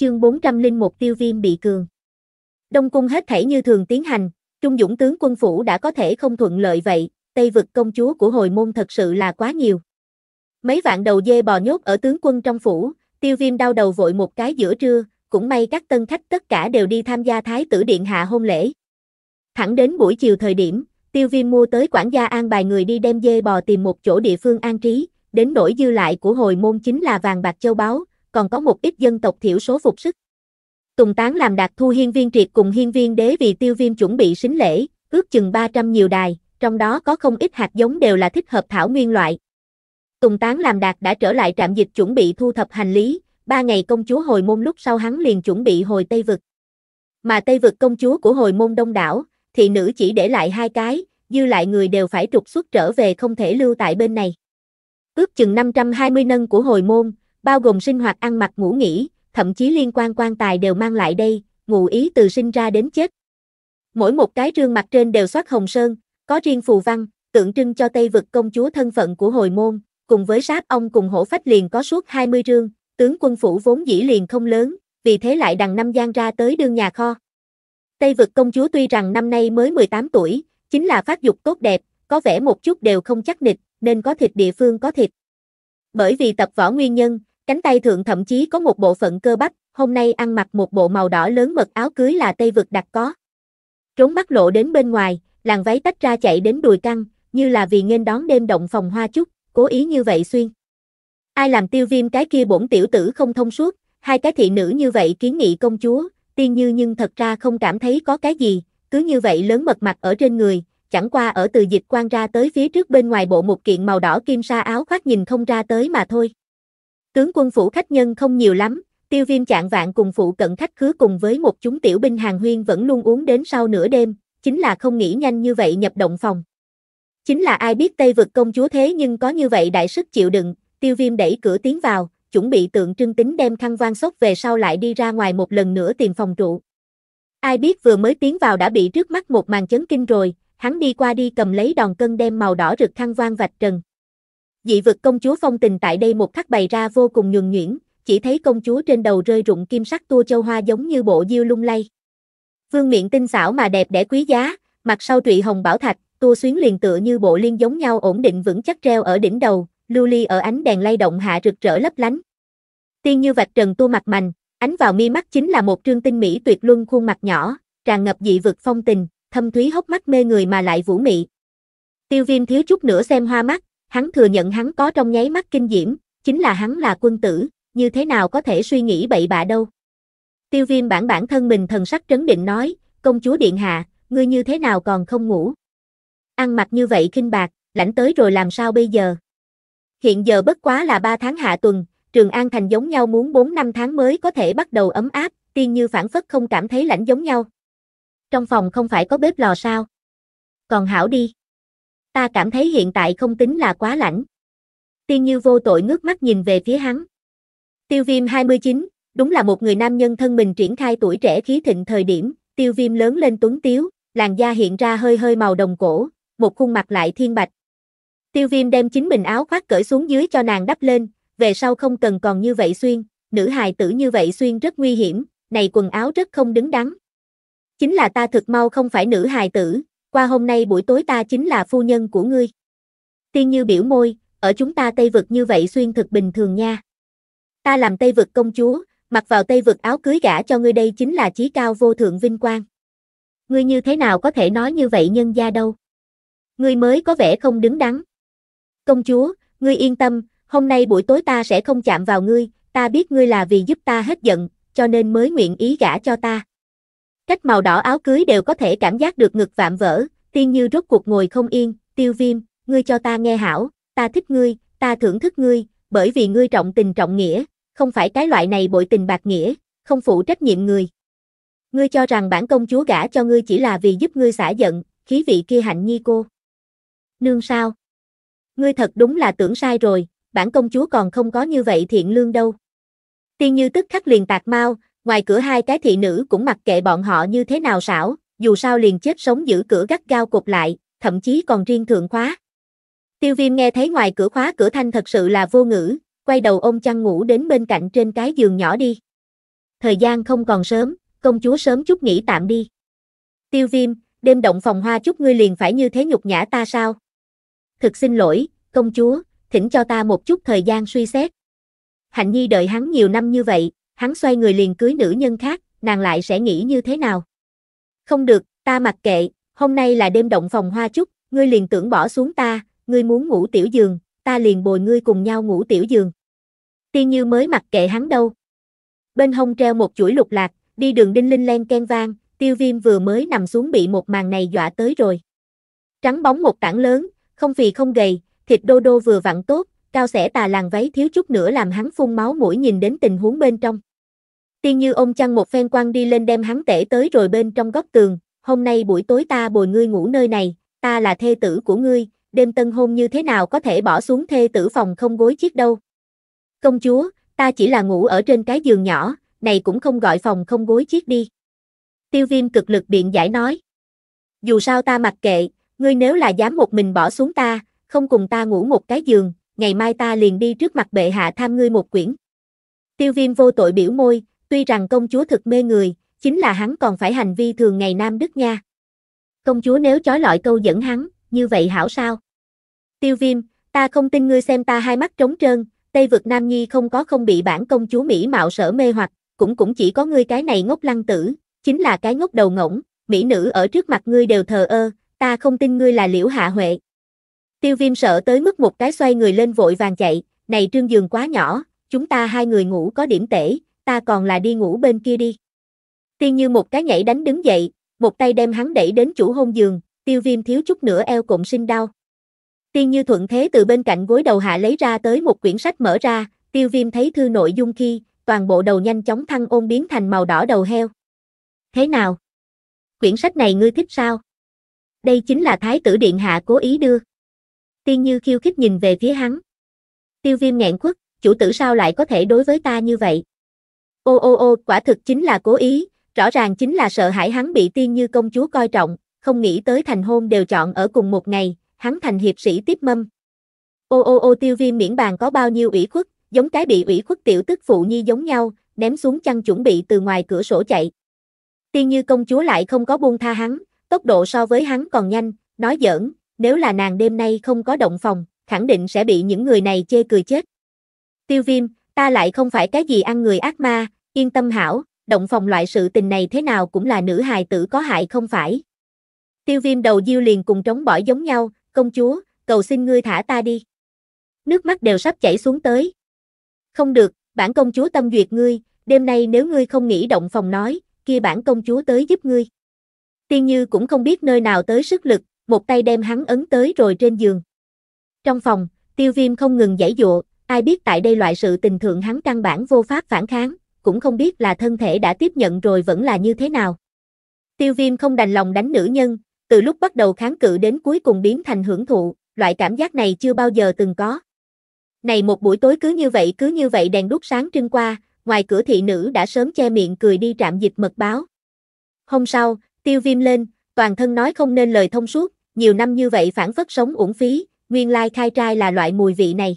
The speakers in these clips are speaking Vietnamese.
Chương 401 tiêu viêm bị cường. Đông cung hết thảy như thường tiến hành, trung dũng tướng quân phủ đã có thể không thuận lợi vậy, Tây vực công chúa của hồi môn thật sự là quá nhiều. Mấy vạn đầu dê bò nhốt ở tướng quân trong phủ, tiêu viêm đau đầu vội một cái giữa trưa, cũng may các tân khách tất cả đều đi tham gia thái tử điện hạ hôn lễ. Thẳng đến buổi chiều thời điểm, tiêu viêm mua tới quản gia an bài người đi đem dê bò tìm một chỗ địa phương an trí, đến nỗi dư lại của hồi môn chính là vàng bạc châu báu, còn có một ít dân tộc thiểu số phục sức. Tùng tán làm đạt thu hiên viên triệt cùng hiên viên đế vì tiêu viêm chuẩn bị xính lễ, ước chừng 300 nhiều đài, trong đó có không ít hạt giống đều là thích hợp thảo nguyên loại. Tùng tán làm đạt đã trở lại trạm dịch chuẩn bị thu thập hành lý, ba ngày công chúa hồi môn lúc sau hắn liền chuẩn bị hồi Tây Vực. Mà Tây Vực công chúa của hồi môn đông đảo, thì nữ chỉ để lại hai cái, dư lại người đều phải trục xuất trở về không thể lưu tại bên này. Ước chừng 520 nâng của hồi môn, bao gồm sinh hoạt ăn mặc ngủ nghỉ, thậm chí liên quan quan tài đều mang lại đây, ngụ ý từ sinh ra đến chết. Mỗi một cái rương mặt trên đều soát hồng sơn, có riêng phù văn, tượng trưng cho Tây vực công chúa thân phận của hồi môn, cùng với sáp ông cùng hổ phách liền có suốt 20 rương, tướng quân phủ vốn dĩ liền không lớn, vì thế lại đằng năm gian ra tới đương nhà kho. Tây vực công chúa tuy rằng năm nay mới 18 tuổi, chính là phát dục tốt đẹp, có vẻ một chút đều không chắc nịch, nên có thịt địa phương có thịt. Bởi vì tập võ nguyên nhân, Cánh tay thượng thậm chí có một bộ phận cơ bắp, hôm nay ăn mặc một bộ màu đỏ lớn mật áo cưới là Tây vực đặc có. Trốn bắt lộ đến bên ngoài, làng váy tách ra chạy đến đùi căng, như là vì nghênh đón đêm động phòng hoa chút, cố ý như vậy xuyên. Ai làm tiêu viêm cái kia bổn tiểu tử không thông suốt, hai cái thị nữ như vậy kiến nghị công chúa, tiên như nhưng thật ra không cảm thấy có cái gì, cứ như vậy lớn mật mặt ở trên người, chẳng qua ở từ dịch quan ra tới phía trước bên ngoài bộ một kiện màu đỏ kim sa áo khoác nhìn không ra tới mà thôi. Tướng quân phủ khách nhân không nhiều lắm, tiêu viêm chạng vạn cùng phụ cận khách khứa cùng với một chúng tiểu binh hàng huyên vẫn luôn uống đến sau nửa đêm, chính là không nghĩ nhanh như vậy nhập động phòng. Chính là ai biết Tây vực công chúa thế nhưng có như vậy đại sức chịu đựng, tiêu viêm đẩy cửa tiến vào, chuẩn bị tượng trưng tính đem khăn quan sốc về sau lại đi ra ngoài một lần nữa tìm phòng trụ. Ai biết vừa mới tiến vào đã bị trước mắt một màn chấn kinh rồi, hắn đi qua đi cầm lấy đòn cân đem màu đỏ rực khăn quan vạch trần, Dị vực công chúa phong tình tại đây một khắc bày ra vô cùng nhường nhuyễn, chỉ thấy công chúa trên đầu rơi rụng kim sắc tua châu hoa giống như bộ diêu lung lay. Vương miệng tinh xảo mà đẹp đẽ quý giá, mặt sau trụy hồng bảo thạch, tua xuyến liền tựa như bộ liên giống nhau ổn định vững chắc treo ở đỉnh đầu, lưu ly ở ánh đèn lay động hạ rực rỡ lấp lánh. Tiên như vạch trần tua mặt mành, ánh vào mi mắt chính là một trương tinh mỹ tuyệt luân khuôn mặt nhỏ, tràn ngập dị vực phong tình, thâm thúy hốc mắt mê người mà lại vũ mị. Tiêu Viêm thiếu chút nữa xem hoa mắt, Hắn thừa nhận hắn có trong nháy mắt kinh diễm, chính là hắn là quân tử, như thế nào có thể suy nghĩ bậy bạ đâu. Tiêu viêm bản bản thân mình thần sắc trấn định nói, công chúa điện hạ, ngươi như thế nào còn không ngủ. Ăn mặc như vậy kinh bạc, lãnh tới rồi làm sao bây giờ. Hiện giờ bất quá là 3 tháng hạ tuần, Trường An Thành giống nhau muốn 4 năm tháng mới có thể bắt đầu ấm áp, tiên như phản phất không cảm thấy lạnh giống nhau. Trong phòng không phải có bếp lò sao? Còn hảo đi ta cảm thấy hiện tại không tính là quá lãnh. Tiên Như vô tội ngước mắt nhìn về phía hắn. Tiêu viêm 29, đúng là một người nam nhân thân mình triển khai tuổi trẻ khí thịnh thời điểm, tiêu viêm lớn lên tuấn tiếu, làn da hiện ra hơi hơi màu đồng cổ, một khuôn mặt lại thiên bạch. Tiêu viêm đem chính mình áo khoác cởi xuống dưới cho nàng đắp lên, về sau không cần còn như vậy xuyên, nữ hài tử như vậy xuyên rất nguy hiểm, này quần áo rất không đứng đắn. Chính là ta thực mau không phải nữ hài tử, qua hôm nay buổi tối ta chính là phu nhân của ngươi. Tiên như biểu môi, ở chúng ta Tây Vực như vậy xuyên thực bình thường nha. Ta làm Tây Vực công chúa, mặc vào Tây Vực áo cưới gả cho ngươi đây chính là chí cao vô thượng vinh quang. Ngươi như thế nào có thể nói như vậy nhân gia đâu. Ngươi mới có vẻ không đứng đắn. Công chúa, ngươi yên tâm, hôm nay buổi tối ta sẽ không chạm vào ngươi, ta biết ngươi là vì giúp ta hết giận, cho nên mới nguyện ý gả cho ta. Cách màu đỏ áo cưới đều có thể cảm giác được ngực vạm vỡ, Tiên Như rốt cuộc ngồi không yên, tiêu viêm, ngươi cho ta nghe hảo, ta thích ngươi, ta thưởng thức ngươi, bởi vì ngươi trọng tình trọng nghĩa, không phải cái loại này bội tình bạc nghĩa, không phụ trách nhiệm người. Ngươi cho rằng bản công chúa gả cho ngươi chỉ là vì giúp ngươi xả giận, khí vị kia hạnh nhi cô. Nương sao? Ngươi thật đúng là tưởng sai rồi, bản công chúa còn không có như vậy thiện lương đâu. Tiên Như tức khắc liền tạc mau, ngoài cửa hai cái thị nữ cũng mặc kệ bọn họ như thế nào xảo, dù sao liền chết sống giữ cửa gắt gao cột lại, thậm chí còn riêng thượng khóa. Tiêu viêm nghe thấy ngoài cửa khóa cửa thanh thật sự là vô ngữ, quay đầu ôm chăn ngủ đến bên cạnh trên cái giường nhỏ đi. Thời gian không còn sớm, công chúa sớm chút nghỉ tạm đi. Tiêu viêm, đêm động phòng hoa chút ngươi liền phải như thế nhục nhã ta sao? Thực xin lỗi, công chúa, thỉnh cho ta một chút thời gian suy xét. Hạnh Nhi đợi hắn nhiều năm như vậy, hắn xoay người liền cưới nữ nhân khác, nàng lại sẽ nghĩ như thế nào? Không được, ta mặc kệ, hôm nay là đêm động phòng hoa chúc, ngươi liền tưởng bỏ xuống ta, ngươi muốn ngủ tiểu giường, ta liền bồi ngươi cùng nhau ngủ tiểu giường. Tiên Như mới mặc kệ hắn đâu. Bên hông treo một chuỗi lục lạc, đi đường đinh linh len ken vang, tiêu viêm vừa mới nằm xuống bị một màn này dọa tới rồi. Trắng bóng một tảng lớn, không vì không gầy, thịt đô đô vừa vặn tốt, cao sẻ tà làng váy thiếu chút nữa làm hắn phun máu mũi nhìn đến tình huống bên trong. Tiên như ông chăn một phen quăng đi lên đem hắn tể tới rồi bên trong góc tường, hôm nay buổi tối ta bồi ngươi ngủ nơi này, ta là thê tử của ngươi, đêm tân hôn như thế nào có thể bỏ xuống thê tử phòng không gối chiếc đâu. Công chúa, ta chỉ là ngủ ở trên cái giường nhỏ, này cũng không gọi phòng không gối chiếc đi. Tiêu viêm cực lực biện giải nói. Dù sao ta mặc kệ, ngươi nếu là dám một mình bỏ xuống ta, không cùng ta ngủ một cái giường, ngày mai ta liền đi trước mặt bệ hạ tham ngươi một quyển. Tiêu viêm vô tội biểu môi, Tuy rằng công chúa thực mê người, chính là hắn còn phải hành vi thường ngày nam đức nha. Công chúa nếu chói lọi câu dẫn hắn, như vậy hảo sao? Tiêu viêm, ta không tin ngươi xem ta hai mắt trống trơn, Tây vực Nam Nhi không có không bị bản công chúa Mỹ mạo sở mê hoặc, cũng cũng chỉ có ngươi cái này ngốc lăng tử, chính là cái ngốc đầu ngỗng, Mỹ nữ ở trước mặt ngươi đều thờ ơ, ta không tin ngươi là liễu hạ huệ. Tiêu viêm sợ tới mức một cái xoay người lên vội vàng chạy, này trương giường quá nhỏ, chúng ta hai người ngủ có điểm tể, ta còn là đi ngủ bên kia đi. Tiên như một cái nhảy đánh đứng dậy, một tay đem hắn đẩy đến chủ hôn giường, tiêu viêm thiếu chút nữa eo cộm sinh đau. Tiên như thuận thế từ bên cạnh gối đầu hạ lấy ra tới một quyển sách mở ra, tiêu viêm thấy thư nội dung khi, toàn bộ đầu nhanh chóng thăng ôn biến thành màu đỏ đầu heo. Thế nào? Quyển sách này ngươi thích sao? Đây chính là thái tử điện hạ cố ý đưa. Tiên như khiêu khích nhìn về phía hắn. Tiêu viêm nghẹn quất, chủ tử sao lại có thể đối với ta như vậy? Ô ô ô, quả thực chính là cố ý, rõ ràng chính là sợ hãi hắn bị tiên như công chúa coi trọng, không nghĩ tới thành hôn đều chọn ở cùng một ngày, hắn thành hiệp sĩ tiếp mâm. Ô ô ô tiêu viêm miễn bàn có bao nhiêu ủy khuất, giống cái bị ủy khuất tiểu tức phụ nhi giống nhau, ném xuống chăn chuẩn bị từ ngoài cửa sổ chạy. Tiên như công chúa lại không có buông tha hắn, tốc độ so với hắn còn nhanh, nói giỡn, nếu là nàng đêm nay không có động phòng, khẳng định sẽ bị những người này chê cười chết. Tiêu viêm, ta lại không phải cái gì ăn người ác ma, yên tâm hảo, động phòng loại sự tình này thế nào cũng là nữ hài tử có hại không phải. Tiêu viêm đầu diêu liền cùng trống bỏi giống nhau, công chúa, cầu xin ngươi thả ta đi. Nước mắt đều sắp chảy xuống tới. Không được, bản công chúa tâm duyệt ngươi, đêm nay nếu ngươi không nghĩ động phòng nói, kia bản công chúa tới giúp ngươi. Tiên Như cũng không biết nơi nào tới sức lực, một tay đem hắn ấn tới rồi trên giường. Trong phòng, tiêu viêm không ngừng giải dụa, Ai biết tại đây loại sự tình thượng hắn căn bản vô pháp phản kháng, cũng không biết là thân thể đã tiếp nhận rồi vẫn là như thế nào. Tiêu viêm không đành lòng đánh nữ nhân, từ lúc bắt đầu kháng cự đến cuối cùng biến thành hưởng thụ, loại cảm giác này chưa bao giờ từng có. Này một buổi tối cứ như vậy cứ như vậy đèn đuốc sáng trưng qua, ngoài cửa thị nữ đã sớm che miệng cười đi trạm dịch mật báo. Hôm sau, tiêu viêm lên, toàn thân nói không nên lời thông suốt, nhiều năm như vậy phản phất sống uổng phí, nguyên lai khai trai là loại mùi vị này.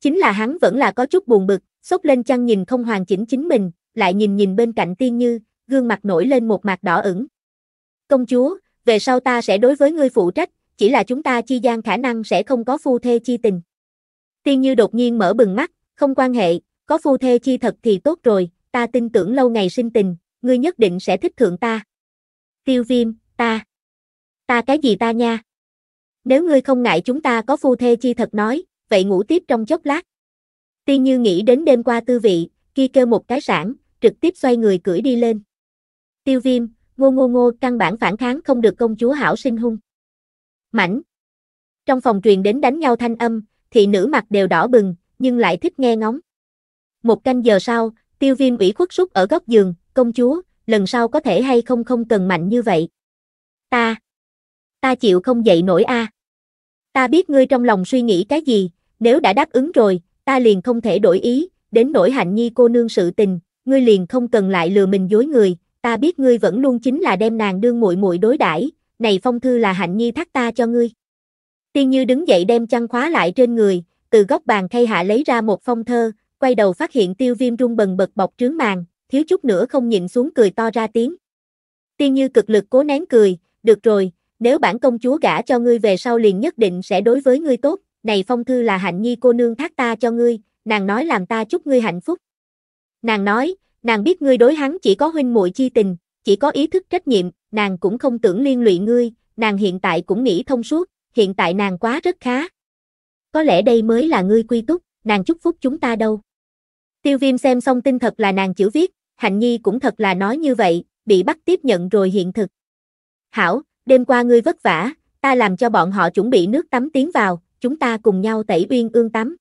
Chính là hắn vẫn là có chút buồn bực, sốt lên chăn nhìn không hoàn chỉnh chính mình, lại nhìn nhìn bên cạnh tiên như, gương mặt nổi lên một mặt đỏ ửng. Công chúa, về sau ta sẽ đối với ngươi phụ trách, chỉ là chúng ta chi gian khả năng sẽ không có phu thê chi tình. Tiên như đột nhiên mở bừng mắt, không quan hệ, có phu thê chi thật thì tốt rồi, ta tin tưởng lâu ngày sinh tình, ngươi nhất định sẽ thích thượng ta. Tiêu viêm, ta. Ta cái gì ta nha? Nếu ngươi không ngại chúng ta có phu thê chi thật nói, vậy ngủ tiếp trong chốc lát. Tiên Như nghĩ đến đêm qua tư vị, kia kêu một cái sản, trực tiếp xoay người cưỡi đi lên. Tiêu viêm, ngô ngô ngô căn bản phản kháng không được công chúa hảo sinh hung. Mảnh. Trong phòng truyền đến đánh nhau thanh âm, thị nữ mặt đều đỏ bừng, nhưng lại thích nghe ngóng. Một canh giờ sau, tiêu viêm ủy khuất súc ở góc giường, công chúa, lần sau có thể hay không không cần mạnh như vậy. Ta. Ta chịu không dậy nổi a. À. Ta biết ngươi trong lòng suy nghĩ cái gì, nếu đã đáp ứng rồi, ta liền không thể đổi ý, đến nỗi hạnh nhi cô nương sự tình, ngươi liền không cần lại lừa mình dối người, ta biết ngươi vẫn luôn chính là đem nàng đương muội muội đối đãi, này phong thư là hạnh nhi thác ta cho ngươi. Tiên Như đứng dậy đem chăn khóa lại trên người, từ góc bàn khay hạ lấy ra một phong thơ, quay đầu phát hiện Tiêu Viêm rung bần bật bọc trướng màng, thiếu chút nữa không nhịn xuống cười to ra tiếng. Tiên Như cực lực cố nén cười, được rồi, nếu bản công chúa gả cho ngươi về sau liền nhất định sẽ đối với ngươi tốt, này phong thư là hạnh nhi cô nương thác ta cho ngươi, nàng nói làm ta chúc ngươi hạnh phúc. Nàng nói, nàng biết ngươi đối hắn chỉ có huynh muội chi tình, chỉ có ý thức trách nhiệm, nàng cũng không tưởng liên lụy ngươi, nàng hiện tại cũng nghĩ thông suốt, hiện tại nàng quá rất khá. Có lẽ đây mới là ngươi quy túc, nàng chúc phúc chúng ta đâu. Tiêu viêm xem xong tin thật là nàng chữ viết, hạnh nhi cũng thật là nói như vậy, bị bắt tiếp nhận rồi hiện thực. Hảo, đêm qua ngươi vất vả, ta làm cho bọn họ chuẩn bị nước tắm tiến vào, chúng ta cùng nhau tẩy uyên ương tắm.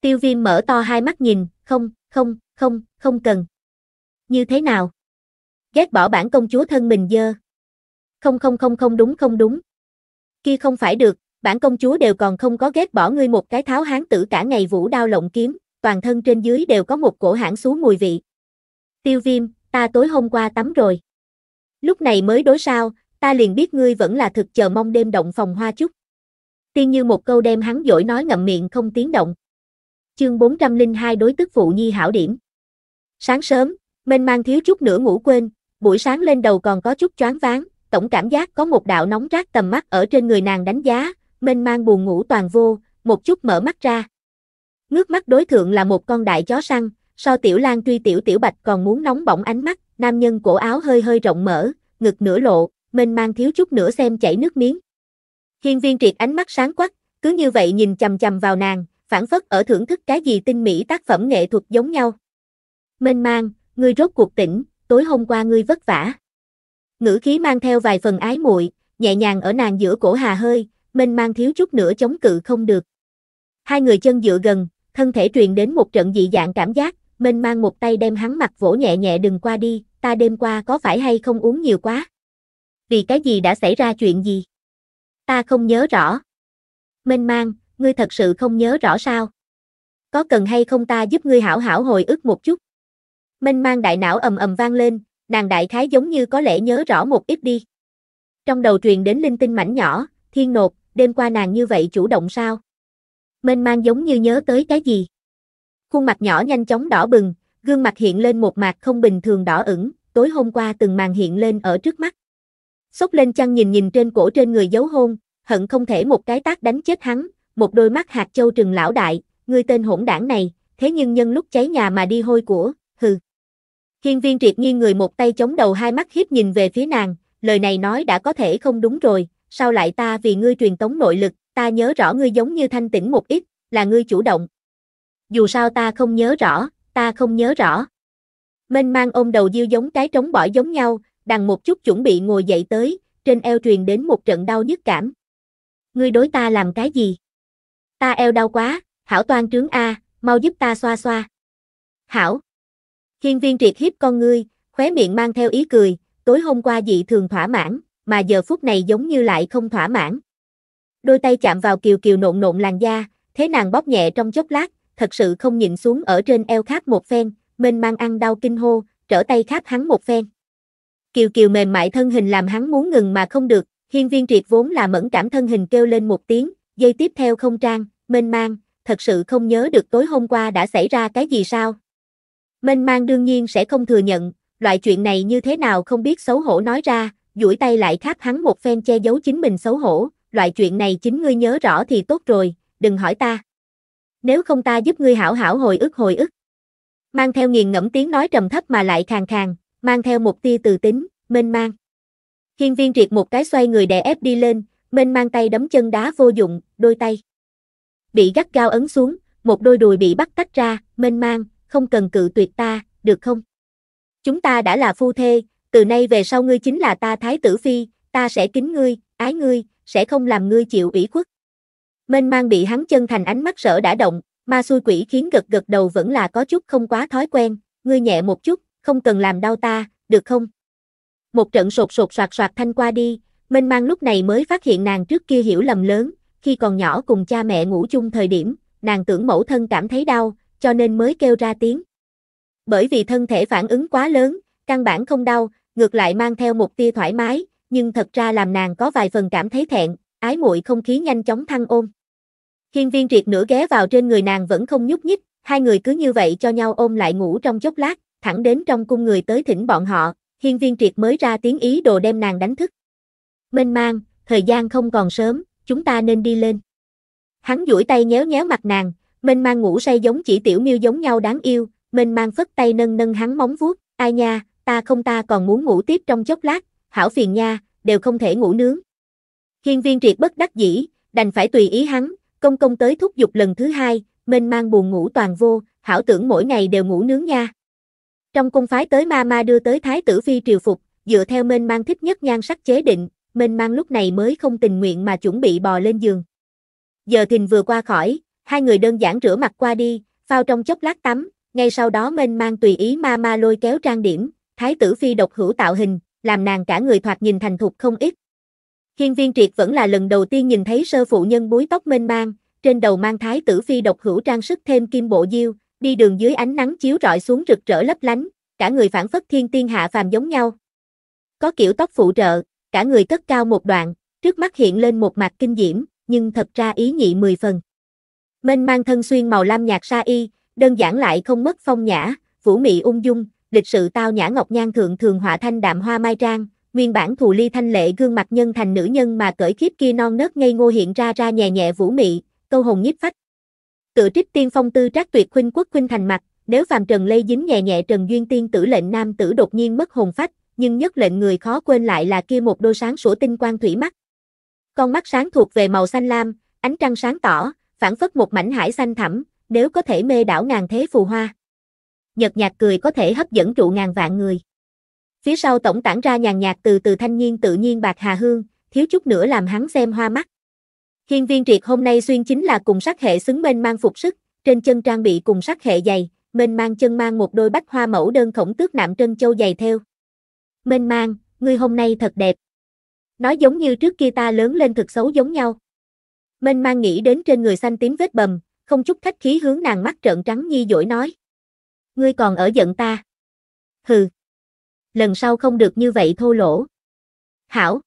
Tiêu viêm mở to hai mắt nhìn, không, không, không, không cần. Như thế nào? Ghét bỏ bản công chúa thân mình dơ. Không không không không đúng không đúng. Kia không phải được, bản công chúa đều còn không có ghét bỏ ngươi một cái tháo hán tử cả ngày vũ đao lộng kiếm, toàn thân trên dưới đều có một cổ hãng xuống mùi vị. Tiêu viêm, ta tối hôm qua tắm rồi. Lúc này mới đối sao, ta liền biết ngươi vẫn là thực chờ mong đêm động phòng hoa chút. Tiên như một câu đem hắn dỗi nói ngậm miệng không tiếng động. Chương 402 đối tức phụ nhi hảo điểm. Sáng sớm, mênh mang thiếu chút nữa ngủ quên, buổi sáng lên đầu còn có chút choáng váng, tổng cảm giác có một đạo nóng rát tầm mắt ở trên người nàng đánh giá, mênh mang buồn ngủ toàn vô, một chút mở mắt ra. Ngước mắt đối thượng là một con đại chó săn, so tiểu lan truy tiểu tiểu bạch còn muốn nóng bỏng ánh mắt, nam nhân cổ áo hơi hơi rộng mở, ngực nửa lộ, mênh mang thiếu chút nữa xem chảy nước miếng. Hiên viên triệt ánh mắt sáng quắc, cứ như vậy nhìn chầm chầm vào nàng, phản phất ở thưởng thức cái gì tinh mỹ tác phẩm nghệ thuật giống nhau. Mênh mang, ngươi rốt cuộc tỉnh, tối hôm qua ngươi vất vả. Ngữ khí mang theo vài phần ái muội, nhẹ nhàng ở nàng giữa cổ hà hơi, mênh mang thiếu chút nữa chống cự không được. Hai người chân dựa gần, thân thể truyền đến một trận dị dạng cảm giác, mênh mang một tay đem hắn mặt vỗ nhẹ nhẹ đừng qua đi, ta đêm qua có phải hay không uống nhiều quá? Vì cái gì đã xảy ra chuyện gì? ta không nhớ rõ. Mênh mang, ngươi thật sự không nhớ rõ sao? Có cần hay không ta giúp ngươi hảo hảo hồi ức một chút? Mênh mang đại não ầm ầm vang lên, nàng đại khái giống như có lẽ nhớ rõ một ít đi. Trong đầu truyền đến linh tinh mảnh nhỏ, thiên nột, đêm qua nàng như vậy chủ động sao? Mênh mang giống như nhớ tới cái gì? Khuôn mặt nhỏ nhanh chóng đỏ bừng, gương mặt hiện lên một mạc không bình thường đỏ ửng, tối hôm qua từng màn hiện lên ở trước mắt xốc lên chăn nhìn nhìn trên cổ trên người dấu hôn, hận không thể một cái tác đánh chết hắn, một đôi mắt hạt châu trừng lão đại, ngươi tên hỗn đảng này, thế nhưng nhân lúc cháy nhà mà đi hôi của, hừ. Hiên viên triệt nghiêng người một tay chống đầu hai mắt hiếp nhìn về phía nàng, lời này nói đã có thể không đúng rồi, sao lại ta vì ngươi truyền tống nội lực, ta nhớ rõ ngươi giống như thanh tĩnh một ít, là ngươi chủ động. Dù sao ta không nhớ rõ, ta không nhớ rõ. Mênh mang ôm đầu diêu giống cái trống bỏ giống nhau, đằng một chút chuẩn bị ngồi dậy tới, trên eo truyền đến một trận đau nhức cảm. Ngươi đối ta làm cái gì? Ta eo đau quá, hảo toan trướng A, mau giúp ta xoa xoa. Hảo. Hiên viên triệt hiếp con ngươi, khóe miệng mang theo ý cười, tối hôm qua dị thường thỏa mãn, mà giờ phút này giống như lại không thỏa mãn. Đôi tay chạm vào kiều kiều nộn nộn làn da, thế nàng bóp nhẹ trong chốc lát, thật sự không nhịn xuống ở trên eo khác một phen, mênh mang ăn đau kinh hô, trở tay kháp hắn một phen. Kiều Kiều mềm mại thân hình làm hắn muốn ngừng mà không được, hiên viên triệt vốn là mẫn cảm thân hình kêu lên một tiếng, dây tiếp theo không trang, mênh mang, thật sự không nhớ được tối hôm qua đã xảy ra cái gì sao. Mênh mang đương nhiên sẽ không thừa nhận, loại chuyện này như thế nào không biết xấu hổ nói ra, duỗi tay lại khắp hắn một phen che giấu chính mình xấu hổ, loại chuyện này chính ngươi nhớ rõ thì tốt rồi, đừng hỏi ta. Nếu không ta giúp ngươi hảo hảo hồi ức hồi ức. Mang theo nghiền ngẫm tiếng nói trầm thấp mà lại khàn khàn, mang theo một tia từ tính, mênh mang. Hiên viên triệt một cái xoay người đè ép đi lên, mênh mang tay đấm chân đá vô dụng, đôi tay. Bị gắt gao ấn xuống, một đôi đùi bị bắt tách ra, mênh mang, không cần cự tuyệt ta, được không? Chúng ta đã là phu thê, từ nay về sau ngươi chính là ta thái tử phi, ta sẽ kính ngươi, ái ngươi, sẽ không làm ngươi chịu ủy khuất. Mênh mang bị hắn chân thành ánh mắt sợ đã động, ma xui quỷ khiến gật gật đầu vẫn là có chút không quá thói quen, ngươi nhẹ một chút, không cần làm đau ta, được không? Một trận sột sột soạt soạt thanh qua đi, Minh Mang lúc này mới phát hiện nàng trước kia hiểu lầm lớn, khi còn nhỏ cùng cha mẹ ngủ chung thời điểm, nàng tưởng mẫu thân cảm thấy đau, cho nên mới kêu ra tiếng. Bởi vì thân thể phản ứng quá lớn, căn bản không đau, ngược lại mang theo một tia thoải mái, nhưng thật ra làm nàng có vài phần cảm thấy thẹn, ái muội không khí nhanh chóng thăng ôm. Hiên viên triệt nửa ghé vào trên người nàng vẫn không nhúc nhích, hai người cứ như vậy cho nhau ôm lại ngủ trong chốc lát, thẳng đến trong cung người tới thỉnh bọn họ, hiên viên triệt mới ra tiếng ý đồ đem nàng đánh thức. Mênh mang, thời gian không còn sớm, chúng ta nên đi lên. Hắn duỗi tay nhéo nhéo mặt nàng, mênh mang ngủ say giống chỉ tiểu miêu giống nhau đáng yêu, mênh mang phất tay nâng nâng hắn móng vuốt, ai nha, ta không ta còn muốn ngủ tiếp trong chốc lát, hảo phiền nha, đều không thể ngủ nướng. Hiên viên triệt bất đắc dĩ, đành phải tùy ý hắn, công công tới thúc giục lần thứ hai, mênh mang buồn ngủ toàn vô, hảo tưởng mỗi ngày đều ngủ nướng nha. Trong cung phái tới ma ma đưa tới thái tử phi triều phục, dựa theo mênh mang thích nhất nhan sắc chế định, mênh mang lúc này mới không tình nguyện mà chuẩn bị bò lên giường. Giờ thìn vừa qua khỏi, hai người đơn giản rửa mặt qua đi, phao trong chốc lát tắm, ngay sau đó mênh mang tùy ý ma ma lôi kéo trang điểm, thái tử phi độc hữu tạo hình, làm nàng cả người thoạt nhìn thành thục không ít. Hiên viên triệt vẫn là lần đầu tiên nhìn thấy sơ phụ nhân búi tóc mênh mang, trên đầu mang thái tử phi độc hữu trang sức thêm kim bộ diêu, đi đường dưới ánh nắng chiếu rọi xuống rực rỡ lấp lánh, cả người phản phất thiên tiên hạ phàm giống nhau. Có kiểu tóc phụ trợ, cả người cất cao một đoạn, trước mắt hiện lên một mặt kinh diễm, nhưng thật ra ý nhị mười phần. Mênh mang thân xuyên màu lam nhạt sa y, đơn giản lại không mất phong nhã, vũ mị ung dung, lịch sự tao nhã ngọc nhan thượng thường họa thanh đạm hoa mai trang, nguyên bản thù ly thanh lệ gương mặt nhân thành nữ nhân mà cởi khiếp kia non nớt ngây ngô hiện ra ra nhẹ nhẹ vũ mị, câu hồn nhíp phách, Cự trích tiên phong tư trác tuyệt khuynh quốc khuynh thành mặt, nếu phàm trần lây dính nhẹ nhẹ trần duyên tiên tử lệnh nam tử đột nhiên mất hồn phách, nhưng nhất lệnh người khó quên lại là kia một đôi sáng sủa tinh quang thủy mắt. Con mắt sáng thuộc về màu xanh lam, ánh trăng sáng tỏ, phản phất một mảnh hải xanh thẳm, nếu có thể mê đảo ngàn thế phù hoa. Nhật nhạt cười có thể hấp dẫn trụ ngàn vạn người. Phía sau tổng tản ra nhàn nhạt từ từ thanh nhiên tự nhiên bạc hà hương, thiếu chút nữa làm hắn xem hoa mắt. Hiên viên triệt hôm nay xuyên chính là cùng sắc hệ xứng bên mang phục sức, trên chân trang bị cùng sắc hệ dày, mênh mang chân mang một đôi bách hoa mẫu đơn khổng tước nạm trân châu dày theo. Mênh mang, ngươi hôm nay thật đẹp. Nói giống như trước kia ta lớn lên thực xấu giống nhau. Mênh mang nghĩ đến trên người xanh tím vết bầm, không chút khách khí hướng nàng mắt trợn trắng nhi dỗi nói. Ngươi còn ở giận ta. Hừ. Lần sau không được như vậy thô lỗ. Hảo.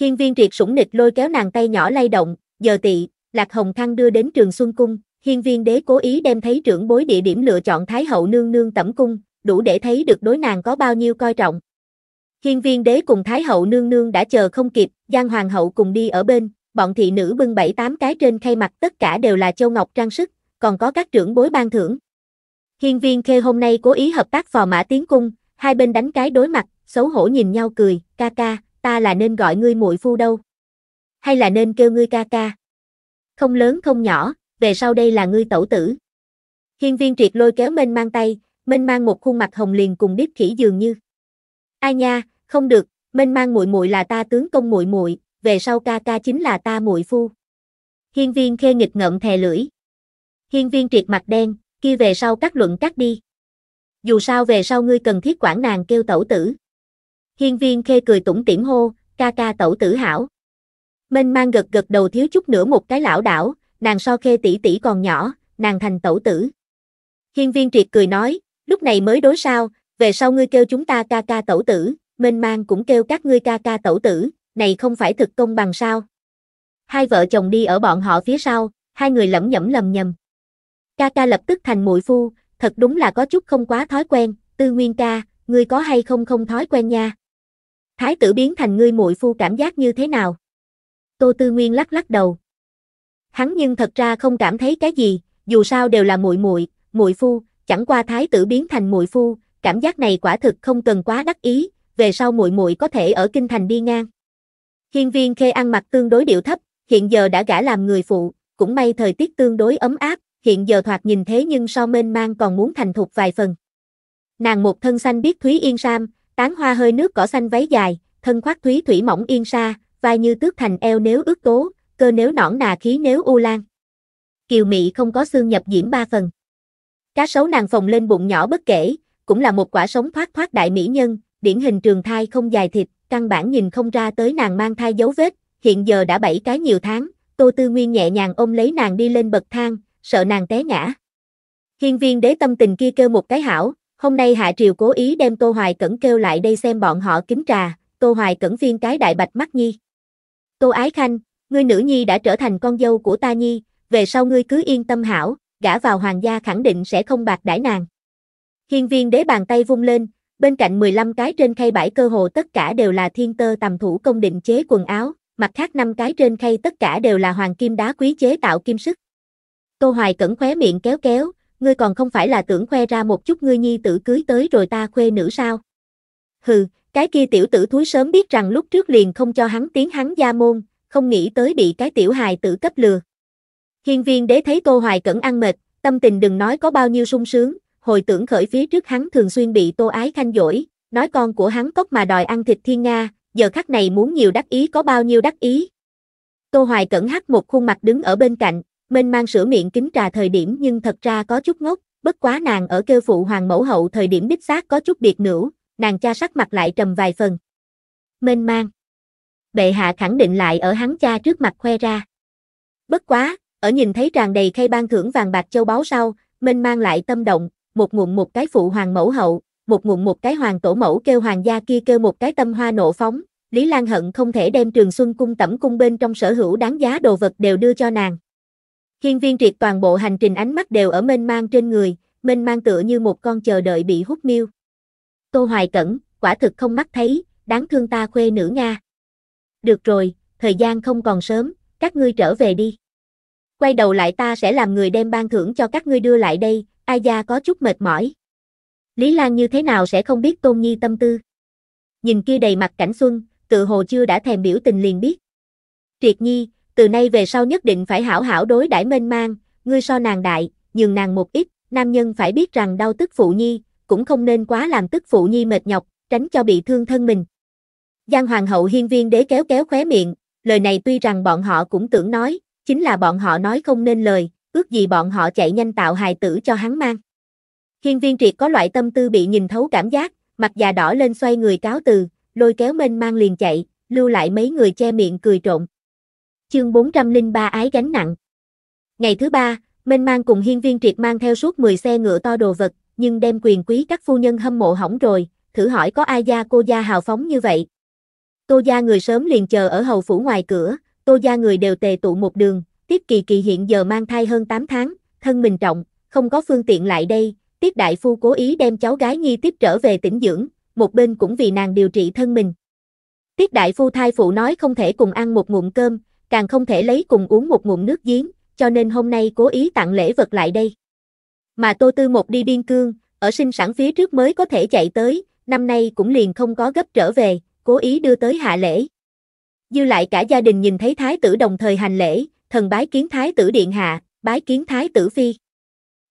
Hiên viên triệt sủng nịch lôi kéo nàng tay nhỏ lay động, giờ tị, lạc hồng thăng đưa đến trường xuân cung, hiên viên đế cố ý đem thấy trưởng bối địa điểm lựa chọn thái hậu nương nương tẩm cung, đủ để thấy được đối nàng có bao nhiêu coi trọng. Hiên viên đế cùng thái hậu nương nương đã chờ không kịp, giang hoàng hậu cùng đi ở bên, bọn thị nữ bưng bảy tám cái trên khay mặt tất cả đều là châu ngọc trang sức, còn có các trưởng bối ban thưởng. Hiên viên khê hôm nay cố ý hợp tác phò mã tiến cung, hai bên đánh cái đối mặt, xấu hổ nhìn nhau cười, ca ca, ta là nên gọi ngươi muội phu đâu? Hay là nên kêu ngươi ca ca? Không lớn không nhỏ, về sau đây là ngươi tẩu tử. Hiên viên triệt lôi kéo Minh mang tay, Minh mang một khuôn mặt hồng liền cùng điếp khỉ dường như. Ai nha, không được, Minh mang muội muội là ta tướng công muội muội, về sau ca ca chính là ta muội phu. Hiên viên khê nghịch ngợm thè lưỡi. Hiên viên triệt mặt đen, kia về sau các luận cắt đi. Dù sao về sau ngươi cần thiết quản nàng kêu tẩu tử. Hiên viên khê cười tủm tiểm hô, ca ca tẩu tử hảo. Minh mang gật gật đầu thiếu chút nữa một cái lão đảo, nàng so khê tỷ tỷ còn nhỏ, nàng thành tẩu tử. Hiên viên triệt cười nói, lúc này mới đối sao, về sau ngươi kêu chúng ta ca ca tẩu tử, Minh mang cũng kêu các ngươi ca ca tẩu tử, này không phải thực công bằng sao. Hai vợ chồng đi ở bọn họ phía sau, hai người lẩm nhẩm lầm nhầm. Ca ca lập tức thành muội phu, thật đúng là có chút không quá thói quen, tư nguyên ca, ngươi có hay không không thói quen nha. Thái tử biến thành ngươi muội phu cảm giác như thế nào? Tô Tư Nguyên lắc lắc đầu. Hắn nhưng thật ra không cảm thấy cái gì, dù sao đều là muội muội, muội phu, chẳng qua thái tử biến thành muội phu, cảm giác này quả thực không cần quá đắc ý, về sau muội muội có thể ở kinh thành đi ngang. Hiên Viên Khê ăn mặc tương đối điệu thấp, hiện giờ đã gả làm người phụ, cũng may thời tiết tương đối ấm áp, hiện giờ thoạt nhìn thế nhưng so mênh mang còn muốn thành thục vài phần. Nàng một thân xanh biết Thúy Yên Sam, Tán hoa hơi nước cỏ xanh váy dài, thân khoác thúy thủy mỏng yên sa, vai như tước thành eo nếu ước tố, cơ nếu nõn nà khí nếu u lan. Kiều mị không có xương nhập diễm ba phần. Cá sấu nàng phồng lên bụng nhỏ bất kể, cũng là một quả sống thoát thoát đại mỹ nhân, điển hình trường thai không dài thịt, căn bản nhìn không ra tới nàng mang thai dấu vết, hiện giờ đã bảy cái nhiều tháng, Tô Tư Nguyên nhẹ nhàng ôm lấy nàng đi lên bậc thang, sợ nàng té ngã. Hiên viên đế tâm tình kia kêu một cái hảo, Hôm nay Hạ Triều cố ý đem Tô Hoài Cẩn kêu lại đây xem bọn họ kính trà, Tô Hoài Cẩn viên cái đại bạch mắt nhi. Tô Ái Khanh, ngươi nữ nhi đã trở thành con dâu của ta nhi, về sau ngươi cứ yên tâm hảo, gả vào hoàng gia khẳng định sẽ không bạc đãi nàng. Hiên viên đế bàn tay vung lên, bên cạnh 15 cái trên khay bãi cơ hồ tất cả đều là thiên tơ tầm thủ công định chế quần áo, mặt khác năm cái trên khay tất cả đều là hoàng kim đá quý chế tạo kim sức. Tô Hoài cẩn khóe miệng kéo kéo, ngươi còn không phải là tưởng khoe ra một chút ngươi nhi tử cưới tới rồi ta khoe nữ sao? Hừ, cái kia tiểu tử thúi sớm biết rằng lúc trước liền không cho hắn tiến hắn gia môn, không nghĩ tới bị cái tiểu hài tử cấp lừa. Hiên viên đế thấy Tô Hoài Cẩn ăn mệt, tâm tình đừng nói có bao nhiêu sung sướng, hồi tưởng khởi phía trước hắn thường xuyên bị Tô Ái Khanh dỗi, nói con của hắn cốc mà đòi ăn thịt thiên Nga, giờ khắc này muốn nhiều đắc ý có bao nhiêu đắc ý. Tô Hoài Cẩn hắt một khuôn mặt đứng ở bên cạnh, mênh mang sửa miệng kính trà thời điểm nhưng thật ra có chút ngốc, bất quá nàng ở kêu phụ hoàng mẫu hậu thời điểm đích xác có chút biệt nữ, nàng cha sắc mặt lại trầm vài phần. Mênh mang. Bệ hạ khẳng định lại ở hắn cha trước mặt khoe ra. Bất quá, ở nhìn thấy tràn đầy khay ban thưởng vàng bạc châu báu sau, mênh mang lại tâm động, một nguồn một cái phụ hoàng mẫu hậu, một nguồn một cái hoàng tổ mẫu kêu hoàng gia kia kêu một cái tâm hoa nộ phóng, Lý Lan hận không thể đem Trường Xuân cung tẩm cung bên trong sở hữu đáng giá đồ vật đều đưa cho nàng. Hiên viên triệt toàn bộ hành trình ánh mắt đều ở mênh mang trên người, mênh mang tựa như một con chờ đợi bị hút miêu. Tô Hoài Cẩn, quả thực không mắt thấy, đáng thương ta khuê nữ Nga. Được rồi, thời gian không còn sớm, các ngươi trở về đi. Quay đầu lại ta sẽ làm người đem ban thưởng cho các ngươi đưa lại đây, ai gia có chút mệt mỏi. Lý Lan như thế nào sẽ không biết Tôn Nhi tâm tư. Nhìn kia đầy mặt cảnh xuân, tự hồ chưa đã thèm biểu tình liền biết. Triệt Nhi, từ nay về sau nhất định phải hảo hảo đối đãi mênh mang, ngươi so nàng đại, nhường nàng một ít, nam nhân phải biết rằng đau tức phụ nhi, cũng không nên quá làm tức phụ nhi mệt nhọc, tránh cho bị thương thân mình. Giang Hoàng hậu hiên viên đế kéo kéo khóe miệng, lời này tuy rằng bọn họ cũng tưởng nói, chính là bọn họ nói không nên lời, ước gì bọn họ chạy nhanh tạo hài tử cho hắn mang. Hiên viên triệt có loại tâm tư bị nhìn thấu cảm giác, mặt già đỏ lên xoay người cáo từ, lôi kéo mênh mang liền chạy, lưu lại mấy người che miệng cười trộn. Chương 403 ái gánh nặng. Ngày thứ ba, Minh Mang cùng Hiên Viên Triệt mang theo suốt 10 xe ngựa to đồ vật, nhưng đem quyền quý các phu nhân hâm mộ hỏng rồi, thử hỏi có ai gia cô gia hào phóng như vậy. Tô gia người sớm liền chờ ở hầu phủ ngoài cửa, Tô gia người đều tề tụ một đường, tiếp Kỳ Kỳ hiện giờ mang thai hơn 8 tháng, thân mình trọng, không có phương tiện lại đây, tiếp đại phu cố ý đem cháu gái Nhi tiếp trở về tỉnh dưỡng, một bên cũng vì nàng điều trị thân mình. Tiết đại phu thai phụ nói không thể cùng ăn một ngụm cơm, càng không thể lấy cùng uống một nguồn nước giếng, cho nên hôm nay cố ý tặng lễ vật lại đây. Mà Tô Tư Một đi biên cương, ở sinh sản phía trước mới có thể chạy tới, năm nay cũng liền không có gấp trở về, cố ý đưa tới hạ lễ. Dư lại cả gia đình nhìn thấy thái tử đồng thời hành lễ, thần bái kiến thái tử điện hạ, bái kiến thái tử phi.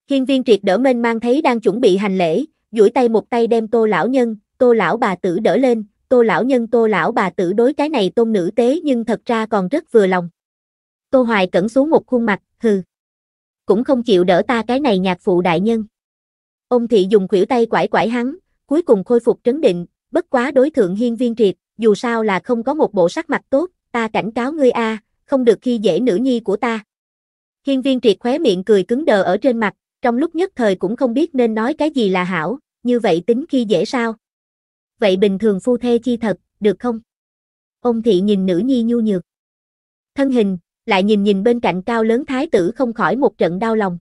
Hiên viên triệt đỡ mênh mang thấy đang chuẩn bị hành lễ, duỗi tay một tay đem tô lão nhân, tô lão bà tử đỡ lên, tô lão nhân tô lão bà tử đối cái này tôn nữ tế nhưng thật ra còn rất vừa lòng. Tô Hoài cẩn xuống một khuôn mặt, hừ. Cũng không chịu đỡ ta cái này nhạc phụ đại nhân. Ông thị dùng khuỷu tay quải quải hắn, cuối cùng khôi phục trấn định, bất quá đối thượng hiên viên triệt, dù sao là không có một bộ sắc mặt tốt, ta cảnh cáo ngươi a, không được khi dễ nữ nhi của ta. Hiên viên triệt khóe miệng cười cứng đờ ở trên mặt, trong lúc nhất thời cũng không biết nên nói cái gì là hảo, như vậy tính khi dễ sao vậy bình thường phu thê chi thật, được không? Ông thị nhìn nữ nhi nhu nhược. Thân hình, lại nhìn nhìn bên cạnh cao lớn thái tử không khỏi một trận đau lòng.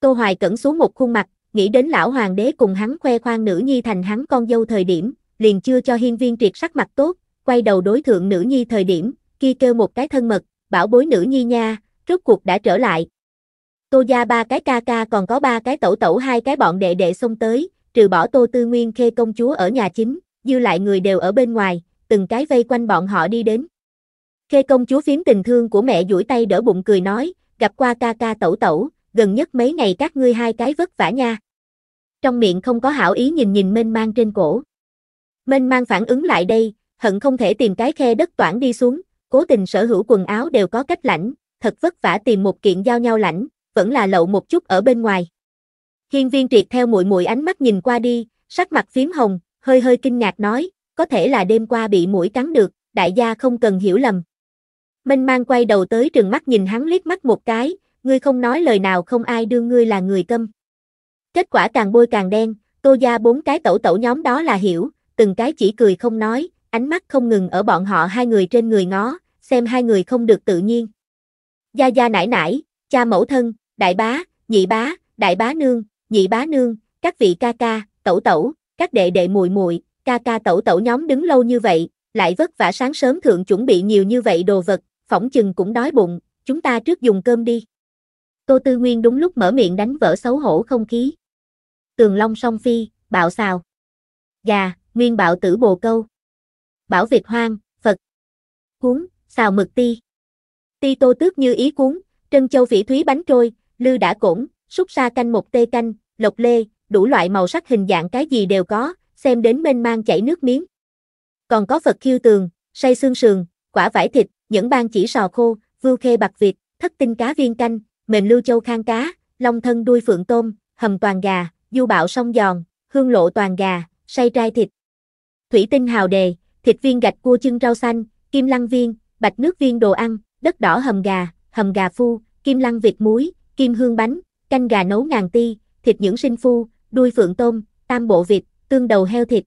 Tô Hoài cẩn xuống một khuôn mặt, nghĩ đến lão hoàng đế cùng hắn khoe khoang nữ nhi thành hắn con dâu thời điểm, liền chưa cho hiên viên triệt sắc mặt tốt, quay đầu đối thượng nữ nhi thời điểm, kia kêu một cái thân mật, bảo bối nữ nhi nha, rốt cuộc đã trở lại. Tô gia ba cái ca ca còn có ba cái tẩu tẩu hai cái bọn đệ đệ xông tới, trừ bỏ Tô Tư Nguyên Khê công chúa ở nhà chính, dư lại người đều ở bên ngoài, từng cái vây quanh bọn họ đi đến. Khê công chúa phiếm tình thương của mẹ duỗi tay đỡ bụng cười nói, gặp qua ca ca tẩu tẩu, gần nhất mấy ngày các ngươi hai cái vất vả nha. Trong miệng không có hảo ý nhìn nhìn mênh mang trên cổ. Mênh mang phản ứng lại đây, hận không thể tìm cái khe đất toản đi xuống, cố tình sở hữu quần áo đều có cách lãnh, thật vất vả tìm một kiện giao nhau lãnh, vẫn là lậu một chút ở bên ngoài. Hiên viên triệt theo muội muội ánh mắt nhìn qua đi, sắc mặt phím hồng, hơi hơi kinh ngạc nói, có thể là đêm qua bị mũi cắn được, đại gia không cần hiểu lầm. Minh mang quay đầu tới trừng mắt nhìn hắn liếc mắt một cái, ngươi không nói lời nào không ai đương ngươi là người câm. Kết quả càng bôi càng đen, tô gia bốn cái tẩu tẩu nhóm đó là hiểu, từng cái chỉ cười không nói, ánh mắt không ngừng ở bọn họ hai người trên người ngó, xem hai người không được tự nhiên. Gia gia nãi nãi, cha mẫu thân, đại bá, nhị bá, đại bá nương, nhị bá nương, các vị ca ca, tẩu tẩu, các đệ đệ muội muội, ca ca tẩu tẩu nhóm đứng lâu như vậy, lại vất vả sáng sớm thượng chuẩn bị nhiều như vậy đồ vật, phỏng chừng cũng đói bụng, chúng ta trước dùng cơm đi. cô Tư Nguyên đúng lúc mở miệng đánh vỡ xấu hổ không khí. Tường Long song phi, bạo xào. Gà, nguyên bạo tử bồ câu. Bảo vịt hoang, Phật. Cuốn, xào mực ti. Ti tô tước như ý cuốn, trân châu phỉ thúy bánh trôi, lư đã cổn, súc sa canh một tê canh, lộc lê, đủ loại màu sắc hình dạng cái gì đều có, xem đến mênh mang chảy nước miếng. Còn có Phật khiêu tường, say xương sườn, quả vải thịt, những ban chỉ sò khô, vưu khê bạc vịt thất tinh cá viên canh, mềm lưu châu khang cá, long thân đuôi phượng tôm, hầm toàn gà, du bạo sông giòn, hương lộ toàn gà, say trai thịt. Thủy tinh hào đề, thịt viên gạch cua chân rau xanh, kim lăng viên, bạch nước viên đồ ăn, đất đỏ hầm gà, hầm gà phu, kim lăng vịt muối, kim hương bánh, canh gà nấu ngàn ti, thịt những sinh phu, đuôi phượng tôm, tam bộ vịt, tương đầu heo thịt.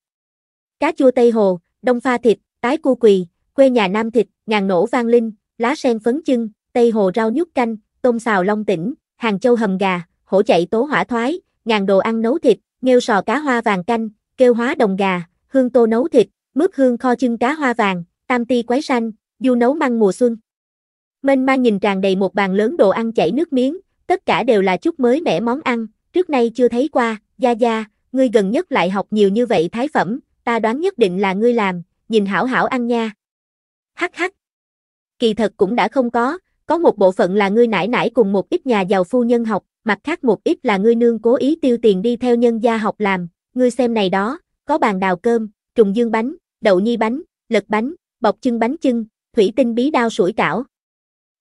Cá chua Tây Hồ, đông pha thịt, tái cu quỳ, quê nhà nam thịt, ngàn nổ vang linh, lá sen phấn chưng, Tây Hồ rau nhút canh, tôm xào long tỉnh, hàng châu hầm gà, hổ chạy tố hỏa thoái, ngàn đồ ăn nấu thịt, nghêu sò cá hoa vàng canh, kêu hóa đồng gà, hương tô nấu thịt, mướp hương kho chưng cá hoa vàng, tam ti quái xanh, du nấu măng mùa xuân. Mênh mang nhìn tràn đầy một bàn lớn đồ ăn chảy nước miếng, tất cả đều là chút mới mẻ món ăn, trước nay chưa thấy qua, Gia Gia, ngươi gần nhất lại học nhiều như vậy thái phẩm, ta đoán nhất định là ngươi làm, nhìn hảo hảo ăn nha. Hắc hắc. Kỳ thật cũng đã không có, có một bộ phận là ngươi nãi nãi cùng một ít nhà giàu phu nhân học, mặt khác một ít là ngươi nương cố ý tiêu tiền đi theo nhân gia học làm, ngươi xem này đó, có bàn đào cơm, trùng dương bánh, đậu nhi bánh, lật bánh, bọc chân bánh chưng, thủy tinh bí đao sủi cảo.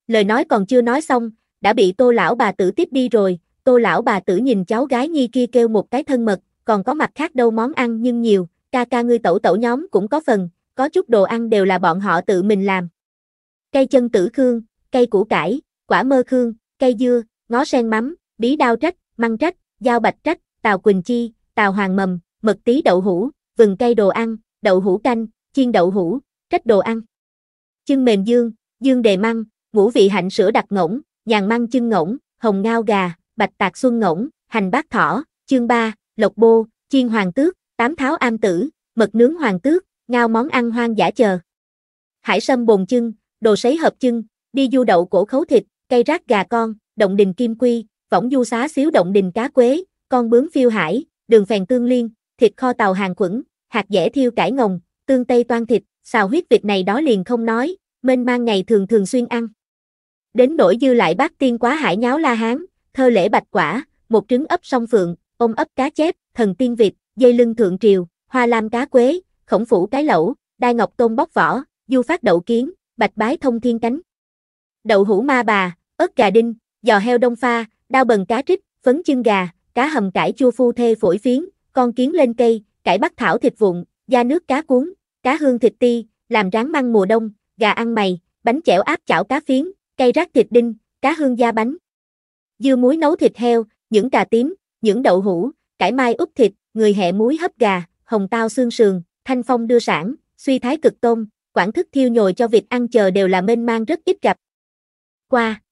Lời nói còn chưa nói xong, đã bị tô lão bà tử tiếp đi rồi, tô lão bà tử nhìn cháu gái nhi kia kêu một cái thân mật, còn có mặt khác đâu món ăn nhưng nhiều, ca ca ngươi tẩu tẩu nhóm cũng có phần, có chút đồ ăn đều là bọn họ tự mình làm. Cây chân tử khương, cây củ cải, quả mơ khương, cây dưa, ngó sen mắm, bí đao trách, măng trách, dao bạch trách, tàu quỳnh chi, tàu hoàng mầm, mật tí đậu hũ, vừng cây đồ ăn, đậu hũ canh, chiên đậu hũ, trách đồ ăn. Chân mềm dương, dương đề măng, ngũ vị hạnh sữa đặc ngỗng, nhàn măng chân ngỗng, hồng ngao gà, bạch tạc xuân ngỗng, hành bát thỏ, chương ba, lộc bô, chiên hoàng tước, tám tháo am tử, mật nướng hoàng tước, ngao món ăn hoang giả chờ. Hải sâm bồn chưng, đồ sấy hợp chưng, đi du đậu cổ khấu thịt, cây rác gà con, động đình kim quy, võng du xá xíu động đình cá quế, con bướm phiêu hải, đường phèn tương liên, thịt kho tàu hàng quẩn, hạt dẻ thiêu cải ngồng, tương tây toan thịt, xào huyết vịt này đó liền không nói, mênh mang ngày thường thường xuyên ăn. Đến nỗi dư lại bác tiên quá hải nháo la hán, thơ lễ bạch quả, một trứng ấp song phượng, ôm ấp cá chép, thần tiên vịt dây lưng thượng triều, hoa lam cá quế, khổng phủ cái lẩu, đai ngọc tôn bóc vỏ, du phát đậu kiến, bạch bái thông thiên cánh. Đậu hũ ma bà, ớt gà đinh, giò heo đông pha, đao bần cá trích, phấn chân gà, cá hầm cải chua phu thê phổi phiến, con kiến lên cây, cải bắc thảo thịt vụn, da nước cá cuốn, cá hương thịt ti, làm rán măng mùa đông, gà ăn mày, bánh chẻo áp chảo cá phiến, cây rác thịt đinh, cá hương da bánh. Dưa muối nấu thịt heo, những cà tím, những đậu hũ, cải mai úp thịt, người hẹ muối hấp gà, hồng tao xương sườn, thanh phong đưa sản, suy thái cực tôm, quảng thức thiêu nhồi cho vịt ăn chờ đều là mênh mang rất ít gặp. Qua.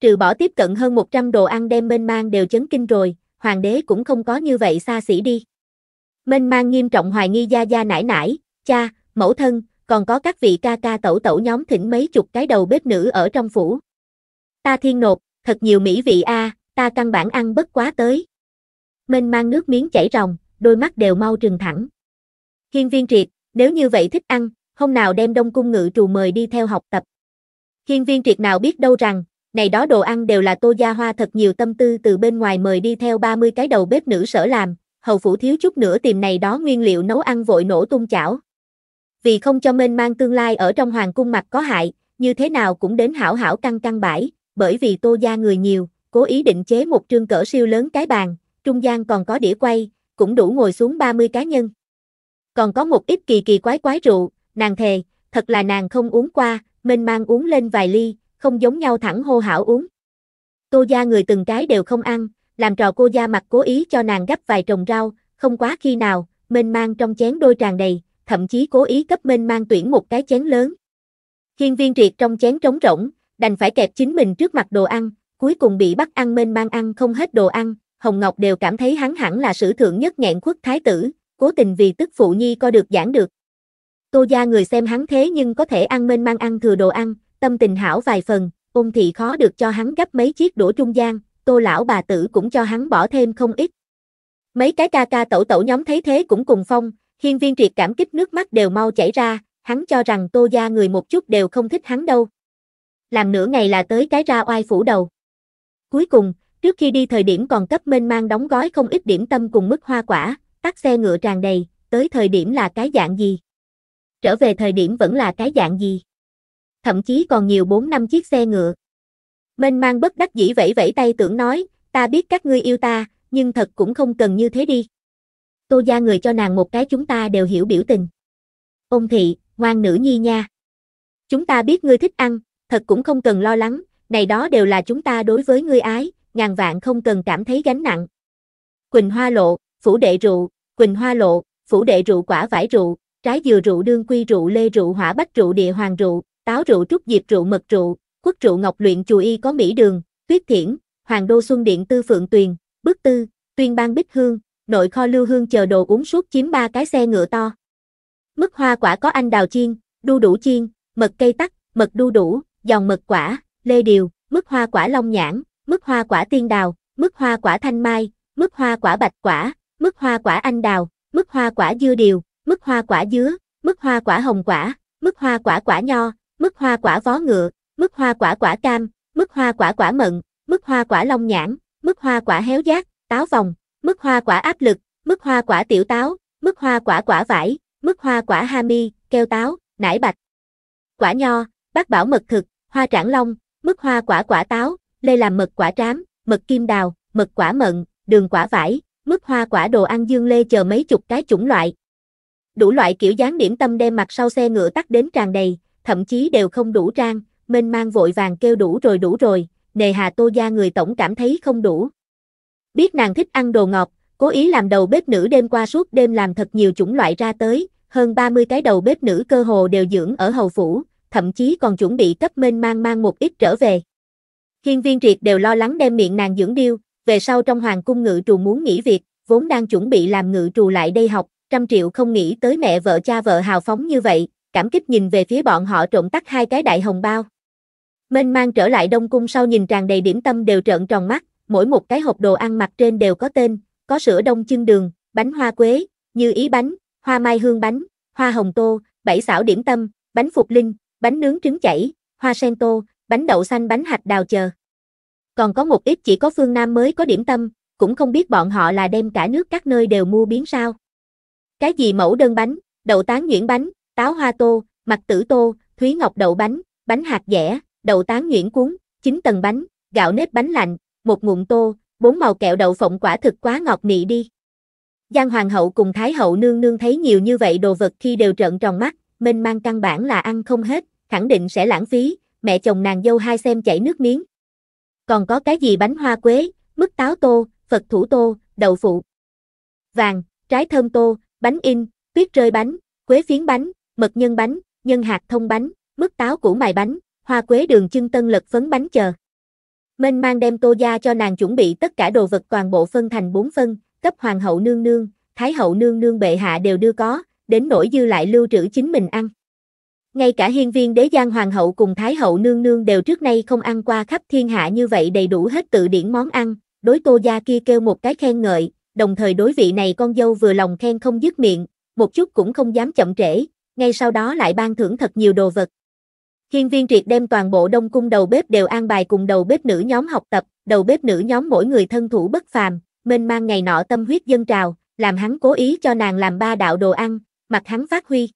Trừ bỏ tiếp cận hơn 100 đồ ăn đem mênh mang đều chấn kinh rồi, hoàng đế cũng không có như vậy xa xỉ đi. Mênh mang nghiêm trọng hoài nghi gia gia nải nải, cha, mẫu thân, còn có các vị ca ca tẩu tẩu nhóm thỉnh mấy chục cái đầu bếp nữ ở trong phủ. Ta thiên nộp, thật nhiều mỹ vị a, ta căn bản ăn bất quá tới. minh mang nước miếng chảy ròng, đôi mắt đều mau trừng thẳng. Hiên viên triệt, nếu như vậy thích ăn, hôm nào đem đông cung ngự trù mời đi theo học tập. Hiên viên triệt nào biết đâu rằng, này đó đồ ăn đều là tô gia hoa thật nhiều tâm tư từ bên ngoài mời đi theo 30 cái đầu bếp nữ sở làm, hầu phủ thiếu chút nữa tìm này đó nguyên liệu nấu ăn vội nổ tung chảo vì không cho mênh mang tương lai ở trong hoàng cung mặt có hại, như thế nào cũng đến hảo hảo căng căng bãi, bởi vì tô gia người nhiều, cố ý định chế một trương cỡ siêu lớn cái bàn, trung gian còn có đĩa quay, cũng đủ ngồi xuống 30 cá nhân. Còn có một ít kỳ kỳ quái quái rượu, nàng thề, thật là nàng không uống qua, mênh mang uống lên vài ly, không giống nhau thẳng hô hảo uống. Tô gia người từng cái đều không ăn, làm trò cô gia mặt cố ý cho nàng gấp vài trồng rau, không quá khi nào, mênh mang trong chén đôi tràn đầy, thậm chí cố ý cấp bên mang tuyển một cái chén lớn. Hiên viên triệt trong chén trống rỗng, đành phải kẹp chính mình trước mặt đồ ăn, cuối cùng bị bắt ăn mênh mang ăn không hết đồ ăn, Hồng Ngọc đều cảm thấy hắn hẳn là sử thượng nhất nghẹn khuất thái tử, cố tình vì tức phụ nhi co được giảng được. Tô gia người xem hắn thế nhưng có thể ăn mênh mang ăn thừa đồ ăn, tâm tình hảo vài phần, ôn thị khó được cho hắn gấp mấy chiếc đũa trung gian, tô lão bà tử cũng cho hắn bỏ thêm không ít. Mấy cái ca ca tẩu tẩu nhóm thấy thế cũng cùng phong, Hiên viên triệt cảm kích nước mắt đều mau chảy ra, hắn cho rằng tô gia người một chút đều không thích hắn đâu. Làm nửa ngày là tới cái ra oai phủ đầu. Cuối cùng, trước khi đi thời điểm còn cấp mênh mang đóng gói không ít điểm tâm cùng mức hoa quả, tắt xe ngựa tràn đầy, tới thời điểm là cái dạng gì? Trở về thời điểm vẫn là cái dạng gì? Thậm chí còn nhiều 4 năm chiếc xe ngựa. Mênh mang bất đắc dĩ vẫy vẫy tay tưởng nói, ta biết các ngươi yêu ta, nhưng thật cũng không cần như thế đi. Tô gia người cho nàng một cái chúng ta đều hiểu biểu tình. Ông thị, ngoan nữ nhi nha. Chúng ta biết ngươi thích ăn, thật cũng không cần lo lắng, này đó đều là chúng ta đối với ngươi ái, ngàn vạn không cần cảm thấy gánh nặng. Quỳnh hoa lộ, phủ đệ rượu, quỳnh hoa lộ, phủ đệ rượu quả vải rượu, trái dừa rượu đương quy rượu lê rượu hỏa bách rượu địa hoàng rượu, táo rượu trúc diệp rượu mật rượu, quất rượu ngọc luyện chùa y có mỹ đường, tuyết thiển, hoàng đô xuân điện tư phượng tuyền, bước tư, tuyên ban bích hương, nội kho lưu hương chờ đồ uống suốt chiếm ba cái xe ngựa to. Mức hoa quả có anh đào chiên, đu đủ chiên, mật cây tắc, mật đu đủ, dòng mật quả, lê điều, mức hoa quả long nhãn, mức hoa quả tiên đào, mức hoa quả thanh mai, mức hoa quả bạch quả, mức hoa quả anh đào, mức hoa quả dưa điều, mức hoa quả dứa, mức hoa quả hồng quả, mức hoa quả quả nho, mức hoa quả vó ngựa, mức hoa quả quả cam, mức hoa quả quả mận, mức hoa quả long nhãn, mức hoa quả héo giác, táo vòng, mức hoa quả áp lực, mức hoa quả tiểu táo, mức hoa quả quả vải, mức hoa quả hami, keo táo, nải bạch. Quả nho, bác bảo mật thực, hoa trản long, mức hoa quả quả táo, lê làm mật quả trám, mật kim đào, mật quả mận, đường quả vải, mức hoa quả đồ ăn dương lê chờ mấy chục cái chủng loại. Đủ loại kiểu dáng điểm tâm đem mặt sau xe ngựa tắt đến tràn đầy, thậm chí đều không đủ trang, mênh mang vội vàng kêu đủ rồi đủ rồi, nề hà tô gia người tổng cảm thấy không đủ. Biết nàng thích ăn đồ ngọt, cố ý làm đầu bếp nữ đêm qua suốt đêm làm thật nhiều chủng loại ra tới, hơn 30 cái đầu bếp nữ cơ hồ đều dưỡng ở hầu phủ, thậm chí còn chuẩn bị cấp mênh mang mang một ít trở về. Hiên viên triệt đều lo lắng đem miệng nàng dưỡng điêu, về sau trong hoàng cung ngự trù muốn nghỉ việc, vốn đang chuẩn bị làm ngự trù lại đây học, trăm triệu không nghĩ tới mẹ vợ cha vợ hào phóng như vậy, cảm kích nhìn về phía bọn họ trộn tắt hai cái đại hồng bao. Mênh mang trở lại Đông Cung sau nhìn tràn đầy điểm tâm đều trợn tròn mắt, mỗi một cái hộp đồ ăn mặt trên đều có tên, có sữa đông chân đường, bánh hoa quế, như ý bánh, hoa mai hương bánh, hoa hồng tô, bảy xảo điểm tâm, bánh phục linh, bánh nướng trứng chảy, hoa sen tô, bánh đậu xanh bánh hạch đào chờ. Còn có một ít chỉ có phương Nam mới có điểm tâm, cũng không biết bọn họ là đem cả nước các nơi đều mua biến sao. Cái gì mẫu đơn bánh, đậu tán nhuyễn bánh, táo hoa tô, mặt tử tô, thúy ngọc đậu bánh, bánh hạt dẻ, đậu tán nhuyễn cuốn, chín tầng bánh, gạo nếp bánh lạnh, một ngụm tô, bốn màu kẹo đậu phộng quả thực quá ngọt nị đi. Giang Hoàng hậu cùng Thái hậu nương nương thấy nhiều như vậy đồ vật khi đều trợn tròn mắt, mênh mang căn bản là ăn không hết, khẳng định sẽ lãng phí, mẹ chồng nàng dâu hai xem chảy nước miếng. Còn có cái gì bánh hoa quế, mứt táo tô, Phật thủ tô, đậu phụ. Vàng, trái thơm tô, bánh in, tuyết rơi bánh, quế phiến bánh, mật nhân bánh, nhân hạt thông bánh, mứt táo củ mài bánh, hoa quế đường chưng tân lật phấn bánh chờ. Mênh mang đem Tô Gia cho nàng chuẩn bị tất cả đồ vật toàn bộ phân thành bốn phân, cấp hoàng hậu nương nương, thái hậu nương nương bệ hạ đều đưa có, đến nỗi dư lại lưu trữ chính mình ăn. Ngay cả hiên viên đế giang hoàng hậu cùng thái hậu nương nương đều trước nay không ăn qua khắp thiên hạ như vậy đầy đủ hết tự điển món ăn, đối Tô Gia kia kêu một cái khen ngợi, đồng thời đối vị này con dâu vừa lòng khen không dứt miệng, một chút cũng không dám chậm trễ, ngay sau đó lại ban thưởng thật nhiều đồ vật. Hiên viên triệt đem toàn bộ đông cung đầu bếp đều an bài cùng đầu bếp nữ nhóm học tập, đầu bếp nữ nhóm mỗi người thân thủ bất phàm, mênh mang ngày nọ tâm huyết dân trào, làm hắn cố ý cho nàng làm ba đạo đồ ăn, mặc hắn phát huy.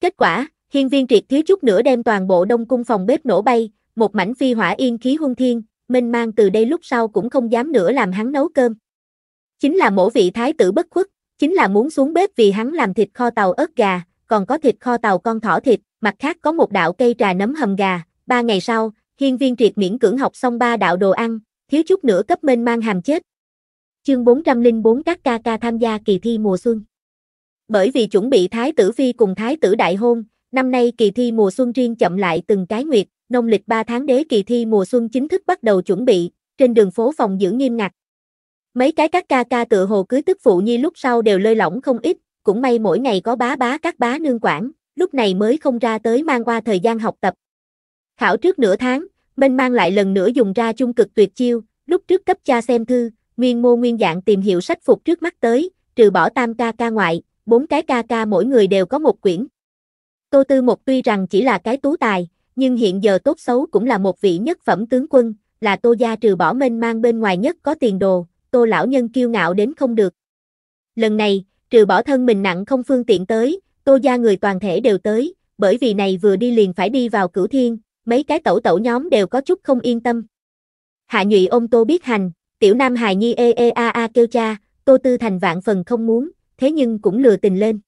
Kết quả, hiên viên triệt thiếu chút nữa đem toàn bộ đông cung phòng bếp nổ bay, một mảnh phi hỏa yên khí huân thiên, mênh mang từ đây lúc sau cũng không dám nữa làm hắn nấu cơm. Chính là mỗi vị thái tử bất khuất, chính là muốn xuống bếp vì hắn làm thịt kho tàu ớt gà, còn có thịt kho tàu con thỏ thịt, Mặt khác có một đạo cây trà nấm hầm gà, ba ngày sau, hiên viên triệt miễn cưỡng học xong ba đạo đồ ăn, thiếu chút nữa cấp mênh mang hàm chết. Chương 404 các ca ca tham gia kỳ thi mùa xuân. Bởi vì chuẩn bị Thái tử Phi cùng Thái tử Đại Hôn, năm nay kỳ thi mùa xuân riêng chậm lại từng cái nguyệt, nông lịch 3 tháng đế kỳ thi mùa xuân chính thức bắt đầu chuẩn bị, trên đường phố phòng giữ nghiêm ngặt. Mấy cái các ca ca tự hồ cưới tức phụ nhi lúc sau đều lơi lỏng không ít, cũng may mỗi ngày có bá bá các bá nương quản, lúc này mới không ra tới mang qua thời gian học tập. Khảo trước nửa tháng, Minh mang lại lần nữa dùng ra chung cực tuyệt chiêu, lúc trước cấp cha xem thư, nguyên mô nguyên dạng tìm hiểu sách phục trước mắt tới, trừ bỏ tam ca ca ngoại, bốn cái ca ca mỗi người đều có một quyển. Tô Tư Mộc tuy rằng chỉ là cái tú tài, nhưng hiện giờ tốt xấu cũng là một vị nhất phẩm tướng quân, là Tô gia trừ bỏ Minh mang bên ngoài nhất có tiền đồ, Tô lão nhân kiêu ngạo đến không được. Lần này, trừ bỏ thân mình nặng không phương tiện tới, Tô gia người toàn thể đều tới, bởi vì này vừa đi liền phải đi vào cửu thiên, mấy cái tẩu tẩu nhóm đều có chút không yên tâm. Hạ nhụy ôm Tô biết hành, tiểu nam hài nhi ê ê a a kêu cha, Tô Tư Thành vạn phần không muốn, thế nhưng cũng lừa tình lên.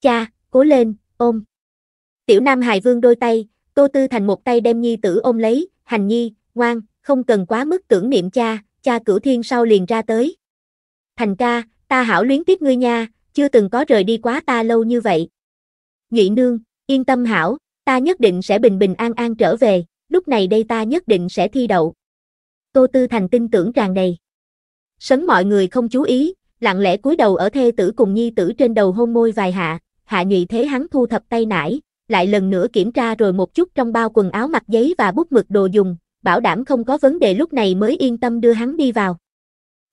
Cha, cố lên, ôm. Tiểu nam hài vương đôi tay, Tô Tư Thành một tay đem nhi tử ôm lấy, hành nhi, ngoan, không cần quá mức tưởng niệm cha, cha cửu thiên sau liền ra tới. Thành ca, ta hảo luyến tiếp ngươi nha, chưa từng có rời đi quá ta lâu như vậy. Nhụy nương, yên tâm hảo, ta nhất định sẽ bình bình an an trở về, lúc này đây ta nhất định sẽ thi đậu. Tô Tư Thành tin tưởng tràn đầy. Sấn mọi người không chú ý, lặng lẽ cúi đầu ở thê tử cùng nhi tử trên đầu hôn môi vài hạ, hạ nhụy thế hắn thu thập tay nải, lại lần nữa kiểm tra rồi một chút trong bao quần áo mặt giấy và bút mực đồ dùng, bảo đảm không có vấn đề lúc này mới yên tâm đưa hắn đi vào.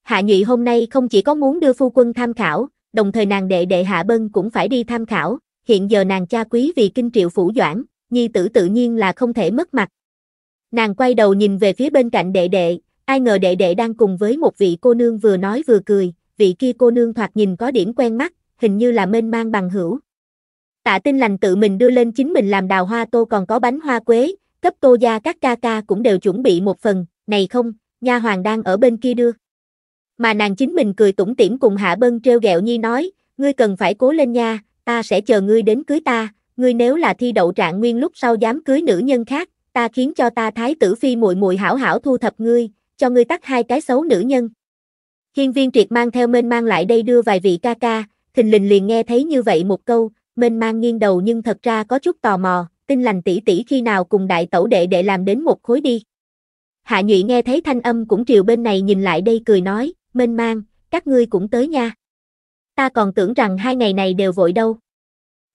Hạ nhụy hôm nay không chỉ có muốn đưa phu quân tham khảo, đồng thời nàng đệ đệ Hạ Bân cũng phải đi tham khảo, hiện giờ nàng cha quý vì kinh triệu phủ doãn, nhi tử tự nhiên là không thể mất mặt. Nàng quay đầu nhìn về phía bên cạnh đệ đệ, ai ngờ đệ đệ đang cùng với một vị cô nương vừa nói vừa cười, vị kia cô nương thoạt nhìn có điểm quen mắt, hình như là mênh mang bằng hữu. Tạ tinh lành tự mình đưa lên chính mình làm đào hoa tô còn có bánh hoa quế, cấp tô gia các ca ca cũng đều chuẩn bị một phần, này không, nha hoàng đang ở bên kia đưa mà nàng chính mình cười tủm tỉm cùng Hạ Bân treo gẹo Nhi nói, ngươi cần phải cố lên nha, ta sẽ chờ ngươi đến cưới ta, ngươi nếu là thi đậu trạng nguyên lúc sau dám cưới nữ nhân khác, ta khiến cho ta thái tử phi muội muội hảo hảo thu thập ngươi, cho ngươi tắt hai cái xấu nữ nhân. Hiên viên triệt mang theo mênh mang lại đây đưa vài vị ca ca, thình lình liền nghe thấy như vậy một câu, mênh mang nghiêng đầu nhưng thật ra có chút tò mò, tin lành tỷ tỷ khi nào cùng đại tẩu đệ để làm đến một khối đi. Hạ nhụy nghe thấy thanh âm cũng triều bên này nhìn lại đây cười nói, mênh mang, các ngươi cũng tới nha. Ta còn tưởng rằng hai ngày này đều vội đâu.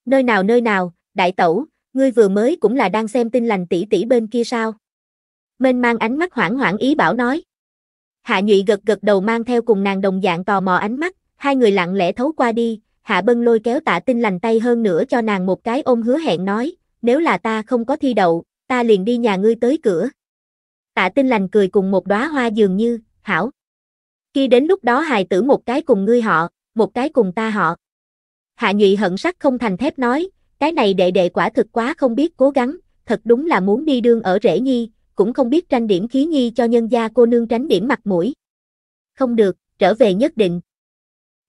Nơi nào nơi nào, đại tẩu, ngươi vừa mới cũng là đang xem tin lành tỷ tỷ bên kia sao? Mênh mang ánh mắt hoảng hoảng ý bảo nói. Hạ nhụy gật gật đầu mang theo cùng nàng đồng dạng tò mò ánh mắt, hai người lặng lẽ thấu qua đi, hạ bân lôi kéo tạ tinh lành tay hơn nữa cho nàng một cái ôm hứa hẹn nói, nếu là ta không có thi đậu, ta liền đi nhà ngươi tới cửa. Tạ tinh lành cười cùng một đóa hoa dường như, hảo. Khi đến lúc đó hài tử một cái cùng ngươi họ, một cái cùng ta họ. Hạ nhụy hận sắc không thành thép nói, cái này đệ đệ quả thực quá không biết cố gắng, thật đúng là muốn đi đương ở rễ nhi, cũng không biết tranh điểm khí nhi cho nhân gia cô nương tránh điểm mặt mũi. Không được, trở về nhất định.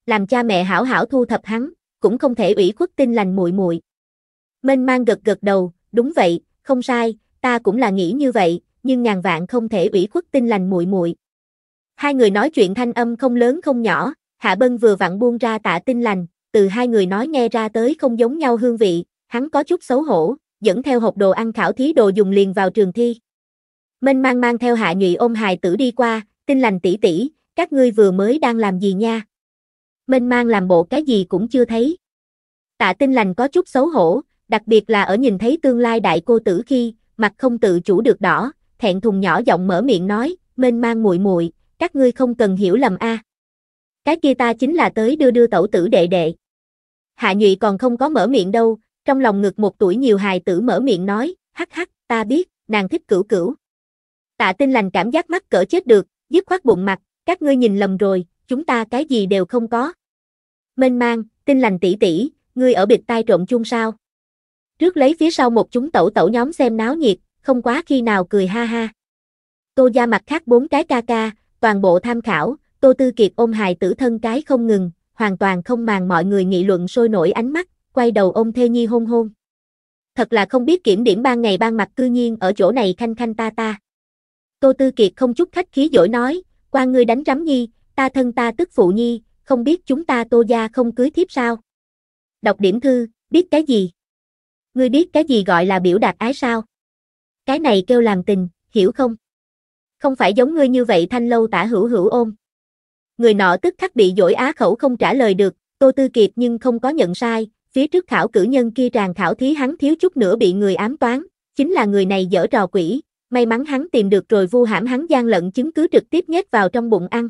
Làm cha mẹ hảo hảo thu thập hắn, cũng không thể ủy khuất tinh lành muội muội. Mênh mang gật gật đầu, đúng vậy, không sai, ta cũng là nghĩ như vậy, nhưng ngàn vạn không thể ủy khuất tinh lành muội muội. Hai người nói chuyện thanh âm không lớn không nhỏ, Hạ Bân vừa vặn buông ra tạ tinh lành, từ hai người nói nghe ra tới không giống nhau hương vị, hắn có chút xấu hổ, dẫn theo hộp đồ ăn khảo thí đồ dùng liền vào trường thi. Minh mang mang theo hạ nhụy ôm hài tử đi qua, tinh lành tỷ tỷ, các ngươi vừa mới đang làm gì nha? Minh mang làm bộ cái gì cũng chưa thấy. Tạ tinh lành có chút xấu hổ, đặc biệt là ở nhìn thấy tương lai đại cô tử khi, mặt không tự chủ được đỏ, thẹn thùng nhỏ giọng mở miệng nói, Minh mang muội muội, các ngươi không cần hiểu lầm a. Cái kia ta chính là tới đưa đưa tẩu tử đệ đệ. Hạ Nhụy còn không có mở miệng đâu, trong lòng ngực một tuổi nhiều hài tử mở miệng nói, hắc hắc, ta biết, nàng thích cửu cửu. Tạ Tinh lành cảm giác mắc cỡ chết được, dứt khoát bụng mặt, các ngươi nhìn lầm rồi, chúng ta cái gì đều không có. Mênh mang, Tinh lành tỷ tỷ, ngươi ở bịt tai trộn chung sao? Trước lấy phía sau một chúng tẩu tẩu nhóm xem náo nhiệt, không quá khi nào cười ha ha. Tô gia mặt khác bốn cái ca ca, Toàn bộ tham khảo, Tô Tư Kiệt ôm hài tử thân cái không ngừng, hoàn toàn không màng mọi người nghị luận sôi nổi ánh mắt, quay đầu ôm Thê Nhi hôn hôn. Thật là không biết kiểm điểm ban ngày ban mặt cư nhiên ở chỗ này khanh khanh ta ta. Tô Tư Kiệt không chút khách khí dỗi nói, qua ngươi đánh rắm nhi, ta thân ta tức phụ nhi, không biết chúng ta tô gia không cưới thiếp sao. Đọc điểm thư, biết cái gì? Ngươi biết cái gì gọi là biểu đạt ái sao? Cái này kêu làm tình, hiểu không? không phải giống ngươi như vậy thanh lâu tả hữu hữu ôm. Người nọ tức khắc bị dỗi á khẩu không trả lời được, Tô Tư Kiệt nhưng không có nhận sai, phía trước khảo cử nhân kia tràn khảo thí hắn thiếu chút nữa bị người ám toán, chính là người này dở trò quỷ, may mắn hắn tìm được rồi vu hãm hắn gian lận chứng cứ trực tiếp nhét vào trong bụng ăn.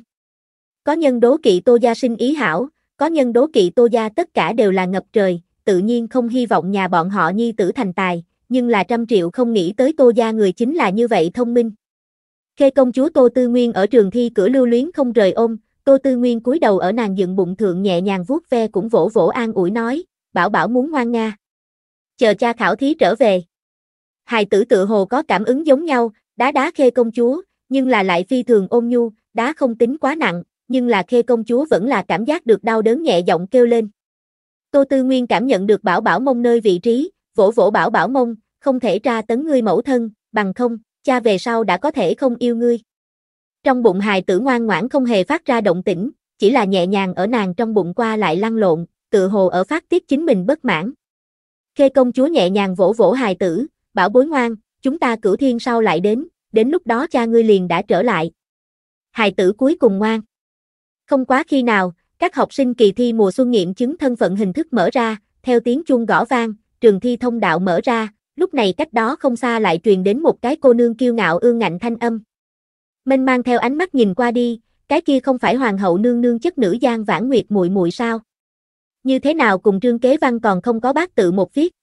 Có nhân đố kỵ Tô Gia sinh ý hảo, có nhân đố kỵ Tô Gia tất cả đều là ngập trời, tự nhiên không hy vọng nhà bọn họ nhi tử thành tài, nhưng là trăm triệu không nghĩ tới Tô Gia người chính là như vậy thông minh. Khê công chúa Tô Tư Nguyên ở trường thi cửa lưu luyến không rời ôm, Tô Tư Nguyên cúi đầu ở nàng dựng bụng thượng nhẹ nhàng vuốt ve cũng vỗ vỗ an ủi nói, bảo bảo muốn ngoan nga. Chờ cha khảo thí trở về. Hài tử tự hồ có cảm ứng giống nhau, đá đá khê công chúa, nhưng là lại phi thường ôm nhu, đá không tính quá nặng, nhưng là khê công chúa vẫn là cảm giác được đau đớn nhẹ giọng kêu lên. Tô Tư Nguyên cảm nhận được bảo bảo mông nơi vị trí, vỗ vỗ bảo bảo mông, không thể tra tấn ngươi mẫu thân, bằng không, cha về sau đã có thể không yêu ngươi. Trong bụng hài tử ngoan ngoãn không hề phát ra động tĩnh, chỉ là nhẹ nhàng ở nàng trong bụng qua lại lăn lộn, tự hồ ở phát tiết chính mình bất mãn. Khê công chúa nhẹ nhàng vỗ vỗ hài tử, bảo bối ngoan, chúng ta cửu thiên sau lại đến, đến lúc đó cha ngươi liền đã trở lại. Hài tử cuối cùng ngoan. Không quá khi nào, các học sinh kỳ thi mùa xuân nghiệm chứng thân phận hình thức mở ra, theo tiếng chuông gõ vang, trường thi thông đạo mở ra, Lúc này cách đó không xa lại truyền đến một cái cô nương kiêu ngạo ương ngạnh thanh âm. Minh mang theo ánh mắt nhìn qua đi, cái kia không phải hoàng hậu nương nương chất nữ Giang Vãn Nguyệt muội muội sao? Như thế nào cùng Trương Kế Văn còn không có bác tự một viết.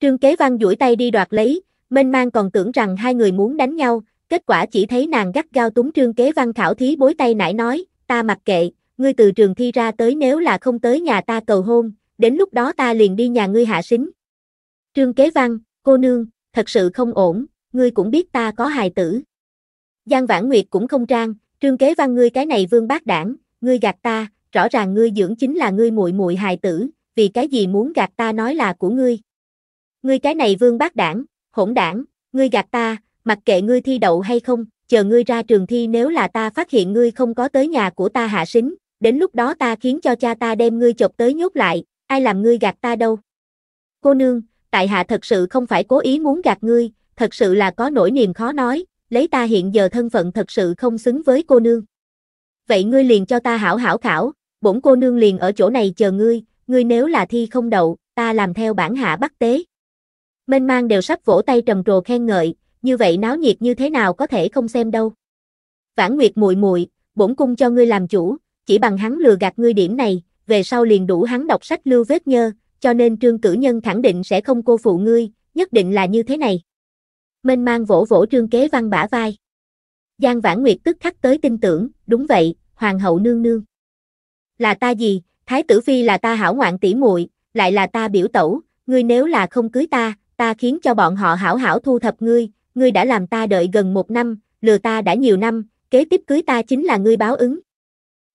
Trương Kế Văn duỗi tay đi đoạt lấy, Minh mang còn tưởng rằng hai người muốn đánh nhau, kết quả chỉ thấy nàng gắt gao túng Trương Kế Văn khảo thí bối tay nãy nói, ta mặc kệ, ngươi từ trường thi ra tới nếu là không tới nhà ta cầu hôn, đến lúc đó ta liền đi nhà ngươi hạ xính Trương Kế Văn, cô nương, thật sự không ổn, ngươi cũng biết ta có hài tử. Giang Vãn Nguyệt cũng không trang, trương kế văn ngươi cái này vương bác đảng, ngươi gạt ta, rõ ràng ngươi dưỡng chính là ngươi muội muội hài tử, vì cái gì muốn gạt ta nói là của ngươi. Ngươi cái này vương bác đảng, hỗn đảng, ngươi gạt ta, mặc kệ ngươi thi đậu hay không, chờ ngươi ra trường thi nếu là ta phát hiện ngươi không có tới nhà của ta hạ sính, đến lúc đó ta khiến cho cha ta đem ngươi chộp tới nhốt lại, ai làm ngươi gạt ta đâu. Cô nương, tại hạ thật sự không phải cố ý muốn gạt ngươi, thật sự là có nỗi niềm khó nói, lấy ta hiện giờ thân phận thật sự không xứng với cô nương. Vậy ngươi liền cho ta hảo hảo khảo, bổn cô nương liền ở chỗ này chờ ngươi, ngươi nếu là thi không đậu, ta làm theo bản hạ bắt tế. Mênh mang đều sắp vỗ tay trầm trồ khen ngợi, như vậy náo nhiệt như thế nào có thể không xem đâu. Vãn Nguyệt muội muội, bổn cung cho ngươi làm chủ, chỉ bằng hắn lừa gạt ngươi điểm này, về sau liền đủ hắn đọc sách lưu vết nhơ, cho nên trương cử nhân khẳng định sẽ không cô phụ ngươi, nhất định là như thế này. Mênh mang vỗ vỗ trương kế văn bả vai. Giang Vãn Nguyệt tức khắc tới tin tưởng, đúng vậy, hoàng hậu nương nương. Là ta gì, thái tử phi là ta hảo ngoạn tỉ muội, lại là ta biểu tẩu, ngươi nếu là không cưới ta, ta khiến cho bọn họ hảo hảo thu thập ngươi, ngươi đã làm ta đợi gần một năm, lừa ta đã nhiều năm, kế tiếp cưới ta chính là ngươi báo ứng.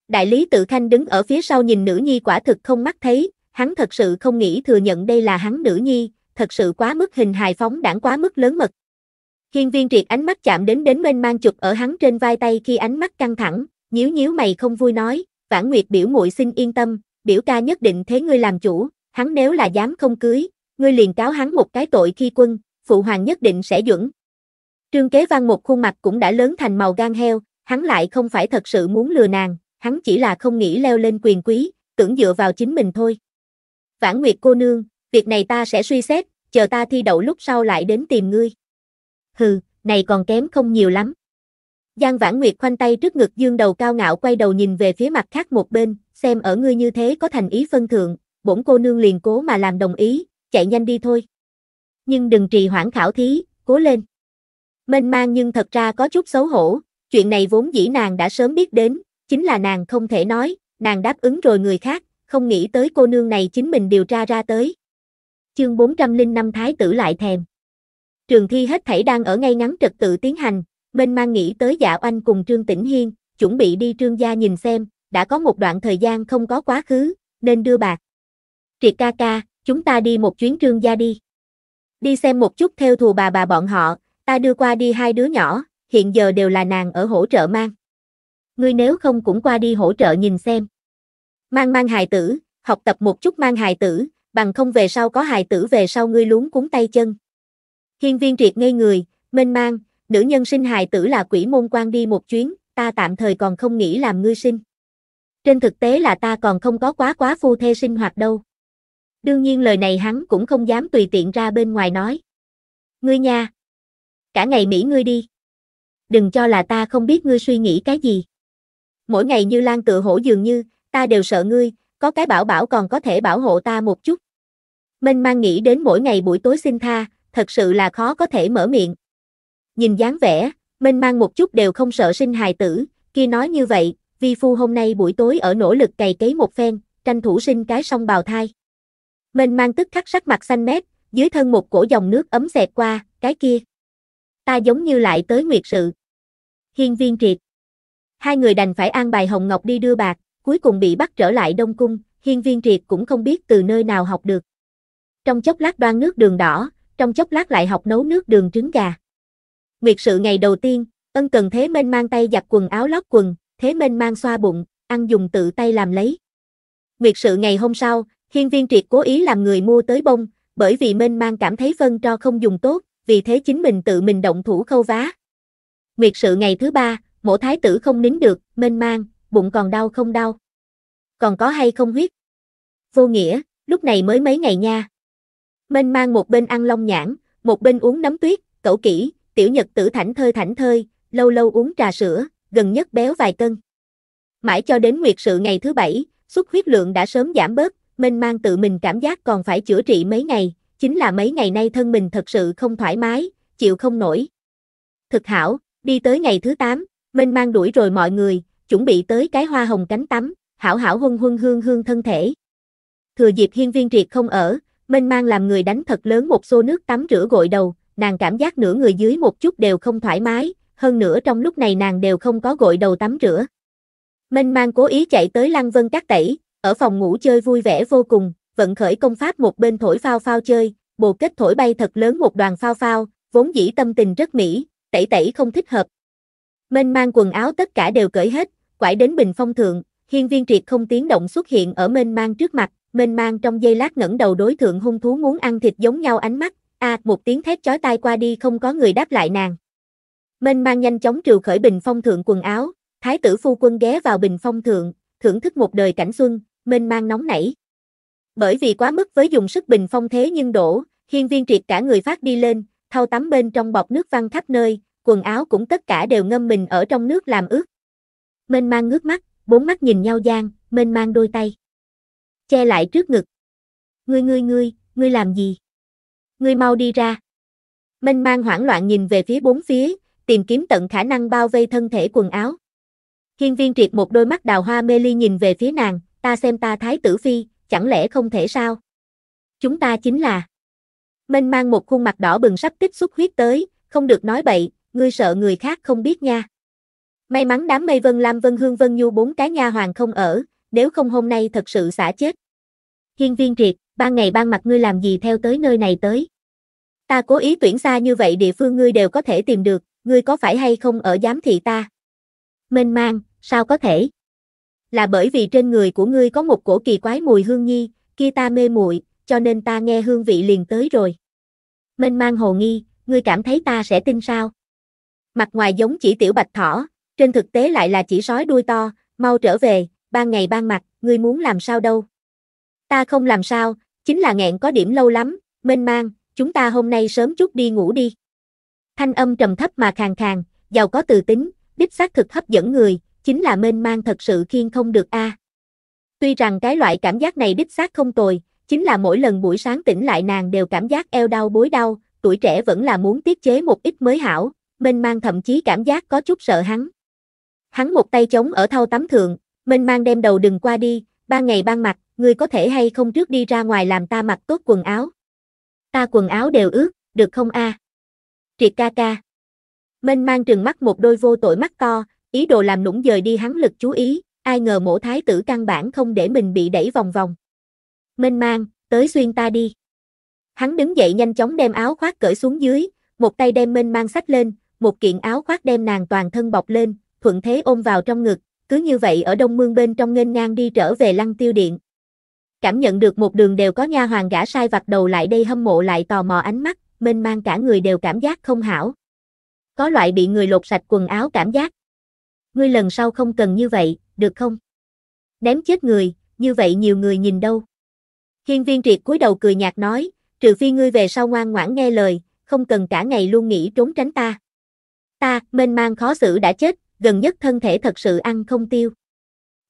Đại lý tự khanh đứng ở phía sau nhìn nữ nhi quả thực không mắt thấy, hắn thật sự không nghĩ thừa nhận đây là hắn nữ nhi, thật sự quá mức hình hài phóng đảng quá mức lớn mật. Hiên viên triệt ánh mắt chạm đến đến mênh mang chụp ở hắn trên vai tay khi ánh mắt căng thẳng, nhíu nhíu mày không vui nói, vãn nguyệt biểu muội xin yên tâm, biểu ca nhất định thế ngươi làm chủ, hắn nếu là dám không cưới, ngươi liền cáo hắn một cái tội khi quân, phụ hoàng nhất định sẽ dưỡng. Trương kế văn một khuôn mặt cũng đã lớn thành màu gan heo, hắn lại không phải thật sự muốn lừa nàng, hắn chỉ là không nghĩ leo lên quyền quý, tưởng dựa vào chính mình thôi. Vãn Nguyệt cô nương, việc này ta sẽ suy xét, chờ ta thi đậu lúc sau lại đến tìm ngươi. Hừ, này còn kém không nhiều lắm. Giang Vãn Nguyệt khoanh tay trước ngực dương đầu cao ngạo quay đầu nhìn về phía mặt khác một bên, xem ở ngươi như thế có thành ý phân thượng, bổn cô nương liền cố mà làm đồng ý, chạy nhanh đi thôi. Nhưng đừng trì hoãn khảo thí, cố lên. Mênh mang nhưng thật ra có chút xấu hổ, chuyện này vốn dĩ nàng đã sớm biết đến, chính là nàng không thể nói, nàng đáp ứng rồi người khác, không nghĩ tới cô nương này chính mình điều tra ra tới. Chương 405 Thái tử lại thèm. Trường thi hết thảy đang ở ngay ngắn trật tự tiến hành, bên mang nghĩ tới dạ oanh cùng Trương Tĩnh Hiên, chuẩn bị đi Trương gia nhìn xem, đã có một đoạn thời gian không có quá khứ, nên đưa bạc. Triệt ca ca, chúng ta đi một chuyến Trương gia đi. Đi xem một chút theo thù bà bà bọn họ, ta đưa qua đi hai đứa nhỏ, hiện giờ đều là nàng ở hỗ trợ mang. Ngươi nếu không cũng qua đi hỗ trợ nhìn xem. Mang mang hài tử, học tập một chút mang hài tử, bằng không về sau có hài tử về sau ngươi luống cuốn tay chân. Hiên viên triệt ngây người, mênh mang, nữ nhân sinh hài tử là quỷ môn quan đi một chuyến, ta tạm thời còn không nghĩ làm ngươi sinh. Trên thực tế là ta còn không có quá quá phu thê sinh hoạt đâu. Đương nhiên lời này hắn cũng không dám tùy tiện ra bên ngoài nói. Ngươi nha. Cả ngày Mỹ ngươi đi. Đừng cho là ta không biết ngươi suy nghĩ cái gì. Mỗi ngày như lan tự hổ dường như, ta đều sợ ngươi, có cái bảo bảo còn có thể bảo hộ ta một chút. Minh mang nghĩ đến mỗi ngày buổi tối xin tha, thật sự là khó có thể mở miệng. Nhìn dáng vẻ, Minh mang một chút đều không sợ sinh hài tử, kia nói như vậy, vi phu hôm nay buổi tối ở nỗ lực cày cấy một phen, tranh thủ sinh cái song bào thai. Minh mang tức khắc sắc mặt xanh mét, dưới thân một cổ dòng nước ấm xẹt qua, cái kia. Ta giống như lại tới nguyệt sự. Hiên viên triệt. Hai người đành phải an bài Hồng Ngọc đi đưa bạc, cuối cùng bị bắt trở lại Đông Cung, hiên viên triệt cũng không biết từ nơi nào học được. Trong chốc lát đoan nước đường đỏ, trong chốc lát lại học nấu nước đường trứng gà. Nguyệt sự ngày đầu tiên, ân cần thế minh mang tay giặt quần áo lót quần, thế minh mang xoa bụng, ăn dùng tự tay làm lấy. Nguyệt sự ngày hôm sau, hiên viên triệt cố ý làm người mua tới bông, bởi vì minh mang cảm thấy phân cho không dùng tốt, vì thế chính mình tự mình động thủ khâu vá. Nguyệt sự ngày thứ ba, mổ thái tử không nín được, minh mang, bụng còn đau không đau? Còn có hay không huyết? Vô nghĩa, lúc này mới mấy ngày nha. Mênh mang một bên ăn long nhãn, một bên uống nấm tuyết, cẩu kỹ, tiểu nhật tử thảnh thơi thảnh thơi, lâu lâu uống trà sữa, gần nhất béo vài cân. Mãi cho đến nguyệt sự ngày thứ bảy, xuất huyết lượng đã sớm giảm bớt, mênh mang tự mình cảm giác còn phải chữa trị mấy ngày, chính là mấy ngày nay thân mình thật sự không thoải mái, chịu không nổi. Thực hảo, đi tới ngày thứ 8, mênh mang đuổi rồi mọi người, chuẩn bị tới cái hoa hồng cánh tắm, hảo hảo huân huân hương hương thân thể. Thừa dịp hiên viên triệt không ở, mênh mang làm người đánh thật lớn một xô nước tắm rửa gội đầu, nàng cảm giác nửa người dưới một chút đều không thoải mái, hơn nữa trong lúc này nàng đều không có gội đầu tắm rửa. Minh mang cố ý chạy tới Lăng Vân cắt Tẩy, ở phòng ngủ chơi vui vẻ vô cùng, vận khởi công pháp một bên thổi phao phao chơi, bồ kết thổi bay thật lớn một đoàn phao phao, vốn dĩ tâm tình rất mỹ, tẩy tẩy không thích hợp. Minh mang quần áo tất cả đều cởi hết, quải đến bình phong thượng, hiên viên triệt không tiếng động xuất hiện ở mênh mang trước mặt, mênh mang trong giây lát ngẩng đầu đối thượng hung thú muốn ăn thịt giống nhau ánh mắt, a à, một tiếng thét chói tai qua đi không có người đáp lại nàng. Mênh mang nhanh chóng trừ khởi bình phong thượng quần áo, thái tử phu quân ghé vào bình phong thượng, thưởng thức một đời cảnh xuân, mênh mang nóng nảy. Bởi vì quá mức với dùng sức bình phong thế nhưng đổ, hiên viên triệt cả người phát đi lên, thau tắm bên trong bọc nước văng khắp nơi, quần áo cũng tất cả đều ngâm mình ở trong nước làm ướt mênh mang ngước mắt, bốn mắt nhìn nhau gian, mênh mang đôi tay. Che lại trước ngực. Ngươi ngươi ngươi, ngươi làm gì? Ngươi mau đi ra. Mênh mang hoảng loạn nhìn về phía bốn phía, tìm kiếm tận khả năng bao vây thân thể quần áo. Hiên viên triệt một đôi mắt đào hoa mê ly nhìn về phía nàng, ta xem ta thái tử phi, chẳng lẽ không thể sao? Chúng ta chính là... Mênh mang một khuôn mặt đỏ bừng sắp tích xuất huyết tới, không được nói bậy, ngươi sợ người khác không biết nha. May mắn đám mây Vân Lam Vân Hương Vân Nhu bốn cái nha hoàng không ở, nếu không hôm nay thật sự xả chết. Hiên viên triệt, ba ngày ban mặt ngươi làm gì theo tới nơi này tới. Ta cố ý tuyển xa như vậy địa phương ngươi đều có thể tìm được, ngươi có phải hay không ở giám thị ta? Mênh mang, sao có thể? Là bởi vì trên người của ngươi có một cổ kỳ quái mùi hương nhi, kia ta mê muội, cho nên ta nghe hương vị liền tới rồi. Mênh mang hồ nghi, ngươi cảm thấy ta sẽ tin sao? Mặt ngoài giống chỉ tiểu bạch thỏ, trên thực tế lại là chỉ sói đuôi to, mau trở về, ban ngày ban mặt, ngươi muốn làm sao đâu. Ta không làm sao, chính là nghẹn có điểm lâu lắm, mênh mang, chúng ta hôm nay sớm chút đi ngủ đi. Thanh âm trầm thấp mà khàn khàn, giàu có từ tính, đích xác thực hấp dẫn người, chính là mênh mang thật sự khiên không được a. Tuy rằng cái loại cảm giác này đích xác không tồi, chính là mỗi lần buổi sáng tỉnh lại nàng đều cảm giác eo đau bối đau, tuổi trẻ vẫn là muốn tiết chế một ít mới hảo, mênh mang thậm chí cảm giác có chút sợ hắn. Hắn một tay chống ở thau tắm thượng, mênh mang đem đầu đừng qua đi, ba ngày ban mặt, ngươi có thể hay không trước đi ra ngoài làm ta mặc tốt quần áo. Ta quần áo đều ướt, được không a? Triệt ca ca. Mênh mang trừng mắt một đôi vô tội mắt to, ý đồ làm nũng dời đi hắn lực chú ý, ai ngờ mổ thái tử căn bản không để mình bị đẩy vòng vòng. Mênh mang, tới xuyên ta đi. Hắn đứng dậy nhanh chóng đem áo khoác cởi xuống dưới, một tay đem mênh mang sách lên, một kiện áo khoác đem nàng toàn thân bọc lên, thuận thế ôm vào trong ngực, cứ như vậy ở đông mương bên trong nghênh ngang đi trở về lăng tiêu điện. Cảm nhận được một đường đều có nha hoàng gã sai vặt đầu lại đây hâm mộ lại tò mò ánh mắt, mênh mang cả người đều cảm giác không hảo. Có loại bị người lột sạch quần áo cảm giác. Ngươi lần sau không cần như vậy, được không? Ném chết người, như vậy nhiều người nhìn đâu. Hiên viên triệt cúi đầu cười nhạt nói, trừ phi ngươi về sau ngoan ngoãn nghe lời, không cần cả ngày luôn nghĩ trốn tránh ta. Ta, mênh mang khó xử đã chết, gần nhất thân thể thật sự ăn không tiêu.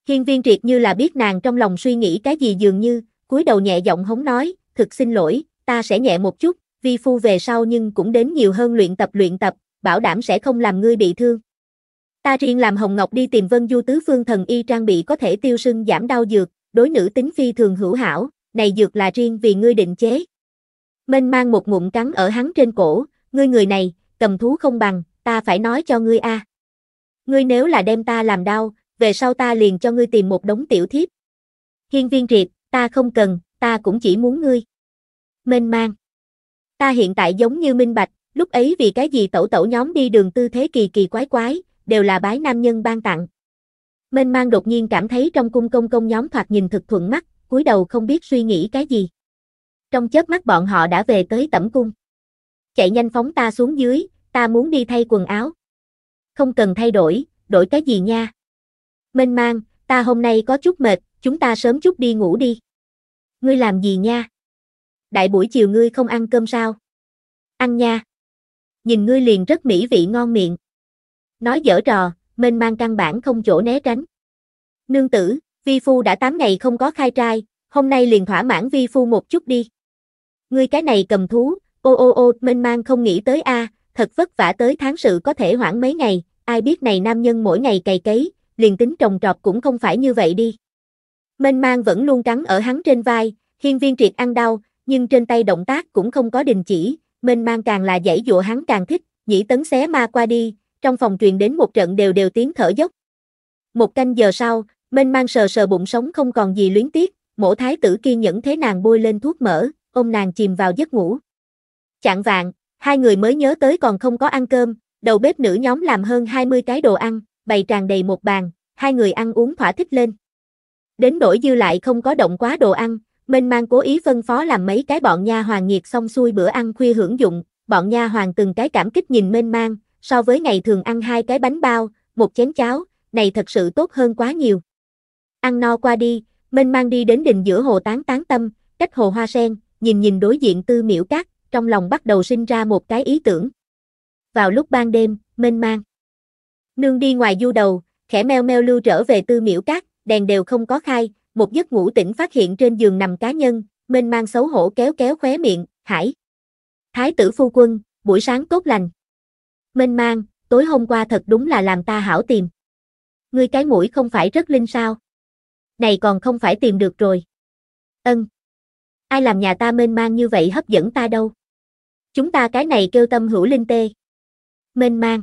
Hiên viên triệt như là biết nàng trong lòng suy nghĩ cái gì dường như, cúi đầu nhẹ giọng hống nói, thực xin lỗi, ta sẽ nhẹ một chút, vi phu về sau nhưng cũng đến nhiều hơn luyện tập luyện tập, bảo đảm sẽ không làm ngươi bị thương. Ta riêng làm Hồng Ngọc đi tìm Vân Du Tứ Phương Thần Y trang bị có thể tiêu sưng giảm đau dược, đối nữ tính phi thường hữu hảo, này dược là riêng vì ngươi định chế. Mênh mang một ngụm cắn ở hắn trên cổ, ngươi người này, cầm thú không bằng, ta phải nói cho ngươi a. À. Ngươi nếu là đem ta làm đau, về sau ta liền cho ngươi tìm một đống tiểu thiếp. Hiên viên triệt, ta không cần, ta cũng chỉ muốn ngươi. Mênh mang. Ta hiện tại giống như minh bạch, lúc ấy vì cái gì tẩu tẩu nhóm đi đường tư thế kỳ kỳ quái quái, đều là bái nam nhân ban tặng. Mênh mang đột nhiên cảm thấy trong cung công công nhóm thoạt nhìn thực thuận mắt, cúi đầu không biết suy nghĩ cái gì. Trong chớp mắt bọn họ đã về tới tẩm cung. Chạy nhanh phóng ta xuống dưới, ta muốn đi thay quần áo không cần thay đổi, đổi cái gì nha. Mênh mang, ta hôm nay có chút mệt, chúng ta sớm chút đi ngủ đi. Ngươi làm gì nha? Đại buổi chiều ngươi không ăn cơm sao? Ăn nha. Nhìn ngươi liền rất mỹ vị ngon miệng. Nói dở trò, mênh mang căn bản không chỗ né tránh. Nương tử, vi phu đã 8 ngày không có khai trai, hôm nay liền thỏa mãn vi phu một chút đi. Ngươi cái này cầm thú, ô ô ô, mênh mang không nghĩ tới a, thật vất vả tới tháng sự có thể hoãn mấy ngày, ai biết này nam nhân mỗi ngày cày cấy, liền tính trồng trọt cũng không phải như vậy đi. Mênh mang vẫn luôn cắn ở hắn trên vai, hiên viên triệt ăn đau, nhưng trên tay động tác cũng không có đình chỉ, mênh mang càng là dãy dụa hắn càng thích, nhĩ tấn xé ma qua đi, trong phòng truyền đến một trận đều đều tiếng thở dốc. Một canh giờ sau, mênh mang sờ sờ bụng sống không còn gì luyến tiếc, mổ thái tử kiên nhẫn thế nàng bôi lên thuốc mỡ, ôm nàng chìm vào giấc ngủ. Chạng vạn, hai người mới nhớ tới còn không có ăn cơm, đầu bếp nữ nhóm làm hơn 20 cái đồ ăn, bày tràn đầy một bàn, hai người ăn uống thỏa thích lên. Đến đổi dư lại không có động quá đồ ăn, Minh Mang cố ý phân phó làm mấy cái bọn nha hoàng nhiệt xong xuôi bữa ăn khuya hưởng dụng, bọn nha hoàng từng cái cảm kích nhìn Minh Mang, so với ngày thường ăn hai cái bánh bao, một chén cháo, này thật sự tốt hơn quá nhiều. Ăn no qua đi, Minh Mang đi đến đình giữa hồ tán tán tâm, cách hồ hoa sen, nhìn nhìn đối diện tư miểu cát, trong lòng bắt đầu sinh ra một cái ý tưởng vào lúc ban đêm, mênh mang. Nương đi ngoài du đầu, khẽ meo meo lưu trở về tư miễu cát, đèn đều không có khai, một giấc ngủ tỉnh phát hiện trên giường nằm cá nhân, mênh mang xấu hổ kéo kéo khóe miệng, hải. Thái tử phu quân, buổi sáng tốt lành. Mênh mang, tối hôm qua thật đúng là làm ta hảo tìm. Ngươi cái mũi không phải rất linh sao. Này còn không phải tìm được rồi. Ân. Ai làm nhà ta mênh mang như vậy hấp dẫn ta đâu. Chúng ta cái này kêu tâm hữu linh tê mênh mang.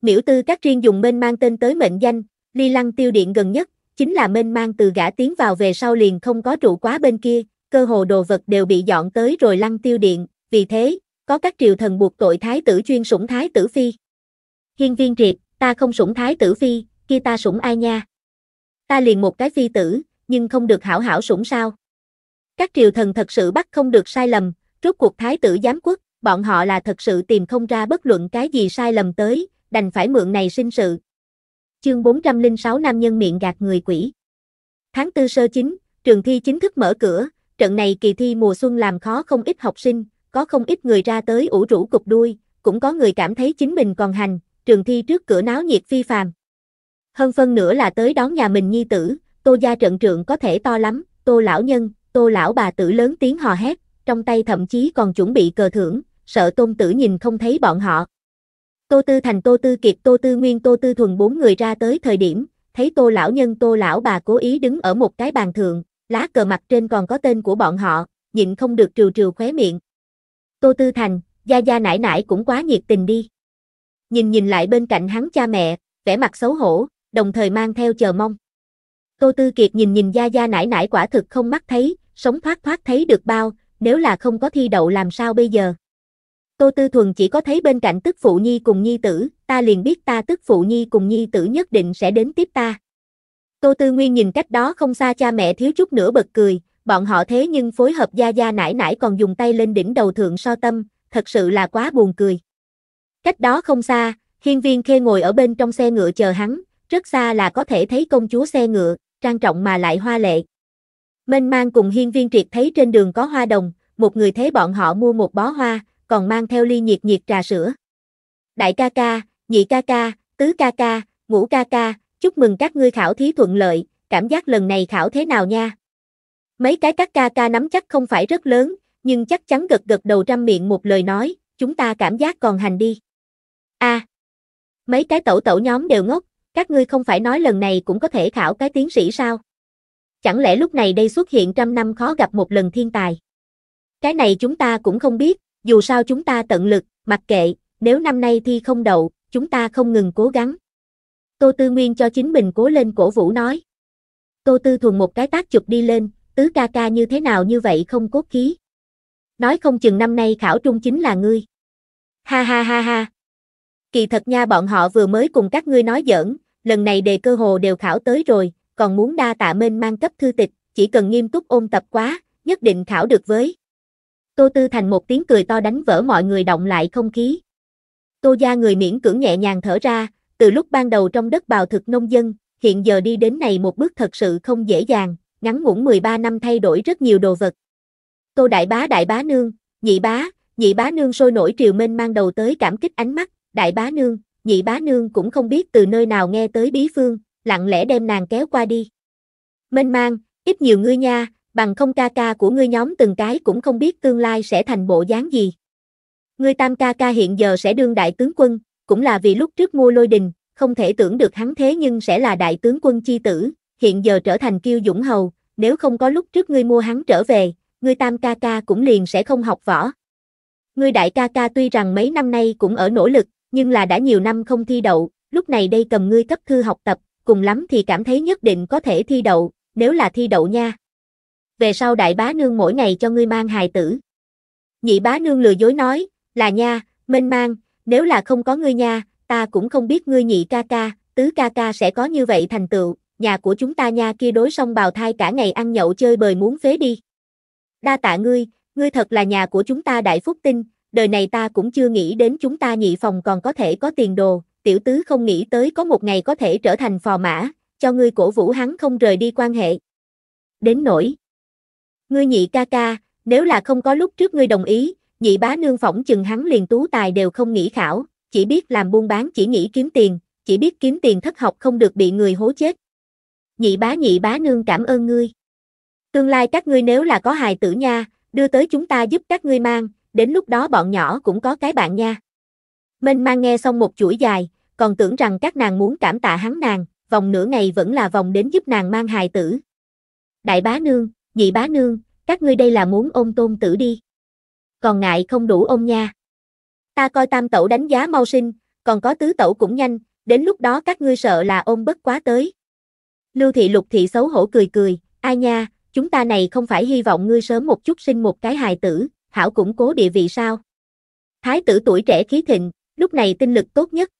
Miễu tư các riêng dùng mênh mang tên tới mệnh danh, ly lăng tiêu điện gần nhất, chính là mênh mang từ gã tiến vào về sau liền không có trụ quá bên kia, cơ hồ đồ vật đều bị dọn tới rồi lăng tiêu điện, vì thế, có các triều thần buộc tội thái tử chuyên sủng thái tử phi. Hiên viên triệt, ta không sủng thái tử phi, kia ta sủng ai nha? Ta liền một cái phi tử, nhưng không được hảo hảo sủng sao? Các triều thần thật sự bắt không được sai lầm, rốt cuộc thái tử giám quốc, bọn họ là thật sự tìm không ra bất luận cái gì sai lầm tới, đành phải mượn này sinh sự. Chương 406 Nam nhân miệng gạt người quỷ Tháng 4 sơ chính, trường thi chính thức mở cửa, trận này kỳ thi mùa xuân làm khó không ít học sinh, có không ít người ra tới ủ rũ cục đuôi, cũng có người cảm thấy chính mình còn hành, trường thi trước cửa náo nhiệt phi phàm. Hơn phân nữa là tới đón nhà mình nhi tử, tô gia trận trượng có thể to lắm, tô lão nhân, tô lão bà tử lớn tiếng hò hét, trong tay thậm chí còn chuẩn bị cờ thưởng, sợ tôn tử nhìn không thấy bọn họ. Tô Tư Thành Tô Tư Kiệt Tô Tư Nguyên Tô Tư Thuần bốn người ra tới thời điểm, thấy Tô Lão Nhân Tô Lão bà cố ý đứng ở một cái bàn thượng, lá cờ mặt trên còn có tên của bọn họ, nhịn không được trừ trừ khóe miệng. Tô Tư Thành, Gia Gia nải nải cũng quá nhiệt tình đi. Nhìn nhìn lại bên cạnh hắn cha mẹ, vẻ mặt xấu hổ, đồng thời mang theo chờ mong. Tô Tư Kiệt nhìn nhìn Gia Gia nải nải quả thực không mắt thấy, sống thoát thoát thấy được bao, nếu là không có thi đậu làm sao bây giờ. Tô Tư Thuần chỉ có thấy bên cạnh tức phụ nhi cùng nhi tử, ta liền biết ta tức phụ nhi cùng nhi tử nhất định sẽ đến tiếp ta. Tô Tư Nguyên nhìn cách đó không xa cha mẹ thiếu chút nữa bật cười, bọn họ thế nhưng phối hợp gia gia nải nải còn dùng tay lên đỉnh đầu thượng so tâm, thật sự là quá buồn cười. Cách đó không xa, hiên viên khê ngồi ở bên trong xe ngựa chờ hắn, rất xa là có thể thấy công chúa xe ngựa, trang trọng mà lại hoa lệ. Mênh mang cùng hiên viên triệt thấy trên đường có hoa đồng, một người thấy bọn họ mua một bó hoa, còn mang theo ly nhiệt nhiệt trà sữa. Đại ca ca, nhị ca ca, tứ ca ca, ngũ ca ca, chúc mừng các ngươi khảo thí thuận lợi, cảm giác lần này khảo thế nào nha? Mấy cái các ca ca nắm chắc không phải rất lớn, nhưng chắc chắn gật gật đầu trăm miệng một lời nói, chúng ta cảm giác còn hành đi. A. À, mấy cái tẩu tẩu nhóm đều ngốc, các ngươi không phải nói lần này cũng có thể khảo cái tiến sĩ sao? Chẳng lẽ lúc này đây xuất hiện trăm năm khó gặp một lần thiên tài? Cái này chúng ta cũng không biết, dù sao chúng ta tận lực, mặc kệ, nếu năm nay thi không đậu, chúng ta không ngừng cố gắng. Tô Tư Nguyên cho chính mình cố lên cổ vũ nói. Tô Tư thuần một cái tác chụp đi lên, tứ ca ca như thế nào như vậy không cốt khí. Nói không chừng năm nay khảo trung chính là ngươi. Ha ha ha ha. Kỳ thật nha bọn họ vừa mới cùng các ngươi nói giỡn, lần này đề cơ hồ đều khảo tới rồi, còn muốn đa tạ mênh mang cấp thư tịch, chỉ cần nghiêm túc ôn tập quá, nhất định khảo được với. Tô Tư Thành một tiếng cười to đánh vỡ mọi người động lại không khí. Tô gia người miễn cưỡng nhẹ nhàng thở ra, từ lúc ban đầu trong đất bào thực nông dân, hiện giờ đi đến này một bước thật sự không dễ dàng, ngắn ngủn 13 năm thay đổi rất nhiều đồ vật. Tô đại bá đại bá nương, nhị bá, nhị bá nương sôi nổi triều minh mang đầu tới cảm kích ánh mắt, đại bá nương, nhị bá nương cũng không biết từ nơi nào nghe tới bí phương, lặng lẽ đem nàng kéo qua đi. Minh mang, ít nhiều ngươi nha, bằng không ca ca của ngươi nhóm từng cái cũng không biết tương lai sẽ thành bộ dáng gì. Ngươi tam ca ca hiện giờ sẽ đương đại tướng quân, cũng là vì lúc trước mua lôi đình, không thể tưởng được hắn thế nhưng sẽ là đại tướng quân chi tử, hiện giờ trở thành kiêu dũng hầu, nếu không có lúc trước ngươi mua hắn trở về, ngươi tam ca ca cũng liền sẽ không học võ. Ngươi đại ca ca tuy rằng mấy năm nay cũng ở nỗ lực, nhưng là đã nhiều năm không thi đậu, lúc này đây cầm ngươi cấp thư học tập, cùng lắm thì cảm thấy nhất định có thể thi đậu, nếu là thi đậu nha về sau đại bá nương mỗi ngày cho ngươi mang hài tử. Nhị bá nương lừa dối nói, là nha, mênh mang, nếu là không có ngươi nha, ta cũng không biết ngươi nhị ca ca, tứ ca ca sẽ có như vậy thành tựu, nhà của chúng ta nha kia đối xong bào thai cả ngày ăn nhậu chơi bời muốn phế đi. Đa tạ ngươi, ngươi thật là nhà của chúng ta đại phúc tinh, đời này ta cũng chưa nghĩ đến chúng ta nhị phòng còn có thể có tiền đồ, tiểu tứ không nghĩ tới có một ngày có thể trở thành phò mã, cho ngươi cổ vũ hắn không rời đi quan hệ. Đến nỗi Ngươi nhị ca ca, nếu là không có lúc trước ngươi đồng ý, nhị bá nương phỏng chừng hắn liền tú tài đều không nghĩ khảo, chỉ biết làm buôn bán chỉ nghĩ kiếm tiền, chỉ biết kiếm tiền thất học không được bị người hố chết. Nhị bá nhị bá nương cảm ơn ngươi. Tương lai các ngươi nếu là có hài tử nha, đưa tới chúng ta giúp các ngươi mang, đến lúc đó bọn nhỏ cũng có cái bạn nha. Minh mang nghe xong một chuỗi dài, còn tưởng rằng các nàng muốn cảm tạ hắn nàng, vòng nửa ngày vẫn là vòng đến giúp nàng mang hài tử. Đại bá nương, nhị bá nương, các ngươi đây là muốn ôm tôn tử đi. Còn ngại không đủ ôm nha. Ta coi tam tẩu đánh giá mau sinh, còn có tứ tẩu cũng nhanh, đến lúc đó các ngươi sợ là ôm bất quá tới. Lưu thị lục thị xấu hổ cười cười, ai nha, chúng ta này không phải hy vọng ngươi sớm một chút sinh một cái hài tử, hảo củng cố địa vị sao. Thái tử tuổi trẻ khí thịnh, lúc này tinh lực tốt nhất.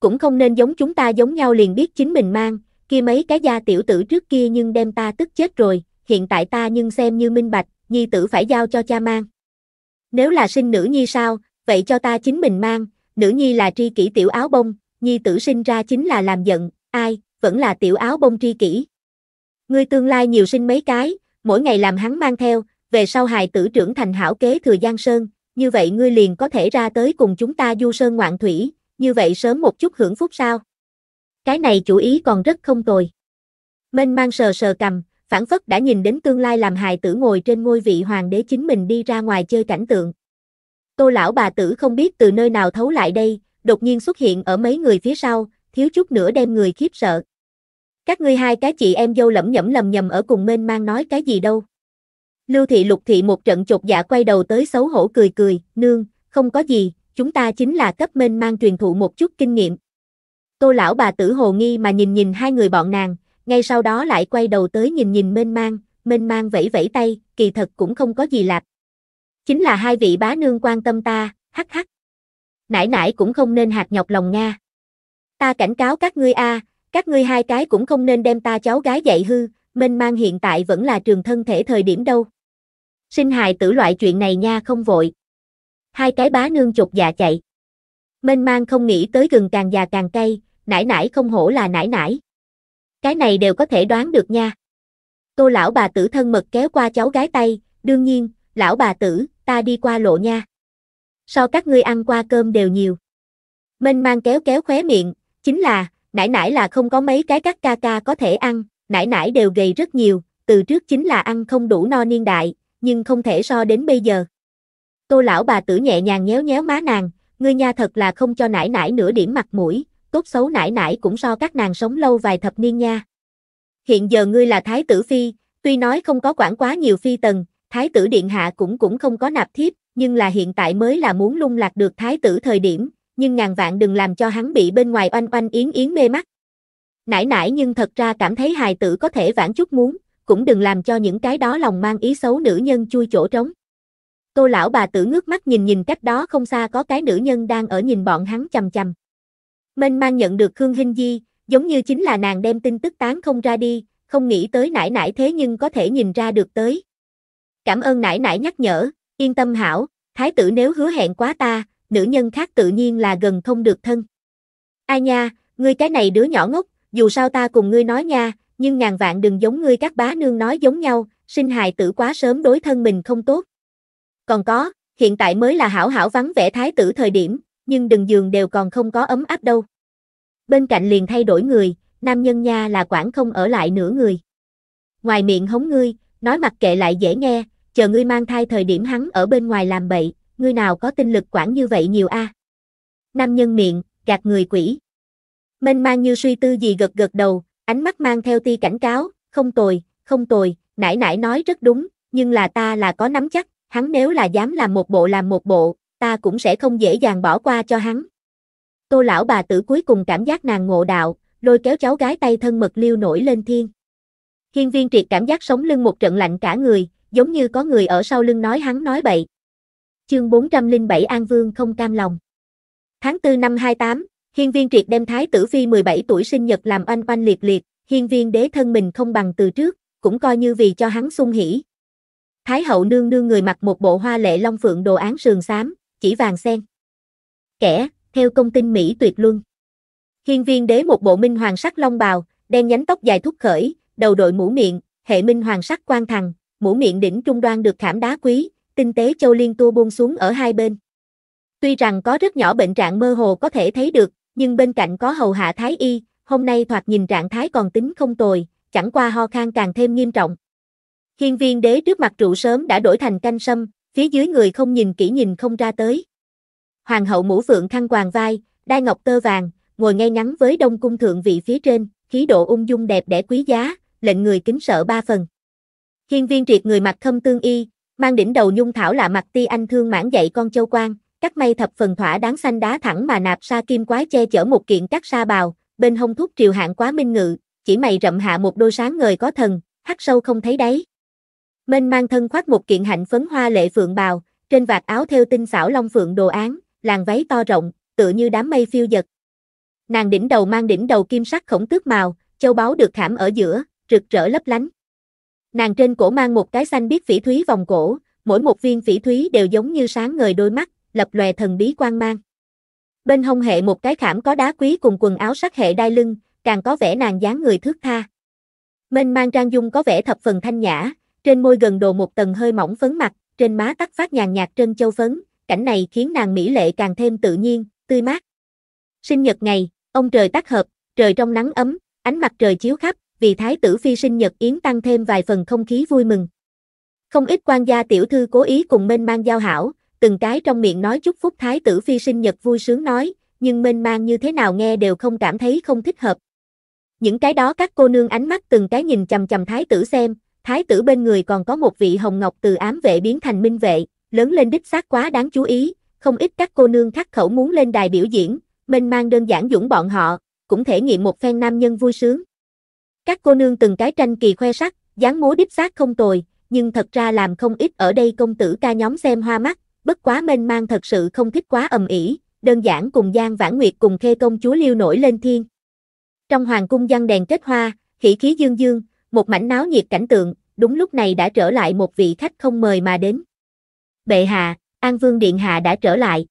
Cũng không nên giống chúng ta giống nhau liền biết chính mình mang, kia mấy cái gia tiểu tử trước kia nhưng đem ta tức chết rồi, hiện tại ta nhưng xem như minh bạch, nhi tử phải giao cho cha mang. Nếu là sinh nữ nhi sao, vậy cho ta chính mình mang, nữ nhi là tri kỷ tiểu áo bông, nhi tử sinh ra chính là làm giận, ai, vẫn là tiểu áo bông tri kỷ. Ngươi tương lai nhiều sinh mấy cái, mỗi ngày làm hắn mang theo, về sau hài tử trưởng thành hảo kế thừa Giang Sơn, như vậy ngươi liền có thể ra tới cùng chúng ta du sơn ngoạn thủy, như vậy sớm một chút hưởng phúc sao. Cái này chủ ý còn rất không tồi. Mênh mang sờ sờ cầm, phản phất đã nhìn đến tương lai làm hài tử ngồi trên ngôi vị hoàng đế chính mình đi ra ngoài chơi cảnh tượng. Tô lão bà tử không biết từ nơi nào thấu lại đây, đột nhiên xuất hiện ở mấy người phía sau, thiếu chút nữa đem người khiếp sợ. Các ngươi hai cái chị em dâu lẩm nhẩm lầm nhầm ở cùng mênh mang nói cái gì đâu. Lưu thị lục thị một trận chột dạ quay đầu tới xấu hổ cười cười, nương, không có gì, chúng ta chính là cấp mênh mang truyền thụ một chút kinh nghiệm. Tô lão bà tử hồ nghi mà nhìn nhìn hai người bọn nàng, ngay sau đó lại quay đầu tới nhìn nhìn mênh mang, mênh mang vẫy vẫy tay, kỳ thật cũng không có gì lạc. Chính là hai vị bá nương quan tâm ta, hắc hắc. Nãi nãi cũng không nên hạt nhọc lòng nha. Ta cảnh cáo các ngươi a, các ngươi hai cái cũng không nên đem ta cháu gái dạy hư, mênh mang hiện tại vẫn là trường thân thể thời điểm đâu. Sinh hài tử loại chuyện này nha không vội. Hai cái bá nương chột dạ chạy. Mênh mang không nghĩ tới gừng càng già càng cay, nãi nãi không hổ là nãi nãi. Cái này đều có thể đoán được nha. Tô lão bà tử thân mật kéo qua cháu gái tay, đương nhiên, lão bà tử, ta đi qua lộ nha. So các ngươi ăn qua cơm đều nhiều. Minh mang kéo kéo khóe miệng, chính là, nãy nãy là không có mấy cái các ca ca có thể ăn, nãy nãy đều gầy rất nhiều, từ trước chính là ăn không đủ no niên đại, nhưng không thể so đến bây giờ. Tô lão bà tử nhẹ nhàng nhéo nhéo má nàng, ngươi nha thật là không cho nãy nãy nửa điểm mặt mũi, tốt xấu nãi nãi cũng so các nàng sống lâu vài thập niên nha. Hiện giờ ngươi là thái tử phi, tuy nói không có quản quá nhiều phi tần, thái tử điện hạ cũng cũng không có nạp thiếp, nhưng là hiện tại mới là muốn lung lạc được thái tử thời điểm, nhưng ngàn vạn đừng làm cho hắn bị bên ngoài oanh oanh yến yến mê mắt. Nãi nãi nhưng thật ra cảm thấy hài tử có thể vãn chút muốn, cũng đừng làm cho những cái đó lòng mang ý xấu nữ nhân chui chỗ trống. cô lão bà tử ngước mắt nhìn nhìn cách đó không xa có cái nữ nhân đang ở nhìn bọn hắn chằm chằm. Mênh mang nhận được Khương Hinh Di, giống như chính là nàng đem tin tức tán không ra đi, không nghĩ tới nải nải thế nhưng có thể nhìn ra được tới. Cảm ơn nải nải nhắc nhở, yên tâm hảo, thái tử nếu hứa hẹn quá ta, nữ nhân khác tự nhiên là gần không được thân. Ai nha, ngươi cái này đứa nhỏ ngốc, dù sao ta cùng ngươi nói nha, nhưng ngàn vạn đừng giống ngươi các bá nương nói giống nhau, sinh hài tử quá sớm đối thân mình không tốt. Còn có, hiện tại mới là hảo hảo vắng vẻ thái tử thời điểm, nhưng đừng giường đều còn không có ấm áp đâu. Bên cạnh liền thay đổi người, nam nhân nha là quản không ở lại nửa người. Ngoài miệng hống ngươi, nói mặc kệ lại dễ nghe, chờ ngươi mang thai thời điểm hắn ở bên ngoài làm bậy, ngươi nào có tinh lực quản như vậy nhiều a. Nam nhân miệng, gạt người quỷ. Mênh mang như suy tư gì gật gật đầu, ánh mắt mang theo ti cảnh cáo, không tồi, không tồi, nãy nãy nói rất đúng, nhưng là ta là có nắm chắc, hắn nếu là dám làm một bộ làm một bộ, ta cũng sẽ không dễ dàng bỏ qua cho hắn. Tô lão bà tử cuối cùng cảm giác nàng ngộ đạo, lôi kéo cháu gái tay thân mật liêu nổi lên thiên. Hiên viên triệt cảm giác sống lưng một trận lạnh cả người, giống như có người ở sau lưng nói hắn nói bậy. Chương 407 An Vương không cam lòng. Tháng 4 năm 28, hiên viên triệt đem thái tử phi 17 tuổi sinh nhật làm oanh oanh liệt liệt, hiên viên đế thân mình không bằng từ trước, cũng coi như vì cho hắn sung hỉ. Thái hậu nương nương người mặc một bộ hoa lệ long phượng đồ án sườn xám, chỉ vàng sen. Kẻ, theo công tin Mỹ tuyệt luân. Hiên viên đế một bộ minh hoàng sắc long bào, đen nhánh tóc dài thúc khởi, đầu đội mũ miệng, hệ minh hoàng sắc quan thằng, mũ miệng đỉnh trung đoan được khảm đá quý, tinh tế châu liên tua buông xuống ở hai bên. Tuy rằng có rất nhỏ bệnh trạng mơ hồ có thể thấy được, nhưng bên cạnh có hầu hạ thái y, hôm nay thoạt nhìn trạng thái còn tính không tồi, chẳng qua ho khan càng thêm nghiêm trọng. Hiên viên đế trước mặt trụ sớm đã đổi thành canh sâm, phía dưới người không nhìn kỹ nhìn không ra tới. Hoàng hậu mũ phượng khăn quàng vai, đai ngọc tơ vàng, ngồi ngay ngắn với đông cung thượng vị phía trên, khí độ ung dung đẹp đẽ quý giá, lệnh người kính sợ ba phần. Hiên viên triệt người mặt khâm tương y, mang đỉnh đầu nhung thảo lạ mặt ti anh thương mãn dậy con châu quan, cắt may thập phần thỏa đáng xanh đá thẳng mà nạp sa kim quái che chở một kiện cắt sa bào, bên hông thuốc triều hạng quá minh ngự, chỉ mày rậm hạ một đôi sáng ngời có thần, hắt sâu không thấy đấy Mênh mang thân khoác một kiện hạnh phấn hoa lệ phượng bào, trên vạt áo theo tinh xảo long phượng đồ án, làn váy to rộng, tựa như đám mây phiêu dật. Nàng đỉnh đầu mang đỉnh đầu kim sắc khổng tước màu, châu báu được khảm ở giữa, rực rỡ lấp lánh. Nàng trên cổ mang một cái xanh biết phỉ thúy vòng cổ, mỗi một viên phỉ thúy đều giống như sáng ngời đôi mắt, lập lòe thần bí quang mang. Bên hông hệ một cái khảm có đá quý cùng quần áo sắc hệ đai lưng, càng có vẻ nàng dáng người thước tha. Mênh mang trang dung có vẻ thập phần thanh nhã, trên môi gần đồ một tầng hơi mỏng phấn mặt, trên má tắt phát nhàn nhạt trân châu phấn, cảnh này khiến nàng mỹ lệ càng thêm tự nhiên, tươi mát. Sinh nhật ngày, ông trời tác hợp, trời trong nắng ấm, ánh mặt trời chiếu khắp, vì thái tử phi sinh nhật yến tăng thêm vài phần không khí vui mừng. Không ít quan gia tiểu thư cố ý cùng Minh Mang giao hảo, từng cái trong miệng nói chúc phúc thái tử phi sinh nhật vui sướng nói, nhưng Minh Mang như thế nào nghe đều không cảm thấy không thích hợp. Những cái đó các cô nương ánh mắt từng cái nhìn chằm chằm thái tử xem, thái tử bên người còn có một vị hồng ngọc từ ám vệ biến thành minh vệ, lớn lên đích xác quá đáng chú ý, không ít các cô nương khắc khẩu muốn lên đài biểu diễn, mênh mang đơn giản dũng bọn họ, cũng thể nghiệm một phen nam nhân vui sướng. Các cô nương từng cái tranh kỳ khoe sắc, dáng múa đích xác không tồi, nhưng thật ra làm không ít ở đây công tử ca nhóm xem hoa mắt, bất quá mênh mang thật sự không thích quá ầm ĩ, đơn giản cùng Giang Vãn Nguyệt cùng Khê công chúa Liêu nổi lên thiên. Trong hoàng cung giăng đèn kết hoa, khí khí dương dương, một mảnh náo nhiệt cảnh tượng, đúng lúc này đã trở lại một vị khách không mời mà đến. Bệ hạ, An Vương Điện Hạ đã trở lại.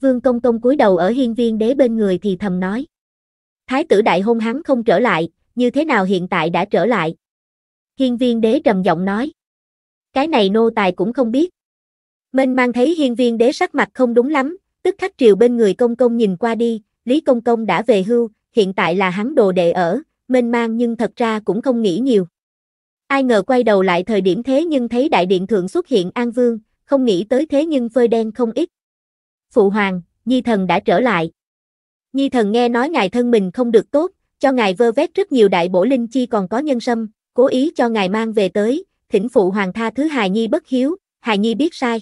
Vương Công Công cúi đầu ở hiên viên đế bên người thì thầm nói. Thái tử đại hôn hắn không trở lại, như thế nào hiện tại đã trở lại? Hiên viên đế trầm giọng nói. Cái này nô tài cũng không biết. Minh mang thấy hiên viên đế sắc mặt không đúng lắm, tức khắc triều bên người công công nhìn qua đi, Lý Công Công đã về hưu, hiện tại là hắn đồ đệ ở, mênh mang nhưng thật ra cũng không nghĩ nhiều. Ai ngờ quay đầu lại thời điểm thế nhưng thấy đại điện thượng xuất hiện An Vương, không nghĩ tới thế nhưng phơi đen không ít. Phụ hoàng, Nhi thần đã trở lại. Nhi thần nghe nói ngài thân mình không được tốt, cho ngài vơ vét rất nhiều đại bổ linh chi còn có nhân sâm, cố ý cho ngài mang về tới, thỉnh phụ hoàng tha thứ hài nhi bất hiếu, hài nhi biết sai.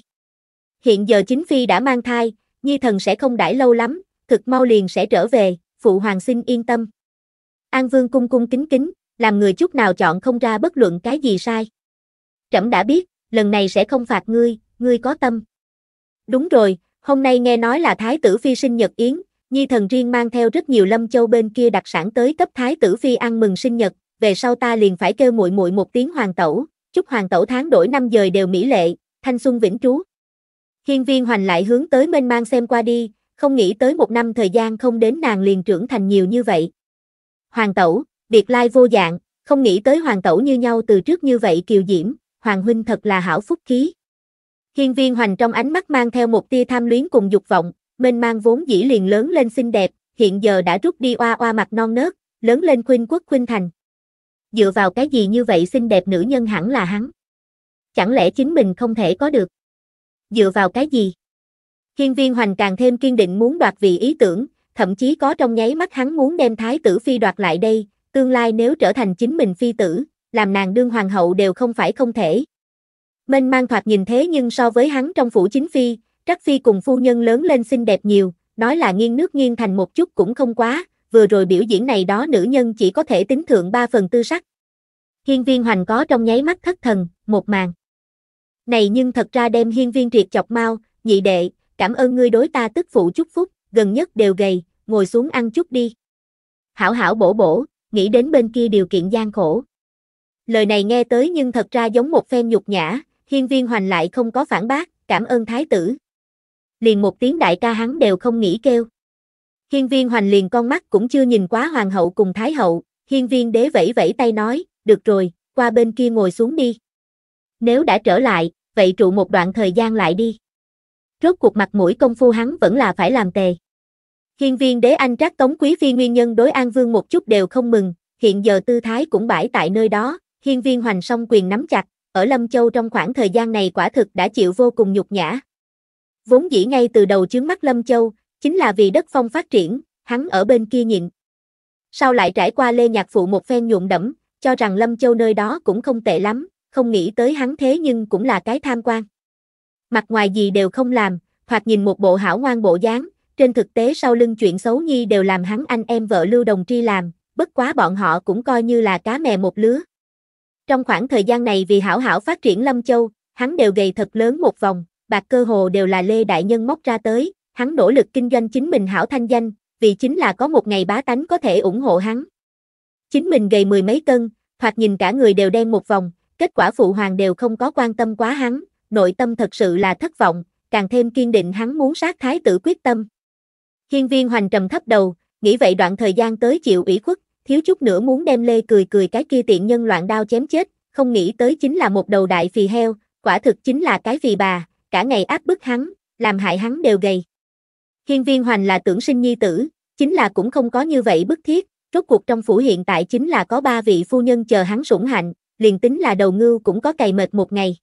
Hiện giờ chính phi đã mang thai, nhi thần sẽ không đãi lâu lắm, thực mau liền sẽ trở về, phụ hoàng xin yên tâm. An vương cung cung kính kính, làm người chút nào chọn không ra bất luận cái gì sai. Trẫm đã biết, lần này sẽ không phạt ngươi, ngươi có tâm. Đúng rồi, hôm nay nghe nói là thái tử phi sinh nhật yến, nhi thần riêng mang theo rất nhiều lâm châu bên kia đặc sản tới cấp thái tử phi ăn mừng sinh nhật, về sau ta liền phải kêu muội muội một tiếng hoàng tẩu, chúc hoàng tẩu tháng đổi năm dời đều mỹ lệ, thanh xuân vĩnh trú. Hiên viên hoành lại hướng tới mênh mang xem qua đi, không nghĩ tới một năm thời gian không đến nàng liền trưởng thành nhiều như vậy. Hoàng tẩu, Biệt lai vô dạng, không nghĩ tới hoàng tẩu như nhau từ trước như vậy kiều diễm, hoàng huynh thật là hảo phúc khí. Hiên viên hoành trong ánh mắt mang theo một tia tham luyến cùng dục vọng, mênh mang vốn dĩ liền lớn lên xinh đẹp, hiện giờ đã rút đi oa oa mặt non nớt, lớn lên khuynh quốc khuynh thành. Dựa vào cái gì như vậy xinh đẹp nữ nhân hẳn là hắn. Chẳng lẽ chính mình không thể có được? Dựa vào cái gì? Hiên viên hoành càng thêm kiên định muốn đoạt vị ý tưởng, thậm chí có trong nháy mắt hắn muốn đem thái tử phi đoạt lại đây, tương lai nếu trở thành chính mình phi tử, làm nàng đương hoàng hậu đều không phải không thể. Mênh mang thoạt nhìn thế nhưng so với hắn trong phủ chính phi, trắc phi cùng phu nhân lớn lên xinh đẹp nhiều, nói là nghiêng nước nghiêng thành một chút cũng không quá, vừa rồi biểu diễn này đó nữ nhân chỉ có thể tính thượng ba phần tư sắc. Hiên viên hoành có trong nháy mắt thất thần, một màn. Này nhưng thật ra đem hiên viên triệt chọc mau, nhị đệ, cảm ơn ngươi đối ta tức phụ chúc phúc, gần nhất đều gầy, ngồi xuống ăn chút đi. Hảo hảo bổ bổ, nghĩ đến bên kia điều kiện gian khổ. Lời này nghe tới nhưng thật ra giống một phen nhục nhã, hiên viên hoành lại không có phản bác, cảm ơn thái tử. Liền một tiếng đại ca hắn đều không nghĩ kêu. Hiên viên hoành liền con mắt cũng chưa nhìn quá hoàng hậu cùng thái hậu, hiên viên đế vẫy vẫy tay nói, được rồi, qua bên kia ngồi xuống đi. Nếu đã trở lại, vậy trụ một đoạn thời gian lại đi. Rốt cuộc mặt mũi công phu hắn vẫn là phải làm tề. Hiên viên đế anh trác tống quý phi nguyên nhân đối An Vương một chút đều không mừng, hiện giờ tư thái cũng bãi tại nơi đó, hiên viên hoành song quyền nắm chặt, ở Lâm Châu trong khoảng thời gian này quả thực đã chịu vô cùng nhục nhã. Vốn dĩ ngay từ đầu chướng mắt Lâm Châu, chính là vì đất phong phát triển, hắn ở bên kia nhịn. Sau lại trải qua Lê Nhạc Phụ một phen nhuộm đẫm, cho rằng Lâm Châu nơi đó cũng không tệ lắm, không nghĩ tới hắn thế nhưng cũng là cái tham quan. Mặt ngoài gì đều không làm, hoặc nhìn một bộ hảo ngoan bộ dáng, trên thực tế sau lưng chuyện xấu nhi đều làm hắn anh em vợ Lưu Đồng Tri làm, bất quá bọn họ cũng coi như là cá mè một lứa. Trong khoảng thời gian này vì hảo hảo phát triển Lâm Châu, hắn đều gầy thật lớn một vòng, bạc cơ hồ đều là Lê Đại Nhân móc ra tới, hắn nỗ lực kinh doanh chính mình hảo thanh danh, vì chính là có một ngày bá tánh có thể ủng hộ hắn. Chính mình gầy mười mấy cân, hoặc nhìn cả người đều đen một vòng, kết quả phụ hoàng đều không có quan tâm quá hắn, nội tâm thật sự là thất vọng, càng thêm kiên định hắn muốn sát thái tử quyết tâm. Hiên viên hoành trầm thấp đầu, nghĩ vậy đoạn thời gian tới chịu ủy khuất, thiếu chút nữa muốn đem lê cười cười cái kia tiện nhân loạn đao chém chết, không nghĩ tới chính là một đầu đại phì heo, quả thực chính là cái phì bà, cả ngày áp bức hắn, làm hại hắn đều gầy. Hiên viên hoành là tưởng sinh nhi tử, chính là cũng không có như vậy bức thiết, rốt cuộc trong phủ hiện tại chính là có ba vị phu nhân chờ hắn sủng hạnh, liền tính là đầu ngưu cũng có cày mệt một ngày.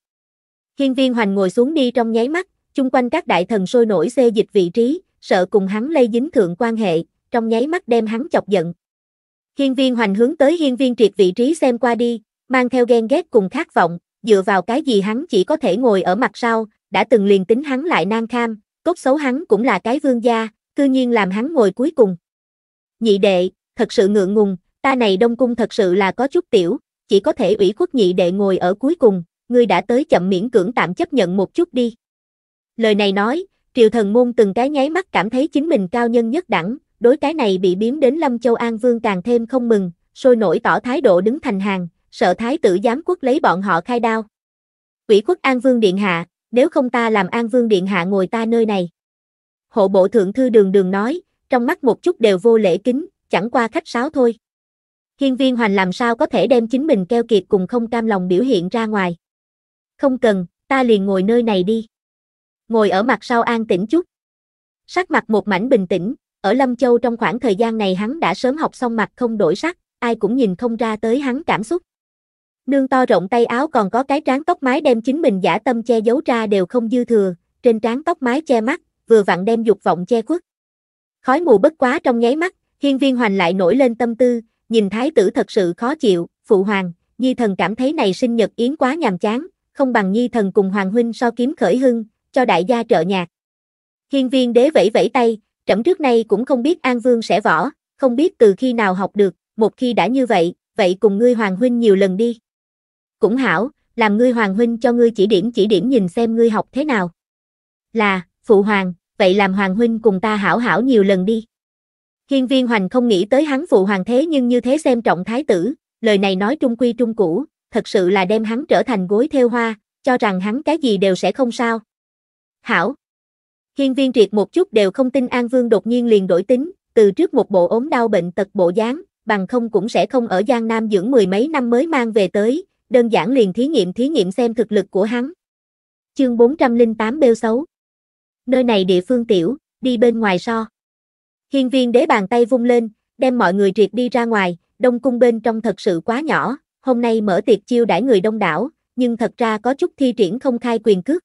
Hiên viên hoành ngồi xuống đi trong nháy mắt, chung quanh các đại thần sôi nổi xê dịch vị trí, sợ cùng hắn lây dính thượng quan hệ, trong nháy mắt đem hắn chọc giận. Hiên viên hoành hướng tới hiên viên triệt vị trí xem qua đi, mang theo ghen ghét cùng khát vọng, dựa vào cái gì hắn chỉ có thể ngồi ở mặt sau, đã từng liền tính hắn lại nan kham, cốt xấu hắn cũng là cái vương gia, cư nhiên làm hắn ngồi cuối cùng. Nhị đệ, thật sự ngượng ngùng, ta này đông cung thật sự là có chút tiểu, chỉ có thể ủy khuất nhị đệ ngồi ở cuối cùng, ngươi đã tới chậm miễn cưỡng tạm chấp nhận một chút đi. Lời này nói, Triều thần môn từng cái nháy mắt cảm thấy chính mình cao nhân nhất đẳng, đối cái này bị biếm đến Lâm Châu An Vương càng thêm không mừng, sôi nổi tỏ thái độ đứng thành hàng, sợ thái tử giám quốc lấy bọn họ khai đao. Quỷ quốc An Vương Điện Hạ, nếu không ta làm An Vương Điện Hạ ngồi ta nơi này. Hộ bộ thượng thư đường đường nói, trong mắt một chút đều vô lễ kính, chẳng qua khách sáo thôi. Hiên viên hoành làm sao có thể đem chính mình keo kiệt cùng không cam lòng biểu hiện ra ngoài. Không cần, ta liền ngồi nơi này đi ngồi ở mặt sau an tĩnh chút. Sắc mặt một mảnh bình tĩnh, ở Lâm Châu trong khoảng thời gian này hắn đã sớm học xong mặt không đổi sắc, ai cũng nhìn không ra tới hắn cảm xúc. Nương to rộng tay áo còn có cái trán tóc mái đem chính mình giả tâm che giấu ra đều không dư thừa, trên trán tóc mái che mắt, vừa vặn đem dục vọng che khuất. Khói mù bất quá trong nháy mắt, hiên viên hoành lại nổi lên tâm tư, nhìn thái tử thật sự khó chịu, phụ hoàng, nhi thần cảm thấy này sinh nhật yến quá nhàm chán, không bằng nhi thần cùng hoàng huynh so kiếm khởi hưng, cho đại gia trợ nhạc. Hiên viên đế vẫy vẫy tay, trẫm trước nay cũng không biết An Vương sẽ võ, không biết từ khi nào học được, một khi đã như vậy, vậy cùng ngươi Hoàng Huynh nhiều lần đi. Cũng hảo, làm ngươi Hoàng Huynh cho ngươi chỉ điểm chỉ điểm nhìn xem ngươi học thế nào. Là, Phụ Hoàng, vậy làm Hoàng Huynh cùng ta hảo hảo nhiều lần đi. Hiên viên hoành không nghĩ tới hắn Phụ Hoàng thế nhưng như thế xem trọng thái tử, lời này nói trung quy trung cũ, thật sự là đem hắn trở thành gối theo hoa, cho rằng hắn cái gì đều sẽ không sao hảo. Hiên viên triệt một chút đều không tin An Vương đột nhiên liền đổi tính, từ trước một bộ ốm đau bệnh tật bộ dáng, bằng không cũng sẽ không ở Giang Nam dưỡng mười mấy năm mới mang về tới, đơn giản liền thí nghiệm thí nghiệm xem thực lực của hắn. Chương 408 bêu xấu. Nơi này địa phương tiểu, đi bên ngoài so. Hiên viên đế bàn tay vung lên, đem mọi người triệt đi ra ngoài, đông cung bên trong thật sự quá nhỏ, hôm nay mở tiệc chiêu đãi người đông đảo, nhưng thật ra có chút thi triển không khai quyền cước.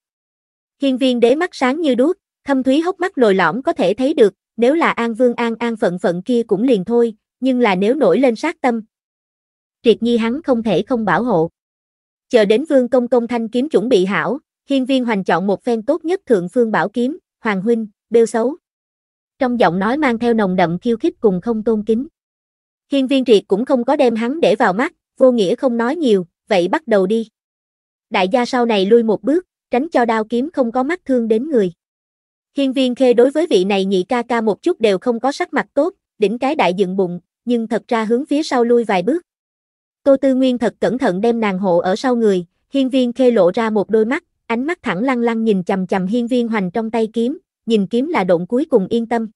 Hiên viên đế mắt sáng như đuốc, thâm thúy hốc mắt lồi lõm có thể thấy được, nếu là An Vương An An phận phận kia cũng liền thôi, nhưng là nếu nổi lên sát tâm. Triệt nhi hắn không thể không bảo hộ. Chờ đến Vương Công Công thanh kiếm chuẩn bị hảo, hiên viên hoành chọn một phen tốt nhất thượng phương bảo kiếm, hoàng huynh, bêu xấu. Trong giọng nói mang theo nồng đậm khiêu khích cùng không tôn kính. Hiên viên triệt cũng không có đem hắn để vào mắt, vô nghĩa không nói nhiều, vậy bắt đầu đi. Đại gia sau này lui một bước, tránh cho đao kiếm không có mắt thương đến người. Hiên viên khê đối với vị này nhị ca ca một chút đều không có sắc mặt tốt, đỉnh cái đại dựng bụng, nhưng thật ra hướng phía sau lui vài bước. Tô Tư Nguyên thật cẩn thận đem nàng hộ ở sau người, hiên viên khê lộ ra một đôi mắt, ánh mắt thẳng lăng lăng nhìn chầm chầm hiên viên hoành trong tay kiếm, nhìn kiếm là động cuối cùng yên tâm.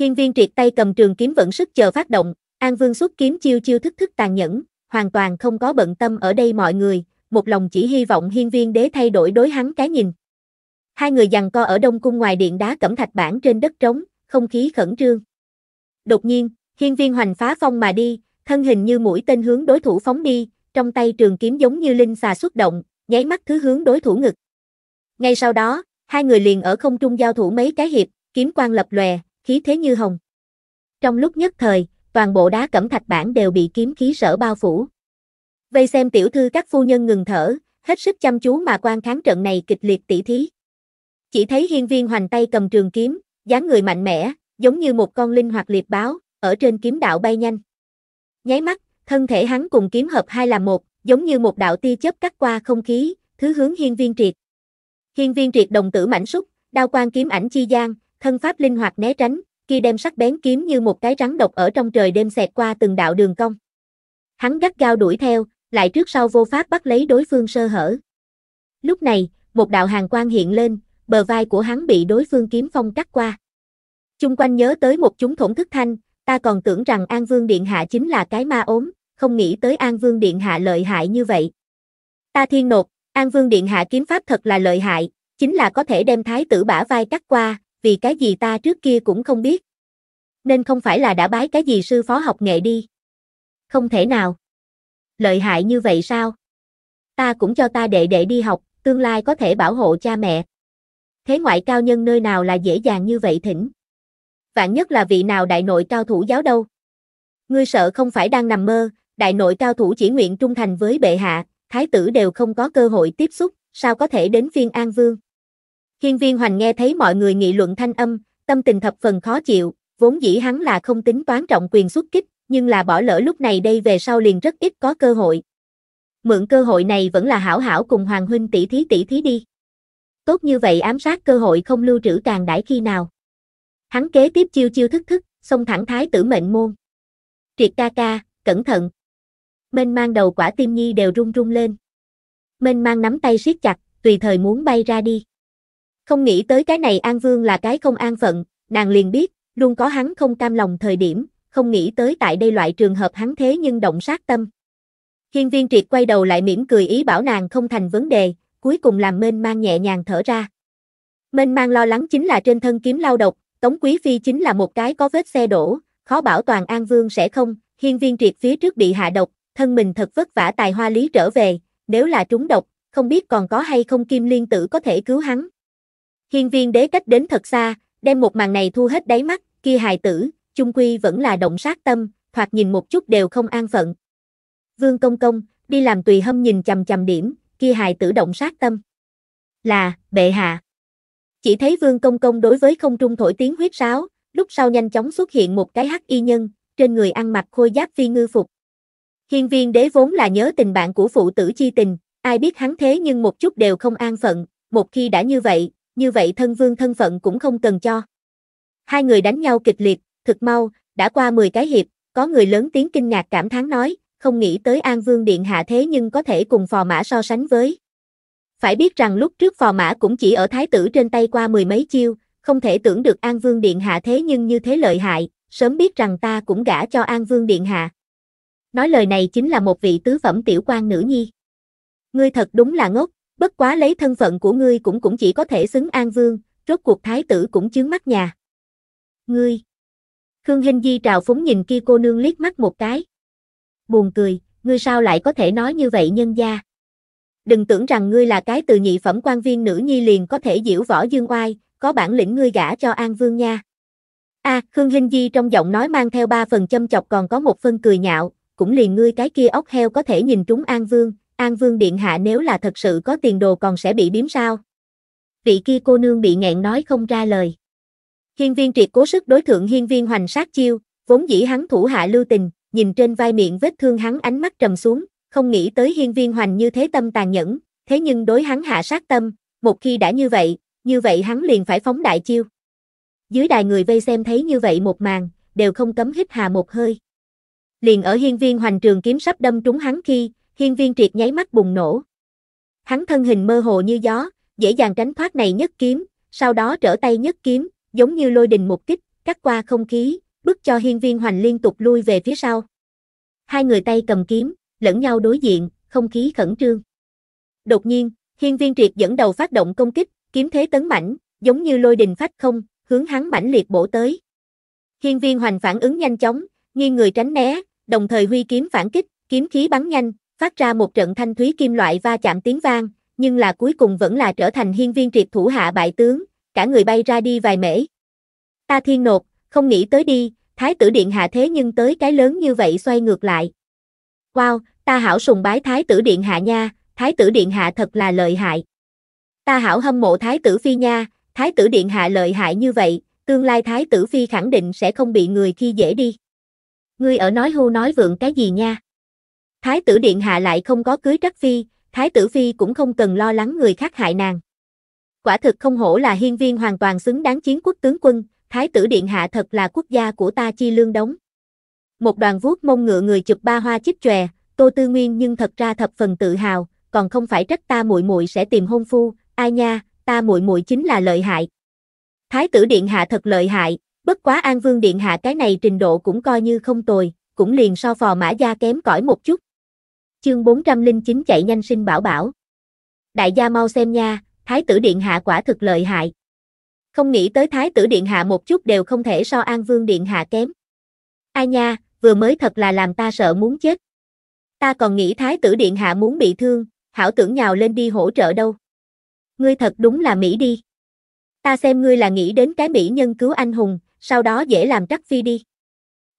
Hiên viên triệt tay cầm trường kiếm vẫn sức chờ phát động, An Vương xuất kiếm chiêu chiêu thức thức tàn nhẫn, hoàn toàn không có bận tâm ở đây mọi người, một lòng chỉ hy vọng hiên viên đế thay đổi đối hắn cái nhìn. Hai người giằng co ở đông cung ngoài điện đá cẩm thạch bản trên đất trống, không khí khẩn trương. Đột nhiên, hiên viên hoành phá phong mà đi, thân hình như mũi tên hướng đối thủ phóng đi, trong tay trường kiếm giống như linh xà xuất động, nháy mắt thứ hướng đối thủ ngực. Ngay sau đó, hai người liền ở không trung giao thủ mấy cái hiệp, kiếm quang lập lòe, khí thế như hồng. Trong lúc nhất thời, toàn bộ đá cẩm thạch bản đều bị kiếm khí sở bao phủ. Vây xem tiểu thư các phu nhân ngừng thở, hết sức chăm chú mà quan kháng trận này kịch liệt tỉ thí. Chỉ thấy hiên viên hoành tay cầm trường kiếm, dáng người mạnh mẽ, giống như một con linh hoạt liệt báo, ở trên kiếm đạo bay nhanh. Nháy mắt, thân thể hắn cùng kiếm hợp hai là một, giống như một đạo tia chớp cắt qua không khí, thứ hướng hiên viên triệt. Hiên viên triệt đồng tử mảnh súc, đao quan kiếm ảnh chi gian, thân pháp linh hoạt né tránh, kia đem sắc bén kiếm như một cái rắn độc ở trong trời đêm xẹt qua từng đạo đường cong. Hắn gắt gao đuổi theo, lại trước sau vô pháp bắt lấy đối phương sơ hở. Lúc này, một đạo hàng quang hiện lên, bờ vai của hắn bị đối phương kiếm phong cắt qua. Chung quanh nhớ tới một chúng thổn thức thanh, ta còn tưởng rằng An Vương Điện Hạ chính là cái ma ốm, không nghĩ tới An Vương Điện Hạ lợi hại như vậy. Ta thiên nột, An Vương Điện Hạ kiếm pháp thật là lợi hại, chính là có thể đem thái tử bả vai cắt qua, vì cái gì ta trước kia cũng không biết. Nên không phải là đã bái cái gì sư phó học nghệ đi. Không thể nào. Lợi hại như vậy sao? Ta cũng cho ta đệ đệ đi học, tương lai có thể bảo hộ cha mẹ. Thế ngoại cao nhân nơi nào là dễ dàng như vậy thỉnh? Vạn nhất là vị nào đại nội cao thủ giáo đâu? Ngươi sợ không phải đang nằm mơ, đại nội cao thủ chỉ nguyện trung thành với bệ hạ, thái tử đều không có cơ hội tiếp xúc, sao có thể đến phiên An Vương? Hiên viên hoành nghe thấy mọi người nghị luận thanh âm, tâm tình thập phần khó chịu, vốn dĩ hắn là không tính toán trọng quyền xuất kích, nhưng là bỏ lỡ lúc này đây về sau liền rất ít có cơ hội. Mượn cơ hội này vẫn là hảo hảo cùng Hoàng Huynh tỷ thí tỷ thí đi. Tốt như vậy ám sát cơ hội không lưu trữ càng đãi khi nào. Hắn kế tiếp chiêu chiêu thức thức, xông thẳng thái tử mệnh môn. Triệt ca ca, cẩn thận. Mênh mang đầu quả tim nhi đều rung rung lên. Mênh mang nắm tay siết chặt, tùy thời muốn bay ra đi. Không nghĩ tới cái này An Vương là cái không an phận, nàng liền biết, luôn có hắn không cam lòng thời điểm, không nghĩ tới tại đây loại trường hợp hắn thế nhưng động sát tâm. Hiên viên triệt quay đầu lại mỉm cười ý bảo nàng không thành vấn đề, cuối cùng làm mênh mang nhẹ nhàng thở ra. Mênh mang lo lắng chính là trên thân kiếm lao độc, Tống Quý Phi chính là một cái có vết xe đổ, khó bảo toàn An Vương sẽ không, hiên viên triệt phía trước bị hạ độc, thân mình thật vất vả tài hoa lý trở về, nếu là trúng độc, không biết còn có hay không kim liên tử có thể cứu hắn. Hiên viên đế cách đến thật xa, đem một màn này thu hết đáy mắt, kia hài tử, chung quy vẫn là động sát tâm, thoạt nhìn một chút đều không an phận. Vương Công Công, đi làm tùy hâm nhìn chầm chầm điểm, kia hài tử động sát tâm. Là, bệ hạ. Chỉ thấy Vương Công Công đối với không trung thổi tiếng huyết sáo, lúc sau nhanh chóng xuất hiện một cái hắc y nhân, trên người ăn mặc khôi giáp phi ngư phục. Hiên viên đế vốn là nhớ tình bạn của phụ tử chi tình, ai biết hắn thế nhưng một chút đều không an phận, một khi đã như vậy, như vậy thân vương thân phận cũng không cần cho. Hai người đánh nhau kịch liệt, Thực mau, đã qua 10 cái hiệp, có người lớn tiếng kinh ngạc cảm thán nói, không nghĩ tới An Vương Điện hạ thế nhưng có thể cùng phò mã so sánh với. Phải biết rằng lúc trước phò mã cũng chỉ ở thái tử trên tay qua mười mấy chiêu, không thể tưởng được An Vương Điện hạ thế nhưng như thế lợi hại, sớm biết rằng ta cũng gả cho An Vương Điện hạ. Nói lời này chính là một vị tứ phẩm tiểu quan nữ nhi. Ngươi thật đúng là ngốc, bất quá lấy thân phận của ngươi cũng cũng chỉ có thể xứng An Vương, rốt cuộc thái tử cũng chướng mắt nhà. Ngươi Khương Hinh Di trào phúng nhìn kia cô nương liếc mắt một cái. Buồn cười, ngươi sao lại có thể nói như vậy nhân gia? Đừng tưởng rằng ngươi là cái từ nhị phẩm quan viên nữ nhi liền có thể diễu võ dương oai, có bản lĩnh ngươi gả cho An Vương nha. A, à, Khương Hinh Di trong giọng nói mang theo ba phần châm chọc còn có một phần cười nhạo, cũng liền ngươi cái kia ốc heo có thể nhìn trúng An Vương, An Vương Điện Hạ nếu là thật sự có tiền đồ còn sẽ bị biếm sao. Vị kia cô nương bị nghẹn nói không ra lời. Hiên viên triệt cố sức đối thượng hiên viên hoành sát chiêu, vốn dĩ hắn thủ hạ lưu tình, nhìn trên vai miệng vết thương hắn ánh mắt trầm xuống, không nghĩ tới hiên viên hoành như thế tâm tàn nhẫn, thế nhưng đối hắn hạ sát tâm, một khi đã như vậy, như vậy hắn liền phải phóng đại chiêu. Dưới đài người vây xem thấy như vậy một màn, đều không cấm hít hà một hơi. Liền ở hiên viên hoành trường kiếm sắp đâm trúng hắn khi, hiên viên triệt nháy mắt bùng nổ. Hắn thân hình mơ hồ như gió, dễ dàng tránh thoát này nhất kiếm, sau đó trở tay nhất kiếm, giống như lôi đình một kích, cắt qua không khí, bức cho hiên viên hoành liên tục lui về phía sau. Hai người tay cầm kiếm, lẫn nhau đối diện, không khí khẩn trương. Đột nhiên, hiên viên triệt dẫn đầu phát động công kích, kiếm thế tấn mãnh, giống như lôi đình phách không, hướng hắn mãnh liệt bổ tới. Hiên viên hoành phản ứng nhanh chóng, nghiêng người tránh né, đồng thời huy kiếm phản kích, kiếm khí bắn nhanh, phát ra một trận thanh thúy kim loại va chạm tiếng vang, nhưng là cuối cùng vẫn là trở thành hiên viên triệt thủ hạ bại tướng, cả người bay ra đi vài mễ. Ta thiên nột, không nghĩ tới đi, thái tử điện hạ thế nhưng tới cái lớn như vậy xoay ngược lại. Wow, ta hảo sùng bái thái tử điện hạ nha, thái tử điện hạ thật là lợi hại. Ta hảo hâm mộ thái tử phi nha, thái tử điện hạ lợi hại như vậy, tương lai thái tử phi khẳng định sẽ không bị người khi dễ đi. Ngươi ở nói hưu nói vượng cái gì nha? Thái tử điện hạ lại không có cưới trắc phi, thái tử phi cũng không cần lo lắng người khác hại nàng quả thực không hổ là hiên viên hoàn toàn xứng đáng chiến quốc tướng quân, thái tử điện hạ thật là quốc gia của ta chi lương đóng. Một đoàn vuốt mông ngựa người chụp ba hoa chích chòe, Tô Tư Nguyên nhưng thật ra thập phần tự hào, còn không phải trách ta muội muội sẽ tìm hôn phu, ai nha, ta muội muội chính là lợi hại. Thái tử điện hạ thật lợi hại, bất quá An Vương điện hạ cái này trình độ cũng coi như không tồi, cũng liền so phò mã gia kém cỏi một chút. Chương 409 chạy nhanh sinh bảo bảo. Đại gia mau xem nha, Thái tử Điện Hạ quả thực lợi hại. Không nghĩ tới Thái tử Điện Hạ một chút đều không thể so An Vương Điện Hạ kém. Ai nha, vừa mới thật là làm ta sợ muốn chết. Ta còn nghĩ Thái tử Điện Hạ muốn bị thương, hảo tưởng nhào lên đi hỗ trợ đâu. Ngươi thật đúng là Mỹ đi. Ta xem ngươi là nghĩ đến cái Mỹ nhân cứu anh hùng, sau đó dễ làm trắc phi đi.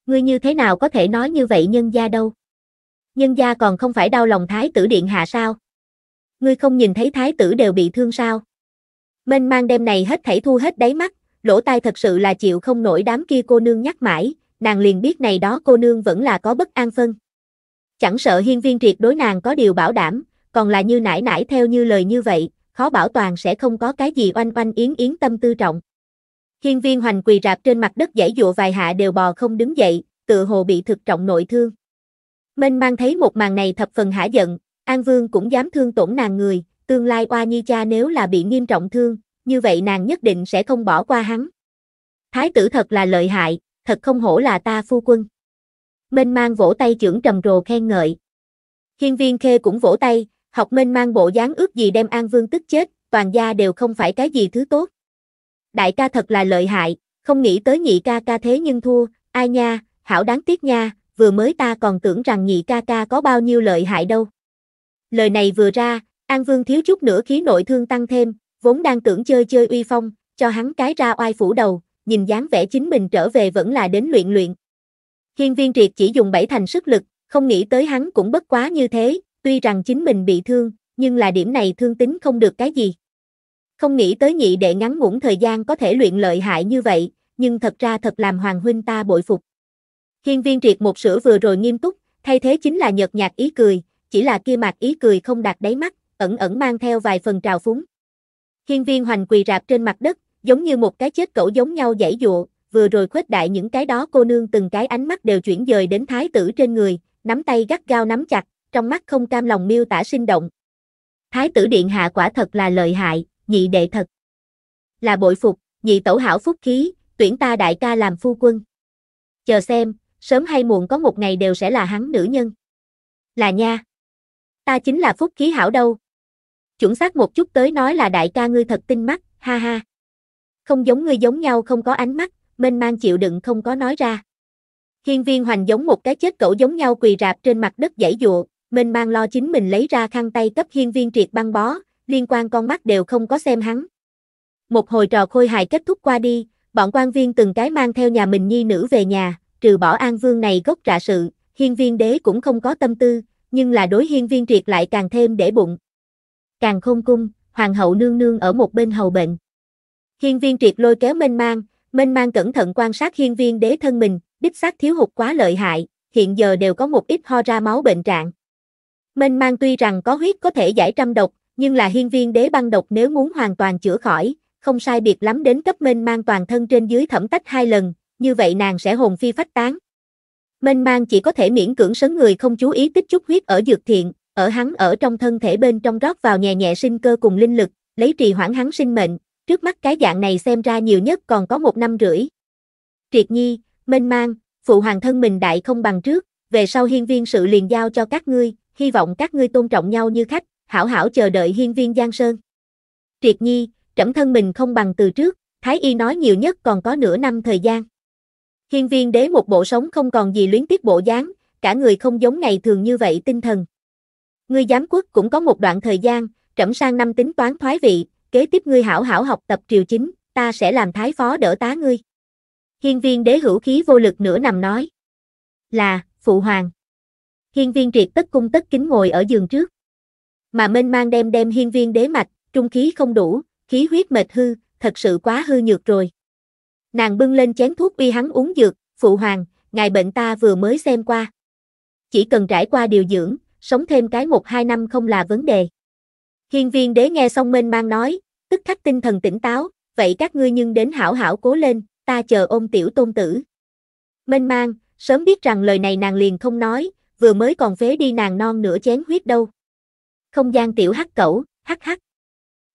Ngươi như thế nào có thể nói như vậy nhân gia đâu? Nhân gia còn không phải đau lòng Thái tử Điện Hạ sao? ngươi không nhìn thấy thái tử đều bị thương sao? Mênh mang đêm này hết thảy thu hết đáy mắt, lỗ tai thật sự là chịu không nổi đám kia cô nương nhắc mãi, nàng liền biết này đó cô nương vẫn là có bất an phân. Chẳng sợ hiên viên triệt đối nàng có điều bảo đảm, còn là như nãy nãy theo như lời như vậy, khó bảo toàn sẽ không có cái gì oanh oanh yến yến tâm tư trọng. Hiên viên hoành quỳ rạp trên mặt đất dãy dụa vài hạ đều bò không đứng dậy, tựa hồ bị thực trọng nội thương. Minh mang thấy một màn này thập phần hả giận, An Vương cũng dám thương tổn nàng người, tương lai Oa Nhi cha nếu là bị nghiêm trọng thương, như vậy nàng nhất định sẽ không bỏ qua hắn. Thái tử thật là lợi hại, thật không hổ là ta phu quân. Minh mang vỗ tay trưởng trầm rồ khen ngợi. Hiên viên khê cũng vỗ tay, học minh mang bộ dáng ước gì đem An Vương tức chết, toàn gia đều không phải cái gì thứ tốt. Đại ca thật là lợi hại, không nghĩ tới nhị ca ca thế nhưng thua, ai nha, hảo đáng tiếc nha, vừa mới ta còn tưởng rằng nhị ca ca có bao nhiêu lợi hại đâu. Lời này vừa ra, An Vương thiếu chút nữa khí nội thương tăng thêm, vốn đang tưởng chơi chơi uy phong, cho hắn cái ra oai phủ đầu, nhìn dáng vẻ chính mình trở về vẫn là đến luyện luyện. Hiên viên triệt chỉ dùng bảy thành sức lực, không nghĩ tới hắn cũng bất quá như thế, tuy rằng chính mình bị thương, nhưng là điểm này thương tính không được cái gì. Không nghĩ tới nhị đệ ngắn ngủn thời gian có thể luyện lợi hại như vậy, nhưng thật ra thật làm hoàng huynh ta bội phục. Hiên viên triệt một sữa vừa rồi nghiêm túc, thay thế chính là nhợt nhạt ý cười, chỉ là kia mặt ý cười không đạt đáy mắt, ẩn ẩn mang theo vài phần trào phúng. Hiên viên hoành quỳ rạp trên mặt đất, giống như một cái chết cẩu giống nhau dãy dụa, vừa rồi khuếch đại những cái đó cô nương từng cái ánh mắt đều chuyển dời đến thái tử trên người, nắm tay gắt gao nắm chặt, trong mắt không cam lòng miêu tả sinh động. Thái tử điện hạ quả thật là lợi hại, nhị đệ thật. Là bội phục, nhị tẩu hảo phúc khí, tuyển ta đại ca làm phu quân. Chờ xem, sớm hay muộn có một ngày đều sẽ là hắn nữ nhân. Là nha ta chính là phúc khí hảo đâu. Chuẩn xác một chút tới nói là đại ca ngươi thật tinh mắt, ha ha. Không giống ngươi giống nhau không có ánh mắt, mênh mang chịu đựng không có nói ra. Hiên viên hoành giống một cái chết cẩu giống nhau quỳ rạp trên mặt đất dãy dụa, mênh mang lo chính mình lấy ra khăn tay cấp hiên viên triệt băng bó, liên quan con mắt đều không có xem hắn. Một hồi trò khôi hài kết thúc qua đi, bọn quan viên từng cái mang theo nhà mình nhi nữ về nhà, trừ bỏ an vương này gốc trả sự, hiên viên đế cũng không có tâm tư, nhưng là đối hiên viên triệt lại càng thêm để bụng. Càng không cung, hoàng hậu nương nương ở một bên hầu bệnh. Hiên viên triệt lôi kéo mênh mang, mênh mang cẩn thận quan sát hiên viên đế thân mình, đích xác thiếu hụt quá lợi hại, hiện giờ đều có một ít ho ra máu bệnh trạng. Mênh mang tuy rằng có huyết có thể giải trăm độc, nhưng là hiên viên đế băng độc nếu muốn hoàn toàn chữa khỏi, không sai biệt lắm đến cấp mênh mang toàn thân trên dưới thẩm tách hai lần, như vậy nàng sẽ hồn phi phách tán. Mênh mang chỉ có thể miễn cưỡng sấn người không chú ý tích chút huyết ở dược thiện, ở hắn ở trong thân thể bên trong rót vào nhẹ nhẹ sinh cơ cùng linh lực, lấy trì hoãn hắn sinh mệnh, trước mắt cái dạng này xem ra nhiều nhất còn có một năm rưỡi. Triệt nhi, mênh mang, phụ hoàng thân mình đại không bằng trước, về sau hiên viên sự liền giao cho các ngươi, hy vọng các ngươi tôn trọng nhau như khách, hảo hảo chờ đợi hiên viên Giang Sơn. Triệt nhi, trẫm thân mình không bằng từ trước, Thái Y nói nhiều nhất còn có nửa năm thời gian. Hiên viên đế một bộ sống không còn gì luyến tiếc bộ dáng, cả người không giống ngày thường như vậy tinh thần. Ngươi giám quốc cũng có một đoạn thời gian, trẫm sang năm tính toán thoái vị, kế tiếp ngươi hảo hảo học tập triều chính, ta sẽ làm thái phó đỡ tá ngươi. Hiên viên đế hữu khí vô lực nửa nằm nói. Là, phụ hoàng. Hiên viên triệt tất cung tất kính ngồi ở giường trước. Mà mênh mang đem đem hiên viên đế mạch, trung khí không đủ, khí huyết mệt hư, thật sự quá hư nhược rồi. Nàng bưng lên chén thuốc uy hắn uống dược, phụ hoàng, ngài bệnh ta vừa mới xem qua. Chỉ cần trải qua điều dưỡng, sống thêm cái một hai năm không là vấn đề. Hiên viên đế nghe xong mênh mang nói, tức khắc tinh thần tỉnh táo, vậy các ngươi nhưng đến hảo hảo cố lên, ta chờ ôm tiểu tôn tử. Mênh mang, sớm biết rằng lời này nàng liền không nói, vừa mới còn phế đi nàng non nửa chén huyết đâu. Không gian tiểu hắc cẩu, hắc hắc.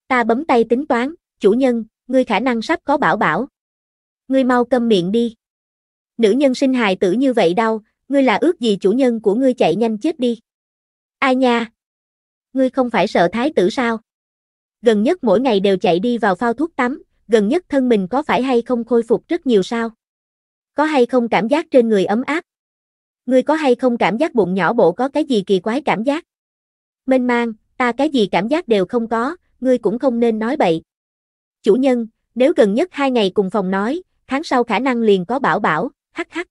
Ta bấm tay tính toán, chủ nhân, ngươi khả năng sắp có bảo bảo, Ngươi mau câm miệng đi. Nữ nhân sinh hài tử như vậy đau, ngươi là ước gì chủ nhân của ngươi chạy nhanh chết đi. Ai nha? Ngươi không phải sợ thái tử sao? Gần nhất mỗi ngày đều chạy đi vào phao thuốc tắm, gần nhất thân mình có phải hay không khôi phục rất nhiều sao? Có hay không cảm giác trên người ấm áp? Ngươi có hay không cảm giác bụng nhỏ bộ có cái gì kỳ quái cảm giác? Mênh mang, ta cái gì cảm giác đều không có, ngươi cũng không nên nói bậy. Chủ nhân, nếu gần nhất hai ngày cùng phòng nói, tháng sau khả năng liền có bảo bảo, hắc hắc.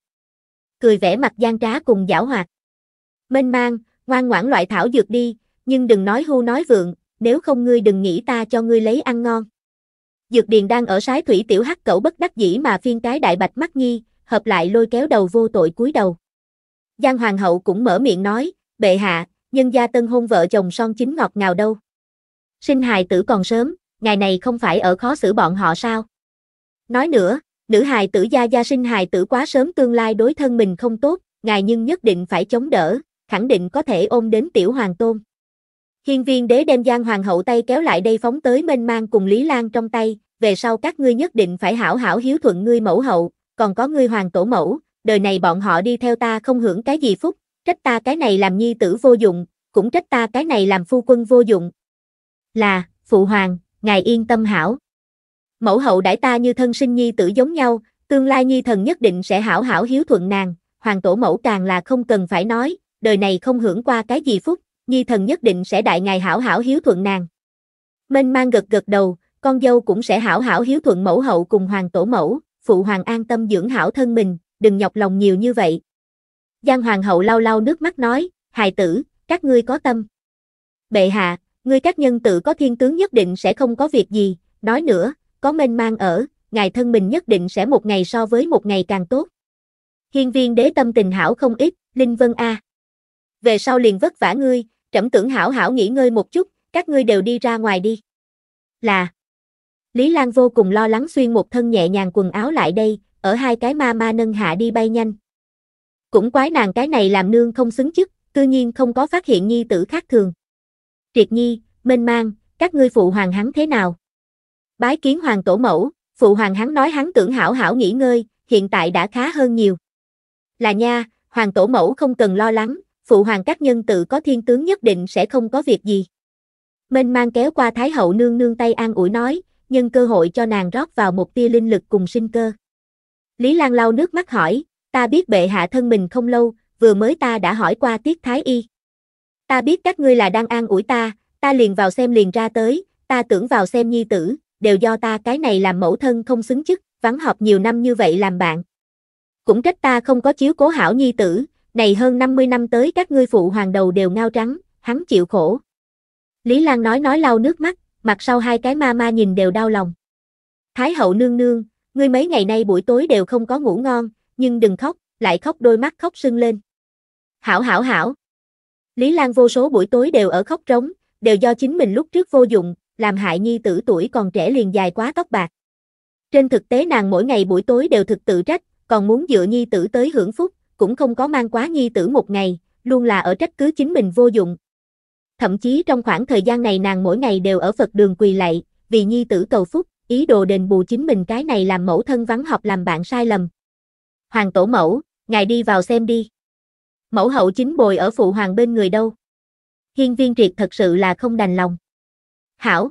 Cười vẻ mặt gian trá cùng giảo hoạt. Mênh mang, ngoan ngoãn loại thảo dược đi, nhưng đừng nói hưu nói vượng, nếu không ngươi đừng nghĩ ta cho ngươi lấy ăn ngon. Dược điền đang ở sái thủy tiểu hắc cẩu bất đắc dĩ mà phiên cái đại bạch mắt nghi, hợp lại lôi kéo đầu vô tội cúi đầu. Giang hoàng hậu cũng mở miệng nói, bệ hạ, nhân gia tân hôn vợ chồng son chính ngọt ngào đâu. Sinh hài tử còn sớm, ngày này không phải ở khó xử bọn họ sao? Nói nữa, Nữ hài tử gia gia sinh hài tử quá sớm tương lai đối thân mình không tốt, ngài nhưng nhất định phải chống đỡ, khẳng định có thể ôm đến tiểu hoàng tôn. Hiên viên đế đem Giang Hoàng hậu tay kéo lại đây phóng tới mênh mang cùng Lý Lan trong tay, về sau các ngươi nhất định phải hảo hảo hiếu thuận ngươi mẫu hậu, còn có ngươi hoàng tổ mẫu, đời này bọn họ đi theo ta không hưởng cái gì phúc, trách ta cái này làm nhi tử vô dụng, cũng trách ta cái này làm phu quân vô dụng. Là, phụ hoàng, ngài yên tâm hảo mẫu hậu đãi ta như thân sinh nhi tử giống nhau, tương lai nhi thần nhất định sẽ hảo hảo hiếu thuận nàng, hoàng tổ mẫu càng là không cần phải nói, đời này không hưởng qua cái gì phúc, nhi thần nhất định sẽ đại ngài hảo hảo hiếu thuận nàng. Mênh mang gật gật đầu, con dâu cũng sẽ hảo hảo hiếu thuận mẫu hậu cùng hoàng tổ mẫu, phụ hoàng an tâm dưỡng hảo thân mình, đừng nhọc lòng nhiều như vậy. Giang hoàng hậu lau lau nước mắt nói, hài tử, các ngươi có tâm. Bệ hạ, ngươi các nhân tự có thiên tướng nhất định sẽ không có việc gì, nói nữa, có mênh mang ở, ngài thân mình nhất định sẽ một ngày so với một ngày càng tốt. Hiên viên đế tâm tình hảo không ít, Linh Vân A. Về sau liền vất vả ngươi, trẫm tưởng hảo hảo nghỉ ngơi một chút, các ngươi đều đi ra ngoài đi. Là. Lý Lan vô cùng lo lắng xuyên một thân nhẹ nhàng quần áo lại đây, ở hai cái ma ma nâng hạ đi bay nhanh. Cũng quái nàng cái này làm nương không xứng chức, cư nhiên không có phát hiện nhi tử khác thường. Triệt nhi, mênh mang, các ngươi phụ hoàng hắn thế nào? Bái kiến hoàng tổ mẫu, phụ hoàng hắn nói hắn tưởng hảo hảo nghỉ ngơi, hiện tại đã khá hơn nhiều. Là nha, hoàng tổ mẫu không cần lo lắng, phụ hoàng các nhân tự có thiên tướng nhất định sẽ không có việc gì. minh mang kéo qua Thái hậu nương nương tay an ủi nói, nhân cơ hội cho nàng rót vào một tia linh lực cùng sinh cơ. Lý Lan lau nước mắt hỏi, ta biết bệ hạ thân mình không lâu, vừa mới ta đã hỏi qua tiết thái y. Ta biết các ngươi là đang an ủi ta, ta liền vào xem liền ra tới, ta tưởng vào xem nhi tử, đều do ta cái này làm mẫu thân không xứng chức, vắng họp nhiều năm như vậy làm bạn. Cũng trách ta không có chiếu cố hảo nhi tử, này hơn 50 năm tới các ngươi phụ hoàng đầu đều ngao trắng, hắn chịu khổ. Lý Lan nói nói lau nước mắt, mặt sau hai cái ma ma nhìn đều đau lòng. Thái hậu nương nương, ngươi mấy ngày nay buổi tối đều không có ngủ ngon, nhưng đừng khóc, lại khóc đôi mắt khóc sưng lên. Hảo hảo hảo. Lý Lan vô số buổi tối đều ở khóc trống, đều do chính mình lúc trước vô dụng, làm hại nhi tử tuổi còn trẻ liền dài quá tóc bạc. Trên thực tế nàng mỗi ngày buổi tối đều thực tự trách, còn muốn dựa nhi tử tới hưởng phúc, cũng không có mang quá nhi tử một ngày, luôn là ở trách cứ chính mình vô dụng. Thậm chí trong khoảng thời gian này nàng mỗi ngày đều ở Phật đường quỳ lạy, vì nhi tử cầu phúc, ý đồ đền bù chính mình cái này làm mẫu thân vắng học làm bạn sai lầm. Hoàng tổ mẫu, ngài đi vào xem đi. Mẫu hậu chính bồi ở phụ hoàng bên người đâu. Hiên viên triệt thật sự là không đành lòng. Hảo.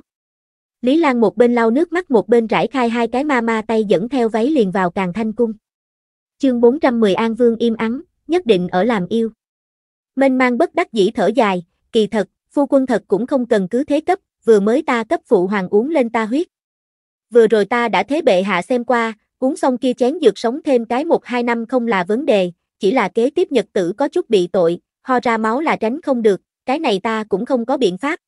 Lý Lan một bên lau nước mắt một bên rải khai hai cái ma ma tay dẫn theo váy liền vào càng thanh cung. Chương 410 An Vương im ắng, nhất định ở làm yêu. Mênh mang bất đắc dĩ thở dài, kỳ thật, phu quân thật cũng không cần cứ thế cấp, vừa mới ta cấp phụ hoàng uống lên ta huyết. Vừa rồi ta đã thế bệ hạ xem qua, uống xong kia chén dược sống thêm cái một hai năm không là vấn đề, chỉ là kế tiếp nhật tử có chút bị tội, ho ra máu là tránh không được, cái này ta cũng không có biện pháp.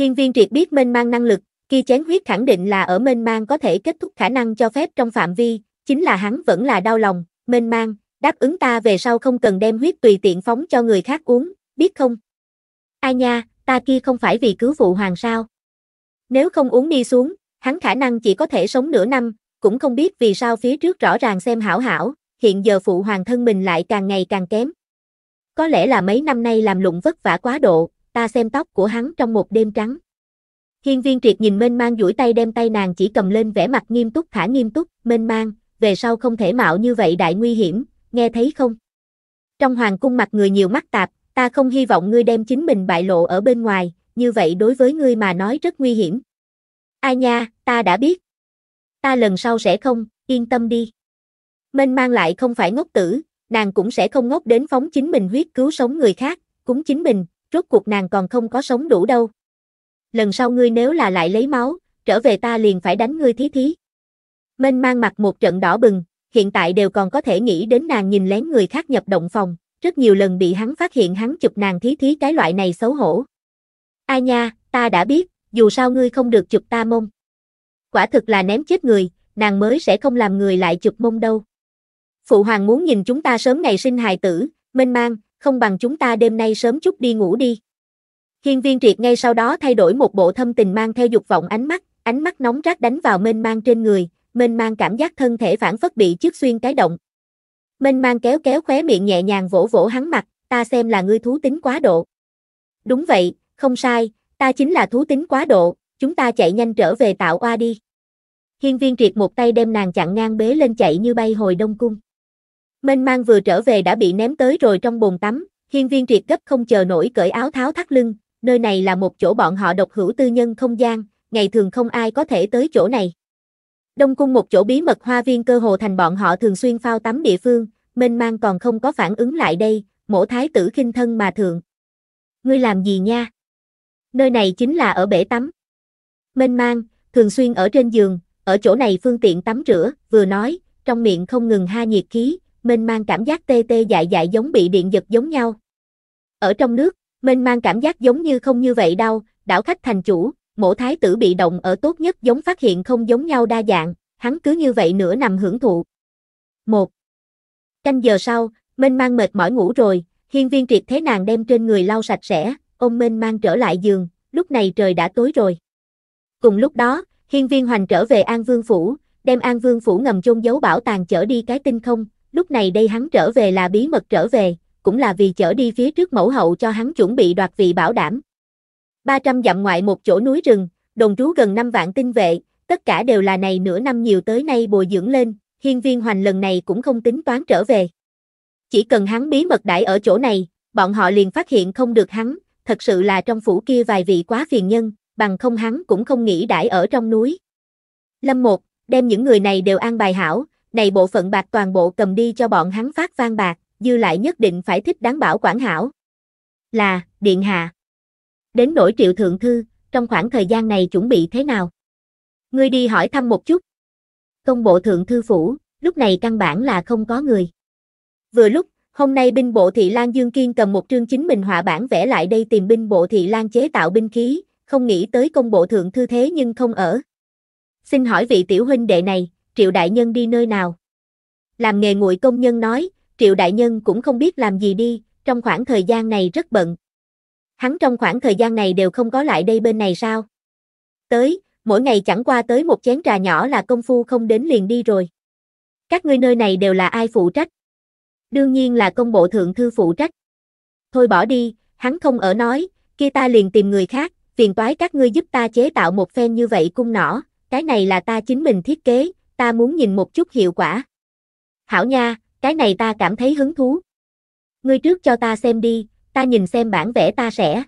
Hiên viên triệt biết mênh mang năng lực, Khi chén huyết khẳng định là ở mênh mang có thể kết thúc khả năng cho phép trong phạm vi, chính là hắn vẫn là đau lòng, mênh mang, đáp ứng ta về sau không cần đem huyết tùy tiện phóng cho người khác uống, biết không? Ai nha, ta kia không phải vì cứu phụ hoàng sao? Nếu không uống đi xuống, hắn khả năng chỉ có thể sống nửa năm, cũng không biết vì sao phía trước rõ ràng xem hảo hảo, hiện giờ phụ hoàng thân mình lại càng ngày càng kém. Có lẽ là mấy năm nay làm lụng vất vả quá độ, ta xem tóc của hắn trong một đêm trắng. Hiên viên triệt nhìn mênh mang duỗi tay đem tay nàng chỉ cầm lên vẻ mặt nghiêm túc thả nghiêm túc, mênh mang, về sau không thể mạo như vậy đại nguy hiểm, nghe thấy không? Trong hoàng cung mặt người nhiều mắt tạp, ta không hy vọng ngươi đem chính mình bại lộ ở bên ngoài, như vậy đối với ngươi mà nói rất nguy hiểm. Ai nha, ta đã biết. Ta lần sau sẽ không, yên tâm đi. Mênh mang lại không phải ngốc tử, nàng cũng sẽ không ngốc đến phóng chính mình huyết cứu sống người khác, cúng chính mình, rốt cuộc nàng còn không có sống đủ đâu. Lần sau ngươi nếu là lại lấy máu, trở về ta liền phải đánh ngươi thí thí. Mênh mang mặt một trận đỏ bừng, hiện tại đều còn có thể nghĩ đến nàng nhìn lén người khác nhập động phòng, rất nhiều lần bị hắn phát hiện hắn chụp nàng thí thí cái loại này xấu hổ. ai nha, ta đã biết, dù sao ngươi không được chụp ta mông. Quả thực là ném chết người, nàng mới sẽ không làm người lại chụp mông đâu. Phụ hoàng muốn nhìn chúng ta sớm ngày sinh hài tử, mênh mang, không bằng chúng ta đêm nay sớm chút đi ngủ đi. Hiên viên triệt ngay sau đó thay đổi một bộ thâm tình mang theo dục vọng ánh mắt, ánh mắt nóng rát đánh vào mênh mang trên người, mênh mang cảm giác thân thể phản phất bị trước xuyên cái động. Mênh mang kéo kéo khóe miệng nhẹ nhàng vỗ vỗ hắn mặt, ta xem là ngươi thú tính quá độ. Đúng vậy, không sai, ta chính là thú tính quá độ, chúng ta chạy nhanh trở về tạo oa đi. Hiên viên triệt một tay đem nàng chặn ngang bế lên chạy như bay hồi đông cung. Mênh mang vừa trở về đã bị ném tới rồi trong bồn tắm, hiên viên triệt gấp không chờ nổi cởi áo tháo thắt lưng, nơi này là một chỗ bọn họ độc hữu tư nhân không gian, ngày thường không ai có thể tới chỗ này. Đông cung một chỗ bí mật hoa viên cơ hồ thành bọn họ thường xuyên phao tắm địa phương, mênh mang còn không có phản ứng lại đây, mổ thái tử khinh thân mà thượng. Ngươi làm gì nha? Nơi này chính là ở bể tắm. Mênh mang, thường xuyên ở trên giường, ở chỗ này phương tiện tắm rửa, vừa nói, trong miệng không ngừng ha nhiệt khí, mênh mang cảm giác tê tê dại dại giống bị điện giật giống nhau. Ở trong nước, mênh mang cảm giác giống như không như vậy đâu, đảo khách thành chủ, mộ thái tử bị động ở tốt nhất giống phát hiện không giống nhau đa dạng, hắn cứ như vậy nữa nằm hưởng thụ. 1. Canh giờ sau, mênh mang mệt mỏi ngủ rồi, hiên viên triệt thế nàng đem trên người lau sạch sẽ, ôm mênh mang trở lại giường, lúc này trời đã tối rồi. Cùng lúc đó, hiên viên hoành trở về An Vương Phủ, đem An Vương Phủ ngầm chôn giấu bảo tàng chở đi cái tinh không, lúc này đây hắn trở về là bí mật trở về, cũng là vì chở đi phía trước mẫu hậu cho hắn chuẩn bị đoạt vị bảo đảm. 300 dặm ngoại một chỗ núi rừng, đồn trú gần 5 vạn tinh vệ, tất cả đều là này nửa năm nhiều tới nay bồi dưỡng lên, hiên viên hoành lần này cũng không tính toán trở về. Chỉ cần hắn bí mật đãi ở chỗ này, bọn họ liền phát hiện không được hắn, thật sự là trong phủ kia vài vị quá phiền nhân, bằng không hắn cũng không nghĩ đãi ở trong núi. Lâm một, đem những người này đều an bài hảo, này bộ phận bạc toàn bộ cầm đi cho bọn hắn phát vang bạc, dư lại nhất định phải thích đáng bảo quản hảo. Là, Điện Hạ. Đến nỗi triệu thượng thư, trong khoảng thời gian này chuẩn bị thế nào? Ngươi đi hỏi thăm một chút. Công bộ thượng thư phủ, lúc này căn bản là không có người. Vừa lúc, hôm nay binh bộ thị Lan Dương Kiên cầm một trương chính mình họa bản vẽ lại đây tìm binh bộ thị Lan chế tạo binh khí, không nghĩ tới công bộ thượng thư thế nhưng không ở. Xin hỏi vị tiểu huynh đệ này, Triệu Đại Nhân đi nơi nào? Làm nghề nguội công nhân nói, Triệu Đại Nhân cũng không biết làm gì đi, trong khoảng thời gian này rất bận. Hắn trong khoảng thời gian này đều không có lại đây bên này sao? Tới, mỗi ngày chẳng qua tới một chén trà nhỏ là công phu không đến liền đi rồi. Các ngươi nơi này đều là ai phụ trách? Đương nhiên là công bộ thượng thư phụ trách. Thôi bỏ đi, hắn không ở nói, kia ta liền tìm người khác, phiền toái các ngươi giúp ta chế tạo một phen như vậy cung nỏ, cái này là ta chính mình thiết kế, ta muốn nhìn một chút hiệu quả. Hảo nha, cái này ta cảm thấy hứng thú. Ngươi trước cho ta xem đi, ta nhìn xem bản vẽ ta sẽ.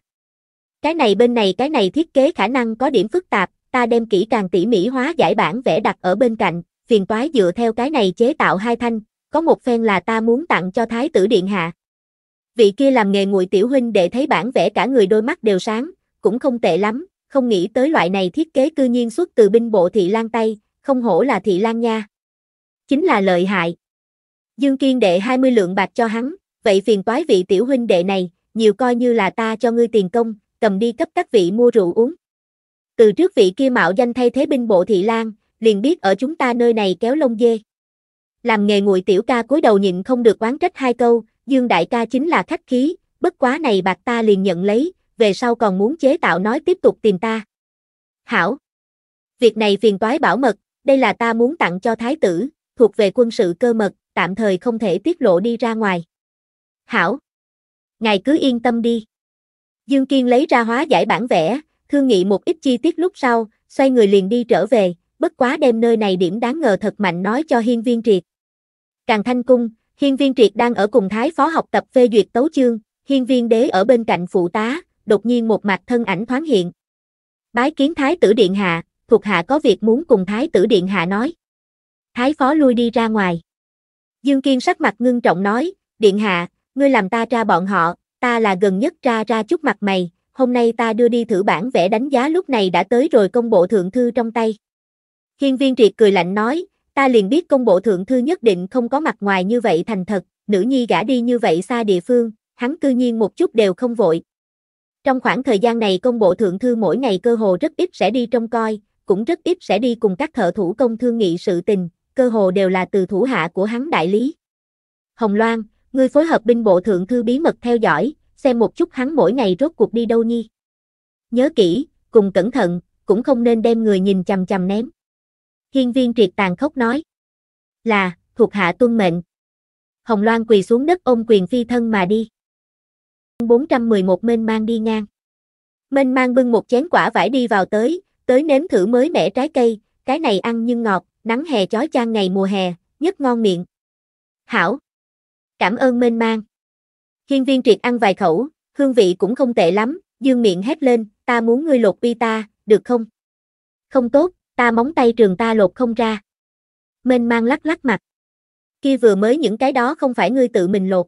Cái này bên này cái này thiết kế khả năng có điểm phức tạp, ta đem kỹ càng tỉ mỉ hóa giải bản vẽ đặt ở bên cạnh, phiền toái dựa theo cái này chế tạo hai thanh, có một phen là ta muốn tặng cho Thái tử Điện Hạ. Vị kia làm nghề nguội tiểu huynh để thấy bản vẽ cả người đôi mắt đều sáng, cũng không tệ lắm, không nghĩ tới loại này thiết kế cư nhiên xuất từ binh bộ thị lan tay, không hổ là thị lan nha. Chính là lợi hại. Dương Kiên đệ 20 lượng bạc cho hắn, vậy phiền toái vị tiểu huynh đệ này, nhiều coi như là ta cho ngươi tiền công, cầm đi cấp các vị mua rượu uống. Từ trước vị kia mạo danh thay thế binh bộ thị lan, liền biết ở chúng ta nơi này kéo lông dê. Làm nghề nguội tiểu ca cúi đầu nhịn không được oán trách hai câu, Dương đại ca chính là khách khí, bất quá này bạc ta liền nhận lấy, về sau còn muốn chế tạo nói tiếp tục tìm ta. Hảo. Việc này phiền toái bảo mật, đây là ta muốn tặng cho thái tử, thuộc về quân sự cơ mật, tạm thời không thể tiết lộ đi ra ngoài. Hảo! Ngài cứ yên tâm đi. Dương Kiên lấy ra hóa giải bản vẽ, thương nghị một ít chi tiết lúc sau, xoay người liền đi trở về, bất quá đem nơi này điểm đáng ngờ thật mạnh nói cho hiên viên triệt. Càng thanh cung, hiên viên triệt đang ở cùng thái phó học tập phê duyệt tấu chương, hiên viên đế ở bên cạnh phụ tá, đột nhiên một mặt thân ảnh thoáng hiện. Bái kiến thái tử điện hạ, thuộc hạ có việc muốn cùng Thái tử Điện Hạ nói. Thái phó lui đi ra ngoài. Dương Kiên sắc mặt ngưng trọng nói, Điện Hạ, ngươi làm ta tra bọn họ, ta là gần nhất tra ra chút mặt mày, hôm nay ta đưa đi thử bản vẽ đánh giá lúc này đã tới rồi công bộ thượng thư trong tay. Hiên viên triệt cười lạnh nói, ta liền biết công bộ thượng thư nhất định không có mặt ngoài như vậy thành thật, nữ nhi gã đi như vậy xa địa phương, hắn cư nhiên một chút đều không vội. Trong khoảng thời gian này công bộ thượng thư mỗi ngày cơ hồ rất ít sẽ đi trông coi, cũng rất ít sẽ đi cùng các thợ thủ công thương nghị sự tình, cơ hồ đều là từ thủ hạ của hắn đại lý. Hồng Loan, ngươi phối hợp binh bộ thượng thư bí mật theo dõi, xem một chút hắn mỗi ngày rốt cuộc đi đâu nhi. Nhớ kỹ, cùng cẩn thận, cũng không nên đem người nhìn chằm chằm ném. Hiên viên triệt tàn khốc nói. Là, thuộc hạ tuân mệnh. Hồng Loan quỳ xuống đất ôm quyền phi thân mà đi. 411 mênh mang đi ngang. Mênh mang bưng một chén quả vải đi vào tới, tới nếm thử mới mẻ trái cây, cái này ăn nhưng ngọt, nắng hè chói chang ngày mùa hè, nhất ngon miệng. Hảo. Cảm ơn mênh mang. Hiên viên triệt ăn vài khẩu, hương vị cũng không tệ lắm, dương miệng hét lên, ta muốn ngươi lột uy ta, được không? Không tốt, ta móng tay trường ta lột không ra. Mênh mang lắc lắc mặt. Kia vừa mới những cái đó không phải ngươi tự mình lột.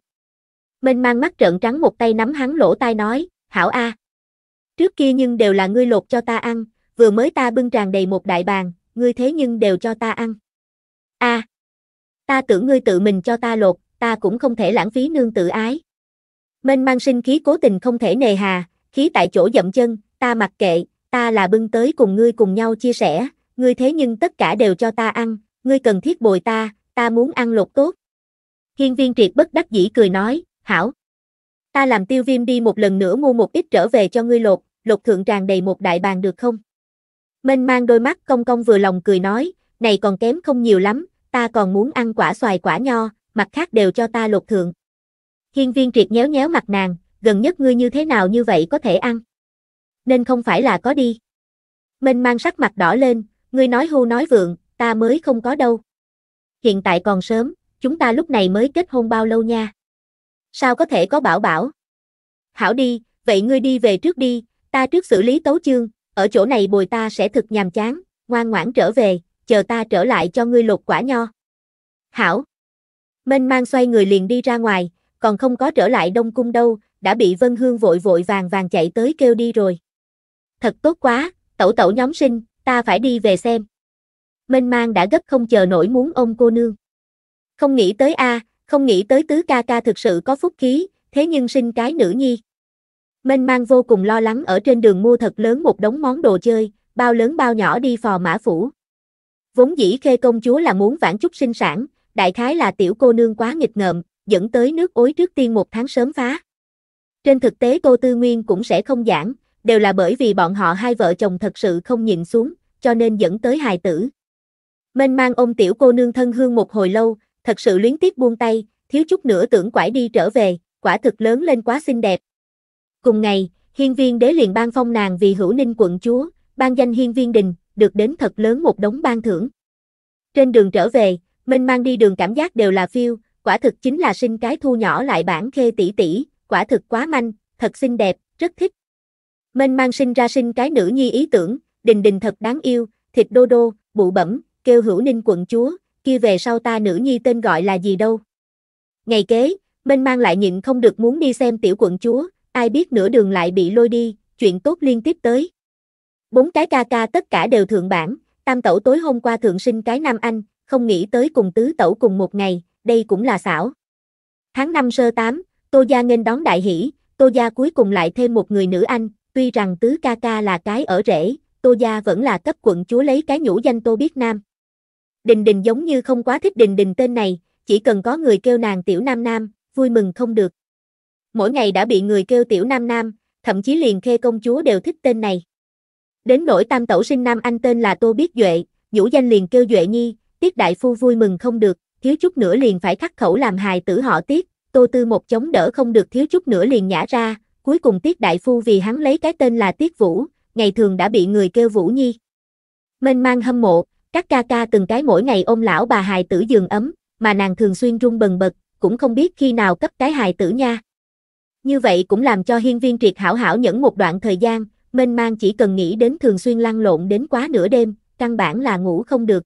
Mênh mang mắt trợn trắng một tay nắm hắn lỗ tai nói, hảo a. Trước kia nhưng đều là ngươi lột cho ta ăn, vừa mới ta bưng tràn đầy một đại bàn, ngươi thế nhưng đều cho ta ăn. a à, ta tưởng ngươi tự mình cho ta lột, ta cũng không thể lãng phí nương tự ái. Mênh mang sinh khí cố tình không thể nề hà, khí tại chỗ dậm chân, ta mặc kệ, ta là bưng tới cùng ngươi cùng nhau chia sẻ, ngươi thế nhưng tất cả đều cho ta ăn, ngươi cần thiết bồi ta, ta muốn ăn lột tốt. Hiên viên triệt bất đắc dĩ cười nói, hảo. Ta làm tiêu viêm đi một lần nữa mua một ít trở về cho ngươi lột, lột thượng tràn đầy một đại bàn được không? Mênh mang đôi mắt công công vừa lòng cười nói, này còn kém không nhiều lắm, ta còn muốn ăn quả xoài quả nho, mặt khác đều cho ta lột thượng. Hiên viên triệt nhéo nhéo mặt nàng, gần nhất ngươi như thế nào như vậy có thể ăn. Nên không phải là có đi. Mênh mang sắc mặt đỏ lên, ngươi nói hưu nói vượng, ta mới không có đâu. Hiện tại còn sớm, chúng ta lúc này mới kết hôn bao lâu nha. Sao có thể có bảo bảo? Hảo đi, vậy ngươi đi về trước đi, ta trước xử lý tấu chương, ở chỗ này bồi ta sẽ thực nhàm chán, ngoan ngoãn trở về, chờ ta trở lại cho ngươi lột quả nho. Hảo. Mênh mang xoay người liền đi ra ngoài, còn không có trở lại Đông Cung đâu, đã bị Vân Hương vội vội vàng vàng chạy tới kêu đi rồi. Thật tốt quá, tẩu tẩu nhóm sinh, ta phải đi về xem. Mênh mang đã gấp không chờ nổi muốn ôm cô nương. Không nghĩ tới a, không nghĩ tới tứ ca ca thực sự có phúc khí, thế nhưng sinh cái nữ nhi. Mênh mang vô cùng lo lắng ở trên đường mua thật lớn một đống món đồ chơi, bao lớn bao nhỏ đi phò mã phủ. Vốn dĩ khê công chúa là muốn vãn chút sinh sản, đại khái là tiểu cô nương quá nghịch ngợm, dẫn tới nước ối trước tiên một tháng sớm phá. Trên thực tế cô Tư Nguyên cũng sẽ không giảng, đều là bởi vì bọn họ hai vợ chồng thật sự không nhìn xuống, cho nên dẫn tới hài tử. Mênh mang ôm tiểu cô nương thân hương một hồi lâu, thật sự luyến tiếc buông tay, thiếu chút nữa tưởng quải đi trở về, quả thực lớn lên quá xinh đẹp, Cùng ngày, hiên viên đế liền ban phong nàng vì hữu ninh quận chúa, ban danh hiên viên đình, được đến thật lớn một đống ban thưởng. Trên đường trở về, Minh mang đi đường cảm giác đều là phiêu, quả thực chính là sinh cái thu nhỏ lại bản khê tỷ tỷ, quả thực quá manh, thật xinh đẹp, rất thích. Minh mang sinh ra sinh cái nữ nhi ý tưởng, đình đình thật đáng yêu, thịt đô đô, bụ bẩm, kêu hữu ninh quận chúa, kia về sau ta nữ nhi tên gọi là gì đâu. Ngày kế, Minh mang lại nhịn không được muốn đi xem tiểu quận chúa, ai biết nửa đường lại bị lôi đi, chuyện tốt liên tiếp tới. Bốn cái ca ca tất cả đều thượng bản, tam tẩu tối hôm qua thượng sinh cái nam anh, không nghĩ tới cùng tứ tẩu cùng một ngày, đây cũng là xảo. Tháng 5 sơ 8, Tô Gia nghênh đón đại hỷ, Tô Gia cuối cùng lại thêm một người nữ anh, tuy rằng tứ ca ca là cái ở rễ, Tô Gia vẫn là cấp quận chúa lấy cái nhũ danh Tô Biết Nam. Đình Đình giống như không quá thích Đình Đình tên này, chỉ cần có người kêu nàng Tiểu Nam Nam, vui mừng không được mỗi ngày đã bị người kêu tiểu nam nam, thậm chí liền khê công chúa đều thích tên này. Đến nỗi tam tẩu sinh nam anh tên là Tô Biết Duệ, vũ danh liền kêu Duệ Nhi, tiết đại phu vui mừng không được, thiếu chút nữa liền phải khắc khẩu làm hài tử họ tiết, Tô Tư một chống đỡ không được thiếu chút nữa liền nhả ra, cuối cùng tiết đại phu vì hắn lấy cái tên là tiết Vũ, ngày thường đã bị người kêu Vũ Nhi. Mênh mang hâm mộ, các ca ca từng cái mỗi ngày ôm lão bà hài tử giường ấm, mà nàng thường xuyên rung bần bật, cũng không biết khi nào cấp cái hài tử nha. Như vậy cũng làm cho hiên viên triệt hảo hảo nhẫn một đoạn thời gian, mênh mang chỉ cần nghĩ đến thường xuyên lăn lộn đến quá nửa đêm, căn bản là ngủ không được.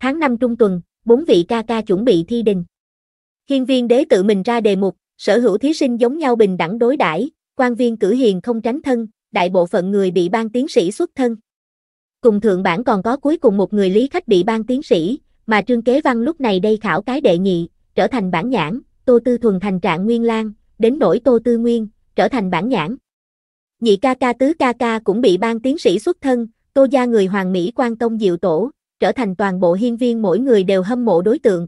Tháng 5 trung tuần, bốn vị ca ca chuẩn bị thi đình. Hiên viên đế tự mình ra đề mục, sở hữu thí sinh giống nhau bình đẳng đối đãi, quan viên cử hiền không tránh thân, đại bộ phận người bị ban tiến sĩ xuất thân. Cùng thượng bản còn có cuối cùng một người lý khách bị ban tiến sĩ, mà Trương Kế Văn lúc này đây khảo cái đệ nhị, trở thành bản nhãn, Tô Tư Thuần thành trạng Nguyên Lan, đến nỗi Tô Tư Nguyên, trở thành bản nhãn. Nhị ca ca tứ ca ca cũng bị ban tiến sĩ xuất thân, Tô gia người hoàng Mỹ quan tông diệu tổ, trở thành toàn bộ hiên viên mỗi người đều hâm mộ đối tượng.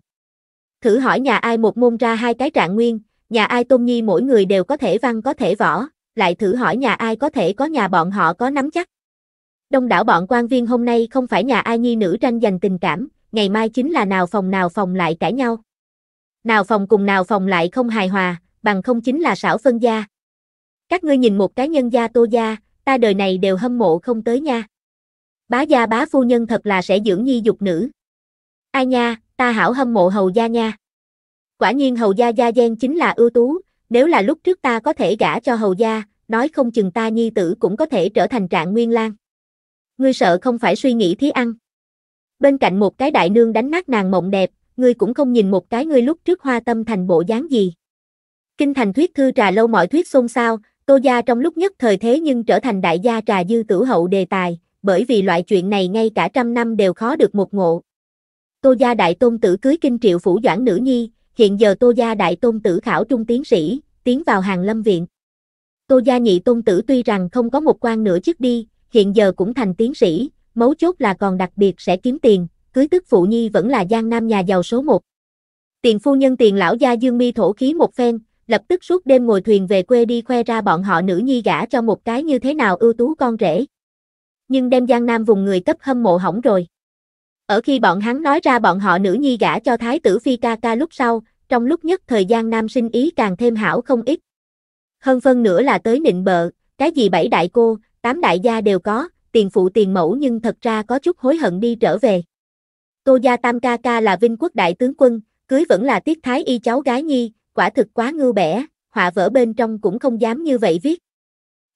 Thử hỏi nhà ai một môn ra hai cái trạng nguyên, nhà ai tôn nhi mỗi người đều có thể văn có thể võ, lại thử hỏi nhà ai có thể có nhà bọn họ có nắm chắc. Đông đảo bọn quan viên hôm nay không phải nhà ai nhi nữ tranh giành tình cảm, ngày mai chính là nào phòng nào phòng lại cãi nhau. Nào phòng cùng nào phòng lại không hài hòa, bằng không chính là xảo phân gia. Các ngươi nhìn một cái nhân gia tô gia, ta đời này đều hâm mộ không tới nha. Bá gia bá phu nhân thật là sẽ dưỡng nhi dục nữ. Ai nha, ta hảo hâm mộ hầu gia nha. Quả nhiên hầu gia gia gian chính là ưu tú, nếu là lúc trước ta có thể gả cho hầu gia, nói không chừng ta nhi tử cũng có thể trở thành trạng nguyên lang. Ngươi sợ không phải suy nghĩ thí ăn. Bên cạnh một cái đại nương đánh nát nàng mộng đẹp, ngươi cũng không nhìn một cái ngươi lúc trước hoa tâm thành bộ dáng gì. Kinh thành thuyết thư trà lâu mọi thuyết xôn xao, Tô Gia trong lúc nhất thời thế nhưng trở thành đại gia trà dư tử hậu đề tài, bởi vì loại chuyện này ngay cả trăm năm đều khó được một ngộ. Tô Gia Đại Tôn Tử cưới kinh triệu phủ doãn nữ nhi, hiện giờ Tô Gia Đại Tôn Tử khảo trung tiến sĩ, tiến vào hàng lâm viện. Tô Gia Nhị Tôn Tử tuy rằng không có một quan nửa chức đi, hiện giờ cũng thành tiến sĩ, mấu chốt là còn đặc biệt sẽ kiếm tiền, cưới tức phụ nhi vẫn là giang nam nhà giàu số một. Tiền phu nhân tiền lão gia Dương Mi thổ khí một phen, lập tức suốt đêm ngồi thuyền về quê đi khoe ra bọn họ nữ nhi gả cho một cái như thế nào ưu tú con rể. Nhưng đem Giang Nam vùng người cấp hâm mộ hỏng rồi. Ở khi bọn hắn nói ra bọn họ nữ nhi gả cho thái tử Phi ca ca lúc sau, trong lúc nhất thời gian nam sinh ý càng thêm hảo không ít. Hơn phân nữa là tới nịnh bợ, cái gì bảy đại cô, tám đại gia đều có, tiền phụ tiền mẫu nhưng thật ra có chút hối hận đi trở về. Tô gia tam ca ca là vinh quốc đại tướng quân, cưới vẫn là tiết thái y cháu gái nhi, quả thực quá ngưu bẻ, họa vỡ bên trong cũng không dám như vậy viết.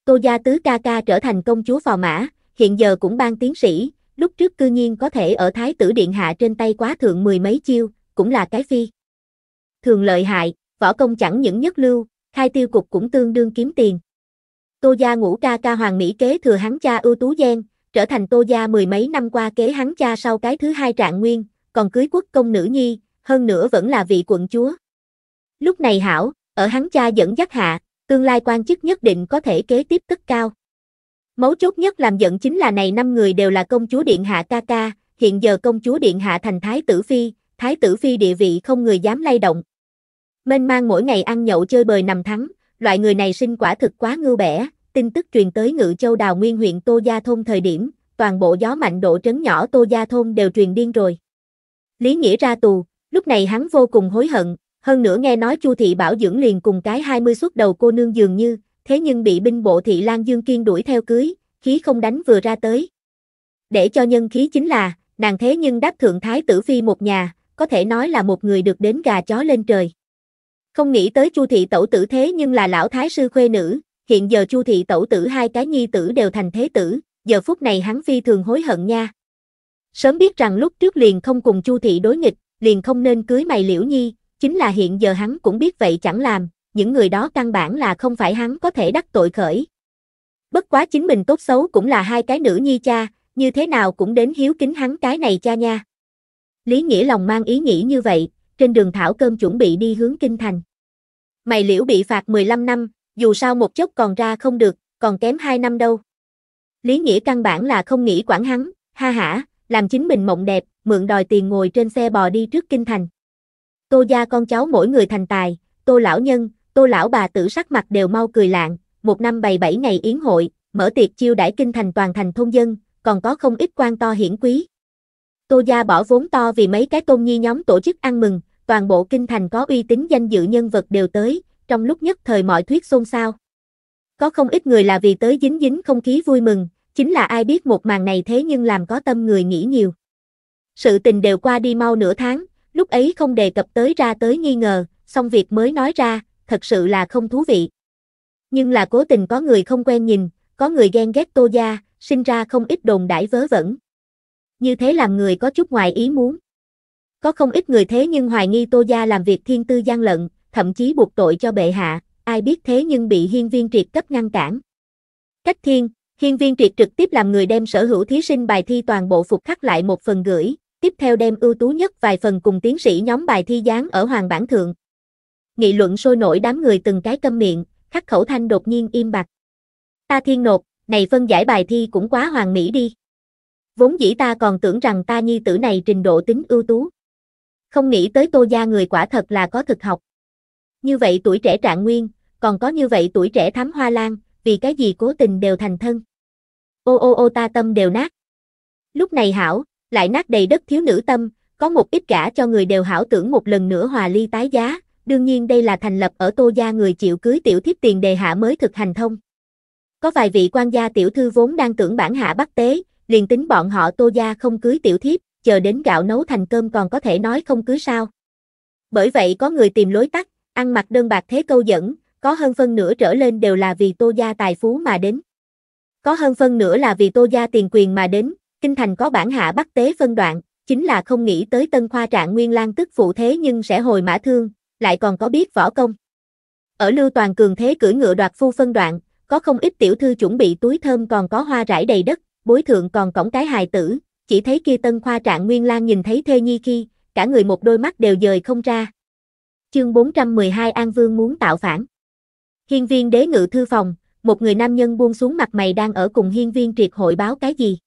Tô Gia Tứ ca ca trở thành công chúa phò mã, hiện giờ cũng ban tiến sĩ, lúc trước cư nhiên có thể ở Thái tử Điện Hạ trên tay quá thượng mười mấy chiêu, cũng là cái phi. Thường lợi hại, võ công chẳng những nhất lưu, khai tiêu cục cũng tương đương kiếm tiền. Tô Gia ngũ ca ca hoàng mỹ kế thừa hắn cha ưu tú gian trở thành Tô Gia mười mấy năm qua kế hắn cha sau cái thứ hai trạng nguyên, còn cưới quốc công nữ nhi, hơn nữa vẫn là vị quận chúa lúc này hảo, ở hắn cha dẫn dắt hạ, tương lai quan chức nhất định có thể kế tiếp tức cao. Mấu chốt nhất làm giận chính là này năm người đều là công chúa Điện Hạ ca ca, hiện giờ công chúa Điện Hạ thành Thái tử Phi, Thái tử Phi địa vị không người dám lay động. Mênh mang mỗi ngày ăn nhậu chơi bời nằm thắng, loại người này sinh quả thực quá ngưu bẻ, tin tức truyền tới ngự châu đào nguyên huyện Tô Gia Thôn thời điểm, toàn bộ gió mạnh độ trấn nhỏ Tô Gia Thôn đều truyền điên rồi. Lý Nghĩa ra tù, lúc này hắn vô cùng hối hận, hơn nữa nghe nói Chu thị bảo dưỡng liền cùng cái 20 xuất đầu cô nương dường như, thế nhưng bị binh bộ thị Lan Dương Kiên đuổi theo cưới, khí không đánh vừa ra tới. Để cho nhân khí chính là, nàng thế nhưng đáp thượng thái tử phi một nhà, có thể nói là một người được đến gà chó lên trời. Không nghĩ tới Chu thị tẩu tử thế nhưng là lão thái sư khuê nữ, hiện giờ Chu thị tẩu tử hai cái nhi tử đều thành thế tử, giờ phút này hắn phi thường hối hận nha. Sớm biết rằng lúc trước liền không cùng Chu thị đối nghịch, liền không nên cưới mày Liễu Nhi, chính là hiện giờ hắn cũng biết vậy chẳng làm, những người đó căn bản là không phải hắn có thể đắc tội khởi. Bất quá chính mình tốt xấu cũng là hai cái nữ nhi cha, như thế nào cũng đến hiếu kính hắn cái này cha nha. Lý Nghĩa lòng mang ý nghĩ như vậy, trên đường thảo cơm chuẩn bị đi hướng kinh thành. Mày liễu bị phạt 15 năm, dù sao một chốc còn ra không được, còn kém 2 năm đâu. Lý Nghĩa căn bản là không nghĩ quản hắn, ha hả, làm chính mình mộng đẹp, mượn đòi tiền ngồi trên xe bò đi trước kinh thành. Tô gia con cháu mỗi người thành tài, Tô lão nhân, Tô lão bà tử sắc mặt đều mau cười lạng, một năm bày bảy ngày yến hội, mở tiệc chiêu đãi kinh thành toàn thành thôn dân, còn có không ít quan to hiển quý. Tô gia bỏ vốn to vì mấy cái tôn nhi nhóm tổ chức ăn mừng, toàn bộ kinh thành có uy tín danh dự nhân vật đều tới, trong lúc nhất thời mọi thuyết xôn xao. Có không ít người là vì tới dính dính không khí vui mừng, chính là ai biết một màn này thế nhưng làm có tâm người nghĩ nhiều. Sự tình đều qua đi mau nửa tháng, Lúc ấy không đề cập tới ra tới nghi ngờ, xong việc mới nói ra, thật sự là không thú vị. Nhưng là cố tình có người không quen nhìn, có người ghen ghét tô gia, sinh ra không ít đồn đãi vớ vẩn. Như thế làm người có chút ngoài ý muốn. Có không ít người thế nhưng hoài nghi tô gia làm việc thiên tư gian lận, thậm chí buộc tội cho bệ hạ, ai biết thế nhưng bị hiên viên triệt cấp ngăn cản. Cách thiên, hiên viên triệt trực tiếp làm người đem sở hữu thí sinh bài thi toàn bộ phục khắc lại một phần gửi, tiếp theo đem ưu tú nhất vài phần cùng tiến sĩ nhóm bài thi dán ở hoàng bản thượng. Nghị luận sôi nổi đám người từng cái câm miệng, khắc khẩu thanh đột nhiên im bặt. Ta thiên nột, này phân giải bài thi cũng quá hoàn mỹ đi. Vốn dĩ ta còn tưởng rằng ta nhi tử này trình độ tính ưu tú. Không nghĩ tới tô gia người quả thật là có thực học. Như vậy tuổi trẻ trạng nguyên, còn có như vậy tuổi trẻ thám hoa lan, vì cái gì cố tình đều thành thân. Ô ô ô ta tâm đều nát. Lúc này hảo, lại nát đầy đất thiếu nữ tâm, có một ít gã cho người đều hảo tưởng một lần nữa hòa ly tái giá, đương nhiên đây là thành lập ở tô gia người chịu cưới tiểu thiếp tiền đề hạ mới thực hành thông. Có vài vị quan gia tiểu thư vốn đang tưởng bản hạ bắt tế, liền tính bọn họ tô gia không cưới tiểu thiếp, chờ đến gạo nấu thành cơm còn có thể nói không cưới sao. Bởi vậy có người tìm lối tắt, ăn mặc đơn bạc thế câu dẫn, có hơn phân nửa trở lên đều là vì tô gia tài phú mà đến. Có hơn phân nửa là vì tô gia tiền quyền mà đến, Kinh thành có bản hạ bắc tế phân đoạn, chính là không nghĩ tới tân khoa trạng nguyên lang tức phụ thế nhưng sẽ hồi mã thương, lại còn có biết võ công. Ở lưu toàn cường thế cưỡi ngựa đoạt phu phân đoạn, có không ít tiểu thư chuẩn bị túi thơm còn có hoa rải đầy đất, bối thượng còn cổng cái hài tử, chỉ thấy kia tân khoa trạng nguyên lang nhìn thấy thê nhi khi, cả người một đôi mắt đều dời không ra. Chương 412 An Vương muốn tạo phản. Hiên viên đế ngự thư phòng, một người nam nhân buông xuống mặt mày đang ở cùng hiên viên triệt hội báo cái gì.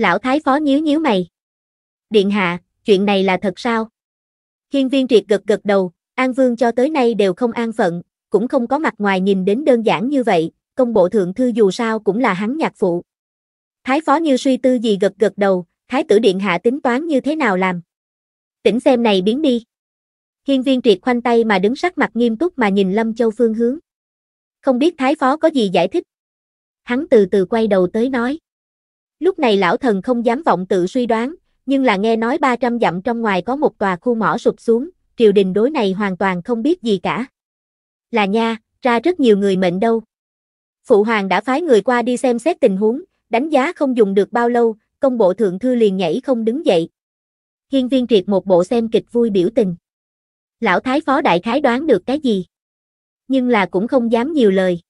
Lão thái phó nhíu nhíu mày. Điện hạ, chuyện này là thật sao? Hiên viên triệt gật gật đầu, An Vương cho tới nay đều không an phận, cũng không có mặt ngoài nhìn đến đơn giản như vậy, công bộ thượng thư dù sao cũng là hắn nhạc phụ. Thái phó như suy tư gì gật gật đầu, thái tử điện hạ tính toán như thế nào làm? Tỉnh xem này biến đi. Hiên viên triệt khoanh tay mà đứng sắc mặt nghiêm túc mà nhìn Lâm Châu phương hướng. Không biết thái phó có gì giải thích. Hắn từ từ quay đầu tới nói. Lúc này lão thần không dám vọng tự suy đoán, nhưng là nghe nói 300 dặm trong ngoài có một tòa khu mỏ sụp xuống, triều đình đối này hoàn toàn không biết gì cả. Là nha, ra rất nhiều người mệnh đâu. Phụ hoàng đã phái người qua đi xem xét tình huống, đánh giá không dùng được bao lâu, công bộ thượng thư liền nhảy không đứng dậy. Hiên viên triệt một bộ xem kịch vui biểu tình. Lão thái phó đại khái đoán được cái gì? Nhưng là cũng không dám nhiều lời.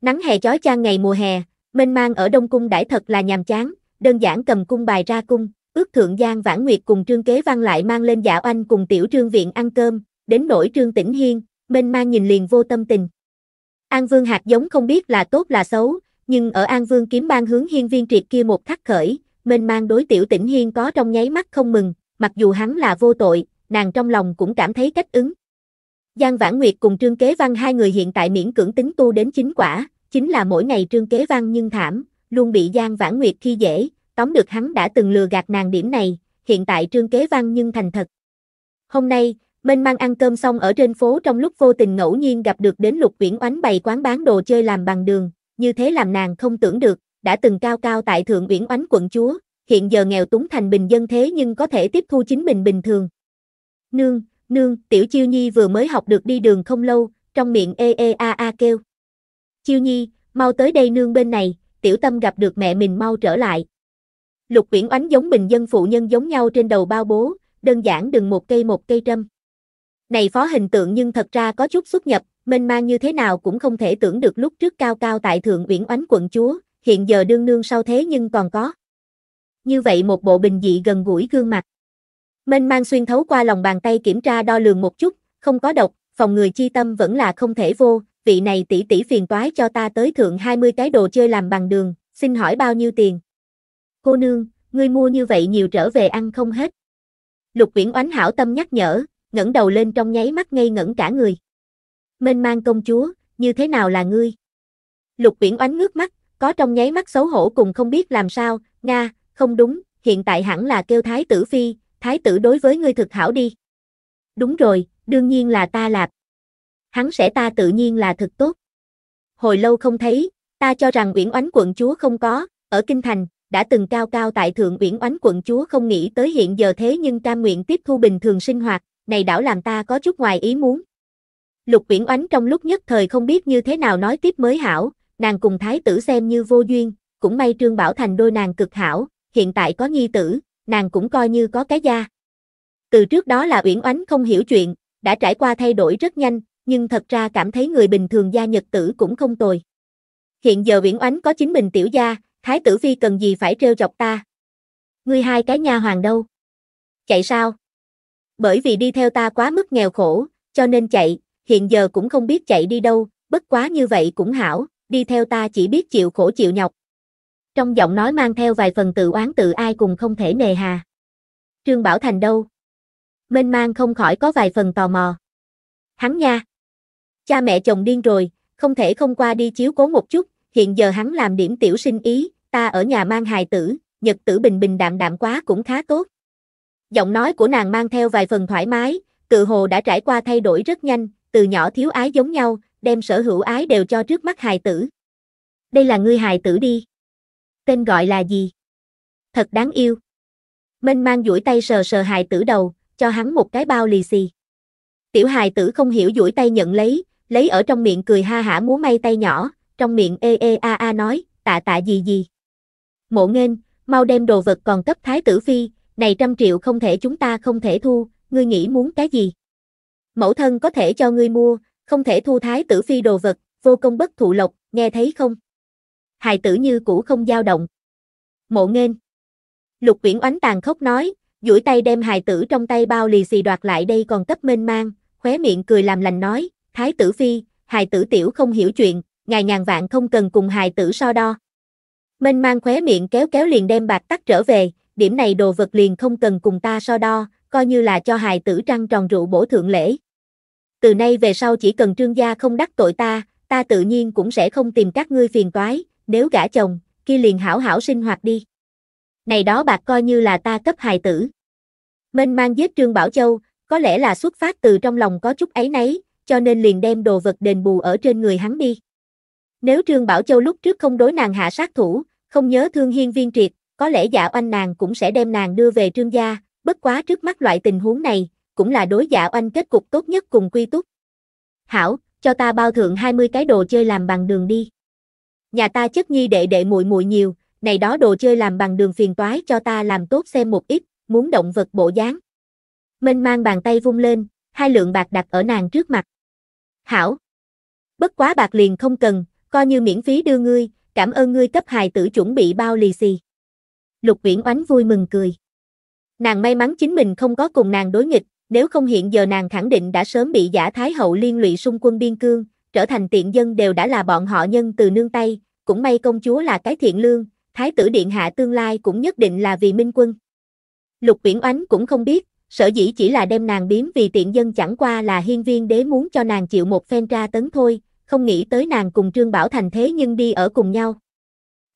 Nắng hè chói chang ngày mùa hè, Mênh mang ở Đông Cung đãi thật là nhàm chán, đơn giản cầm cung bài ra cung, ước thượng Giang Vãn Nguyệt cùng Trương Kế Văn lại mang lên dạ oanh cùng tiểu trương viện ăn cơm, đến nỗi Trương Tĩnh Hiên, mênh mang nhìn liền vô tâm tình. An Vương hạt giống không biết là tốt là xấu, nhưng ở An Vương kiếm bang hướng hiên viên triệt kia một khắc khởi, mênh mang đối tiểu Tĩnh Hiên có trong nháy mắt không mừng, mặc dù hắn là vô tội, nàng trong lòng cũng cảm thấy cách ứng. Giang Vãn Nguyệt cùng Trương Kế Văn hai người hiện tại miễn cưỡng tính tu đến chính quả, chính là mỗi ngày trương kế văn nhưng thảm, luôn bị Giang Vãn Nguyệt khi dễ, tóm được hắn đã từng lừa gạt nàng điểm này, hiện tại trương kế văn nhưng thành thật. Hôm nay, Mênh mang ăn cơm xong ở trên phố trong lúc vô tình ngẫu nhiên gặp được đến lục quyển oánh bày quán bán đồ chơi làm bằng đường, như thế làm nàng không tưởng được, đã từng cao cao tại thượng uyển oánh quận chúa, hiện giờ nghèo túng thành bình dân thế nhưng có thể tiếp thu chính mình bình thường. Nương, nương, tiểu chiêu nhi vừa mới học được đi đường không lâu, trong miệng e e a a kêu. Chiêu nhi, mau tới đây nương bên này, tiểu tâm gặp được mẹ mình mau trở lại. Lục Viễn Oánh giống bình dân phụ nhân giống nhau trên đầu bao bố, đơn giản đừng một cây một cây trâm. Này phó hình tượng nhưng thật ra có chút xuất nhập, mênh mang như thế nào cũng không thể tưởng được lúc trước cao cao tại thượng Viễn Oánh quận chúa, hiện giờ đương nương sau thế nhưng còn có. Như vậy một bộ bình dị gần gũi gương mặt. Mênh mang xuyên thấu qua lòng bàn tay kiểm tra đo lường một chút, không có độc, phòng người chi tâm vẫn là không thể vô, vị này tỷ tỷ phiền toái cho ta tới thượng 20 cái đồ chơi làm bằng đường, xin hỏi bao nhiêu tiền? Cô nương, ngươi mua như vậy nhiều trở về ăn không hết. Lục Viễn oánh hảo tâm nhắc nhở, ngẩng đầu lên trong nháy mắt ngây ngẩn cả người. Mênh mang công chúa, như thế nào là ngươi? Lục Viễn oánh ngước mắt, có trong nháy mắt xấu hổ cùng không biết làm sao, nga, không đúng, hiện tại hẳn là kêu thái tử phi, thái tử đối với ngươi thực hảo đi. Đúng rồi, đương nhiên là ta lạp hắn sẽ ta tự nhiên là thực tốt. Hồi lâu không thấy, ta cho rằng Uyển Oánh quận chúa không có, ở kinh thành đã từng cao cao tại thượng Uyển Oánh quận chúa không nghĩ tới hiện giờ thế nhưng cam nguyện tiếp thu bình thường sinh hoạt, này đảo làm ta có chút ngoài ý muốn. Lục Uyển Oánh trong lúc nhất thời không biết như thế nào nói tiếp mới hảo, nàng cùng thái tử xem như vô duyên, cũng may Trương Bảo Thành đôi nàng cực hảo, hiện tại có nhi tử, nàng cũng coi như có cái gia. Từ trước đó là Uyển Oánh không hiểu chuyện, đã trải qua thay đổi rất nhanh, nhưng thật ra cảm thấy người bình thường gia nhật tử cũng không tồi. Hiện giờ Viễn Oánh có chính mình tiểu gia, thái tử phi cần gì phải trêu chọc ta? Ngươi hai cái nha hoàng đâu? Chạy sao? Bởi vì đi theo ta quá mức nghèo khổ, cho nên chạy, hiện giờ cũng không biết chạy đi đâu, bất quá như vậy cũng hảo, đi theo ta chỉ biết chịu khổ chịu nhọc. Trong giọng nói mang theo vài phần tự oán tự ai cùng không thể nề hà. Trương Bảo Thành đâu? Mênh mang không khỏi có vài phần tò mò. Hắn nha! cha mẹ chồng điên rồi, không thể không qua đi chiếu cố một chút, hiện giờ hắn làm điểm tiểu sinh ý, ta ở nhà mang hài tử, nhật tử bình bình đạm đạm quá cũng khá tốt. Giọng nói của nàng mang theo vài phần thoải mái, tự hồ đã trải qua thay đổi rất nhanh, từ nhỏ thiếu ái giống nhau, đem sở hữu ái đều cho trước mắt hài tử. Đây là ngươi hài tử đi. Tên gọi là gì? Thật đáng yêu. Minh mang duỗi tay sờ sờ hài tử đầu, cho hắn một cái bao lì xì. Tiểu hài tử không hiểu duỗi tay nhận lấy, lấy ở trong miệng cười ha hả múa may tay nhỏ, trong miệng ê ê a a nói, tạ tạ gì gì. Mộ nghênh, mau đem đồ vật còn cấp thái tử phi, này trăm triệu không thể chúng ta không thể thu, ngươi nghĩ muốn cái gì? Mẫu thân có thể cho ngươi mua, không thể thu thái tử phi đồ vật, vô công bất thụ lộc, nghe thấy không? Hài tử như cũ không dao động. Mộ nghênh. Lục quyển oánh tàn khốc nói, duỗi tay đem hài tử trong tay bao lì xì đoạt lại đây còn cấp mênh mang, khóe miệng cười làm lành nói, Thái tử phi, hài tử tiểu không hiểu chuyện, ngài ngàn vạn không cần cùng hài tử so đo. Minh mang khóe miệng kéo kéo liền đem bạc tắt trở về, điểm này đồ vật liền không cần cùng ta so đo, coi như là cho hài tử trăng tròn rượu bổ thượng lễ. Từ nay về sau chỉ cần trương gia không đắc tội ta, ta tự nhiên cũng sẽ không tìm các ngươi phiền toái, nếu gả chồng, kia liền hảo hảo sinh hoạt đi. Này đó bạc coi như là ta cấp hài tử. Minh mang giết Trương Bảo Châu, có lẽ là xuất phát từ trong lòng có chút ấy nấy, cho nên liền đem đồ vật đền bù ở trên người hắn đi. Nếu Trương Bảo Châu lúc trước không đối nàng hạ sát thủ, không nhớ thương hiên viên triệt, có lẽ dạ oanh nàng cũng sẽ đem nàng đưa về trương gia, bất quá trước mắt loại tình huống này, cũng là đối dạ oanh kết cục tốt nhất cùng quy túc. Hảo, cho ta bao thượng 20 cái đồ chơi làm bằng đường đi. Nhà ta chất nhi đệ đệ muội muội nhiều, này đó đồ chơi làm bằng đường phiền toái cho ta làm tốt xem một ít, muốn động vật bộ dáng. Minh mang bàn tay vung lên, hai lượng bạc đặt ở nàng trước mặt hảo. Bất quá bạc liền không cần, coi như miễn phí đưa ngươi, cảm ơn ngươi cấp hài tử chuẩn bị bao lì xì. Lục viễn Oánh vui mừng cười. Nàng may mắn chính mình không có cùng nàng đối nghịch, nếu không hiện giờ nàng khẳng định đã sớm bị giả thái hậu liên lụy xung quân biên cương, trở thành tiện dân đều đã là bọn họ nhân từ nương tay, cũng may công chúa là cái thiện lương, thái tử điện hạ tương lai cũng nhất định là vì minh quân. Lục viễn Oánh cũng không biết, sở dĩ chỉ là đem nàng điếm vì tiện dân chẳng qua là hiên viên đế muốn cho nàng chịu một phen tra tấn thôi, không nghĩ tới nàng cùng Trương Bảo Thành thế nhưng đi ở cùng nhau.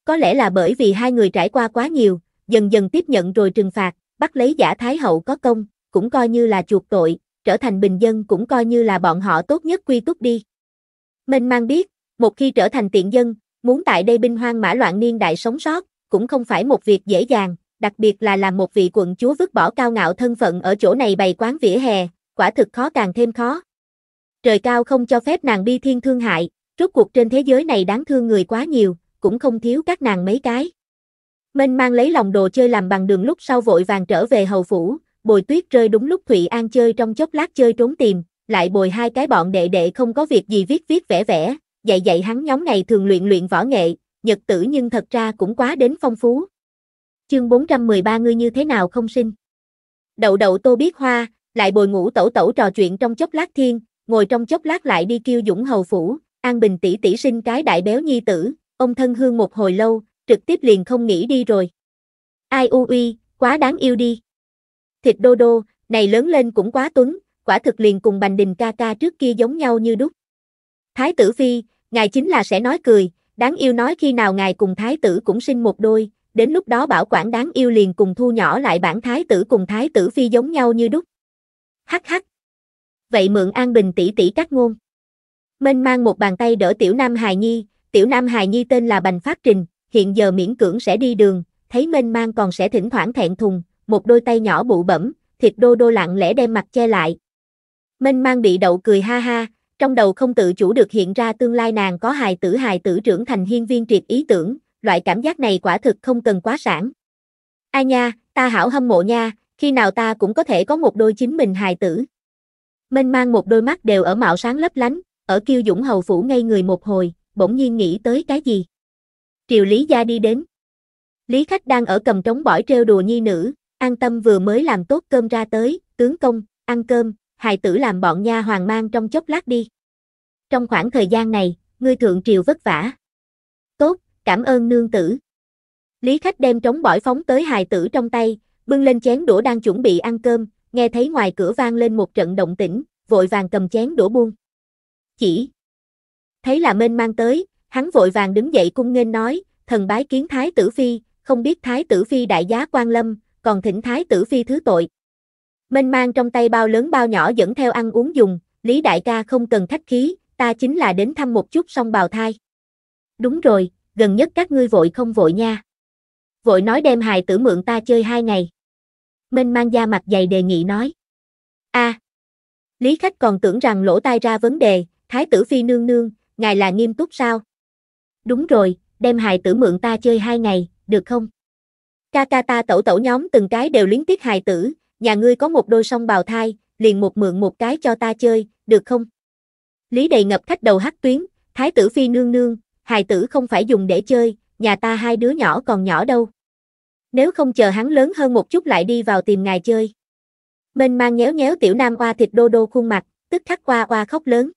Có lẽ là bởi vì hai người trải qua quá nhiều, dần dần tiếp nhận rồi trừng phạt, bắt lấy giả thái hậu có công, cũng coi như là chuộc tội, trở thành bình dân cũng coi như là bọn họ tốt nhất quy túc đi. Mình mang biết, một khi trở thành tiện dân, muốn tại đây binh hoang mã loạn niên đại sống sót, cũng không phải một việc dễ dàng, đặc biệt là làm một vị quận chúa vứt bỏ cao ngạo thân phận ở chỗ này bày quán vỉa hè, quả thực khó càng thêm khó. Trời cao không cho phép nàng bi thiên thương hại, rốt cuộc trên thế giới này đáng thương người quá nhiều, cũng không thiếu các nàng mấy cái. Minh mang lấy lòng đồ chơi làm bằng đường lúc sau vội vàng trở về hầu phủ, bồi tuyết rơi đúng lúc Thụy An chơi trong chốc lát chơi trốn tìm, lại bồi hai cái bọn đệ đệ không có việc gì viết viết vẽ vẽ, dạy dạy hắn nhóm này thường luyện luyện võ nghệ, nhật tử nhưng thật ra cũng quá đến phong phú chương 413 ngươi như thế nào không sinh. Đậu đậu tô biết hoa, lại bồi ngủ tẩu tẩu trò chuyện trong chốc lát thiên, ngồi trong chốc lát lại đi kêu dũng hầu phủ, an bình tỷ tỷ sinh cái đại béo nhi tử, ông thân hương một hồi lâu, trực tiếp liền không nghĩ đi rồi. Ai u uy, quá đáng yêu đi. Thịt đô đô, này lớn lên cũng quá tuấn, quả thực liền cùng bành đình ca ca trước kia giống nhau như đúc. Thái tử phi, ngài chính là sẽ nói cười, đáng yêu nói khi nào ngài cùng thái tử cũng sinh một đôi, đến lúc đó bảo quản đáng yêu liền cùng thu nhỏ lại bản thái tử cùng thái tử phi giống nhau như đúc. Hắc hắc. Vậy mượn An Bình tỷ tỷ các ngôn. Minh mang một bàn tay đỡ tiểu Nam Hài Nhi, tiểu Nam Hài Nhi tên là Bành Phát Trình, hiện giờ miễn cưỡng sẽ đi đường, thấy Minh mang còn sẽ thỉnh thoảng thẹn thùng, một đôi tay nhỏ bụ bẩm, thịt đô đô lặng lẽ đem mặt che lại. Minh mang bị đậu cười ha ha, trong đầu không tự chủ được hiện ra tương lai nàng có hài tử hài tử trưởng thành hiên viên triệt ý tưởng, loại cảm giác này quả thực không cần quá sản. A nha, ta hảo hâm mộ nha, khi nào ta cũng có thể có một đôi chính mình hài tử. Mênh mang một đôi mắt đều ở mạo sáng lấp lánh, ở kiêu dũng hầu phủ ngay người một hồi, bỗng nhiên nghĩ tới cái gì. Triều Lý Gia đi đến. Lý Khách đang ở cầm trống bỏi trêu đùa nhi nữ, an tâm vừa mới làm tốt cơm ra tới, tướng công, ăn cơm, hài tử làm bọn nha hoàng mang trong chốc lát đi. Trong khoảng thời gian này, ngươi thượng triều vất vả. Tốt, cảm ơn nương tử. Lý khách đem trống bỏi phóng tới hài tử trong tay, bưng lên chén đũa đang chuẩn bị ăn cơm, nghe thấy ngoài cửa vang lên một trận động tĩnh, vội vàng cầm chén đũa buông. Chỉ thấy là Mênh mang tới, hắn vội vàng đứng dậy cung nghênh nói, thần bái kiến thái tử phi, không biết thái tử phi đại giá quan lâm, còn thỉnh thái tử phi thứ tội. Mênh mang trong tay bao lớn bao nhỏ dẫn theo ăn uống dùng, Lý đại ca không cần khách khí, ta chính là đến thăm một chút song bào thai. Đúng rồi, gần nhất các ngươi vội không vội nha. Vội nói đem hài tử mượn ta chơi hai ngày. Minh mang da mặt dày đề nghị nói. a à, Lý khách còn tưởng rằng lỗ tai ra vấn đề, thái tử phi nương nương, ngài là nghiêm túc sao? Đúng rồi, đem hài tử mượn ta chơi hai ngày, được không? Ca ca ta tẩu tẩu nhóm từng cái đều liên tiếc hài tử, nhà ngươi có một đôi song bào thai, liền một mượn một cái cho ta chơi, được không? Lý đầy ngập khách đầu hắc tuyến, thái tử phi nương nương, hài tử không phải dùng để chơi, nhà ta hai đứa nhỏ còn nhỏ đâu. Nếu không chờ hắn lớn hơn một chút lại đi vào tìm ngài chơi. Mênh mang nhéo nhéo tiểu nam qua thịt đô đô khuôn mặt, tức khắc qua qua khóc lớn.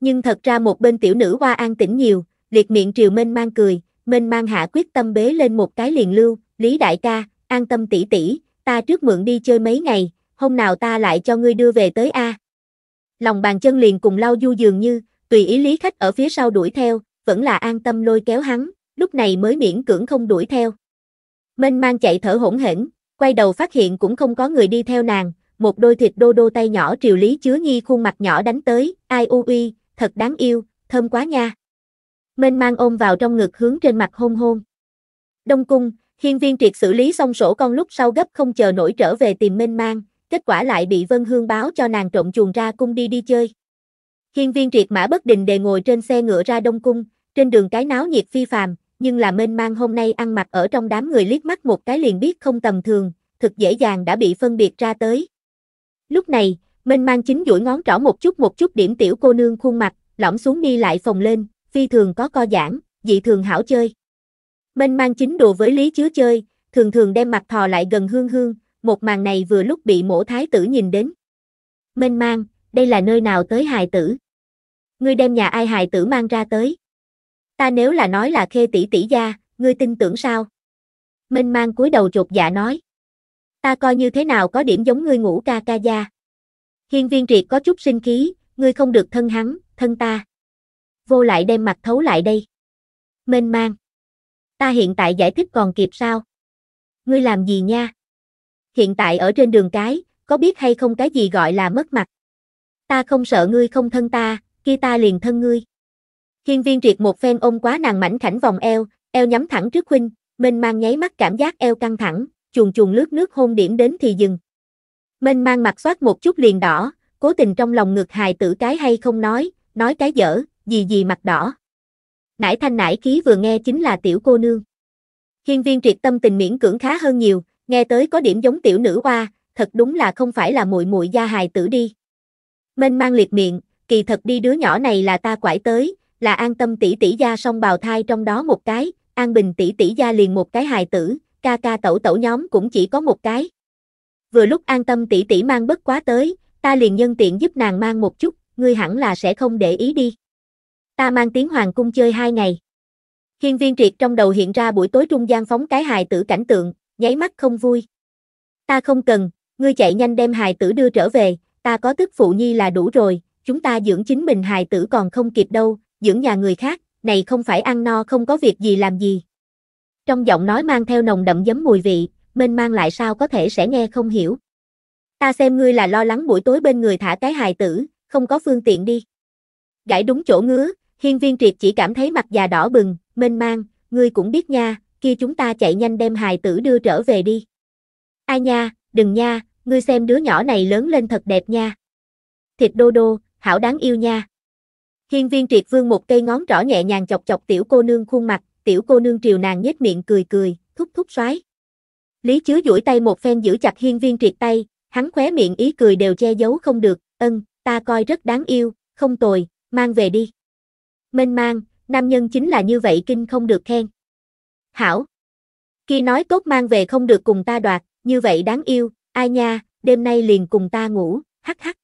Nhưng thật ra một bên tiểu nữ qua an tĩnh nhiều, liệt miệng triều mênh mang cười, mênh mang hạ quyết tâm bế lên một cái liền lưu, Lý đại ca, an tâm tỷ tỷ, ta trước mượn đi chơi mấy ngày, hôm nào ta lại cho ngươi đưa về tới a. Lòng bàn chân liền cùng lau du dường như, tùy ý Lý khách ở phía sau đuổi theo, vẫn là an tâm lôi kéo hắn, lúc này mới miễn cưỡng không đuổi theo. Mênh mang chạy thở hỗn hển, quay đầu phát hiện cũng không có người đi theo nàng, một đôi thịt đô đô tay nhỏ triều lý chứa nghi khuôn mặt nhỏ đánh tới, ai u uy, thật đáng yêu, thơm quá nha. Mênh mang ôm vào trong ngực hướng trên mặt hôn hôn. Đông cung, hiên viên triệt xử lý xong sổ con lúc sau gấp không chờ nổi trở về tìm mênh mang, kết quả lại bị Vân Hương báo cho nàng trộn chuồng ra cung đi đi chơi. Hiên viên triệt mã bất định đề ngồi trên xe ngựa ra Đông Cung, trên đường cái náo nhiệt phi phàm, nhưng là mênh mang hôm nay ăn mặc ở trong đám người liếc mắt một cái liền biết không tầm thường, thực dễ dàng đã bị phân biệt ra tới. Lúc này, mênh mang chính duỗi ngón trỏ một chút một chút điểm tiểu cô nương khuôn mặt, lõm xuống đi lại phồng lên, phi thường có co giãn, dị thường hảo chơi. Mênh mang chính đồ với lý chứa chơi, thường thường đem mặt thò lại gần hương hương, một màn này vừa lúc bị mổ thái tử nhìn đến. Mênh mang, đây là nơi nào tới hài tử? Ngươi đem nhà ai hài tử mang ra tới? Ta nếu là nói là khê tỷ tỷ gia, ngươi tin tưởng sao? Minh mang cúi đầu chột dạ nói. Ta coi như thế nào có điểm giống ngươi ngủ ca ca gia. Hiên viên triệt có chút sinh khí, ngươi không được thân hắn, thân ta. Vô lại đem mặt thấu lại đây. Minh mang. Ta hiện tại giải thích còn kịp sao? Ngươi làm gì nha? Hiện tại ở trên đường cái, có biết hay không cái gì gọi là mất mặt? Ta không sợ ngươi không thân ta, kia ta liền thân ngươi. Hiên viên triệt một phen ôm quá nàng mảnh khảnh vòng eo, eo nhắm thẳng trước huynh, mênh mang nháy mắt cảm giác eo căng thẳng, chuồn chuồn lướt nước hôn điểm đến thì dừng. Mênh mang mặt soát một chút liền đỏ, cố tình trong lòng ngực hài tử cái hay không nói, nói cái dở, gì gì mặt đỏ. Nải thanh nải khí vừa nghe chính là tiểu cô nương. Hiên viên triệt tâm tình miễn cưỡng khá hơn nhiều, nghe tới có điểm giống tiểu nữ hoa, thật đúng là không phải là muội muội gia hài tử đi. Mênh mang liệt miệng, kỳ thật đi đứa nhỏ này là ta quải tới, là an tâm tỷ tỷ gia song bào thai trong đó một cái, an bình tỷ tỷ gia liền một cái hài tử, ca ca tẩu tẩu nhóm cũng chỉ có một cái. Vừa lúc an tâm tỷ tỷ mang bất quá tới, ta liền nhân tiện giúp nàng mang một chút, ngươi hẳn là sẽ không để ý đi. Ta mang tiếng hoàng cung chơi hai ngày. Hiên viên triệt trong đầu hiện ra buổi tối trung gian phóng cái hài tử cảnh tượng, nháy mắt không vui. Ta không cần, ngươi chạy nhanh đem hài tử đưa trở về, ta có tức phụ nhi là đủ rồi, chúng ta dưỡng chính mình hài tử còn không kịp đâu, dưỡng nhà người khác, này không phải ăn no không có việc gì làm gì. Trong giọng nói mang theo nồng đậm giấm mùi vị, mênh mang lại sao có thể sẽ nghe không hiểu. Ta xem ngươi là lo lắng buổi tối bên người thả cái hài tử, không có phương tiện đi. Gãi đúng chỗ ngứa, hiên viên triệt chỉ cảm thấy mặt già đỏ bừng, mênh mang, ngươi cũng biết nha, kia chúng ta chạy nhanh đem hài tử đưa trở về đi. Ai nha, đừng nha, ngươi xem đứa nhỏ này lớn lên thật đẹp nha. Thịt đô đô, hảo đáng yêu nha. Hiên viên triệt vương một cây ngón rõ nhẹ nhàng chọc chọc tiểu cô nương khuôn mặt, tiểu cô nương triều nàng nhếch miệng cười cười, thúc thúc xoái. Lý chứa duỗi tay một phen giữ chặt hiên viên triệt tay, hắn khóe miệng ý cười đều che giấu không được, ân, ta coi rất đáng yêu, không tồi, mang về đi. Mênh mang, nam nhân chính là như vậy kinh không được khen. Hảo. Khi nói tốt mang về không được cùng ta đoạt, như vậy đáng yêu, ai nha, đêm nay liền cùng ta ngủ, hắc hắc.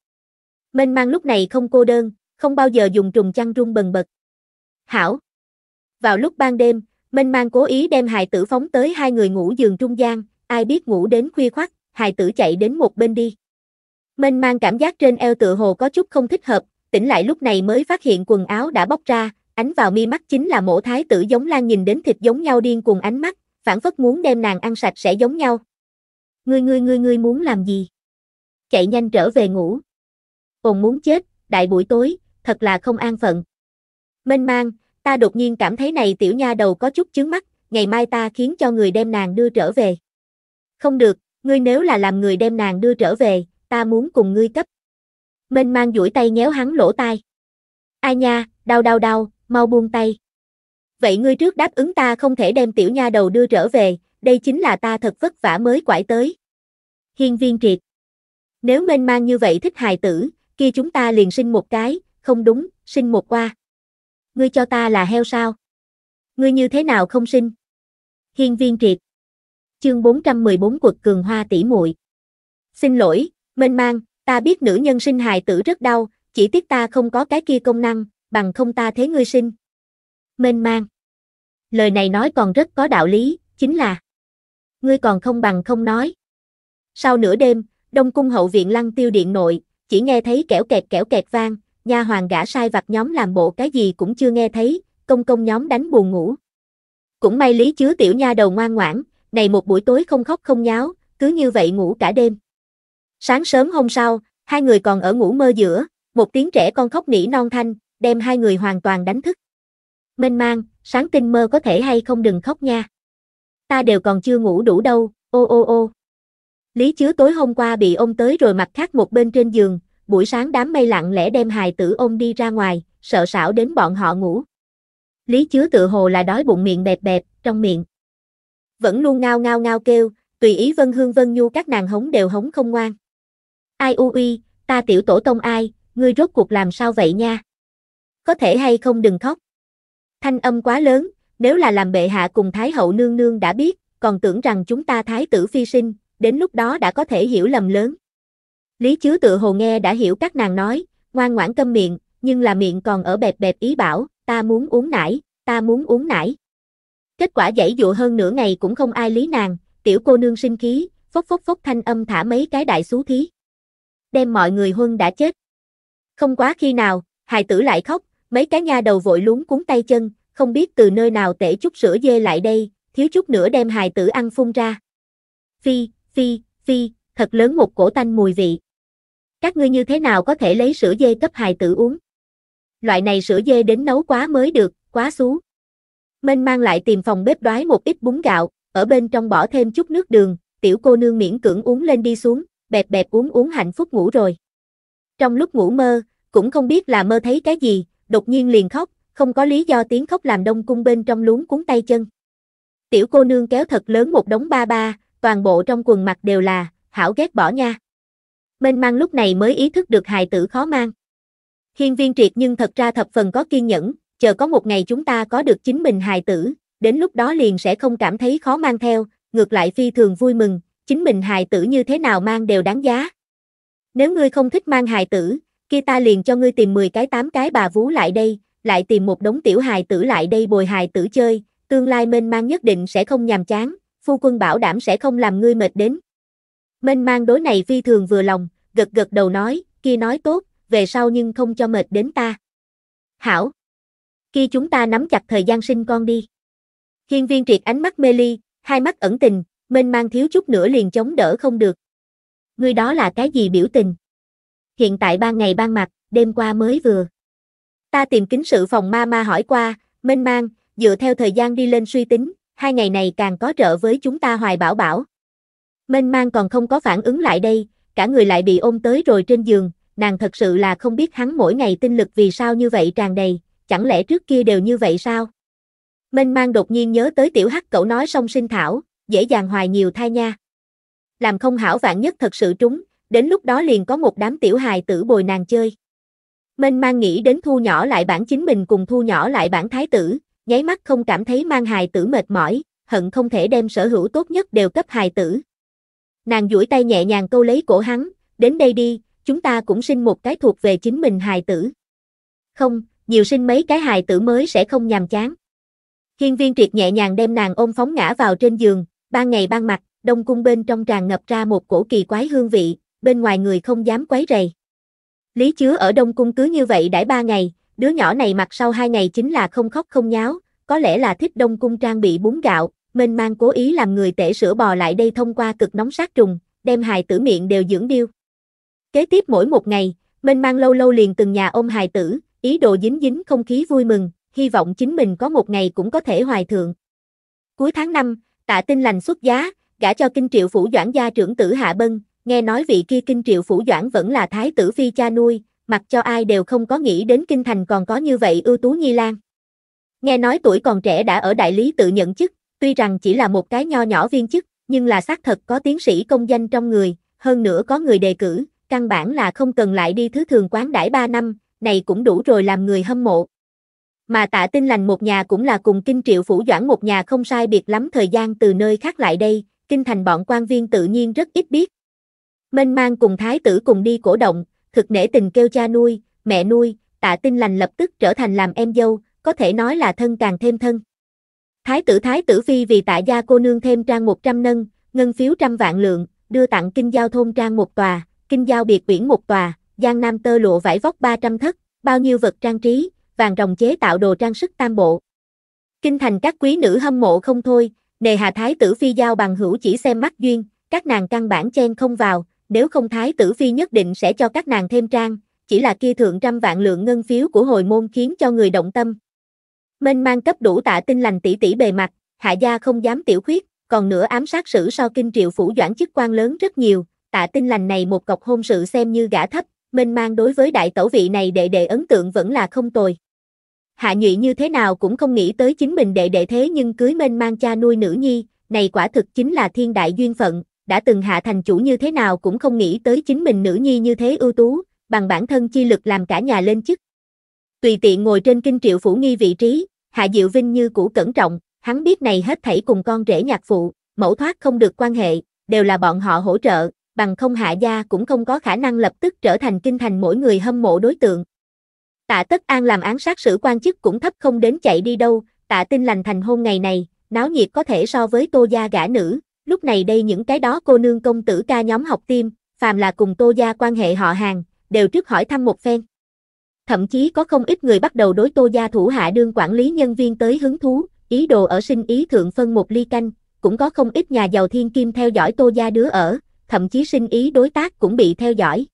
Mênh mang lúc này không cô đơn, không bao giờ dùng trùng chăn rung bần bật. Hảo. Vào lúc ban đêm, Minh Mang cố ý đem hài tử phóng tới hai người ngủ giường trung gian, ai biết ngủ đến khuya khoắt, hài tử chạy đến một bên đi. Minh Mang cảm giác trên eo tựa hồ có chút không thích hợp, tỉnh lại lúc này mới phát hiện quần áo đã bóc ra, ánh vào mi mắt chính là mổ thái tử giống lan nhìn đến thịt giống nhau điên cuồng ánh mắt, phản phất muốn đem nàng ăn sạch sẽ giống nhau. Ngươi ngươi ngươi ngươi muốn làm gì? Chạy nhanh trở về ngủ. Ồn muốn chết, đại buổi tối, thật là không an phận. Mênh mang, ta đột nhiên cảm thấy này tiểu nha đầu có chút chướng mắt, ngày mai ta khiến cho người đem nàng đưa trở về. Không được, ngươi nếu là làm người đem nàng đưa trở về, ta muốn cùng ngươi cấp. Mênh mang duỗi tay nhéo hắn lỗ tai. Ai nha, đau đau đau, mau buông tay. Vậy ngươi trước đáp ứng ta không thể đem tiểu nha đầu đưa trở về, đây chính là ta thật vất vả mới quải tới. Hiên viên triệt. Nếu mênh mang như vậy thích hài tử, kia chúng ta liền sinh một cái, không đúng, sinh một qua. Ngươi cho ta là heo sao? Ngươi như thế nào không sinh? Hiên viên triệt. Chương 414 quật cường hoa tỷ muội. Xin lỗi, mênh mang, ta biết nữ nhân sinh hài tử rất đau, chỉ tiếc ta không có cái kia công năng, bằng không ta thế ngươi sinh. Mênh mang. Lời này nói còn rất có đạo lý, chính là Ngươi còn không bằng không nói. Sau nửa đêm, Đông cung hậu viện lăng tiêu điện nội, chỉ nghe thấy kẻo kẹt kẻo kẹt vang, nha hoàng gã sai vặt nhóm làm bộ cái gì cũng chưa nghe thấy, công công nhóm đánh buồn ngủ. Cũng may lý chứa tiểu nha đầu ngoan ngoãn, này một buổi tối không khóc không nháo, cứ như vậy ngủ cả đêm. Sáng sớm hôm sau, hai người còn ở ngủ mơ giữa, một tiếng trẻ con khóc nỉ non thanh, đem hai người hoàn toàn đánh thức. Mênh mang, sáng tinh mơ có thể hay không đừng khóc nha. Ta đều còn chưa ngủ đủ đâu, ô ô ô. Lý chứa tối hôm qua bị ôm tới rồi mặt khác một bên trên giường, buổi sáng đám mây lặng lẽ đem hài tử ôm đi ra ngoài, sợ sảo đến bọn họ ngủ. Lý chứa tự hồ là đói bụng miệng bẹp bẹp, trong miệng. Vẫn luôn ngao ngao ngao kêu, tùy ý Vân Hương Vân Nhu các nàng hống đều hống không ngoan. Ai u uy, ta tiểu tổ tông ai, ngươi rốt cuộc làm sao vậy nha? Có thể hay không đừng khóc. Thanh âm quá lớn, nếu là làm bệ hạ cùng Thái hậu nương nương đã biết, còn tưởng rằng chúng ta thái tử phi sinh, đến lúc đó đã có thể hiểu lầm lớn. Lý Chứa tự hồ nghe đã hiểu các nàng nói, ngoan ngoãn câm miệng, nhưng là miệng còn ở bẹp bẹp ý bảo, ta muốn uống nải, ta muốn uống nải. Kết quả dãy dụ hơn nửa ngày cũng không ai lý nàng, tiểu cô nương sinh khí, phốc phốc phốc thanh âm thả mấy cái đại xú thí. Đem mọi người huân đã chết. Không quá khi nào, hài tử lại khóc, mấy cái nha đầu vội lúng cuốn tay chân, không biết từ nơi nào tể chút sữa dê lại đây, thiếu chút nữa đem hài tử ăn phun ra. Phi, phi, phi, thật lớn một cổ tanh mùi vị. Các ngươi như thế nào có thể lấy sữa dê cấp hài tử uống? Loại này sữa dê đến nấu quá mới được, quá xú. Mênh mang lại tìm phòng bếp đoái một ít bún gạo, ở bên trong bỏ thêm chút nước đường, tiểu cô nương miễn cưỡng uống lên đi xuống, bẹp bẹp uống uống hạnh phúc ngủ rồi. Trong lúc ngủ mơ, cũng không biết là mơ thấy cái gì, đột nhiên liền khóc, không có lý do tiếng khóc làm đông cung bên trong luống cuốn tay chân. Tiểu cô nương kéo thật lớn một đống ba ba, toàn bộ trong quần mặt đều là, hảo ghét bỏ nha. Mênh mang lúc này mới ý thức được hài tử khó mang. Hiên viên triệt nhưng thật ra thập phần có kiên nhẫn, chờ có một ngày chúng ta có được chính mình hài tử, đến lúc đó liền sẽ không cảm thấy khó mang theo, ngược lại phi thường vui mừng, chính mình hài tử như thế nào mang đều đáng giá. Nếu ngươi không thích mang hài tử, kia ta liền cho ngươi tìm 10 cái 8 cái bà vú lại đây, lại tìm một đống tiểu hài tử lại đây bồi hài tử chơi, tương lai mênh mang nhất định sẽ không nhàm chán, phu quân bảo đảm sẽ không làm ngươi mệt đến. Mênh mang đối này phi thường vừa lòng, gật gật đầu nói, kia nói tốt, về sau nhưng không cho mệt đến ta. Hảo. Khi chúng ta nắm chặt thời gian sinh con đi. Hiên viên triệt ánh mắt mê ly, hai mắt ẩn tình, mênh mang thiếu chút nữa liền chống đỡ không được. Ngươi đó là cái gì biểu tình? Hiện tại ban ngày ban mặt, đêm qua mới vừa. Ta tìm kính sự phòng ma ma hỏi qua, mênh mang, dựa theo thời gian đi lên suy tính, hai ngày này càng có trợ với chúng ta hoài bảo bảo. Mênh mang còn không có phản ứng lại đây, cả người lại bị ôm tới rồi trên giường, nàng thật sự là không biết hắn mỗi ngày tinh lực vì sao như vậy tràn đầy, chẳng lẽ trước kia đều như vậy sao? Mênh mang đột nhiên nhớ tới tiểu hắc cậu nói song sinh thảo, dễ dàng hoài nhiều thai nha. Làm không hảo vạn nhất thật sự trúng, đến lúc đó liền có một đám tiểu hài tử bồi nàng chơi. Mênh mang nghĩ đến thu nhỏ lại bản chính mình cùng thu nhỏ lại bản thái tử, nháy mắt không cảm thấy mang hài tử mệt mỏi, hận không thể đem sở hữu tốt nhất đều cấp hài tử, Nàng duỗi tay nhẹ nhàng câu lấy cổ hắn, đến đây đi, chúng ta cũng sinh một cái thuộc về chính mình hài tử. Không, nhiều sinh mấy cái hài tử mới sẽ không nhàm chán. Hiên viên triệt nhẹ nhàng đem nàng ôm phóng ngã vào trên giường, ban ngày ban mặt, đông cung bên trong tràn ngập ra một cổ kỳ quái hương vị, bên ngoài người không dám quấy rầy. Lý chứa ở đông cung cứ như vậy đãi ba ngày, đứa nhỏ này mặc sau hai ngày chính là không khóc không nháo, có lẽ là thích đông cung trang bị bún gạo, mênh mang cố ý làm người tể sữa bò lại đây thông qua cực nóng sát trùng, đem hài tử miệng đều dưỡng điêu. Kế tiếp mỗi một ngày, mênh mang lâu lâu liền từng nhà ôm hài tử, ý đồ dính dính không khí vui mừng, hy vọng chính mình có một ngày cũng có thể hoài thượng. Cuối tháng 5, tạ tinh lành xuất giá, gả cho kinh triệu phủ doãn gia trưởng tử Hạ Bân, nghe nói vị kia kinh triệu phủ doãn vẫn là thái tử phi cha nuôi, mặc cho ai đều không có nghĩ đến kinh thành còn có như vậy ưu tú nhi lan. Nghe nói tuổi còn trẻ đã ở đại lý tự nhận chức, Tuy rằng chỉ là một cái nho nhỏ viên chức, nhưng là xác thật có tiến sĩ công danh trong người, hơn nữa có người đề cử, căn bản là không cần lại đi thứ thường quán đãi 3 năm, này cũng đủ rồi làm người hâm mộ. Mà tạ tinh lành một nhà cũng là cùng kinh triệu phủ doãn một nhà không sai biệt lắm thời gian từ nơi khác lại đây, kinh thành bọn quan viên tự nhiên rất ít biết. Mênh mang cùng thái tử cùng đi cổ động, thực nể tình kêu cha nuôi, mẹ nuôi, tạ tinh lành lập tức trở thành làm em dâu, có thể nói là thân càng thêm thân. Thái tử Thái tử Phi vì tại gia cô nương thêm trang 100 nâng, ngân phiếu trăm vạn lượng, đưa tặng kinh giao thôn trang một tòa, kinh giao biệt quyển một tòa, giang nam tơ lụa vải vóc 300 thất, bao nhiêu vật trang trí, vàng rồng chế tạo đồ trang sức tam bộ. Kinh thành các quý nữ hâm mộ không thôi, nề hà thái tử phi giao bằng hữu chỉ xem mắt duyên, các nàng căn bản chen không vào, nếu không thái tử phi nhất định sẽ cho các nàng thêm trang, chỉ là kia thượng trăm vạn lượng ngân phiếu của hồi môn khiến cho người động tâm. Mênh mang cấp đủ tạ tinh lành tỷ tỷ bề mặt, hạ gia không dám tiểu khuyết, còn nữa ám sát sử so kinh triệu phủ doãn chức quan lớn rất nhiều, tạ tinh lành này một cọc hôn sự xem như gã thấp, mênh mang đối với đại tẩu vị này đệ đệ ấn tượng vẫn là không tồi. Hạ nhụy như thế nào cũng không nghĩ tới chính mình đệ đệ thế nhưng cưới mênh mang cha nuôi nữ nhi, này quả thực chính là thiên đại duyên phận, đã từng hạ thành chủ như thế nào cũng không nghĩ tới chính mình nữ nhi như thế ưu tú, bằng bản thân chi lực làm cả nhà lên chức. Tùy tiện ngồi trên kinh triệu phủ nghi vị trí, Hạ Diệu Vinh như cũ cẩn trọng, hắn biết này hết thảy cùng con rể nhạc phụ, mẫu thoát không được quan hệ, đều là bọn họ hỗ trợ, bằng không hạ gia cũng không có khả năng lập tức trở thành kinh thành mỗi người hâm mộ đối tượng. Tạ Tất An làm án sát sử quan chức cũng thấp không đến chạy đi đâu, tạ tin lành thành hôn ngày này, náo nhiệt có thể so với tô gia gã nữ, lúc này đây những cái đó cô nương công tử ca nhóm học tim, phàm là cùng tô gia quan hệ họ hàng, đều trước hỏi thăm một phen. Thậm chí có không ít người bắt đầu đối tô gia thủ hạ đương quản lý nhân viên tới hứng thú, ý đồ ở sinh ý thượng phân một ly canh, cũng có không ít nhà giàu thiên kim theo dõi tô gia đứa ở, thậm chí sinh ý đối tác cũng bị theo dõi.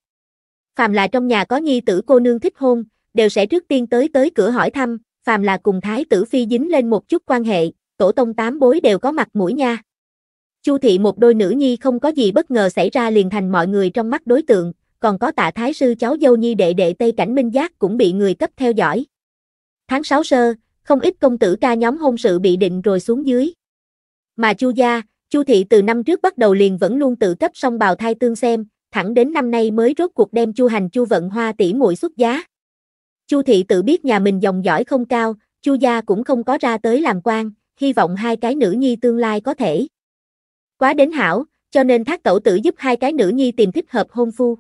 Phàm là trong nhà có nhi tử cô nương thích hôn, đều sẽ trước tiên tới tới cửa hỏi thăm, phàm là cùng thái tử phi dính lên một chút quan hệ, tổ tông tám bối đều có mặt mũi nha. Chu thị một đôi nữ nhi không có gì bất ngờ xảy ra liền thành mọi người trong mắt đối tượng, còn có tạ thái sư cháu dâu nhi đệ đệ Tây Cảnh Minh Giác cũng bị người cấp theo dõi. Tháng 6 sơ, không ít công tử ca nhóm hôn sự bị định rồi xuống dưới. Mà Chu gia, Chu thị từ năm trước bắt đầu liền vẫn luôn tự cấp song bào thai tương xem, thẳng đến năm nay mới rốt cuộc đem Chu Hành Chu Vận Hoa tỷ muội xuất giá. Chu thị tự biết nhà mình dòng dõi không cao, Chu gia cũng không có ra tới làm quan, hy vọng hai cái nữ nhi tương lai có thể quá đến hảo, cho nên Thác tổ Tử giúp hai cái nữ nhi tìm thích hợp hôn phu.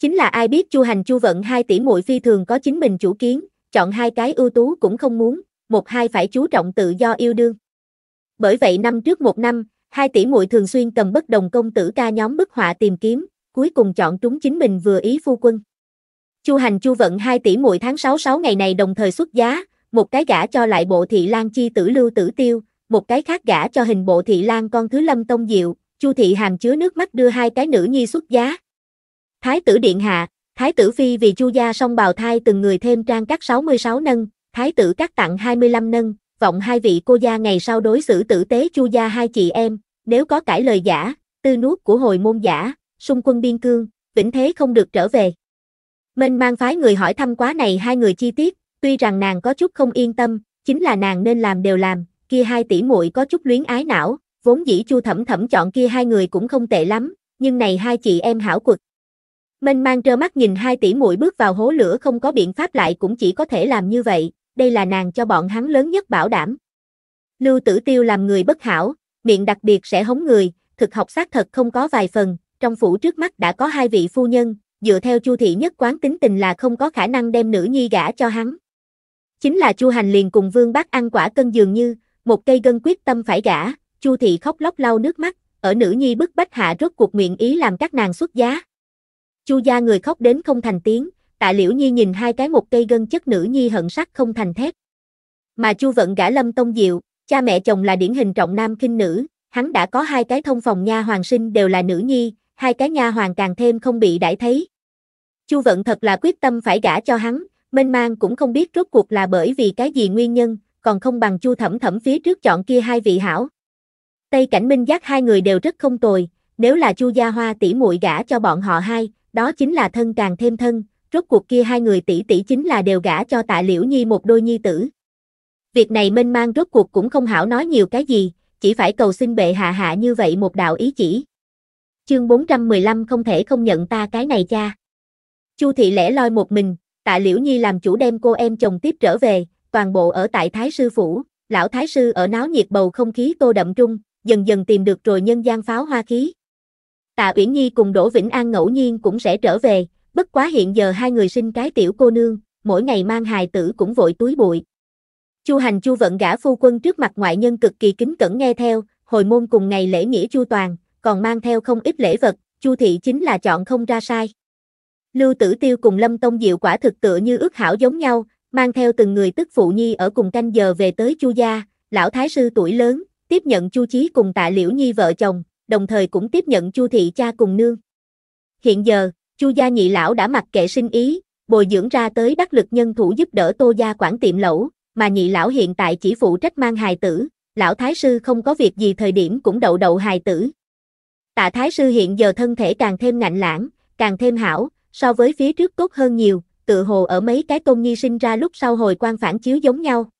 Chính là ai biết Chu Hành Chu Vận hai tỷ muội phi thường có chính mình chủ kiến, chọn hai cái ưu tú cũng không muốn, một hai phải chú trọng tự do yêu đương. Bởi vậy năm trước một năm, hai tỷ muội thường xuyên cầm bất đồng công tử ca nhóm bức họa tìm kiếm, cuối cùng chọn trúng chính mình vừa ý phu quân. Chu Hành Chu Vận hai tỷ muội tháng 6 6 ngày này đồng thời xuất giá, một cái gả cho lại bộ thị lan chi tử lưu tử tiêu, một cái khác gả cho hình bộ thị lan con thứ lâm tông diệu, Chu thị hàm chứa nước mắt đưa hai cái nữ nhi xuất giá. Thái tử Điện Hạ, Thái tử Phi vì chu gia song bào thai từng người thêm trang cắt 66 nâng, Thái tử cắt tặng 25 nâng, vọng hai vị cô gia ngày sau đối xử tử tế chu gia hai chị em, nếu có cải lời giả, tư nuốt của hồi môn giả, xung quân biên cương, vĩnh thế không được trở về. Minh mang phái người hỏi thăm quá này hai người chi tiết, tuy rằng nàng có chút không yên tâm, chính là nàng nên làm đều làm, kia hai tỷ muội có chút luyến ái não, vốn dĩ chu thẩm thẩm chọn kia hai người cũng không tệ lắm, nhưng này hai chị em hảo quật, Mênh mang trơ mắt nhìn hai tỷ muội bước vào hố lửa không có biện pháp lại cũng chỉ có thể làm như vậy, đây là nàng cho bọn hắn lớn nhất bảo đảm. Lưu tử tiêu làm người bất hảo, miệng đặc biệt sẽ hống người, thực học xác thật không có vài phần, trong phủ trước mắt đã có hai vị phu nhân, dựa theo chu thị nhất quán tính tình là không có khả năng đem nữ nhi gả cho hắn. Chính là chu hành liền cùng vương bác ăn quả cân dường như, một cây gân quyết tâm phải gả, chu thị khóc lóc lau nước mắt, ở nữ nhi bức bách hạ rốt cuộc nguyện ý làm các nàng xuất giá. Chu gia người khóc đến không thành tiếng, tạ liễu nhi nhìn hai cái một cây gân chất nữ nhi hận sắc không thành thép. Mà Chu vận gã lâm tông diệu, cha mẹ chồng là điển hình trọng nam kinh nữ, hắn đã có hai cái thông phòng nha hoàng sinh đều là nữ nhi, hai cái nha hoàng càng thêm không bị đãi thấy. Chu vận thật là quyết tâm phải gả cho hắn, mênh mang cũng không biết rốt cuộc là bởi vì cái gì nguyên nhân, còn không bằng Chu thẩm thẩm phía trước chọn kia hai vị hảo. Tây Cảnh Minh Giác hai người đều rất không tồi, nếu là Chu Gia Hoa tỷ muội gả cho bọn họ hai, đó chính là thân càng thêm thân, rốt cuộc kia hai người tỷ tỷ chính là đều gả cho tạ liễu nhi một đôi nhi tử. Việc này mênh mang rốt cuộc cũng không hảo nói nhiều cái gì, chỉ phải cầu xin bệ hạ hạ như vậy một đạo ý chỉ. Chương 415 không thể không nhận ta cái này cha. Chu thị lẻ loi một mình, tạ liễu nhi làm chủ đem cô em chồng tiếp trở về, toàn bộ ở tại thái sư phủ, lão thái sư ở náo nhiệt bầu không khí tô đậm trung, dần dần tìm được rồi nhân gian pháo hoa khí, Tạ Uyển Nhi cùng Đỗ Vĩnh An ngẫu nhiên cũng sẽ trở về, bất quá hiện giờ hai người sinh cái tiểu cô nương, mỗi ngày mang hài tử cũng vội túi bụi. Chu Hành Chu vận gã phu quân trước mặt ngoại nhân cực kỳ kính cẩn nghe theo, hồi môn cùng ngày lễ nghĩa Chu Toàn, còn mang theo không ít lễ vật, Chu thị chính là chọn không ra sai. Lưu Tử Tiêu cùng Lâm Tông Diệu quả thực tựa như ước hảo giống nhau, mang theo từng người tức phụ nhi ở cùng canh giờ về tới Chu gia, lão thái sư tuổi lớn, tiếp nhận Chu Chí cùng Tạ Liễu Nhi vợ chồng, đồng thời cũng tiếp nhận Chu thị cha cùng nương. Hiện giờ, Chu gia nhị lão đã mặc kệ sinh ý, bồi dưỡng ra tới đắc lực nhân thủ giúp đỡ Tô gia quản tiệm lẩu, mà nhị lão hiện tại chỉ phụ trách mang hài tử, lão thái sư không có việc gì thời điểm cũng đậu đậu hài tử. Tạ thái sư hiện giờ thân thể càng thêm ngạnh lãng, càng thêm hảo, so với phía trước tốt hơn nhiều, tự hồ ở mấy cái tôn nhi sinh ra lúc sau hồi quan phản chiếu giống nhau.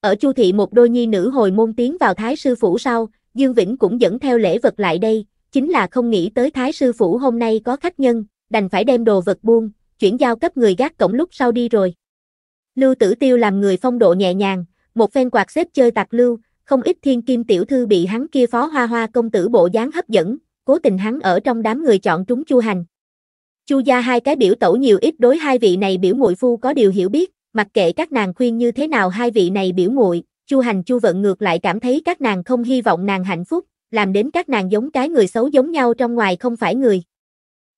Ở Chu thị một đôi nhi nữ hồi môn tiến vào thái sư phủ sau, Dương Vĩnh cũng dẫn theo lễ vật lại đây, chính là không nghĩ tới Thái Sư Phủ hôm nay có khách nhân, đành phải đem đồ vật buông, chuyển giao cấp người gác cổng lúc sau đi rồi. Lưu Tử Tiêu làm người phong độ nhẹ nhàng, một phen quạt xếp chơi tạc lưu, không ít thiên kim tiểu thư bị hắn kia phó hoa hoa công tử bộ dáng hấp dẫn, cố tình hắn ở trong đám người chọn trúng Chu Hành. Chu gia hai cái biểu tẩu nhiều ít đối hai vị này biểu muội phu có điều hiểu biết, mặc kệ các nàng khuyên như thế nào hai vị này biểu muội, Chu Hành Chu Vận ngược lại cảm thấy các nàng không hy vọng nàng hạnh phúc, làm đến các nàng giống cái người xấu giống nhau trong ngoài không phải người.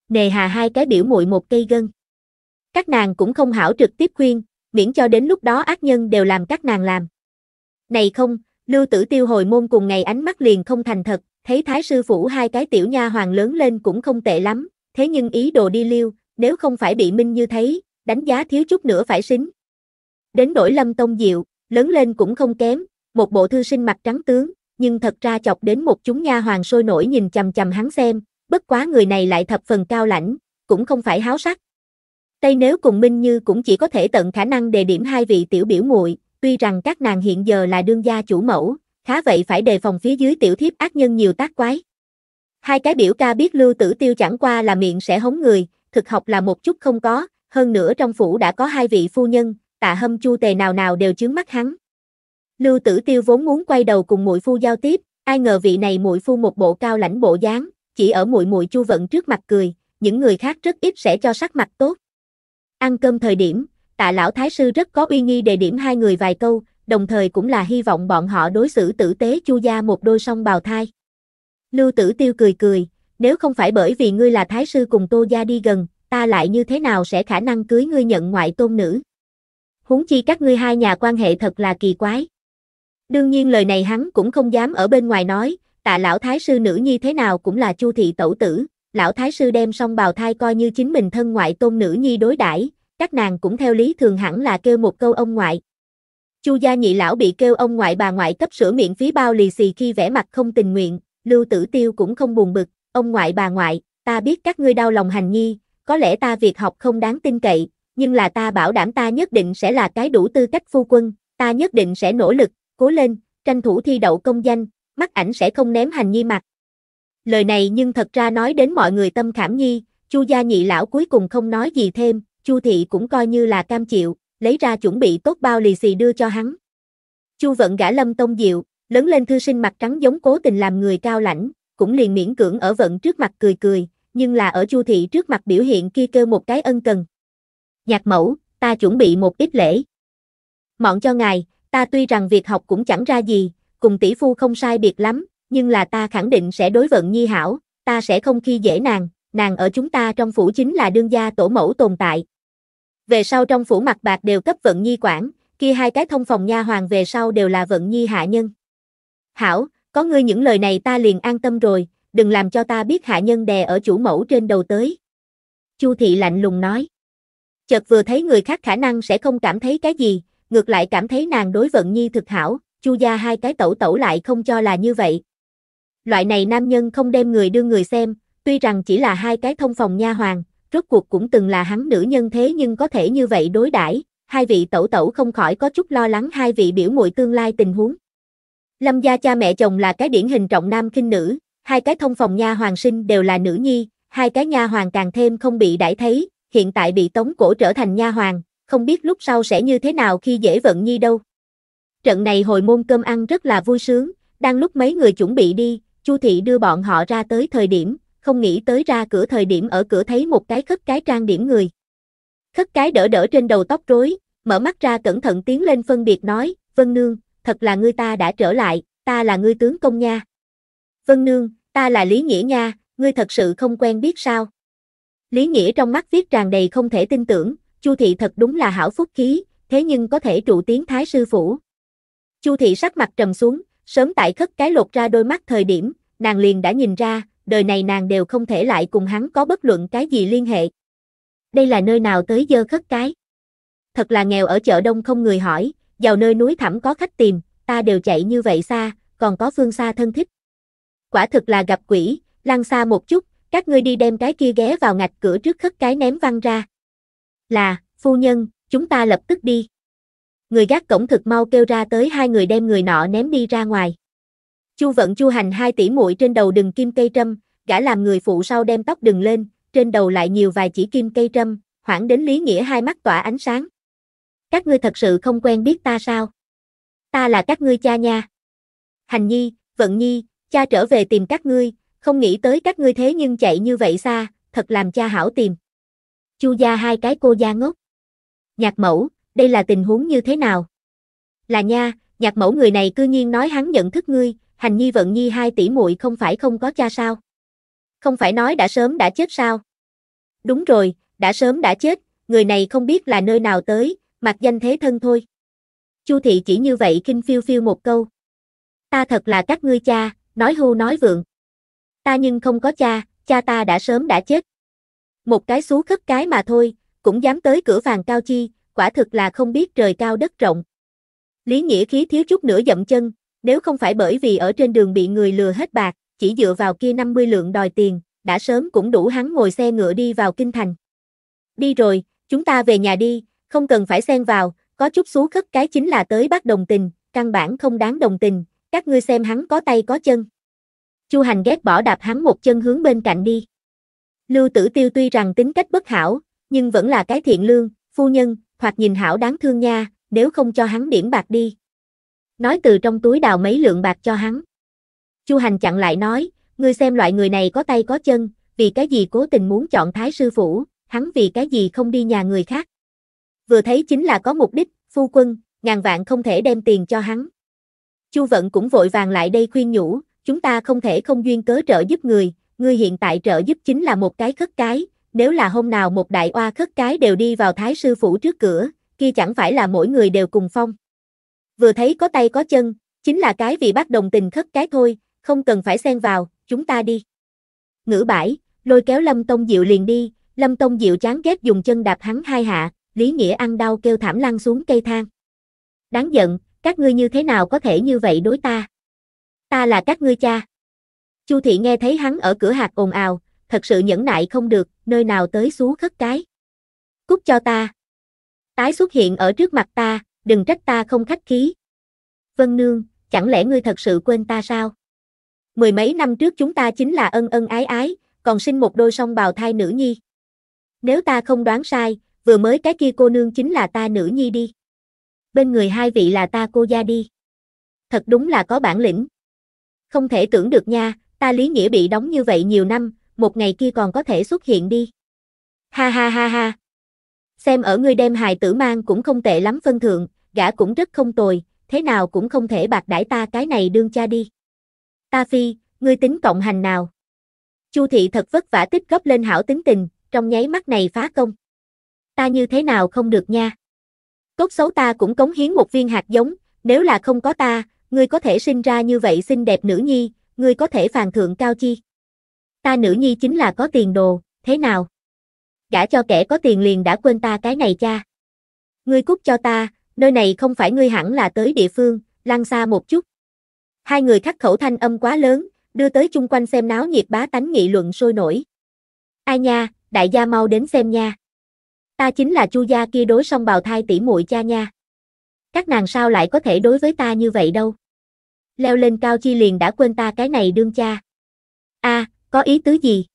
Nề hà hai cái biểu muội một cây gân. Các nàng cũng không hảo trực tiếp khuyên, miễn cho đến lúc đó ác nhân đều làm các nàng làm. Này không, Lưu Tử Tiêu hồi môn cùng ngày ánh mắt liền không thành thật, thấy thái sư phủ hai cái tiểu nha hoàng lớn lên cũng không tệ lắm, thế nhưng ý đồ đi lưu nếu không phải bị Minh Như thấy, đánh giá thiếu chút nữa phải xính. Đến đổi Lâm Tông Diệu, lớn lên cũng không kém, một bộ thư sinh mặt trắng tướng, nhưng thật ra chọc đến một chúng nha hoàng sôi nổi nhìn chằm chằm hắn xem, bất quá người này lại thập phần cao lãnh, cũng không phải háo sắc. Tây nếu cùng Minh Như cũng chỉ có thể tận khả năng đề điểm hai vị tiểu biểu muội, tuy rằng các nàng hiện giờ là đương gia chủ mẫu, khá vậy phải đề phòng phía dưới tiểu thiếp ác nhân nhiều tác quái. Hai cái biểu ca biết lưu tử tiêu chẳng qua là miệng sẽ hống người, thực học là một chút không có, hơn nữa trong phủ đã có hai vị phu nhân, tạ hâm chu tề nào nào đều chướng mắt hắn. Lưu tử tiêu vốn muốn quay đầu cùng muội phu giao tiếp, ai ngờ vị này muội phu một bộ cao lãnh bộ dáng, chỉ ở muội muội chu vận trước mặt cười, những người khác rất ít sẽ cho sắc mặt tốt. Ăn cơm thời điểm, tạ lão thái sư rất có uy nghi đề điểm hai người vài câu, đồng thời cũng là hy vọng bọn họ đối xử tử tế chu gia một đôi song bào thai. Lưu tử tiêu cười cười, nếu không phải bởi vì ngươi là thái sư cùng tô gia đi gần, ta lại như thế nào sẽ khả năng cưới ngươi nhận ngoại tôn nữ huống chi các ngươi hai nhà quan hệ thật là kỳ quái. Đương nhiên lời này hắn cũng không dám ở bên ngoài nói, tạ lão thái sư nữ nhi thế nào cũng là chu thị tẩu tử, lão thái sư đem song bào thai coi như chính mình thân ngoại tôn nữ nhi đối đãi các nàng cũng theo lý thường hẳn là kêu một câu ông ngoại. Chu gia nhị lão bị kêu ông ngoại bà ngoại cấp sửa miệng phí bao lì xì khi vẽ mặt không tình nguyện, lưu tử tiêu cũng không buồn bực, ông ngoại bà ngoại, ta biết các ngươi đau lòng hành nhi, có lẽ ta việc học không đáng tin cậy, nhưng là ta bảo đảm ta nhất định sẽ là cái đủ tư cách phu quân, ta nhất định sẽ nỗ lực, cố lên, tranh thủ thi đậu công danh, mắt ảnh sẽ không ném hành nhi mặt. Lời này nhưng thật ra nói đến mọi người tâm khảm nhi, Chu gia nhị lão cuối cùng không nói gì thêm, Chu thị cũng coi như là cam chịu, lấy ra chuẩn bị tốt bao lì xì đưa cho hắn. Chu vận gã Lâm Tông Diệu, lớn lên thư sinh mặt trắng giống cố tình làm người cao lãnh, cũng liền miễn cưỡng ở vận trước mặt cười cười, nhưng là ở Chu thị trước mặt biểu hiện kia kêu một cái ân cần nhạc mẫu, ta chuẩn bị một ít lễ. Mọn cho ngài, ta tuy rằng việc học cũng chẳng ra gì, cùng tỷ phu không sai biệt lắm, nhưng là ta khẳng định sẽ đối vận nhi hảo, ta sẽ không khi dễ nàng, nàng ở chúng ta trong phủ chính là đương gia tổ mẫu tồn tại. Về sau trong phủ mặt bạc đều cấp vận nhi quản, kia hai cái thông phòng nha hoàng về sau đều là vận nhi hạ nhân. Hảo, có ngươi những lời này ta liền an tâm rồi, đừng làm cho ta biết hạ nhân đè ở chủ mẫu trên đầu tới. Chu thị lạnh lùng nói chợt vừa thấy người khác khả năng sẽ không cảm thấy cái gì, ngược lại cảm thấy nàng đối vận nhi thực hảo, chu gia hai cái tẩu tẩu lại không cho là như vậy. Loại này nam nhân không đem người đưa người xem, tuy rằng chỉ là hai cái thông phòng nha hoàng, rốt cuộc cũng từng là hắn nữ nhân thế nhưng có thể như vậy đối đãi hai vị tẩu tẩu không khỏi có chút lo lắng hai vị biểu muội tương lai tình huống. Lâm gia cha mẹ chồng là cái điển hình trọng nam kinh nữ, hai cái thông phòng nha hoàng sinh đều là nữ nhi, hai cái nha hoàng càng thêm không bị đãi thấy, hiện tại bị tống cổ trở thành nha hoàng, không biết lúc sau sẽ như thế nào khi dễ vận nhi đâu. Trận này hồi môn cơm ăn rất là vui sướng, đang lúc mấy người chuẩn bị đi, Chu thị đưa bọn họ ra tới thời điểm, không nghĩ tới ra cửa thời điểm ở cửa thấy một cái khất cái trang điểm người. Khất cái đỡ đỡ trên đầu tóc rối, mở mắt ra cẩn thận tiến lên phân biệt nói, Vân Nương, thật là ngươi ta đã trở lại, ta là ngươi tướng công nha. Vân Nương, ta là Lý Nghĩa nha, ngươi thật sự không quen biết sao. Lý Nghĩa trong mắt viết tràn đầy không thể tin tưởng, Chu thị thật đúng là hảo phúc khí, thế nhưng có thể trụ tiếng thái sư phủ. Chu thị sắc mặt trầm xuống, sớm tại khất cái lột ra đôi mắt thời điểm, nàng liền đã nhìn ra, đời này nàng đều không thể lại cùng hắn có bất luận cái gì liên hệ. Đây là nơi nào tới dơ khất cái? Thật là nghèo ở chợ đông không người hỏi, giàu nơi núi thẳm có khách tìm, ta đều chạy như vậy xa, còn có phương xa thân thích. Quả thực là gặp quỷ, lăn xa một chút, các ngươi đi đem cái kia ghé vào ngạch cửa trước khất cái ném văng ra. Là, phu nhân, chúng ta lập tức đi. Người gác cổng thực mau kêu ra tới hai người đem người nọ ném đi ra ngoài. Chu vận chu hành hai tỷ muội trên đầu đừng kim cây trâm, gã làm người phụ sau đem tóc đừng lên, trên đầu lại nhiều vài chỉ kim cây trâm, hoảng đến Lý Nghĩa hai mắt tỏa ánh sáng. Các ngươi thật sự không quen biết ta sao? Ta là các ngươi cha nha. Hành Nhi, Vận Nhi, cha trở về tìm các ngươi, không nghĩ tới các ngươi thế nhưng chạy như vậy xa, thật làm cha hảo tìm. Chu gia hai cái cô gia ngốc. Nhạc mẫu, đây là tình huống như thế nào? Là nha, nhạc mẫu người này cư nhiên nói hắn nhận thức ngươi, hành nhi vận nhi hai tỷ muội không phải không có cha sao? Không phải nói đã sớm đã chết sao? Đúng rồi, đã sớm đã chết, người này không biết là nơi nào tới, mặc danh thế thân thôi. Chu thị chỉ như vậy kinh phiêu phiêu một câu. Ta thật là các ngươi cha, nói hưu nói vượng. Ta nhưng không có cha, cha ta đã sớm đã chết. Một cái xú khất cái mà thôi, cũng dám tới cửa vàng cao chi, quả thực là không biết trời cao đất rộng. Lý Nghĩa khí thiếu chút nữa dậm chân, nếu không phải bởi vì ở trên đường bị người lừa hết bạc, chỉ dựa vào kia 50 lượng đòi tiền, đã sớm cũng đủ hắn ngồi xe ngựa đi vào kinh thành. Đi rồi, chúng ta về nhà đi, không cần phải xen vào, có chút xú khất cái chính là tới bắt đồng tình, căn bản không đáng đồng tình, các ngươi xem hắn có tay có chân. Chu Hành ghét bỏ đạp hắn một chân hướng bên cạnh đi. Lưu Tử Tiêu tuy rằng tính cách bất hảo, nhưng vẫn là cái thiện lương, phu nhân, hoặc nhìn hảo đáng thương nha, nếu không cho hắn điểm bạc đi. Nói từ trong túi đào mấy lượng bạc cho hắn. Chu Hành chặn lại nói, ngươi xem loại người này có tay có chân, vì cái gì cố tình muốn chọn thái sư phủ, hắn vì cái gì không đi nhà người khác. Vừa thấy chính là có mục đích, phu quân, ngàn vạn không thể đem tiền cho hắn. Chu Vận cũng vội vàng lại đây khuyên nhủ, chúng ta không thể không duyên cớ trợ giúp người, ngươi hiện tại trợ giúp chính là một cái khất cái, nếu là hôm nào một đại oa khất cái đều đi vào thái sư phủ trước cửa, kia chẳng phải là mỗi người đều cùng phong. Vừa thấy có tay có chân, chính là cái vì bác đồng tình khất cái thôi, không cần phải xen vào, chúng ta đi. Ngữ bãi, lôi kéo Lâm Tông Diệu liền đi, Lâm Tông Diệu chán ghét dùng chân đạp hắn hai hạ, Lý Nghĩa ăn đau kêu thảm lăn xuống cây thang. Đáng giận, các ngươi như thế nào có thể như vậy đối ta? ta là các ngươi cha. Chu thị nghe thấy hắn ở cửa hạt ồn ào, thật sự nhẫn nại không được, nơi nào tới xú khất cái. Cút cho ta. Tái xuất hiện ở trước mặt ta, đừng trách ta không khách khí. Vân Nương, chẳng lẽ ngươi thật sự quên ta sao? Mười mấy năm trước chúng ta chính là ân ân ái ái, còn sinh một đôi song bào thai nữ nhi. Nếu ta không đoán sai, vừa mới cái kia cô nương chính là ta nữ nhi đi. Bên người hai vị là ta cô gia đi. Thật đúng là có bản lĩnh. Không thể tưởng được nha, ta Lý Nghĩa bị đóng như vậy nhiều năm, một ngày kia còn có thể xuất hiện đi. Ha ha ha ha. Xem ở ngươi đem hài tử mang cũng không tệ lắm phân thượng, gã cũng rất không tồi, thế nào cũng không thể bạc đãi ta cái này đương cha đi. Ta phi, ngươi tính cộng hành nào? Chu thị thật vất vả tích góp lên hảo tính tình, trong nháy mắt này phá công. Ta như thế nào không được nha? cốt xấu ta cũng cống hiến một viên hạt giống, nếu là không có ta, ngươi có thể sinh ra như vậy xinh đẹp nữ nhi, ngươi có thể phàn thượng cao chi. Ta nữ nhi chính là có tiền đồ, thế nào? Gả cho kẻ có tiền liền đã quên ta cái này cha. Ngươi cút cho ta, nơi này không phải ngươi hẳn là tới địa phương, lăn xa một chút. Hai người khắc khẩu thanh âm quá lớn, đưa tới chung quanh xem náo nhiệt bá tánh nghị luận sôi nổi. Ai nha, đại gia mau đến xem nha. Ta chính là chu gia kia đối song bào thai tỷ muội cha nha. Các nàng sao lại có thể đối với ta như vậy đâu? leo lên cao chi liền đã quên ta cái này đương cha. a à, có ý tứ gì?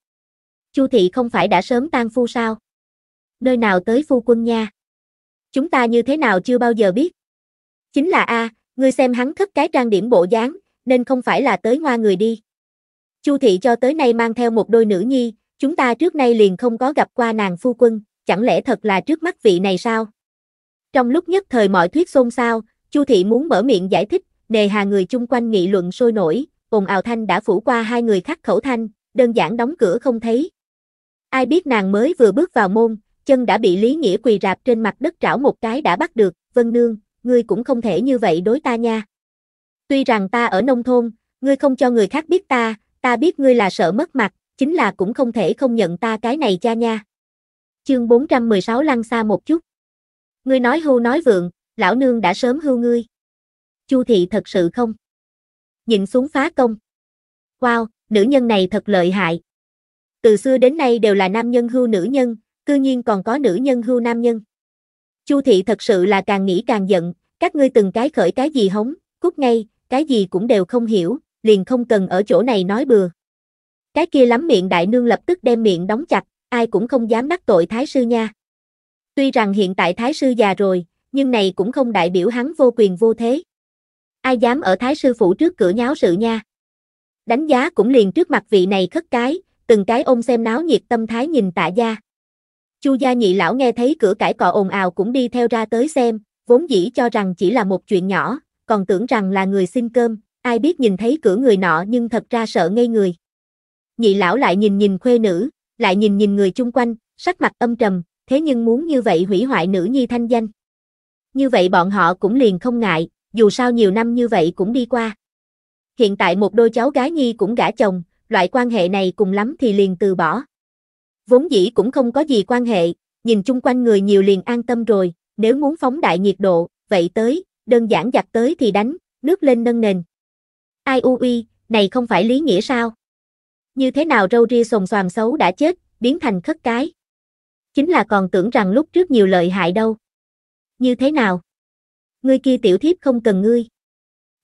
Chu thị không phải đã sớm tan phu sao? Nơi nào tới phu quân nha? Chúng ta như thế nào chưa bao giờ biết? Chính là a, à, ngươi xem hắn thất cái trang điểm bộ dáng, nên không phải là tới ngoa người đi. Chu thị cho tới nay mang theo một đôi nữ nhi, chúng ta trước nay liền không có gặp qua nàng phu quân, chẳng lẽ thật là trước mắt vị này sao? Trong lúc nhất thời mọi thuyết xôn xao, Chu thị muốn mở miệng giải thích nề hà người chung quanh nghị luận sôi nổi, ồn ào thanh đã phủ qua hai người khắc khẩu thanh, đơn giản đóng cửa không thấy. Ai biết nàng mới vừa bước vào môn, chân đã bị Lý Nghĩa quỳ rạp trên mặt đất trảo một cái đã bắt được, Vân Nương, ngươi cũng không thể như vậy đối ta nha. Tuy rằng ta ở nông thôn, ngươi không cho người khác biết ta, ta biết ngươi là sợ mất mặt, chính là cũng không thể không nhận ta cái này cha nha. Chương 416 lăn xa một chút. Ngươi nói hưu nói vượng, lão nương đã sớm hưu ngươi. Chu thị thật sự không? nhịn xuống phá công. Wow, nữ nhân này thật lợi hại. Từ xưa đến nay đều là nam nhân hưu nữ nhân, cư nhiên còn có nữ nhân hưu nam nhân. Chu thị thật sự là càng nghĩ càng giận, các ngươi từng cái khởi cái gì hống, cút ngay, cái gì cũng đều không hiểu, liền không cần ở chỗ này nói bừa. Cái kia lắm miệng đại nương lập tức đem miệng đóng chặt, ai cũng không dám đắc tội thái sư nha. Tuy rằng hiện tại thái sư già rồi, nhưng này cũng không đại biểu hắn vô quyền vô thế ai dám ở thái sư phủ trước cửa nháo sự nha. Đánh giá cũng liền trước mặt vị này khất cái, từng cái ôm xem náo nhiệt tâm thái nhìn tạ gia. Chu gia nhị lão nghe thấy cửa cải cọ ồn ào cũng đi theo ra tới xem, vốn dĩ cho rằng chỉ là một chuyện nhỏ, còn tưởng rằng là người xin cơm, ai biết nhìn thấy cửa người nọ nhưng thật ra sợ ngây người. Nhị lão lại nhìn nhìn khuê nữ, lại nhìn nhìn người chung quanh, sắc mặt âm trầm, thế nhưng muốn như vậy hủy hoại nữ nhi thanh danh. Như vậy bọn họ cũng liền không ngại, dù sao nhiều năm như vậy cũng đi qua. Hiện tại một đôi cháu gái nhi cũng gả chồng, loại quan hệ này cùng lắm thì liền từ bỏ. Vốn dĩ cũng không có gì quan hệ, nhìn chung quanh người nhiều liền an tâm rồi, nếu muốn phóng đại nhiệt độ, vậy tới, đơn giản giặt tới thì đánh, nước lên nâng nền. Ai u uy, này không phải lý nghĩa sao? Như thế nào râu ria sồn xoàm xấu đã chết, biến thành khất cái? Chính là còn tưởng rằng lúc trước nhiều lợi hại đâu. Như thế nào? ngươi kia tiểu thiếp không cần ngươi.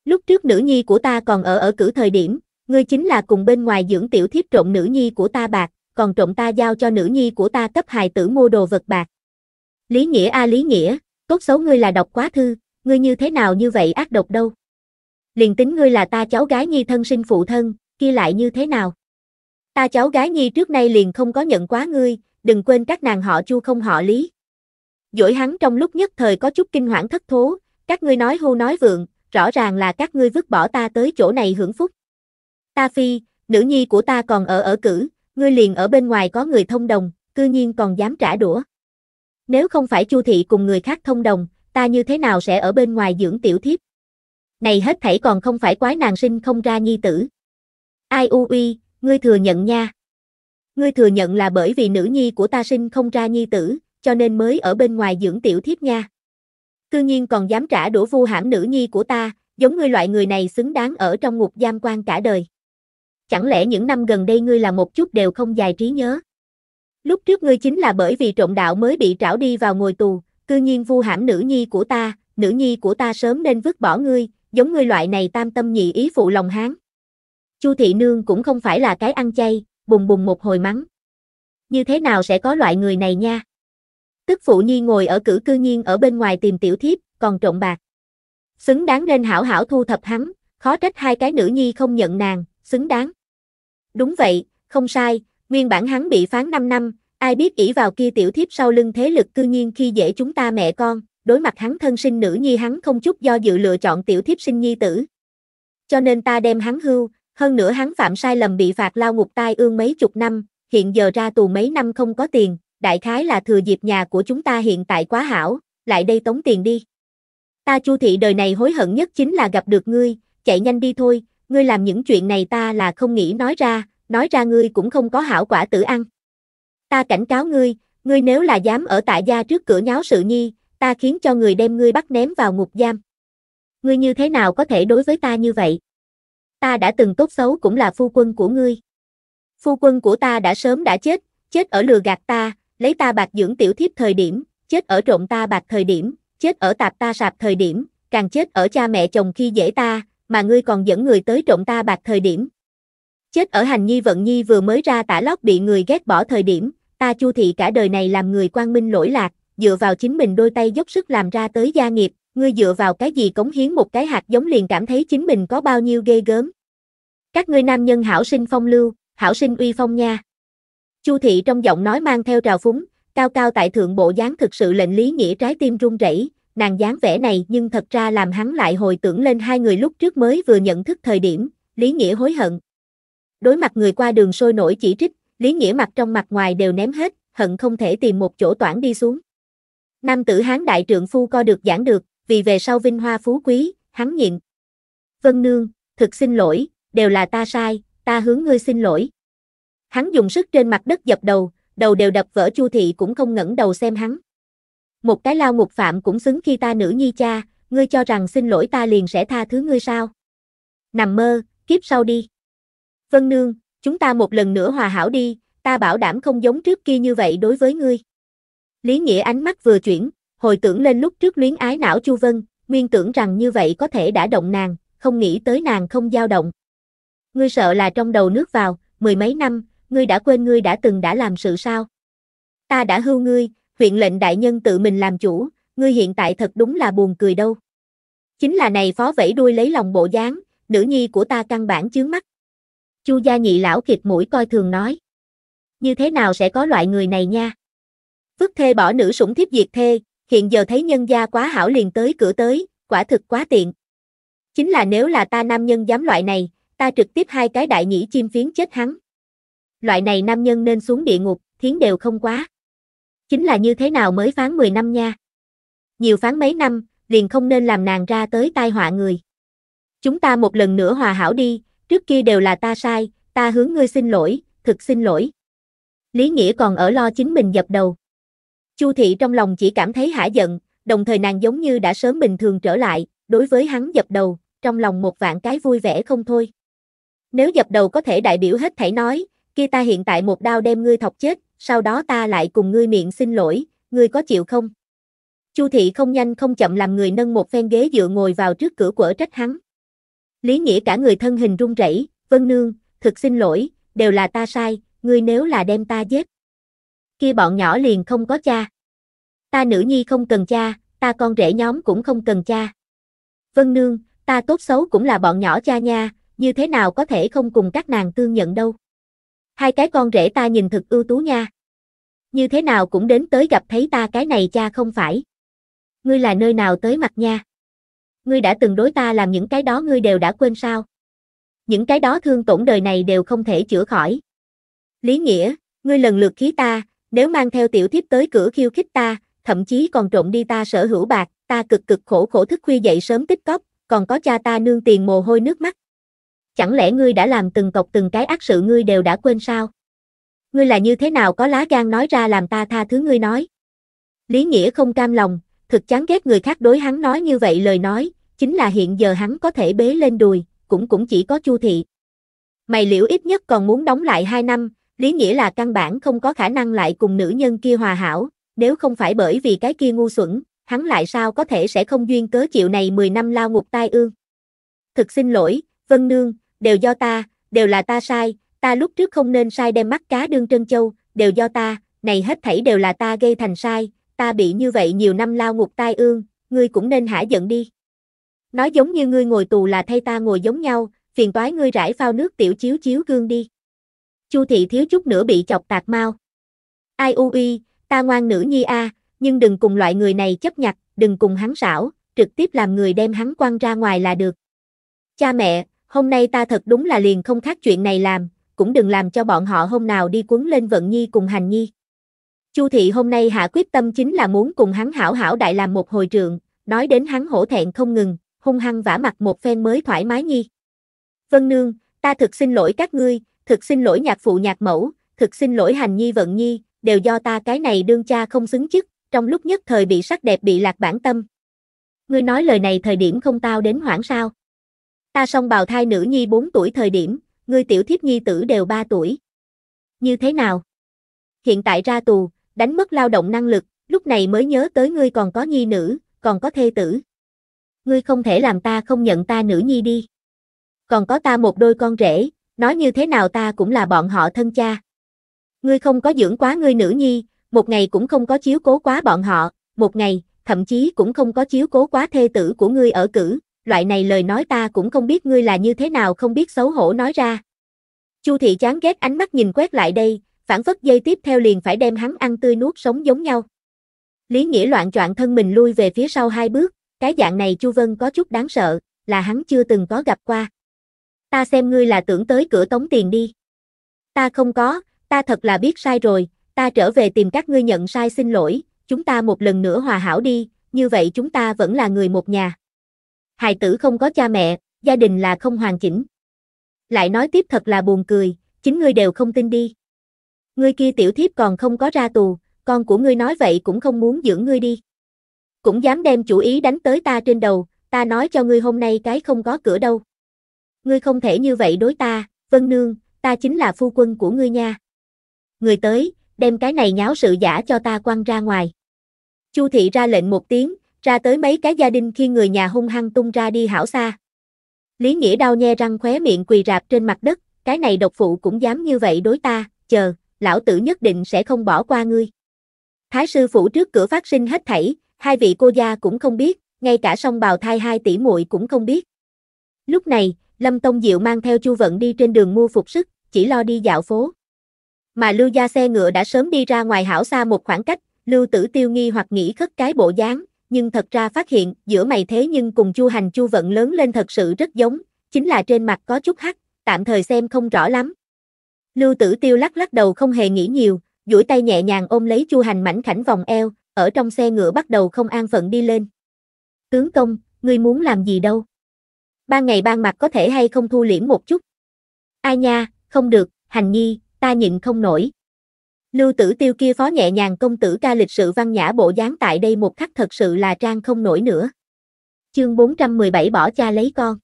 Lúc trước nữ nhi của ta còn ở ở cử thời điểm, ngươi chính là cùng bên ngoài dưỡng tiểu thiếp trộm nữ nhi của ta bạc, còn trộm ta giao cho nữ nhi của ta cấp hài tử mua đồ vật bạc. Lý nghĩa a lý nghĩa, tốt xấu ngươi là đọc quá thư, ngươi như thế nào như vậy ác độc đâu. Liền tính ngươi là ta cháu gái nhi thân sinh phụ thân, kia lại như thế nào. Ta cháu gái nhi trước nay liền không có nhận quá ngươi, đừng quên các nàng họ chu không họ lý. Dỗi hắn trong lúc nhất thời có chút kinh hoảng thất thố, các ngươi nói hưu nói vượng, rõ ràng là các ngươi vứt bỏ ta tới chỗ này hưởng phúc. Ta phi, nữ nhi của ta còn ở ở cử, ngươi liền ở bên ngoài có người thông đồng, cư nhiên còn dám trả đũa. Nếu không phải Chu thị cùng người khác thông đồng, ta như thế nào sẽ ở bên ngoài dưỡng tiểu thiếp? Này hết thảy còn không phải quái nàng sinh không ra nhi tử. Ai u uy, ngươi thừa nhận nha. Ngươi thừa nhận là bởi vì nữ nhi của ta sinh không ra nhi tử, cho nên mới ở bên ngoài dưỡng tiểu thiếp nha cư nhiên còn dám trả đũa vu hãm nữ nhi của ta, giống ngươi loại người này xứng đáng ở trong ngục giam quan cả đời. Chẳng lẽ những năm gần đây ngươi là một chút đều không dài trí nhớ? Lúc trước ngươi chính là bởi vì trộm đạo mới bị trảo đi vào ngồi tù, cư nhiên vu hãm nữ nhi của ta, nữ nhi của ta sớm nên vứt bỏ ngươi, giống ngươi loại này tam tâm nhị ý phụ lòng hán. Chu thị nương cũng không phải là cái ăn chay, bùng bùng một hồi mắng. Như thế nào sẽ có loại người này nha? Tức phụ nhi ngồi ở cử cư nhiên ở bên ngoài tìm tiểu thiếp, còn trộm bạc. Xứng đáng nên hảo hảo thu thập hắn, khó trách hai cái nữ nhi không nhận nàng, xứng đáng. Đúng vậy, không sai, nguyên bản hắn bị phán 5 năm, ai biết ỷ vào kia tiểu thiếp sau lưng thế lực cư nhiên khi dễ chúng ta mẹ con, đối mặt hắn thân sinh nữ nhi hắn không chút do dự lựa chọn tiểu thiếp sinh nhi tử. Cho nên ta đem hắn hưu, hơn nữa hắn phạm sai lầm bị phạt lao ngục tai ương mấy chục năm, hiện giờ ra tù mấy năm không có tiền, đại khái là thừa dịp nhà của chúng ta hiện tại quá hảo, lại đây tống tiền đi. Ta chu thị đời này hối hận nhất chính là gặp được ngươi, chạy nhanh đi thôi, ngươi làm những chuyện này ta là không nghĩ nói ra, nói ra ngươi cũng không có hảo quả tử ăn. Ta cảnh cáo ngươi, ngươi nếu là dám ở tại gia trước cửa nháo sự nhi, ta khiến cho người đem ngươi bắt ném vào ngục giam. Ngươi như thế nào có thể đối với ta như vậy? Ta đã từng tốt xấu cũng là phu quân của ngươi. Phu quân của ta đã sớm đã chết, chết ở lừa gạt ta, lấy ta bạc dưỡng tiểu thiếp thời điểm, chết ở trộm ta bạc thời điểm, chết ở tạp ta sạp thời điểm, càng chết ở cha mẹ chồng khi dễ ta, mà ngươi còn dẫn người tới trộm ta bạc thời điểm. Chết ở hành nhi vận nhi vừa mới ra tả lót bị người ghét bỏ thời điểm, ta chu thị cả đời này làm người quan minh lỗi lạc, dựa vào chính mình đôi tay dốc sức làm ra tới gia nghiệp, ngươi dựa vào cái gì cống hiến một cái hạt giống liền cảm thấy chính mình có bao nhiêu ghê gớm. Các ngươi nam nhân hảo sinh phong lưu, hảo sinh uy phong nha. Chu thị trong giọng nói mang theo trào phúng, cao cao tại thượng bộ dáng thực sự lệnh Lý Nghĩa trái tim run rẩy, nàng dáng vẻ này nhưng thật ra làm hắn lại hồi tưởng lên hai người lúc trước mới vừa nhận thức thời điểm, Lý Nghĩa hối hận. Đối mặt người qua đường sôi nổi chỉ trích, Lý Nghĩa mặt trong mặt ngoài đều ném hết, hận không thể tìm một chỗ toản đi xuống. Nam tử hán đại trượng phu co được giảng được, vì về sau vinh hoa phú quý, hắn nhịn. Vân Nương, thực xin lỗi, đều là ta sai, ta hướng ngươi xin lỗi. Hắn dùng sức trên mặt đất dập đầu, đầu đều đập vỡ Chu thị cũng không ngẩng đầu xem hắn. Một cái lao ngục phạm cũng xứng khi ta nữ nhi cha, ngươi cho rằng xin lỗi ta liền sẽ tha thứ ngươi sao? Nằm mơ, kiếp sau đi. Vân nương, chúng ta một lần nữa hòa hảo đi, ta bảo đảm không giống trước kia như vậy đối với ngươi. Lý Nghĩa ánh mắt vừa chuyển, hồi tưởng lên lúc trước luyến ái não Chu Vân, nguyên tưởng rằng như vậy có thể đã động nàng, không nghĩ tới nàng không dao động. Ngươi sợ là trong đầu nước vào, mười mấy năm, ngươi đã quên ngươi đã từng đã làm sự sao? Ta đã hưu ngươi, huyện lệnh đại nhân tự mình làm chủ, ngươi hiện tại thật đúng là buồn cười đâu. Chính là này phó vẫy đuôi lấy lòng bộ dáng, nữ nhi của ta căn bản chướng mắt. Chu gia nhị lão kiệt mũi coi thường nói. Như thế nào sẽ có loại người này nha? Phước thê bỏ nữ sủng thiếp diệt thê, hiện giờ thấy nhân gia quá hảo liền tới cửa tới, quả thực quá tiện. Chính là nếu là ta nam nhân dám loại này, ta trực tiếp hai cái đại nhĩ chim phiến chết hắn loại này nam nhân nên xuống địa ngục, thiến đều không quá. Chính là như thế nào mới phán 10 năm nha. Nhiều phán mấy năm, liền không nên làm nàng ra tới tai họa người. Chúng ta một lần nữa hòa hảo đi, trước kia đều là ta sai, ta hướng ngươi xin lỗi, thực xin lỗi. Lý Nghĩa còn ở lo chính mình dập đầu. Chu thị trong lòng chỉ cảm thấy hả giận, đồng thời nàng giống như đã sớm bình thường trở lại, đối với hắn dập đầu, trong lòng một vạn cái vui vẻ không thôi. Nếu dập đầu có thể đại biểu hết thảy nói, kia ta hiện tại một đao đem ngươi thọc chết, sau đó ta lại cùng ngươi miệng xin lỗi, ngươi có chịu không? Chu thị không nhanh không chậm làm người nâng một phen ghế dựa ngồi vào trước cửa quở trách hắn. Lý Nghĩa cả người thân hình run rẩy, "Vân nương, thực xin lỗi, đều là ta sai, ngươi nếu là đem ta giết, kia bọn nhỏ liền không có cha. Ta nữ nhi không cần cha, ta con rể nhóm cũng không cần cha. Vân nương, ta tốt xấu cũng là bọn nhỏ cha nha, như thế nào có thể không cùng các nàng tương nhận đâu?" hai cái con rể ta nhìn thật ưu tú nha. Như thế nào cũng đến tới gặp thấy ta cái này cha không phải. Ngươi là nơi nào tới mặt nha. Ngươi đã từng đối ta làm những cái đó ngươi đều đã quên sao. Những cái đó thương tổn đời này đều không thể chữa khỏi. Lý nghĩa, ngươi lần lượt khí ta, nếu mang theo tiểu thiếp tới cửa khiêu khích ta, thậm chí còn trộm đi ta sở hữu bạc, ta cực cực khổ khổ thức khuya dậy sớm tích cóp, còn có cha ta nương tiền mồ hôi nước mắt, chẳng lẽ ngươi đã làm từng tộc từng cái ác sự ngươi đều đã quên sao? Ngươi là như thế nào có lá gan nói ra làm ta tha thứ ngươi nói? Lý Nghĩa không cam lòng, thực chán ghét người khác đối hắn nói như vậy lời nói, chính là hiện giờ hắn có thể bế lên đùi, cũng cũng chỉ có Chu thị. Mày liễu ít nhất còn muốn đóng lại 2 năm, Lý Nghĩa là căn bản không có khả năng lại cùng nữ nhân kia hòa hảo, nếu không phải bởi vì cái kia ngu xuẩn, hắn lại sao có thể sẽ không duyên cớ chịu này 10 năm lao ngục tai ương. Thực xin lỗi, Vân Nương, đều do ta, đều là ta sai, ta lúc trước không nên sai đem mắt cá đương trân châu, đều do ta, này hết thảy đều là ta gây thành sai, ta bị như vậy nhiều năm lao ngục tai ương, ngươi cũng nên hả giận đi. Nói giống như ngươi ngồi tù là thay ta ngồi giống nhau, phiền toái ngươi rải phao nước tiểu chiếu chiếu gương đi. Chu thị thiếu chút nữa bị chọc tạc mau. Ai u uy, ta ngoan nữ nhi a, nhưng đừng cùng loại người này chấp nhặt, đừng cùng hắn xảo, trực tiếp làm người đem hắn quăng ra ngoài là được. Cha mẹ, hôm nay ta thật đúng là liền không khác chuyện này làm, cũng đừng làm cho bọn họ hôm nào đi cuốn lên vận nhi cùng hành nhi. Chu thị hôm nay hạ quyết tâm chính là muốn cùng hắn hảo hảo đại làm một hồi trượng, nói đến hắn hổ thẹn không ngừng, hung hăng vả mặt một phen mới thoải mái nhi. Vân Nương, ta thực xin lỗi các ngươi, thực xin lỗi nhạc phụ nhạc mẫu, thực xin lỗi hành nhi vận nhi, đều do ta cái này đương cha không xứng chức, trong lúc nhất thời bị sắc đẹp bị lạc bản tâm. Ngươi nói lời này thời điểm không tao đến hoảng sao. Ta song bào thai nữ nhi 4 tuổi thời điểm, ngươi tiểu thiếp nhi tử đều 3 tuổi. Như thế nào? Hiện tại ra tù, đánh mất lao động năng lực, lúc này mới nhớ tới ngươi còn có nhi nữ, còn có thê tử. Ngươi không thể làm ta không nhận ta nữ nhi đi. Còn có ta một đôi con rể, nói như thế nào ta cũng là bọn họ thân cha. Ngươi không có dưỡng quá ngươi nữ nhi, một ngày cũng không có chiếu cố quá bọn họ, một ngày, thậm chí cũng không có chiếu cố quá thê tử của ngươi ở cử, loại này lời nói ta cũng không biết ngươi là như thế nào không biết xấu hổ nói ra. Chu thị chán ghét ánh mắt nhìn quét lại đây, phản phất dây tiếp theo liền phải đem hắn ăn tươi nuốt sống giống nhau. Lý Nghĩa loạn choạng thân mình lui về phía sau hai bước, cái dạng này Chu Vân có chút đáng sợ, là hắn chưa từng có gặp qua. Ta xem ngươi là tưởng tới cửa tống tiền đi. Ta không có, ta thật là biết sai rồi, ta trở về tìm các ngươi nhận sai xin lỗi, chúng ta một lần nữa hòa hảo đi, như vậy chúng ta vẫn là người một nhà hài tử không có cha mẹ, gia đình là không hoàn chỉnh. Lại nói tiếp thật là buồn cười, chính ngươi đều không tin đi. Ngươi kia tiểu thiếp còn không có ra tù, con của ngươi nói vậy cũng không muốn dưỡng ngươi đi. Cũng dám đem chủ ý đánh tới ta trên đầu, ta nói cho ngươi hôm nay cái không có cửa đâu. Ngươi không thể như vậy đối ta, Vân Nương, ta chính là phu quân của ngươi nha. Người tới, đem cái này nháo sự giả cho ta quăng ra ngoài. Chu thị ra lệnh một tiếng, ra tới mấy cái gia đình khi người nhà hung hăng tung ra đi hảo xa. Lý Nghĩa đau nhe răng khóe miệng quỳ rạp trên mặt đất, cái này độc phụ cũng dám như vậy đối ta, chờ, lão tử nhất định sẽ không bỏ qua ngươi. Thái sư phủ trước cửa phát sinh hết thảy, hai vị cô gia cũng không biết, ngay cả song bào thai hai tỷ muội cũng không biết. Lúc này, Lâm Tông Diệu mang theo Chu Vận đi trên đường mua phục sức, chỉ lo đi dạo phố. Mà Lưu gia xe ngựa đã sớm đi ra ngoài hảo xa một khoảng cách, Lưu Tử Tiêu nghi hoặc nghĩ khất cái bộ dáng, nhưng thật ra phát hiện giữa mày thế nhưng cùng Chu Hành Chu Vận lớn lên thật sự rất giống, chính là trên mặt có chút hắc, tạm thời xem không rõ lắm. Lưu Tử Tiêu lắc lắc đầu không hề nghĩ nhiều, duỗi tay nhẹ nhàng ôm lấy Chu Hành mảnh khảnh vòng eo, ở trong xe ngựa bắt đầu không an phận đi lên. Tướng công, ngươi muốn làm gì đâu? ba ngày ban mặt có thể hay không thu liễm một chút? Ai nha, không được, hành nhi, ta nhịn không nổi. Lưu tử tiêu kia phó nhẹ nhàng công tử ca lịch sự văn nhã bộ dáng tại đây một khắc thật sự là trang không nổi nữa. Chương 417 bỏ cha lấy con.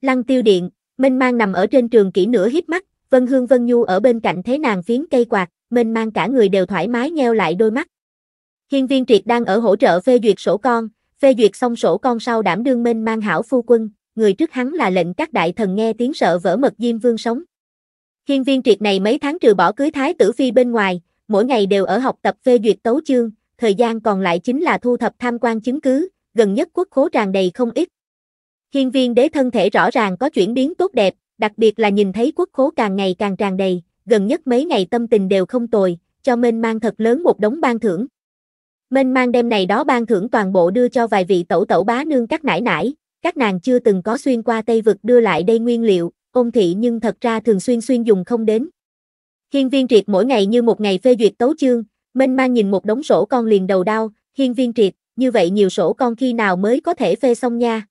Lăng tiêu điện, Minh Mang nằm ở trên trường kỹ nửa hít mắt, Vân Hương Vân Nhu ở bên cạnh thế nàng phiến cây quạt, Minh Mang cả người đều thoải mái nheo lại đôi mắt. Hiên viên triệt đang ở hỗ trợ phê duyệt sổ con, phê duyệt xong sổ con sau đảm đương Minh Mang hảo phu quân, người trước hắn là lệnh các đại thần nghe tiếng sợ vỡ mật Diêm Vương sống. Hiên viên triệt này mấy tháng trừ bỏ cưới thái tử phi bên ngoài, mỗi ngày đều ở học tập phê duyệt tấu chương, thời gian còn lại chính là thu thập tham quan chứng cứ, gần nhất quốc khố tràn đầy không ít. Hiên viên đế thân thể rõ ràng có chuyển biến tốt đẹp, đặc biệt là nhìn thấy quốc khố càng ngày càng tràn đầy, gần nhất mấy ngày tâm tình đều không tồi, cho Mênh Mang thật lớn một đống ban thưởng. Mênh Mang đem này đó ban thưởng toàn bộ đưa cho vài vị tẩu tẩu bá nương các nải nải, các nàng chưa từng có xuyên qua Tây Vực đưa lại đây nguyên liệu, ôn thị nhưng thật ra thường xuyên xuyên dùng không đến. Hiên viên triệt mỗi ngày như một ngày phê duyệt tấu chương, mênh mang nhìn một đống sổ con liền đầu đau, hiên viên triệt, như vậy nhiều sổ con khi nào mới có thể phê xong nha.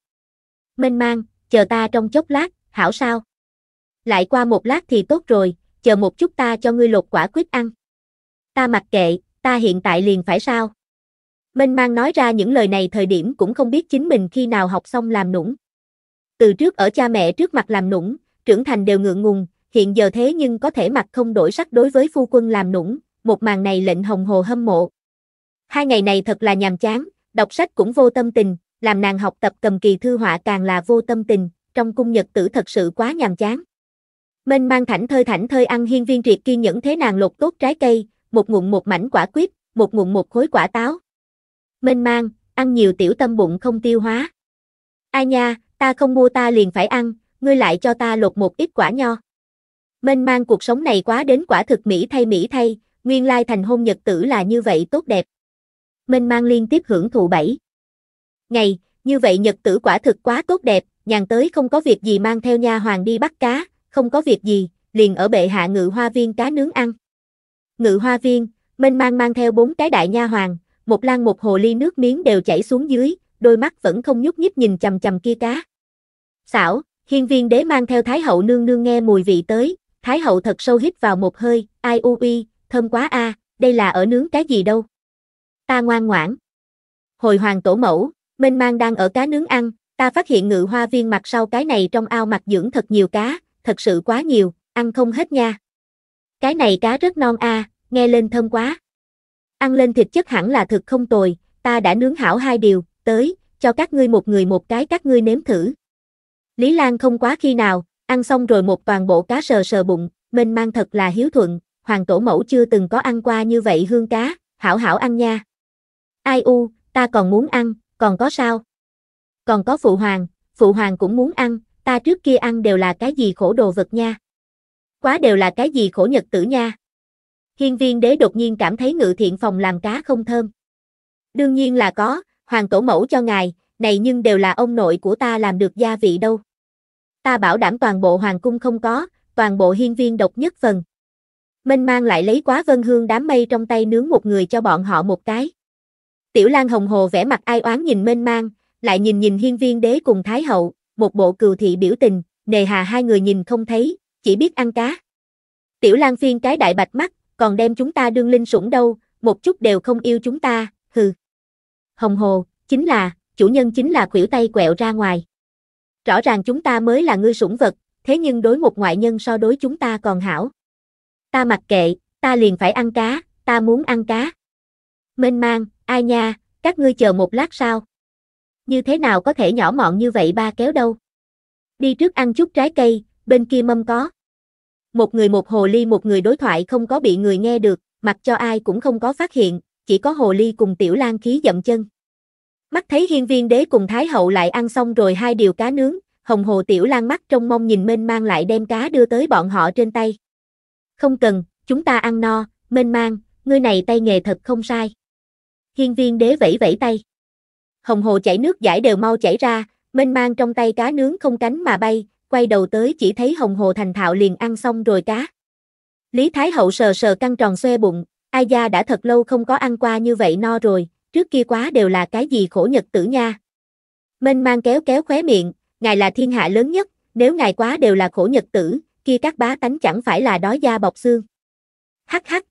Mênh mang, chờ ta trong chốc lát, hảo sao? Lại qua một lát thì tốt rồi, chờ một chút ta cho ngươi lột quả quyết ăn. Ta mặc kệ, ta hiện tại liền phải sao? Mênh mang nói ra những lời này thời điểm cũng không biết chính mình khi nào học xong làm nũng. Từ trước ở cha mẹ trước mặt làm nũng, trưởng thành đều ngượng ngùng, hiện giờ thế nhưng có thể mặt không đổi sắc đối với phu quân làm nũng, một màn này lệnh hồng hồ hâm mộ. Hai ngày này thật là nhàm chán, đọc sách cũng vô tâm tình, làm nàng học tập cầm kỳ thư họa càng là vô tâm tình, trong cung nhật tử thật sự quá nhàm chán. Mênh mang thảnh thơi thảnh thơi ăn hiên viên triệt kiên nhẫn thế nàng lột tốt trái cây, một ngụm một mảnh quả quýt một ngụm một khối quả táo. Mênh mang, ăn nhiều tiểu tâm bụng không tiêu hóa. Ai nha, ta không mua ta liền phải ăn, ngươi lại cho ta lột một ít quả nho. Mênh mang cuộc sống này quá đến quả thực Mỹ thay Mỹ thay, nguyên lai thành hôn nhật tử là như vậy tốt đẹp. Mênh mang liên tiếp hưởng thụ bảy. Ngày, như vậy nhật tử quả thực quá tốt đẹp, nhàn tới không có việc gì mang theo nha hoàng đi bắt cá, không có việc gì, liền ở bệ hạ ngự hoa viên cá nướng ăn. Ngự hoa viên, Minh mang mang theo bốn cái đại nha hoàng, một lan một hồ ly nước miếng đều chảy xuống dưới, đôi mắt vẫn không nhúc nhích nhìn chầm chầm kia cá. Xảo, Hiên viên đế mang theo Thái hậu nương nương nghe mùi vị tới, Thái hậu thật sâu hít vào một hơi, ai u uy, thơm quá a, à, đây là ở nướng cái gì đâu. Ta ngoan ngoãn. Hồi hoàng tổ mẫu, Minh Mang đang ở cá nướng ăn, ta phát hiện ngự hoa viên mặt sau cái này trong ao mặt dưỡng thật nhiều cá, thật sự quá nhiều, ăn không hết nha. Cái này cá rất non a, à, nghe lên thơm quá. Ăn lên thịt chất hẳn là thực không tồi, ta đã nướng hảo hai điều, tới, cho các ngươi một người một cái các ngươi nếm thử. Lý Lan không quá khi nào, ăn xong rồi một toàn bộ cá sờ sờ bụng, mênh mang thật là hiếu thuận, hoàng tổ mẫu chưa từng có ăn qua như vậy hương cá, hảo hảo ăn nha. Ai u, ta còn muốn ăn, còn có sao? Còn có phụ hoàng, phụ hoàng cũng muốn ăn, ta trước kia ăn đều là cái gì khổ đồ vật nha. Quá đều là cái gì khổ nhật tử nha. Hiên viên đế đột nhiên cảm thấy ngự thiện phòng làm cá không thơm. Đương nhiên là có, hoàng tổ mẫu cho ngài, này nhưng đều là ông nội của ta làm được gia vị đâu. Ta bảo đảm toàn bộ hoàng cung không có, toàn bộ hiên viên độc nhất phần. Minh mang lại lấy quá vân hương đám mây trong tay nướng một người cho bọn họ một cái. Tiểu Lan Hồng Hồ vẽ mặt ai oán nhìn Minh mang, lại nhìn nhìn hiên viên đế cùng Thái Hậu, một bộ cừu thị biểu tình, nề hà hai người nhìn không thấy, chỉ biết ăn cá. Tiểu Lan Phiên cái đại bạch mắt, còn đem chúng ta đương linh sủng đâu, một chút đều không yêu chúng ta, hừ. Hồng Hồ, chính là, chủ nhân chính là khuỷu tay quẹo ra ngoài. Rõ ràng chúng ta mới là ngươi sủng vật, thế nhưng đối một ngoại nhân so đối chúng ta còn hảo. Ta mặc kệ, ta liền phải ăn cá, ta muốn ăn cá. Mênh mang, ai nha, các ngươi chờ một lát sao? Như thế nào có thể nhỏ mọn như vậy ba kéo đâu? Đi trước ăn chút trái cây, bên kia mâm có. Một người một hồ ly một người đối thoại không có bị người nghe được, mặc cho ai cũng không có phát hiện, chỉ có hồ ly cùng tiểu lan khí dậm chân. Mắt thấy hiên viên đế cùng thái hậu lại ăn xong rồi hai điều cá nướng, hồng hồ tiểu lan mắt trong mong nhìn mênh mang lại đem cá đưa tới bọn họ trên tay. Không cần, chúng ta ăn no, mênh mang, ngươi này tay nghề thật không sai. Hiên viên đế vẫy vẫy tay. Hồng hồ chảy nước giải đều mau chảy ra, mênh mang trong tay cá nướng không cánh mà bay, quay đầu tới chỉ thấy hồng hồ thành thạo liền ăn xong rồi cá. Lý Thái Hậu sờ sờ căng tròn xoe bụng, ai da đã thật lâu không có ăn qua như vậy no rồi, trước kia quá đều là cái gì khổ nhật tử nha. Mênh mang kéo kéo khóe miệng, ngài là thiên hạ lớn nhất, nếu ngài quá đều là khổ nhật tử, kia các bá tánh chẳng phải là đói da bọc xương. Hắc hắc.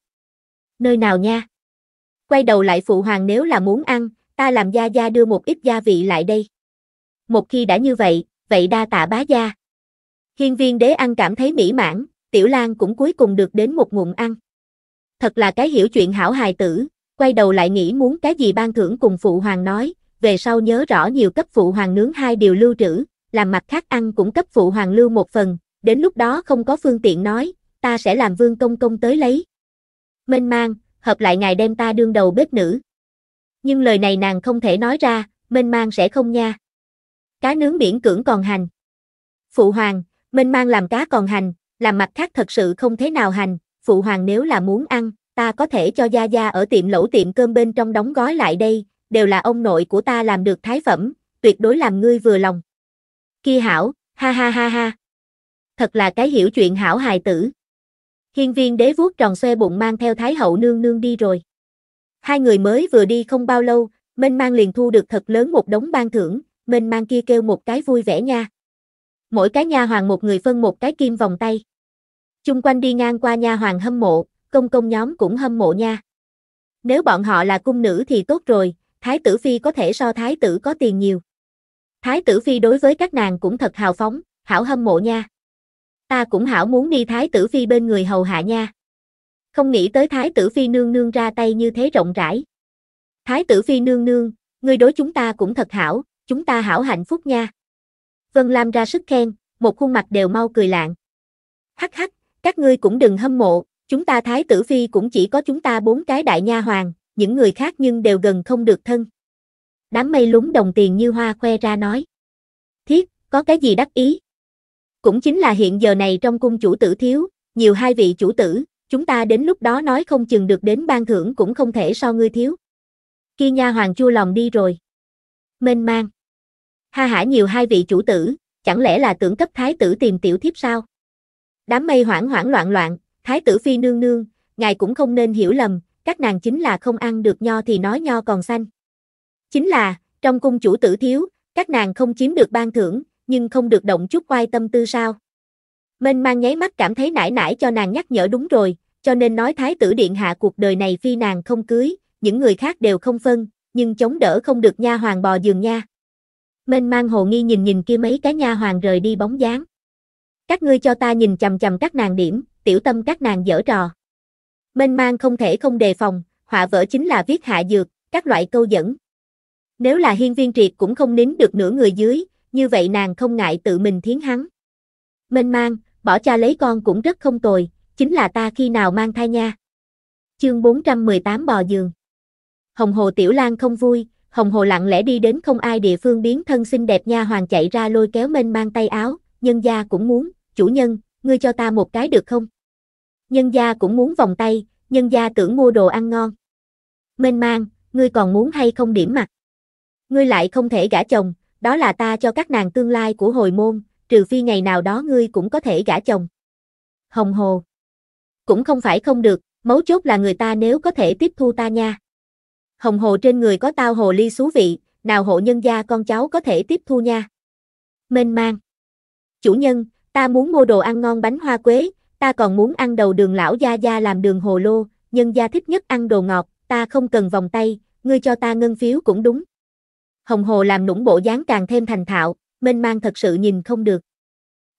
Nơi nào nha? Quay đầu lại phụ hoàng nếu là muốn ăn, ta làm gia gia đưa một ít gia vị lại đây. Một khi đã như vậy, vậy đa tạ bá gia. Hiên viên đế ăn cảm thấy mỹ mãn, tiểu lang cũng cuối cùng được đến một ngụm ăn. Thật là cái hiểu chuyện hảo hài tử, quay đầu lại nghĩ muốn cái gì ban thưởng cùng phụ hoàng nói, về sau nhớ rõ nhiều cấp phụ hoàng nướng hai điều lưu trữ, làm mặt khác ăn cũng cấp phụ hoàng lưu một phần, đến lúc đó không có phương tiện nói, ta sẽ làm vương công công tới lấy. Mênh mang, hợp lại ngài đem ta đương đầu bếp nữ. Nhưng lời này nàng không thể nói ra, mênh mang sẽ không nha. Cá nướng biển cưỡng còn hành. Phụ hoàng, mênh mang làm cá còn hành, làm mặt khác thật sự không thế nào hành, phụ hoàng nếu là muốn ăn, ta có thể cho Gia Gia ở tiệm lẩu tiệm cơm bên trong đóng gói lại đây, đều là ông nội của ta làm được thái phẩm, tuyệt đối làm ngươi vừa lòng. Kia hảo, ha ha ha ha. Thật là cái hiểu chuyện hảo hài tử. Hiên viên đế vuốt tròn xoe bụng mang theo thái hậu nương nương đi rồi. Hai người mới vừa đi không bao lâu, Minh Mang liền thu được thật lớn một đống ban thưởng, Minh Mang kia kêu một cái vui vẻ nha. Mỗi cái nha hoàng một người phân một cái kim vòng tay. Chung quanh đi ngang qua nha hoàng hâm mộ, công công nhóm cũng hâm mộ nha. Nếu bọn họ là cung nữ thì tốt rồi, thái tử phi có thể so thái tử có tiền nhiều. Thái tử phi đối với các nàng cũng thật hào phóng, hảo hâm mộ nha. Ta cũng hảo muốn đi thái tử phi bên người hầu hạ nha. Không nghĩ tới thái tử phi nương nương ra tay như thế rộng rãi. Thái tử phi nương nương, người đối chúng ta cũng thật hảo, chúng ta hảo hạnh phúc nha. Vân Lam ra sức khen, một khuôn mặt đều mau cười lạng. Hắc hắc, các ngươi cũng đừng hâm mộ, Chúng ta thái tử phi cũng chỉ có chúng ta bốn cái đại nha hoàng, những người khác nhưng đều gần không được thân. Đám mây lúng đồng tiền như hoa khoe ra nói. Thiết, có cái gì đắc ý? Cũng chính là hiện giờ này trong cung chủ tử thiếu, nhiều hai vị chủ tử, chúng ta đến lúc đó nói không chừng được đến ban thưởng cũng không thể so ngươi thiếu. Kia nha hoàng chua lòng đi rồi. Mênh mang. Ha hả nhiều hai vị chủ tử, chẳng lẽ là tưởng cấp thái tử tìm tiểu thiếp sao? Đám mây hoảng hoảng loạn loạn, Thái tử phi nương nương, ngài cũng không nên hiểu lầm, các nàng chính là không ăn được nho thì nói nho còn xanh. Chính là, trong cung chủ tử thiếu, các nàng không chiếm được ban thưởng, nhưng không được động chút quay tâm tư sao. Mênh mang nháy mắt cảm thấy nải nải cho nàng nhắc nhở đúng rồi, cho nên nói thái tử điện hạ cuộc đời này phi nàng không cưới, những người khác đều không phân, nhưng chống đỡ không được nha hoàng bò giường nha. Mênh mang hồ nghi nhìn nhìn kia mấy cái nha hoàng rời đi bóng dáng. Các ngươi cho ta nhìn chầm chầm các nàng điểm, tiểu tâm các nàng dở trò. Mênh mang không thể không đề phòng, họa vỡ chính là viết hạ dược, các loại câu dẫn. Nếu là hiên viên triệt cũng không nín được nửa người dưới, như vậy nàng không ngại tự mình thiến hắn. Mênh mang, bỏ cha lấy con cũng rất không tồi, chính là ta khi nào mang thai nha. Chương 418 bò giường. Hồng Hồ Tiểu Lan không vui, Hồng Hồ lặng lẽ đi đến không ai địa phương biến thân xinh đẹp nha hoàng chạy ra lôi kéo Minh mang tay áo, nhân gia cũng muốn, chủ nhân, ngươi cho ta một cái được không? Nhân gia cũng muốn vòng tay, nhân gia tưởng mua đồ ăn ngon. Mênh mang, ngươi còn muốn hay không điểm mặt? Ngươi lại không thể gả chồng, đó là ta cho các nàng tương lai của hồi môn, trừ phi ngày nào đó ngươi cũng có thể gả chồng. Hồng hồ. Cũng không phải không được, mấu chốt là người ta nếu có thể tiếp thu ta nha. Hồng hồ trên người có tao hồ ly xú vị, nào hộ nhân gia con cháu có thể tiếp thu nha. Mênh mang. Chủ nhân, Ta muốn mua đồ ăn ngon bánh hoa quế, ta còn muốn ăn đầu đường lão gia gia làm đường hồ lô, nhân gia thích nhất ăn đồ ngọt, ta không cần vòng tay, ngươi cho ta ngân phiếu cũng đúng. Hồng Hồ làm nũng bộ dáng càng thêm thành thạo, mênh mang thật sự nhìn không được.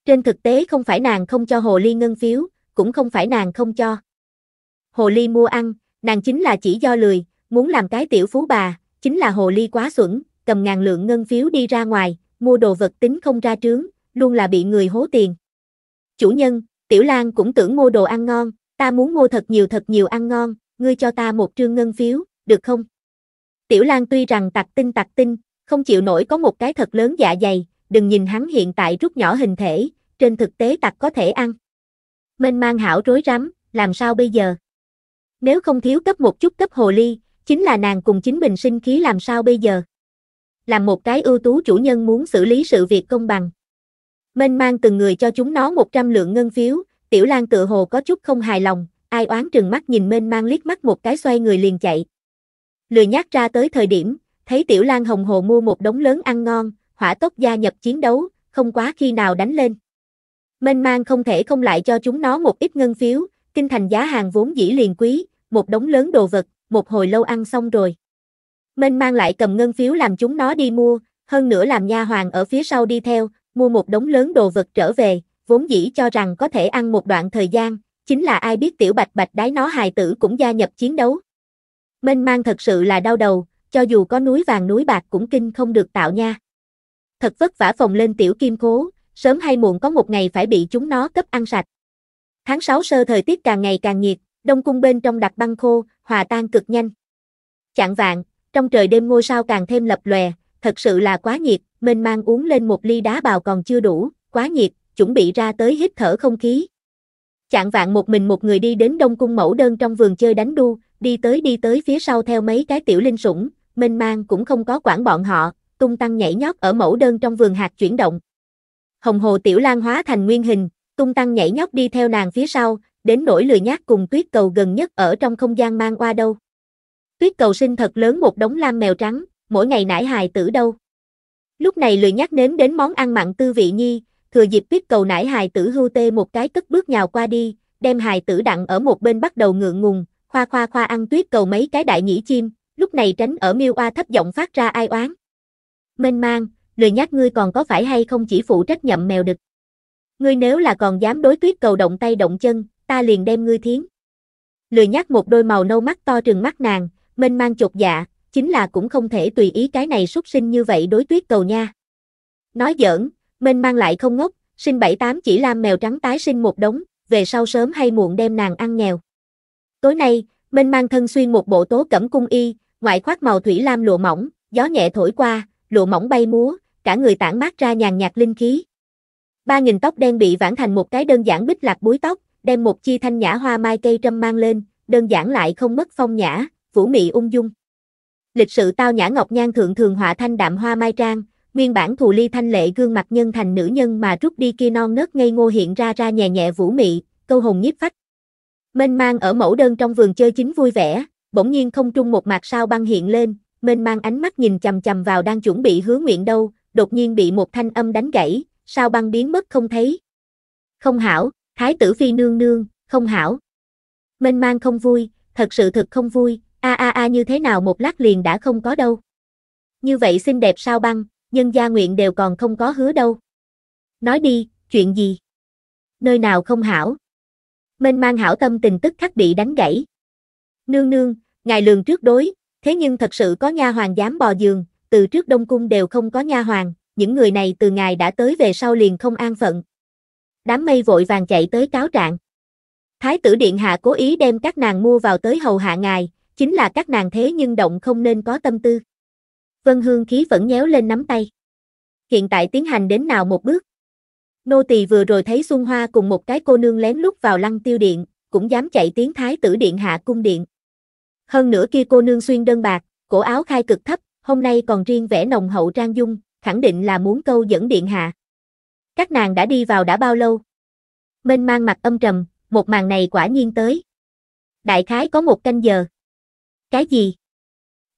Trên thực tế không phải nàng không cho Hồ Ly ngân phiếu, cũng không phải nàng không cho. Hồ Ly mua ăn, nàng chính là chỉ do lười, muốn làm cái tiểu phú bà, chính là Hồ Ly quá xuẩn, cầm ngàn lượng ngân phiếu đi ra ngoài, mua đồ vật tính không ra trướng, luôn là bị người hố tiền. Chủ nhân, Tiểu Lan cũng tưởng mua đồ ăn ngon, ta muốn mua thật nhiều thật nhiều ăn ngon, ngươi cho ta một trương ngân phiếu, được không? Tiểu Lan tuy rằng tặc tinh tặc tinh, không chịu nổi có một cái thật lớn dạ dày, đừng nhìn hắn hiện tại rút nhỏ hình thể, trên thực tế tặc có thể ăn. Mênh mang hảo rối rắm, làm sao bây giờ? Nếu không thiếu cấp một chút cấp hồ ly, chính là nàng cùng chính bình sinh khí làm sao bây giờ? Làm một cái ưu tú chủ nhân muốn xử lý sự việc công bằng, Mênh mang từng người cho chúng nó 100 lượng ngân phiếu, Tiểu Lan tựa hồ có chút không hài lòng, ai oán trừng mắt nhìn mênh mang liếc mắt một cái xoay người liền chạy. Lừa nhắc ra tới thời điểm, thấy Tiểu Lan hồng hồ mua một đống lớn ăn ngon, hỏa tốc gia nhập chiến đấu, không quá khi nào đánh lên. Mênh mang không thể không lại cho chúng nó một ít ngân phiếu, kinh thành giá hàng vốn dĩ liền quý, một đống lớn đồ vật, một hồi lâu ăn xong rồi. Mênh mang lại cầm ngân phiếu làm chúng nó đi mua, hơn nữa làm nha hoàng ở phía sau đi theo, mua một đống lớn đồ vật trở về, vốn dĩ cho rằng có thể ăn một đoạn thời gian, chính là ai biết tiểu bạch bạch đái nó hài tử cũng gia nhập chiến đấu. Mênh mang thật sự là đau đầu, cho dù có núi vàng núi bạc cũng kinh không được tạo nha. Thật vất vả phòng lên tiểu kim cố, sớm hay muộn có một ngày phải bị chúng nó cấp ăn sạch. Tháng 6 sơ thời tiết càng ngày càng nhiệt, đông cung bên trong đặt băng khô, hòa tan cực nhanh. Chạng vạn, trong trời đêm ngôi sao càng thêm lập lòe, thật sự là quá nhiệt, mênh mang uống lên một ly đá bào còn chưa đủ, quá nhiệt, chuẩn bị ra tới hít thở không khí. Chạng vạn một mình một người đi đến Đông Cung mẫu đơn trong vườn chơi đánh đu, đi tới đi tới phía sau theo mấy cái tiểu linh sủng, mênh mang cũng không có quản bọn họ, tung tăng nhảy nhót ở mẫu đơn trong vườn hạt chuyển động. Hồng hồ tiểu lan hóa thành nguyên hình, tung tăng nhảy nhót đi theo nàng phía sau, đến nỗi lười nhác cùng tuyết cầu gần nhất ở trong không gian mang qua đâu. Tuyết cầu sinh thật lớn một đống lam mèo trắng, mỗi ngày nải hài tử đâu. Lúc này lười nhắc nếm đến món ăn mặn tư vị nhi, thừa dịp biết cầu nải hài tử hưu tê một cái cất bước nhào qua đi, đem hài tử đặng ở một bên bắt đầu ngượng ngùng, khoa khoa khoa ăn tuyết cầu mấy cái đại nhĩ chim, lúc này tránh ở miêu oa thấp giọng phát ra ai oán. Mênh mang, lười nhắc ngươi còn có phải hay không chỉ phụ trách nhậm mèo đực. Ngươi nếu là còn dám đối tuyết cầu động tay động chân, ta liền đem ngươi thiến. Lười nhắc một đôi màu nâu mắt to trừng mắt nàng, mênh mang chột dạ, chính là cũng không thể tùy ý cái này xuất sinh như vậy đối tuyết cầu nha. Nói giỡn, Minh mang lại không ngốc, sinh bảy tám chỉ làm mèo trắng tái sinh một đống, về sau sớm hay muộn đem nàng ăn nghèo. Tối nay, Minh mang thân xuyên một bộ tố cẩm cung y, ngoại khoác màu thủy lam lụa mỏng, gió nhẹ thổi qua, lụa mỏng bay múa, cả người tản mát ra nhàn nhạt linh khí. Ba nghìn tóc đen bị vãn thành một cái đơn giản bích lạc búi tóc, đem một chi thanh nhã hoa mai cây trâm mang lên, đơn giản lại không mất phong nhã, phủ mị ung dung. Lịch sự tao nhã ngọc nhan thượng thường họa thanh đạm hoa mai trang, nguyên bản thù ly thanh lệ gương mặt nhân thành nữ nhân mà rút đi kia non nớt ngây ngô hiện ra ra nhẹ nhẹ vũ mị, câu hồn nhiếp phách. Mênh mang ở mẫu đơn trong vườn chơi chính vui vẻ, bỗng nhiên không trung một mặt sao băng hiện lên, mênh mang ánh mắt nhìn chầm chầm vào đang chuẩn bị hướng nguyện đâu, đột nhiên bị một thanh âm đánh gãy, sao băng biến mất không thấy. Không hảo, thái tử phi nương nương, không hảo. Mênh mang không vui, thật sự thật không vui, A a a như thế nào một lát liền đã không có đâu. Như vậy xinh đẹp sao băng, nhân gia nguyện đều còn không có hứa đâu. Nói đi, chuyện gì? Nơi nào không hảo? Mênh mang hảo tâm tình tức khắc bị đánh gãy. Nương nương, ngài lường trước đối, thế nhưng thật sự có nha hoàng dám bò giường, từ trước Đông cung đều không có nha hoàng, những người này từ ngài đã tới về sau liền không an phận. Đám mây vội vàng chạy tới cáo trạng. Thái tử điện hạ cố ý đem các nàng mua vào tới hầu hạ ngài, chính là các nàng thế nhưng động không nên có tâm tư. Vân Hương khí vẫn nhéo lên nắm tay. Hiện tại tiến hành đến nào một bước? Nô tỳ vừa rồi thấy Xuân Hoa cùng một cái cô nương lén lút vào lăng tiêu điện, cũng dám chạy tiếng thái tử điện hạ cung điện. Hơn nữa kia cô nương xuyên đơn bạc, cổ áo khai cực thấp, hôm nay còn riêng vẽ nồng hậu trang dung, khẳng định là muốn câu dẫn điện hạ. Các nàng đã đi vào đã bao lâu? Mênh mang mặt âm trầm, một màn này quả nhiên tới. Đại khái có một canh giờ. Cái gì?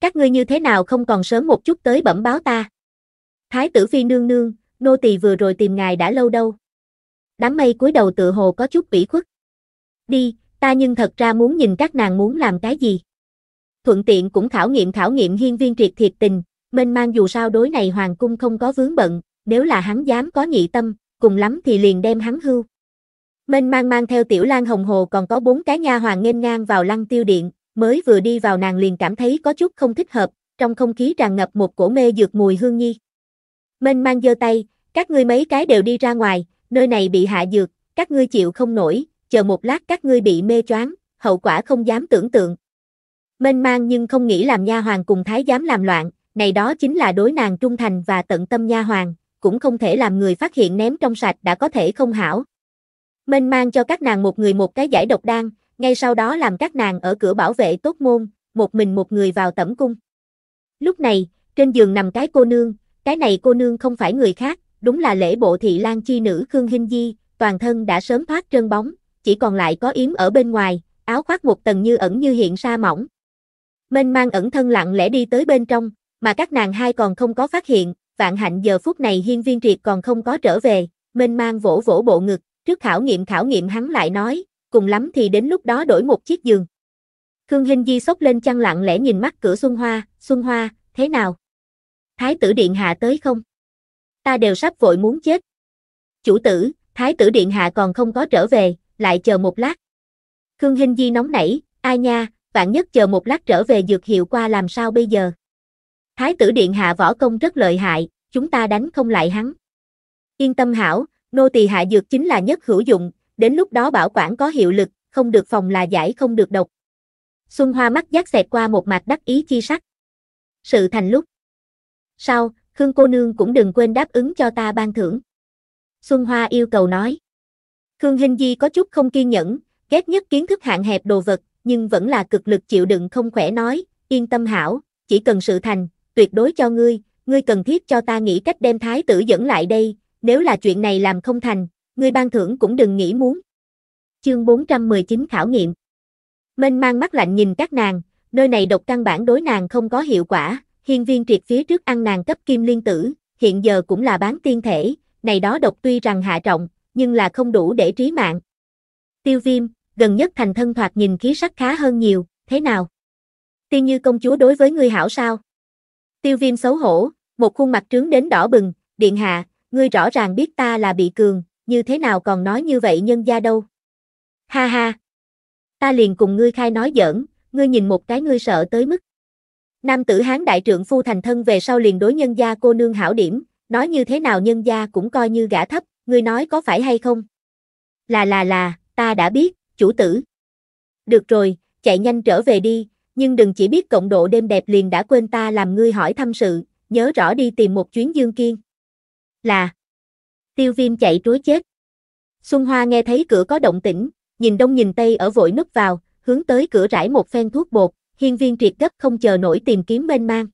Các ngươi như thế nào không còn sớm một chút tới bẩm báo ta? Thái tử phi nương nương, nô tỳ vừa rồi tìm ngài đã lâu đâu. Đám mây cúi đầu tự hồ có chút ủy khuất. Đi, ta nhưng thật ra muốn nhìn các nàng muốn làm cái gì. Thuận tiện cũng khảo nghiệm khảo nghiệm hiên viên triệt thiệt tình, mênh mang dù sao đối này hoàng cung không có vướng bận, nếu là hắn dám có nhị tâm, cùng lắm thì liền đem hắn hưu. Mênh mang mang theo tiểu lang hồng hồ còn có bốn cái nha hoàng nghênh ngang vào lăng tiêu điện, mới vừa đi vào nàng liền cảm thấy có chút không thích hợp, trong không khí tràn ngập một cổ mê dược mùi hương nhi. Mênh mang giơ tay, các ngươi mấy cái đều đi ra ngoài, nơi này bị hạ dược, các ngươi chịu không nổi, chờ một lát các ngươi bị mê choáng, hậu quả không dám tưởng tượng. Mênh mang nhưng không nghĩ làm nha hoàng cùng thái giám làm loạn, này đó chính là đối nàng trung thành và tận tâm nha hoàng, cũng không thể làm người phát hiện ném trong sạch đã có thể không hảo. Mênh mang cho các nàng một người một cái giải độc đan, ngay sau đó làm các nàng ở cửa bảo vệ tốt môn, một mình một người vào tẩm cung. Lúc này, trên giường nằm cái cô nương, cái này cô nương không phải người khác, đúng là lễ bộ thị lan chi nữ Khương Hinh Di, toàn thân đã sớm thoát trơn bóng, chỉ còn lại có yếm ở bên ngoài, áo khoác một tầng như ẩn như hiện sa mỏng. Mênh mang ẩn thân lặng lẽ đi tới bên trong, mà các nàng hai còn không có phát hiện, vạn hạnh giờ phút này hiên viên triệt còn không có trở về, mênh mang vỗ vỗ bộ ngực, trước khảo nghiệm khảo nghiệm hắn lại nói, cùng lắm thì đến lúc đó đổi một chiếc giường. Khương Hinh Di sốc lên chăn lặng lẽ nhìn mắt cửa Xuân Hoa, Xuân Hoa, thế nào? Thái tử Điện Hạ tới không? Ta đều sắp vội muốn chết. Chủ tử, Thái tử Điện Hạ còn không có trở về, lại chờ một lát. Khương Hinh Di nóng nảy, ai nha, vạn nhất chờ một lát trở về dược hiệu qua làm sao bây giờ? Thái tử Điện Hạ võ công rất lợi hại, chúng ta đánh không lại hắn. Yên tâm hảo, nô tỳ hạ dược chính là nhất hữu dụng, đến lúc đó bảo quản có hiệu lực, không được phòng là giải không được độc. Xuân Hoa mắt giác xẹt qua một mặt đắc ý chi sắc. Sự thành lúc. Sau, Khương cô nương cũng đừng quên đáp ứng cho ta ban thưởng. Xuân Hoa yêu cầu nói. Khương Hinh Di có chút không kiên nhẫn, ghét nhất kiến thức hạn hẹp đồ vật, nhưng vẫn là cực lực chịu đựng không khỏe nói, yên tâm hảo, chỉ cần sự thành, tuyệt đối cho ngươi, ngươi cần thiết cho ta nghĩ cách đem thái tử dẫn lại đây, nếu là chuyện này làm không thành, ngươi ban thưởng cũng đừng nghĩ muốn. Chương 419 khảo nghiệm. Mênh mang mắt lạnh nhìn các nàng, nơi này độc căn bản đối nàng không có hiệu quả, hiên viên triệt phía trước ăn nàng cấp kim liên tử, hiện giờ cũng là bán tiên thể, này đó độc tuy rằng hạ trọng, nhưng là không đủ để trí mạng. Tiêu viêm, gần nhất thành thân thoạt nhìn khí sắc khá hơn nhiều, thế nào? Tiên như công chúa đối với ngươi hảo sao? Tiêu viêm xấu hổ, một khuôn mặt trướng đến đỏ bừng, điện hạ, ngươi rõ ràng biết ta là bị cường, như thế nào còn nói như vậy nhân gia đâu. Ha ha! Ta liền cùng ngươi khai nói giỡn, ngươi nhìn một cái ngươi sợ tới mức. Nam tử hán đại trưởng phu thành thân về sau liền đối nhân gia cô nương hảo điểm, nói như thế nào nhân gia cũng coi như gã thấp, ngươi nói có phải hay không? Là là là, ta đã biết, chủ tử. Được rồi, chạy nhanh trở về đi, nhưng đừng chỉ biết cộng độ đêm đẹp liền đã quên ta làm ngươi hỏi thăm sự, nhớ rõ đi tìm một chuyến Dương Kiên. Là Tiêu viêm chạy trối chết. Xuân Hoa nghe thấy cửa có động tĩnh, nhìn đông nhìn tây ở vội núp vào, hướng tới cửa rải một phen thuốc bột, hiên viên triệt gấp không chờ nổi tìm kiếm mênh mang.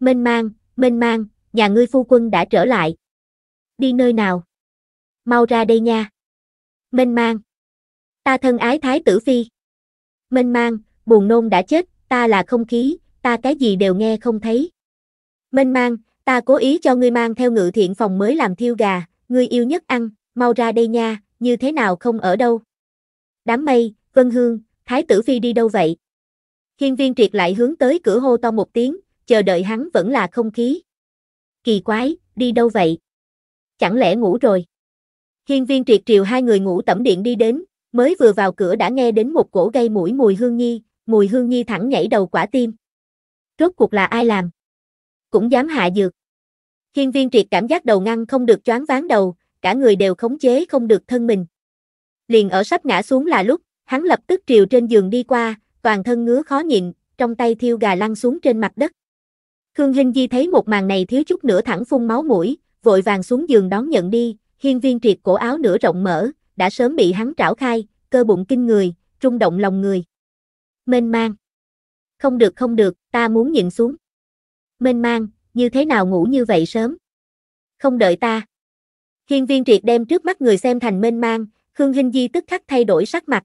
Mênh mang, mênh mang, nhà ngươi phu quân đã trở lại. Đi nơi nào? Mau ra đây nha. Mênh mang. Ta thân ái thái tử phi. Mênh mang, buồn nôn đã chết, ta là không khí, ta cái gì đều nghe không thấy. Mênh mang, Ta cố ý cho ngươi mang theo ngự thiện phòng mới làm thiêu gà, ngươi yêu nhất ăn, mau ra đây nha, như thế nào không ở đâu. Đám mây, vân hương, thái tử phi đi đâu vậy? Hiên viên triệt lại hướng tới cửa hô to một tiếng, chờ đợi hắn vẫn là không khí. Kỳ quái, đi đâu vậy? Chẳng lẽ ngủ rồi? Hiên viên triệt triều hai người ngủ tẩm điện đi đến, mới vừa vào cửa đã nghe đến một cổ gây mũi mùi hương nhi, mùi hương nhi thẳng nhảy đầu quả tim. Rốt cuộc là ai làm? cũng dám hạ dược. Hiên viên triệt cảm giác đầu ngăn không được choáng ván đầu, cả người đều khống chế không được thân mình. Liền ở sắp ngã xuống là lúc, hắn lập tức triều trên giường đi qua, toàn thân ngứa khó nhịn, trong tay thiêu gà lăn xuống trên mặt đất. Khương Hinh Di thấy một màn này thiếu chút nữa thẳng phun máu mũi, vội vàng xuống giường đón nhận đi, hiên viên triệt cổ áo nửa rộng mở, đã sớm bị hắn trảo khai, cơ bụng kinh người, rung động lòng người. Mênh mang. Không được không được, ta muốn nhịn xuống mênh mang, như thế nào ngủ như vậy sớm. Không đợi ta. Hiên viên triệt đem trước mắt người xem thành mênh mang, Khương Hinh Di tức khắc thay đổi sắc mặt.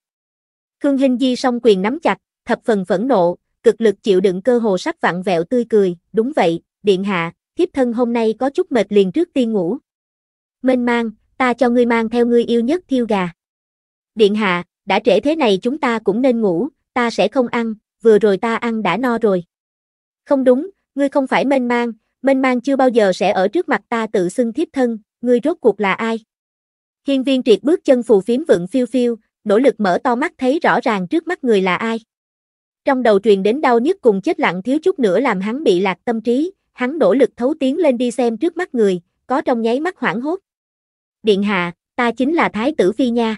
Khương Hinh Di song quyền nắm chặt, thập phần phẫn nộ, cực lực chịu đựng cơ hồ sắp vặn vẹo tươi cười, đúng vậy, điện hạ, thiếp thân hôm nay có chút mệt liền trước tiên ngủ. Mênh mang, ta cho ngươi mang theo ngươi yêu nhất thiêu gà. Điện hạ, đã trễ thế này chúng ta cũng nên ngủ, ta sẽ không ăn, vừa rồi ta ăn đã no rồi. Không đúng, Ngươi không phải mênh mang, mênh mang chưa bao giờ sẽ ở trước mặt ta tự xưng thiếp thân, ngươi rốt cuộc là ai? Hiên viên triệt bước chân phù phiếm vượng phiêu phiêu, nỗ lực mở to mắt thấy rõ ràng trước mắt người là ai. Trong đầu truyền đến đau nhức cùng chết lặng thiếu chút nữa làm hắn bị lạc tâm trí, hắn nỗ lực thấu tiến lên đi xem trước mắt người, có trong nháy mắt hoảng hốt. Điện hạ, ta chính là Thái tử Phi nha.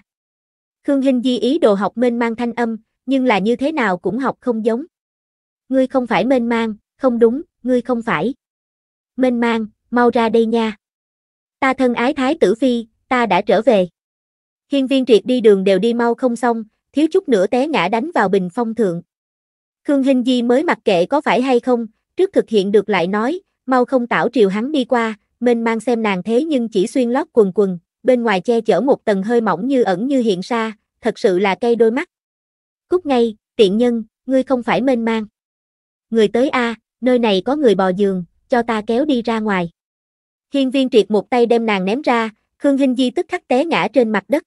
Khương Hinh Di ý đồ học mênh mang thanh âm, nhưng là như thế nào cũng học không giống. Ngươi không phải mênh mang, không đúng, ngươi không phải. Mênh mang, mau ra đây nha. Ta thân ái thái tử phi, ta đã trở về. Hiên viên triệt đi đường đều đi mau không xong, thiếu chút nữa té ngã đánh vào bình phong thượng. Khương Hinh Di mới mặc kệ có phải hay không, trước thực hiện được lại nói, mau không tảo triều hắn đi qua, mênh mang xem nàng thế nhưng chỉ xuyên lót quần quần, bên ngoài che chở một tầng hơi mỏng như ẩn như hiện xa, thật sự là cây đôi mắt. Cút ngay, tiện nhân, ngươi không phải mênh mang. Người tới a, nơi này có người bò giường, cho ta kéo đi ra ngoài. Hiên viên triệt một tay đem nàng ném ra, Khương Hinh Di tức khắc té ngã trên mặt đất.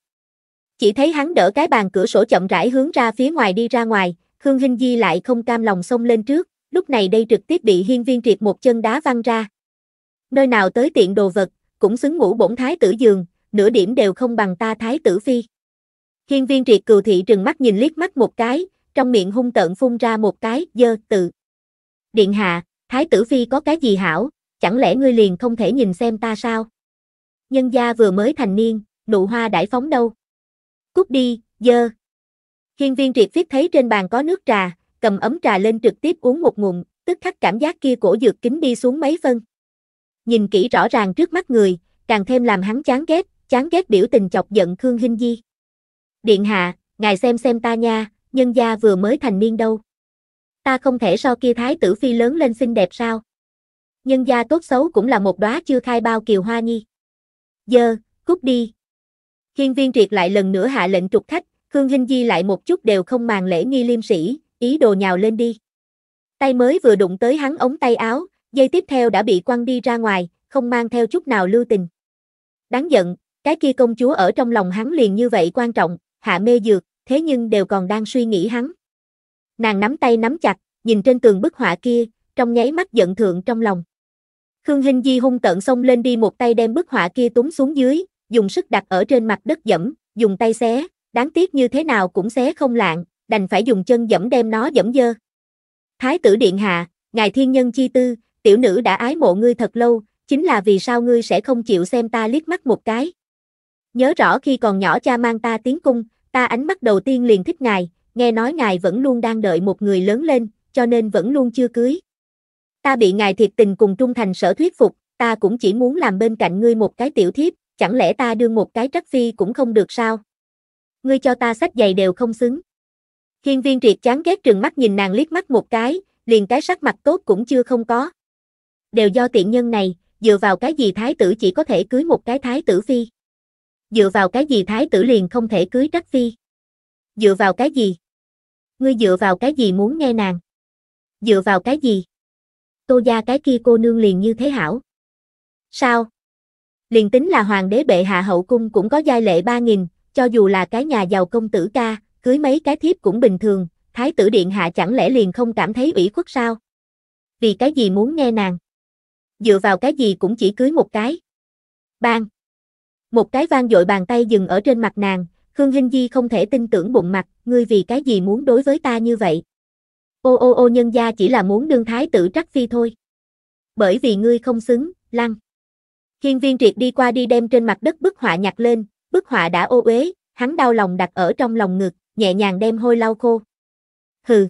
Chỉ thấy hắn đỡ cái bàn cửa sổ chậm rãi hướng ra phía ngoài đi ra ngoài, Khương Hinh Di lại không cam lòng xông lên trước, lúc này đây trực tiếp bị hiên viên triệt một chân đá văng ra. Nơi nào tới tiện đồ vật, cũng xứng ngủ bổn thái tử giường, nửa điểm đều không bằng ta thái tử phi. Hiên viên triệt cừu thị trừng mắt nhìn liếc mắt một cái, trong miệng hung tợn phun ra một cái, dơ, tự. Điện hạ, Thái tử Phi có cái gì hảo, chẳng lẽ ngươi liền không thể nhìn xem ta sao? Nhân gia vừa mới thành niên, nụ hoa đãi phóng đâu? Cút đi, dơ. Hiên viên triệt viết thấy trên bàn có nước trà, cầm ấm trà lên trực tiếp uống một ngụm, tức khắc cảm giác kia cổ dược kính đi xuống mấy phân. Nhìn kỹ rõ ràng trước mắt người, càng thêm làm hắn chán ghét, chán ghét biểu tình chọc giận Khương Hinh Di. Điện hạ, ngài xem xem ta nha, nhân gia vừa mới thành niên đâu ta không thể so kia thái tử phi lớn lên xinh đẹp sao? Nhân gia tốt xấu cũng là một đóa chưa khai bao kiều hoa nhi. Giờ, cút đi. Hiên viên triệt lại lần nữa hạ lệnh trục khách, Khương Hinh Di lại một chút đều không màng lễ nghi liêm sĩ, ý đồ nhào lên đi. Tay mới vừa đụng tới hắn ống tay áo, dây tiếp theo đã bị quăng đi ra ngoài, không mang theo chút nào lưu tình. Đáng giận, cái kia công chúa ở trong lòng hắn liền như vậy quan trọng, hạ mê dược, thế nhưng đều còn đang suy nghĩ hắn. Nàng nắm tay nắm chặt, nhìn trên tường bức họa kia, trong nháy mắt giận thượng trong lòng. Khương Hinh Di hung tận xông lên đi một tay đem bức họa kia túm xuống dưới, dùng sức đặt ở trên mặt đất dẫm, dùng tay xé, đáng tiếc như thế nào cũng xé không lạng, đành phải dùng chân dẫm đem nó dẫm dơ. Thái tử điện hạ, ngài thiên nhân chi tư, tiểu nữ đã ái mộ ngươi thật lâu, chính là vì sao ngươi sẽ không chịu xem ta liếc mắt một cái. Nhớ rõ khi còn nhỏ cha mang ta tiến cung, ta ánh mắt đầu tiên liền thích ngài, nghe nói ngài vẫn luôn đang đợi một người lớn lên, cho nên vẫn luôn chưa cưới. Ta bị ngài thiệt tình cùng trung thành sở thuyết phục, ta cũng chỉ muốn làm bên cạnh ngươi một cái tiểu thiếp, chẳng lẽ ta đương một cái trắc phi cũng không được sao? Ngươi cho ta sách giày đều không xứng. Hiên viên triệt chán ghét trừng mắt nhìn nàng liếc mắt một cái, liền cái sắc mặt tốt cũng chưa không có. Đều do tiện nhân này, dựa vào cái gì thái tử chỉ có thể cưới một cái thái tử phi. Dựa vào cái gì thái tử liền không thể cưới trắc phi. Dựa vào cái gì? Ngươi dựa vào cái gì muốn nghe nàng? Dựa vào cái gì? Tô gia cái kia cô nương liền như thế hảo. Sao? Liền tính là hoàng đế bệ hạ hậu cung cũng có giai lệ ba nghìn, cho dù là cái nhà giàu công tử ca, cưới mấy cái thiếp cũng bình thường, thái tử điện hạ chẳng lẽ liền không cảm thấy ủy khuất sao? Vì cái gì muốn nghe nàng? Dựa vào cái gì cũng chỉ cưới một cái. Bang! Một cái vang dội bàn tay dừng ở trên mặt nàng, Khương Hinh Di không thể tin tưởng bụng mặt, ngươi vì cái gì muốn đối với ta như vậy? Ô ô ô nhân gia chỉ là muốn đương thái tử trắc phi thôi. Bởi vì ngươi không xứng, lăng. Hiên viên triệt đi qua đi đem trên mặt đất bức họa nhặt lên, bức họa đã ô uế, hắn đau lòng đặt ở trong lòng ngực, nhẹ nhàng đem hôi lau khô. Hừ.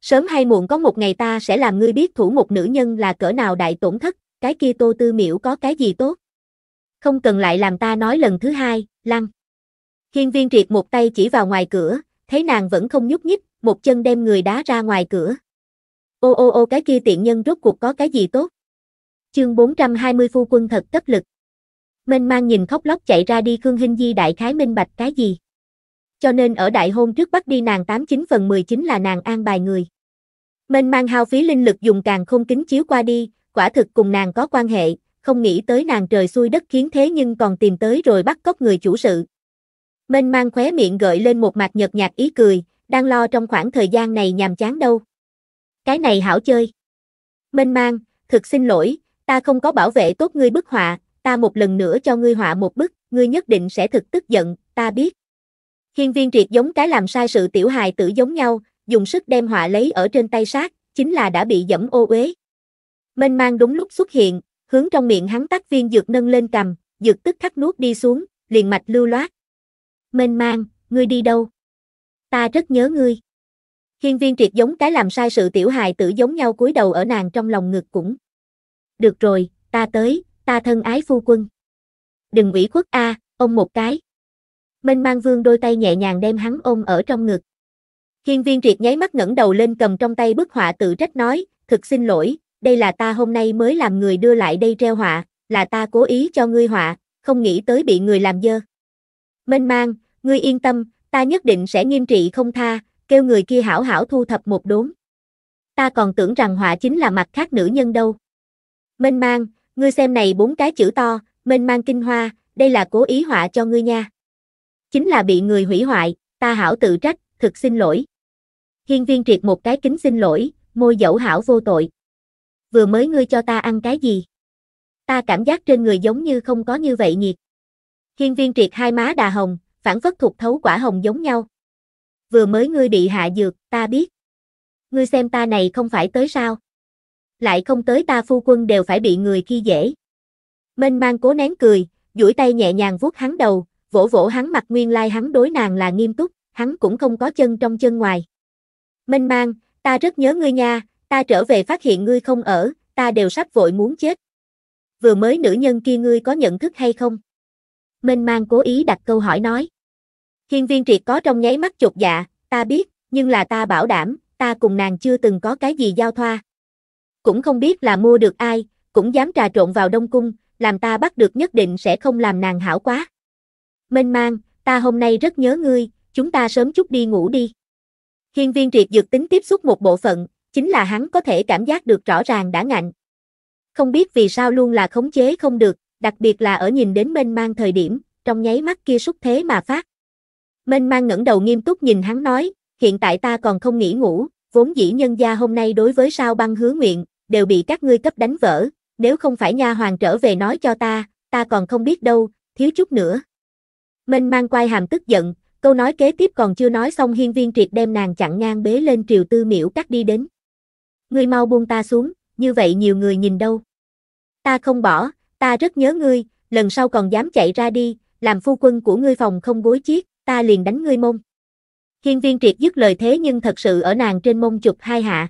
Sớm hay muộn có một ngày ta sẽ làm ngươi biết thủ một nữ nhân là cỡ nào đại tổn thất, cái kia tô tư miễu có cái gì tốt. Không cần lại làm ta nói lần thứ hai, lăng. Hiên viên triệt một tay chỉ vào ngoài cửa, thấy nàng vẫn không nhúc nhích, một chân đem người đá ra ngoài cửa. Ô ô ô cái kia tiện nhân rốt cuộc có cái gì tốt. Chương 420 phu quân thật cấp lực. Mênh mang nhìn khóc lóc chạy ra đi Khương Hinh Di đại khái minh bạch cái gì. Cho nên ở đại hôn trước bắt đi nàng 89 phần 19 là nàng an bài người. Mênh mang hao phí linh lực dùng càng không kính chiếu qua đi, quả thực cùng nàng có quan hệ, không nghĩ tới nàng trời xui đất khiến thế nhưng còn tìm tới rồi bắt cóc người chủ sự, Mênh mang khóe miệng gợi lên một mặt nhợt nhạt ý cười, đang lo trong khoảng thời gian này nhàm chán đâu. Cái này hảo chơi. Mênh mang, thực xin lỗi, ta không có bảo vệ tốt ngươi bức họa, ta một lần nữa cho ngươi họa một bức, ngươi nhất định sẽ thực tức giận, ta biết. Hiên viên triệt giống cái làm sai sự tiểu hài tử giống nhau, dùng sức đem họa lấy ở trên tay sát, chính là đã bị dẫm ô uế. Mênh mang đúng lúc xuất hiện, hướng trong miệng hắn tắt viên dược nâng lên cầm, dược tức khắc nuốt đi xuống, liền mạch lưu loát mênh mang, ngươi đi đâu? Ta rất nhớ ngươi. Hiên viên triệt giống cái làm sai sự tiểu hài tử giống nhau cúi đầu ở nàng trong lòng ngực cũng. Được rồi, ta tới, ta thân ái phu quân. Đừng ủy khuất a, ông một cái. Minh mang vương đôi tay nhẹ nhàng đem hắn ôm ở trong ngực. Hiên viên triệt nháy mắt ngẩng đầu lên cầm trong tay bức họa tự trách nói, thực xin lỗi, đây là ta hôm nay mới làm người đưa lại đây treo họa, là ta cố ý cho ngươi họa, không nghĩ tới bị người làm dơ mênh mang, ngươi yên tâm, ta nhất định sẽ nghiêm trị không tha, kêu người kia hảo hảo thu thập một đốn. Ta còn tưởng rằng họa chính là mặt khác nữ nhân đâu. Mênh mang, ngươi xem này bốn cái chữ to, mênh mang kinh hoa, đây là cố ý họa cho ngươi nha. Chính là bị người hủy hoại, ta hảo tự trách, thực xin lỗi. Hiên viên triệt một cái kính xin lỗi, môi dẫu hảo vô tội. Vừa mới ngươi cho ta ăn cái gì? Ta cảm giác trên người giống như không có như vậy nhiệt. Hiên viên triệt hai má đà hồng, phản phất thuộc thấu quả hồng giống nhau. Vừa mới ngươi bị hạ dược, ta biết. Ngươi xem ta này không phải tới sao. Lại không tới ta phu quân đều phải bị người khi dễ. Mênh mang cố nén cười, duỗi tay nhẹ nhàng vuốt hắn đầu, vỗ vỗ hắn mặt nguyên lai like hắn đối nàng là nghiêm túc, hắn cũng không có chân trong chân ngoài. Mênh mang, ta rất nhớ ngươi nha, ta trở về phát hiện ngươi không ở, ta đều sắp vội muốn chết. Vừa mới nữ nhân kia ngươi có nhận thức hay không? mênh mang cố ý đặt câu hỏi nói. Hiên viên triệt có trong nháy mắt chột dạ, ta biết, nhưng là ta bảo đảm, ta cùng nàng chưa từng có cái gì giao thoa. Cũng không biết là mua được ai, cũng dám trà trộn vào Đông Cung, làm ta bắt được nhất định sẽ không làm nàng hảo quá. Mênh mang, ta hôm nay rất nhớ ngươi, chúng ta sớm chút đi ngủ đi. Hiên viên triệt dược tính tiếp xúc một bộ phận, chính là hắn có thể cảm giác được rõ ràng đã ngạnh. Không biết vì sao luôn là khống chế không được, đặc biệt là ở nhìn đến mênh mang thời điểm, trong nháy mắt kia xúc thế mà phát. Mênh mang ngẩng đầu nghiêm túc nhìn hắn nói, hiện tại ta còn không nghỉ ngủ, vốn dĩ nhân gia hôm nay đối với sao băng hứa nguyện, đều bị các ngươi cấp đánh vỡ, nếu không phải nha hoàng trở về nói cho ta, ta còn không biết đâu, thiếu chút nữa. Mênh mang quay hàm tức giận, câu nói kế tiếp còn chưa nói xong hiên viên triệt đem nàng chặn ngang bế lên triều tư miễu cắt đi đến. Ngươi mau buông ta xuống, như vậy nhiều người nhìn đâu. Ta không bỏ, ta rất nhớ ngươi, lần sau còn dám chạy ra đi, làm phu quân của ngươi phòng không gối chiếc, ta liền đánh ngươi mông. Hiên viên triệt dứt lời thế nhưng thật sự ở nàng trên mông chụp hai hạ.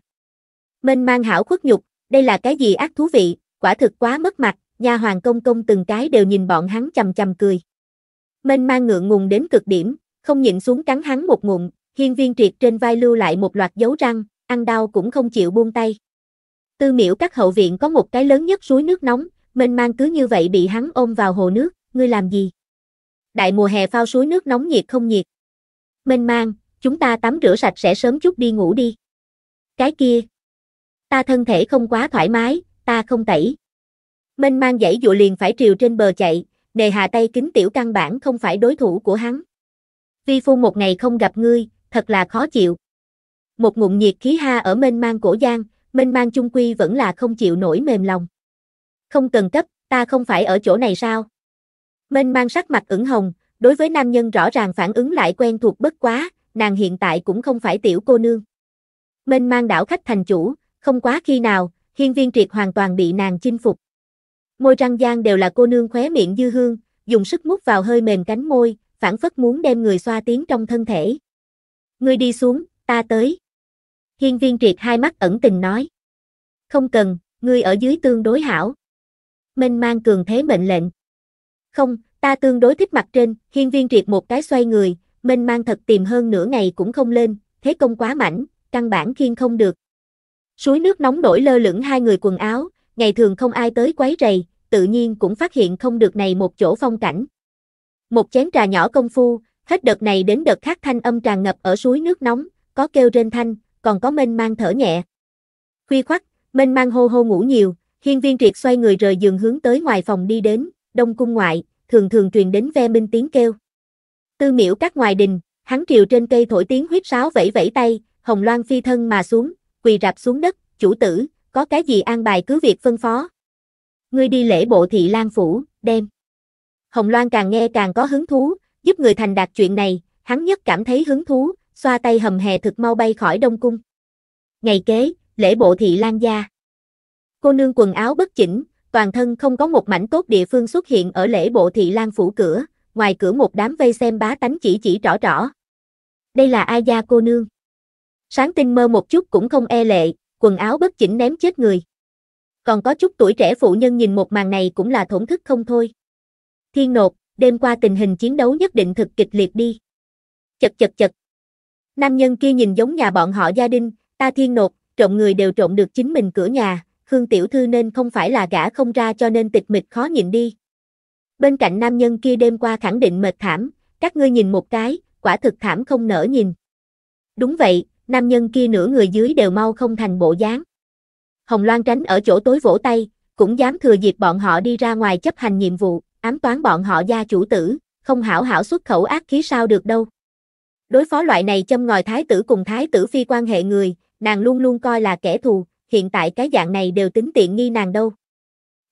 Mênh mang hảo khuất nhục, đây là cái gì ác thú vị, quả thực quá mất mặt, nha hoàng công công từng cái đều nhìn bọn hắn chầm chầm cười. Mênh mang ngượng ngùng đến cực điểm, không nhịn xuống cắn hắn một ngụm, hiên viên triệt trên vai lưu lại một loạt dấu răng, ăn đau cũng không chịu buông tay. Tư miễu các hậu viện có một cái lớn nhất suối nước nóng, mênh mang cứ như vậy bị hắn ôm vào hồ nước, ngươi làm gì? Đại mùa hè phao suối nước nóng nhiệt không nhiệt? Mênh mang, chúng ta tắm rửa sạch sẽ sớm chút đi ngủ đi. Cái kia, ta thân thể không quá thoải mái, ta không tẩy. Mênh mang dãy dụ liền phải triều trên bờ chạy, nề hà tay kính tiểu căn bản không phải đối thủ của hắn. Vi phu một ngày không gặp ngươi, thật là khó chịu. Một ngụm nhiệt khí ha ở mênh mang cổ giang, mênh mang chung quy vẫn là không chịu nổi mềm lòng. Không cần cấp, ta không phải ở chỗ này sao? Mênh mang sắc mặt ửng hồng, đối với nam nhân rõ ràng phản ứng lại quen thuộc bất quá, nàng hiện tại cũng không phải tiểu cô nương. Mênh mang đảo khách thành chủ, không quá khi nào, hiên viên triệt hoàn toàn bị nàng chinh phục. Môi răng gian đều là cô nương khóe miệng dư hương, dùng sức mút vào hơi mềm cánh môi, phản phất muốn đem người xoa tiến trong thân thể. người đi xuống, ta tới. Hiên viên triệt hai mắt ẩn tình nói. Không cần, ngươi ở dưới tương đối hảo mênh mang cường thế mệnh lệnh. Không, ta tương đối thích mặt trên, hiên viên triệt một cái xoay người, mênh mang thật tìm hơn nửa ngày cũng không lên, thế công quá mảnh, căn bản khiên không được. Suối nước nóng nổi lơ lửng hai người quần áo, ngày thường không ai tới quấy rầy, tự nhiên cũng phát hiện không được này một chỗ phong cảnh. Một chén trà nhỏ công phu, hết đợt này đến đợt khác thanh âm tràn ngập ở suối nước nóng, có kêu trên thanh, còn có mênh mang thở nhẹ. Khuya khoắt, mênh mang hô hô ngủ nhiều, Hiên viên triệt xoay người rời giường hướng tới ngoài phòng đi đến, đông cung ngoại, thường thường truyền đến ve minh tiếng kêu. Tư miễu các ngoài đình, hắn triều trên cây thổi tiếng huyết sáo vẫy vẫy tay, hồng loan phi thân mà xuống, quỳ rạp xuống đất, chủ tử, có cái gì an bài cứ việc phân phó. Ngươi đi lễ bộ thị lan phủ, đem. Hồng loan càng nghe càng có hứng thú, giúp người thành đạt chuyện này, hắn nhất cảm thấy hứng thú, xoa tay hầm hè thực mau bay khỏi đông cung. Ngày kế, lễ bộ thị lan gia. Cô nương quần áo bất chỉnh, toàn thân không có một mảnh tốt địa phương xuất hiện ở lễ bộ thị lan phủ cửa, ngoài cửa một đám vây xem bá tánh chỉ chỉ rõ rõ. Đây là ai gia cô nương? Sáng tinh mơ một chút cũng không e lệ, quần áo bất chỉnh ném chết người. Còn có chút tuổi trẻ phụ nhân nhìn một màn này cũng là thổn thức không thôi. Thiên nột, đêm qua tình hình chiến đấu nhất định thực kịch liệt đi. Chật chật chật. Nam nhân kia nhìn giống nhà bọn họ gia đình, ta thiên nột, trộm người đều trộm được chính mình cửa nhà, Khương Tiểu Thư nên không phải là gã không ra cho nên tịch mịch khó nhịn đi. Bên cạnh nam nhân kia đêm qua khẳng định mệt thảm, các ngươi nhìn một cái, quả thực thảm không nỡ nhìn. Đúng vậy, nam nhân kia nửa người dưới đều mau không thành bộ dáng. Hồng Loan tránh ở chỗ tối vỗ tay, cũng dám thừa dịp bọn họ đi ra ngoài chấp hành nhiệm vụ, ám toán bọn họ gia chủ tử, không hảo hảo xuất khẩu ác khí sao được đâu. Đối phó loại này châm ngòi thái tử cùng thái tử phi quan hệ người, nàng luôn luôn coi là kẻ thù, hiện tại cái dạng này đều tính tiện nghi nàng đâu.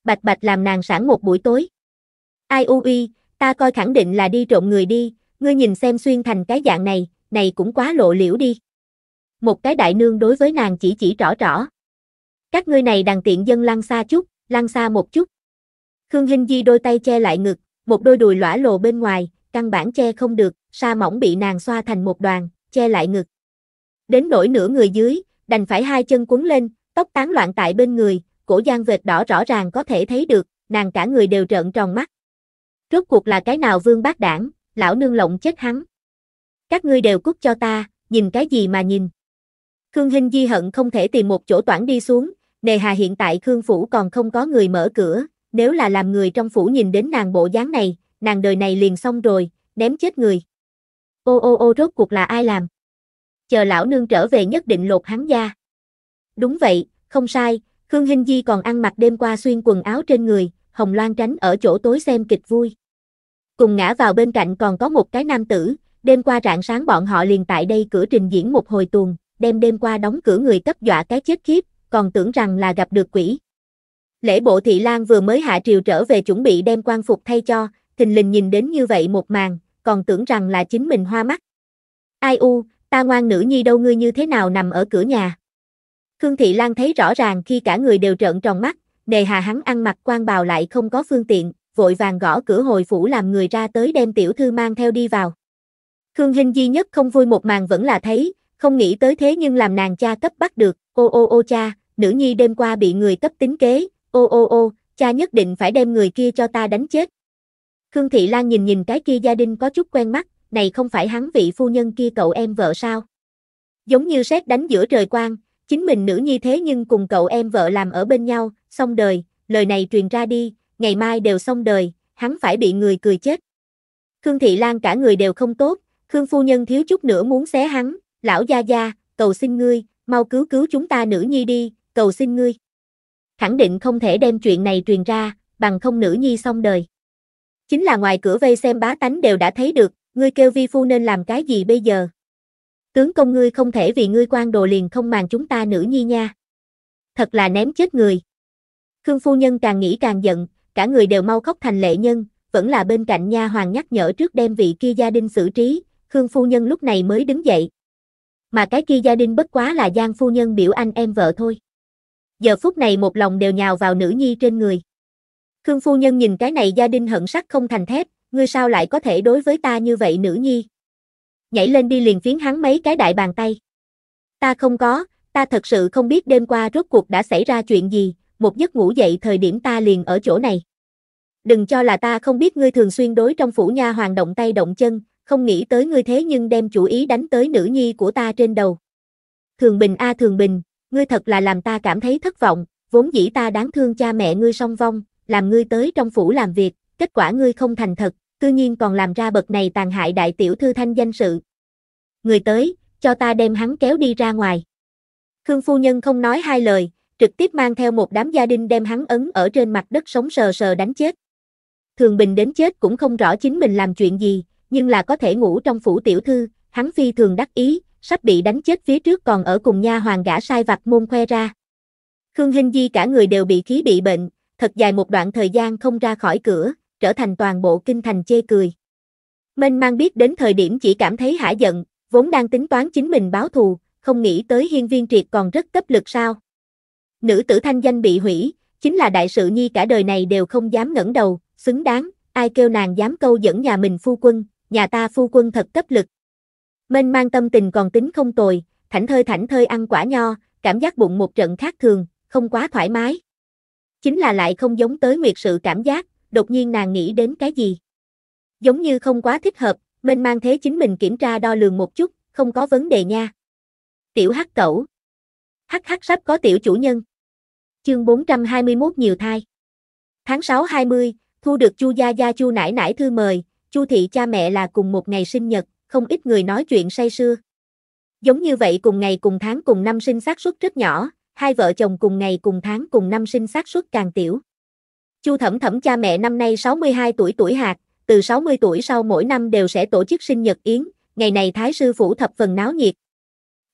Bạch bạch làm nàng sẵn một buổi tối. Ai u uy, ta coi khẳng định là đi trộm người đi, ngươi nhìn xem xuyên thành cái dạng này, này cũng quá lộ liễu đi. Một cái đại nương đối với nàng chỉ chỉ rõ rõ. Các ngươi này đàn tiện dân lăn xa chút, lăn xa một chút. Khương Hinh Di đôi tay che lại ngực, một đôi đùi lõa lồ bên ngoài, căn bản che không được, sa mỏng bị nàng xoa thành một đoàn, che lại ngực. Đến nỗi nửa người dưới, đành phải hai chân quấn lên, tóc tán loạn tại bên người, cổ gian vệt đỏ rõ ràng có thể thấy được, nàng cả người đều trợn tròn mắt. Rốt cuộc là cái nào vương bác đảng, lão nương lộng chết hắn. Các ngươi đều cút cho ta, nhìn cái gì mà nhìn. Khương Hinh Di hận không thể tìm một chỗ toản đi xuống, nề hà hiện tại Khương Phủ còn không có người mở cửa, nếu là làm người trong phủ nhìn đến nàng bộ dáng này, nàng đời này liền xong rồi, ném chết người. Ô ô ô rốt cuộc là ai làm? Chờ lão nương trở về nhất định lột hắn ra. Đúng vậy, không sai, Khương Hinh Di còn ăn mặc đêm qua xuyên quần áo trên người, Hồng Loan tránh ở chỗ tối xem kịch vui. Cùng ngã vào bên cạnh còn có một cái nam tử, đêm qua rạng sáng bọn họ liền tại đây cửa trình diễn một hồi tuần, đem đêm qua đóng cửa người cấp dọa cái chết khiếp, còn tưởng rằng là gặp được quỷ. Lễ bộ thị lang vừa mới hạ triều trở về chuẩn bị đem quan phục thay cho, thình lình nhìn đến như vậy một màn, còn tưởng rằng là chính mình hoa mắt. Ai u, ta ngoan nữ nhi đâu ngươi như thế nào nằm ở cửa nhà. Khương Thị Lan thấy rõ ràng khi cả người đều trợn tròn mắt, nề hà hắn ăn mặc quan bào lại không có phương tiện, vội vàng gõ cửa hồi phủ làm người ra tới đem tiểu thư mang theo đi vào. Khương Hinh duy nhất không vui một màn vẫn là thấy, không nghĩ tới thế nhưng làm nàng cha cấp bắt được, ô ô ô cha, nữ nhi đêm qua bị người cấp tính kế, ô ô ô, cha nhất định phải đem người kia cho ta đánh chết. Khương Thị Lan nhìn nhìn cái kia gia đình có chút quen mắt, này không phải hắn vị phu nhân kia cậu em vợ sao? Giống như xét đánh giữa trời quang, Chính mình nữ nhi thế nhưng cùng cậu em vợ làm ở bên nhau, xong đời, lời này truyền ra đi, ngày mai đều xong đời, hắn phải bị người cười chết. Khương Thị Lan cả người đều không tốt, Khương phu nhân thiếu chút nữa muốn xé hắn, lão gia gia, cầu xin ngươi, mau cứu cứu chúng ta nữ nhi đi, cầu xin ngươi. Khẳng định không thể đem chuyện này truyền ra, bằng không nữ nhi xong đời. Chính là ngoài cửa vây xem bá tánh đều đã thấy được, ngươi kêu vi phu nên làm cái gì bây giờ tướng công ngươi không thể vì ngươi quan đồ liền không màng chúng ta nữ nhi nha. Thật là ném chết người. Khương phu nhân càng nghĩ càng giận, cả người đều mau khóc thành lệ nhân, vẫn là bên cạnh nha hoàng nhắc nhở trước đem vị kia gia đình xử trí, Khương phu nhân lúc này mới đứng dậy. Mà cái kia gia đình bất quá là Giang phu nhân biểu anh em vợ thôi. Giờ phút này một lòng đều nhào vào nữ nhi trên người. Khương phu nhân nhìn cái này gia đình hận sắc không thành thép, ngươi sao lại có thể đối với ta như vậy nữ nhi? nhảy lên đi liền phiến hắn mấy cái đại bàn tay. Ta không có, ta thật sự không biết đêm qua rốt cuộc đã xảy ra chuyện gì, một giấc ngủ dậy thời điểm ta liền ở chỗ này. Đừng cho là ta không biết ngươi thường xuyên đối trong phủ nha hoàng động tay động chân, không nghĩ tới ngươi thế nhưng đem chủ ý đánh tới nữ nhi của ta trên đầu. Thường bình a thường bình, ngươi thật là làm ta cảm thấy thất vọng, vốn dĩ ta đáng thương cha mẹ ngươi song vong, làm ngươi tới trong phủ làm việc, kết quả ngươi không thành thật, cư nhiên còn làm ra bậc này tàn hại đại tiểu thư thanh danh sự. Người tới, cho ta đem hắn kéo đi ra ngoài. Khương phu nhân không nói hai lời, trực tiếp mang theo một đám gia đình đem hắn ấn ở trên mặt đất sống sờ sờ đánh chết. Thường Bình đến chết cũng không rõ chính mình làm chuyện gì, nhưng là có thể ngủ trong phủ tiểu thư, hắn phi thường đắc ý, sắp bị đánh chết phía trước còn ở cùng nha hoàng gã sai vặt môn khoe ra. Khương Hinh Di cả người đều bị khí bị bệnh, thật dài một đoạn thời gian không ra khỏi cửa, trở thành toàn bộ kinh thành chê cười. Mênh mang biết đến thời điểm chỉ cảm thấy hả giận, vốn đang tính toán chính mình báo thù, không nghĩ tới hiên viên triệt còn rất cấp lực sao. Nữ tử thanh danh bị hủy, chính là đại sự nhi cả đời này đều không dám ngẩng đầu, xứng đáng, ai kêu nàng dám câu dẫn nhà mình phu quân, nhà ta phu quân thật cấp lực. Mênh mang tâm tình còn tính không tồi, thảnh thơi thảnh thơi ăn quả nho, cảm giác bụng một trận khác thường, không quá thoải mái. Chính là lại không giống tới nguyệt sự cảm giác, đột nhiên nàng nghĩ đến cái gì. Giống như không quá thích hợp, mình mang thế chính mình kiểm tra đo lường một chút, không có vấn đề nha. Tiểu hắc cẩu. Hắc hắc sắp có tiểu chủ nhân. Chương 421 nhiều thai. Tháng 6 20, thu được Chu gia gia Chu Nãi Nãi thư mời, Chu thị cha mẹ là cùng một ngày sinh nhật, không ít người nói chuyện say sưa. Giống như vậy cùng ngày cùng tháng cùng năm sinh xác suất rất nhỏ, hai vợ chồng cùng ngày cùng tháng cùng năm sinh xác suất càng tiểu. Chu Thẩm Thẩm cha mẹ năm nay 62 tuổi tuổi hạt, từ 60 tuổi sau mỗi năm đều sẽ tổ chức sinh nhật yến, ngày này Thái Sư Phủ thập phần náo nhiệt.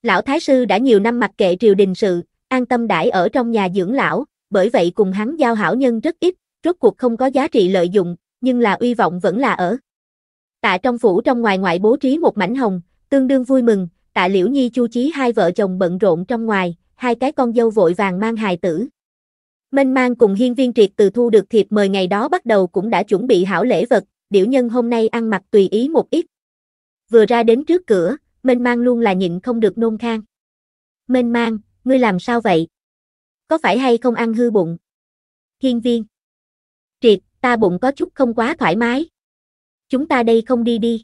Lão Thái Sư đã nhiều năm mặc kệ triều đình sự, an tâm đãi ở trong nhà dưỡng lão, bởi vậy cùng hắn giao hảo nhân rất ít, rốt cuộc không có giá trị lợi dụng, nhưng là uy vọng vẫn là ở. Tạ trong phủ trong ngoài ngoại bố trí một mảnh hồng, tương đương vui mừng, tạ liễu nhi chu chí hai vợ chồng bận rộn trong ngoài, hai cái con dâu vội vàng mang hài tử, Minh Mang cùng Hiên Viên Triệt từ thu được thiệp mời ngày đó bắt đầu cũng đã chuẩn bị hảo lễ vật, điểu nhân hôm nay ăn mặc tùy ý một ít. Vừa ra đến trước cửa, Minh Mang luôn là nhịn không được nôn khang. Minh Mang, ngươi làm sao vậy? Có phải hay không ăn hư bụng? Hiên Viên Triệt, ta bụng có chút không quá thoải mái. Chúng ta đây không đi đi.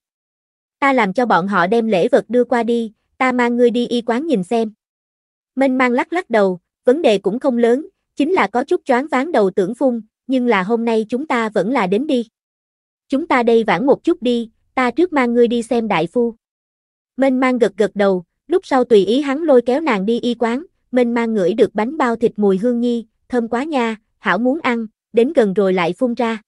Ta làm cho bọn họ đem lễ vật đưa qua đi, ta mang ngươi đi y quán nhìn xem. Minh Mang lắc lắc đầu, vấn đề cũng không lớn Chính là có chút choáng ván đầu tưởng phun, nhưng là hôm nay chúng ta vẫn là đến đi. Chúng ta đây vãn một chút đi, ta trước mang ngươi đi xem đại phu. Mênh mang gật gật đầu, lúc sau tùy ý hắn lôi kéo nàng đi y quán, mênh mang ngửi được bánh bao thịt mùi hương nhi, thơm quá nha, hảo muốn ăn, đến gần rồi lại phun ra.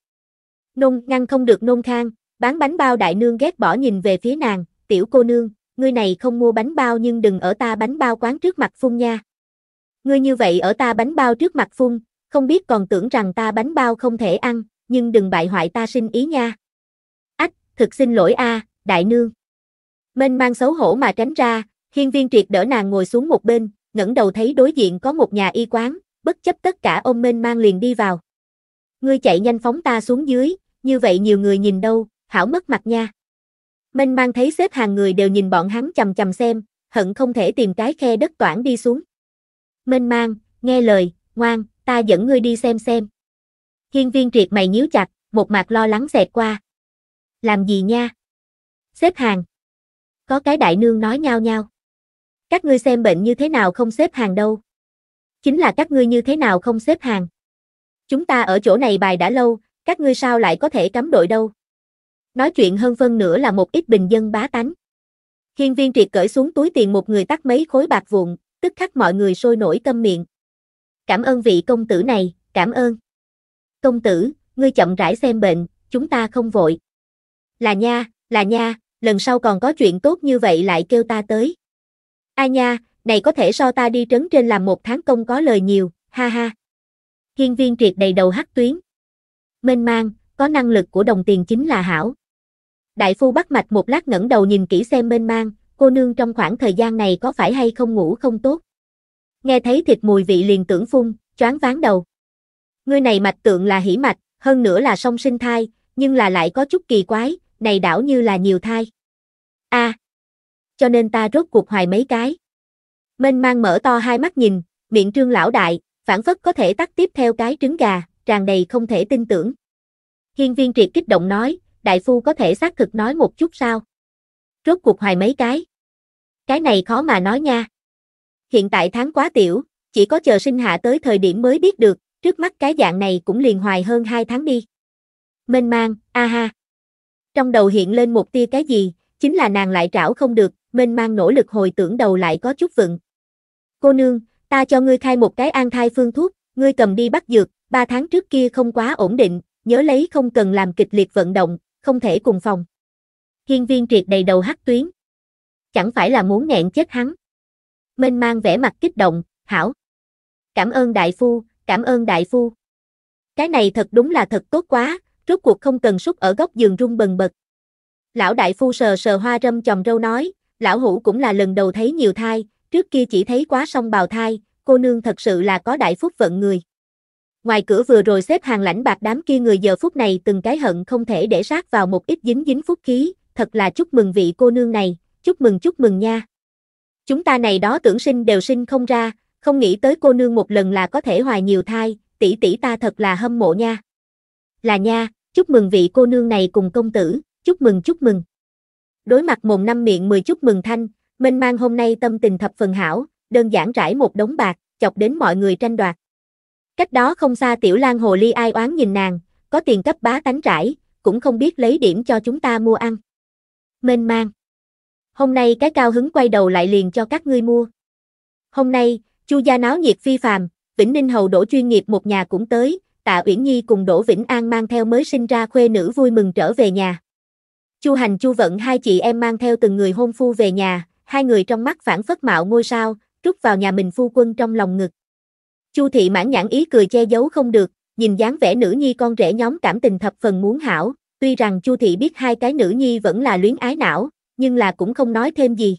Nôn ngăn không được nôn khang, bán bánh bao đại nương ghét bỏ nhìn về phía nàng, tiểu cô nương, ngươi này không mua bánh bao nhưng đừng ở ta bánh bao quán trước mặt phun nha. Ngươi như vậy ở ta bánh bao trước mặt phun, không biết còn tưởng rằng ta bánh bao không thể ăn, nhưng đừng bại hoại ta sinh ý nha. Ách, thực xin lỗi a, đại nương. Mênh mang xấu hổ mà tránh ra, hiên viên triệt đỡ nàng ngồi xuống một bên, ngẩng đầu thấy đối diện có một nhà y quán, bất chấp tất cả ôm mênh mang liền đi vào. Ngươi chạy nhanh phóng ta xuống dưới, như vậy nhiều người nhìn đâu, hảo mất mặt nha. Mênh mang thấy xếp hàng người đều nhìn bọn hắn chầm chầm xem, hận không thể tìm cái khe đất toản đi xuống mênh mang, nghe lời, ngoan, ta dẫn ngươi đi xem xem. Hiên viên triệt mày nhíu chặt, một mặt lo lắng xẹt qua. Làm gì nha? Xếp hàng. Có cái đại nương nói nhau nhau. Các ngươi xem bệnh như thế nào không xếp hàng đâu. Chính là các ngươi như thế nào không xếp hàng. Chúng ta ở chỗ này bài đã lâu, các ngươi sao lại có thể cắm đội đâu. Nói chuyện hơn phân nữa là một ít bình dân bá tánh. Hiên viên triệt cởi xuống túi tiền một người tắt mấy khối bạc vụn, tức khắc mọi người sôi nổi câm miệng. Cảm ơn vị công tử này, cảm ơn. Công tử, ngươi chậm rãi xem bệnh, chúng ta không vội. Là nha, là nha, lần sau còn có chuyện tốt như vậy lại kêu ta tới. A nha, này có thể so ta đi trấn trên làm một tháng công có lời nhiều, ha ha. Hiên viên triệt đầy đầu hắc tuyến. Mênh mang, có năng lực của đồng tiền chính là hảo. Đại phu bắt mạch một lát ngẩng đầu nhìn kỹ xem mênh mang, cô nương trong khoảng thời gian này có phải hay không ngủ không tốt. Nghe thấy thịt mùi vị liền tưởng phun, choáng váng đầu. Ngươi này mạch tượng là hỉ mạch, hơn nữa là song sinh thai, nhưng là lại có chút kỳ quái, này đảo như là nhiều thai. a à, cho nên ta rốt cuộc hoài mấy cái. Mênh mang mở to hai mắt nhìn, miệng trương lão đại, phản phất có thể tắt tiếp theo cái trứng gà, tràn đầy không thể tin tưởng. Hiên viên triệt kích động nói, đại phu có thể xác thực nói một chút sao? Rốt cuộc hoài mấy cái? cái này khó mà nói nha. Hiện tại tháng quá tiểu, chỉ có chờ sinh hạ tới thời điểm mới biết được, trước mắt cái dạng này cũng liền hoài hơn 2 tháng đi. Mênh mang, a ha. Trong đầu hiện lên một tia cái gì, chính là nàng lại trảo không được, mênh mang nỗ lực hồi tưởng đầu lại có chút vựng. Cô nương, ta cho ngươi khai một cái an thai phương thuốc, ngươi cầm đi bắt dược, 3 tháng trước kia không quá ổn định, nhớ lấy không cần làm kịch liệt vận động, không thể cùng phòng. Hiên viên triệt đầy đầu hắc tuyến, Chẳng phải là muốn nghẹn chết hắn. Mênh mang vẻ mặt kích động, hảo. Cảm ơn đại phu, cảm ơn đại phu. Cái này thật đúng là thật tốt quá, rốt cuộc không cần súc ở góc giường rung bần bật. Lão đại phu sờ sờ hoa râm chồng râu nói, lão hủ cũng là lần đầu thấy nhiều thai, trước kia chỉ thấy quá song bào thai, cô nương thật sự là có đại phúc vận người. Ngoài cửa vừa rồi xếp hàng lãnh bạc đám kia người giờ phút này từng cái hận không thể để sát vào một ít dính dính phúc khí, thật là chúc mừng vị cô nương này, chúc mừng chúc mừng nha. Chúng ta này đó tưởng sinh đều sinh không ra, không nghĩ tới cô nương một lần là có thể hoài nhiều thai, tỷ tỷ ta thật là hâm mộ nha. Là nha, chúc mừng vị cô nương này cùng công tử, chúc mừng chúc mừng. Đối mặt mồm năm miệng mười chúc mừng thanh, Minh Mang hôm nay tâm tình thập phần hảo, đơn giản trải một đống bạc, chọc đến mọi người tranh đoạt. Cách đó không xa tiểu lang hồ ly ai oán nhìn nàng, có tiền cấp bá tánh trải, cũng không biết lấy điểm cho chúng ta mua ăn. Mênh mang hôm nay cái cao hứng quay đầu lại liền cho các ngươi mua. Hôm nay, Chu gia náo nhiệt phi phàm, Vĩnh Ninh hầu đổ chuyên nghiệp một nhà cũng tới, Tạ Uyển Nhi cùng Đỗ Vĩnh An mang theo mới sinh ra khuê nữ vui mừng trở về nhà. Chu Hành Chu Vận hai chị em mang theo từng người hôn phu về nhà, hai người trong mắt phản phất mạo ngôi sao, rút vào nhà mình phu quân trong lòng ngực. Chu thị mãn nhãn ý cười che giấu không được, nhìn dáng vẻ nữ nhi con rể nhóm cảm tình thập phần muốn hảo, tuy rằng Chu thị biết hai cái nữ nhi vẫn là luyến ái não, nhưng là cũng không nói thêm gì.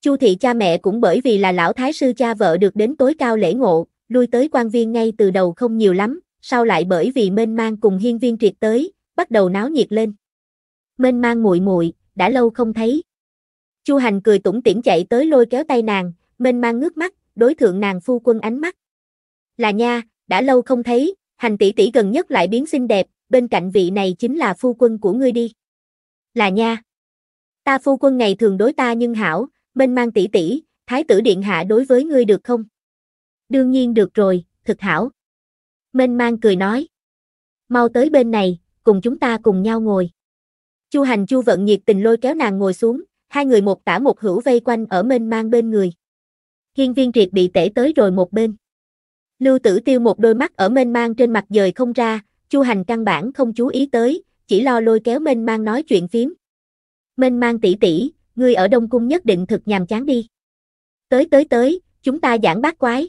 Chu thị cha mẹ cũng bởi vì là lão thái sư cha vợ được đến tối cao lễ ngộ, lui tới quan viên ngay từ đầu không nhiều lắm, sau lại bởi vì mênh mang cùng hiên viên triệt tới, bắt đầu náo nhiệt lên. Mênh mang muội muội, đã lâu không thấy. Chu Hành cười tủm tỉm chạy tới lôi kéo tay nàng, mênh mang ngước mắt, đối thượng nàng phu quân ánh mắt. Là nha, đã lâu không thấy, hành tỷ tỷ gần nhất lại biến xinh đẹp, bên cạnh vị này chính là phu quân của ngươi đi. Là nha. Ta phu quân ngày thường đối ta nhưng hảo, bên mang tỷ tỷ, thái tử điện hạ đối với ngươi được không? Đương nhiên được rồi, thực hảo. Mênh mang cười nói. Mau tới bên này, cùng chúng ta cùng nhau ngồi. Chu hành chu vận nhiệt tình lôi kéo nàng ngồi xuống, hai người một tả một hữu vây quanh ở mênh mang bên người. Hiên viên triệt bị tể tới rồi một bên. Lưu tử tiêu một đôi mắt ở mênh mang trên mặt dời không ra, chu hành căn bản không chú ý tới, chỉ lo lôi kéo mênh mang nói chuyện phím. Mênh mang tỷ tỷ, ngươi ở Đông Cung nhất định thực nhàm chán đi. Tới tới tới, chúng ta giảng bát quái.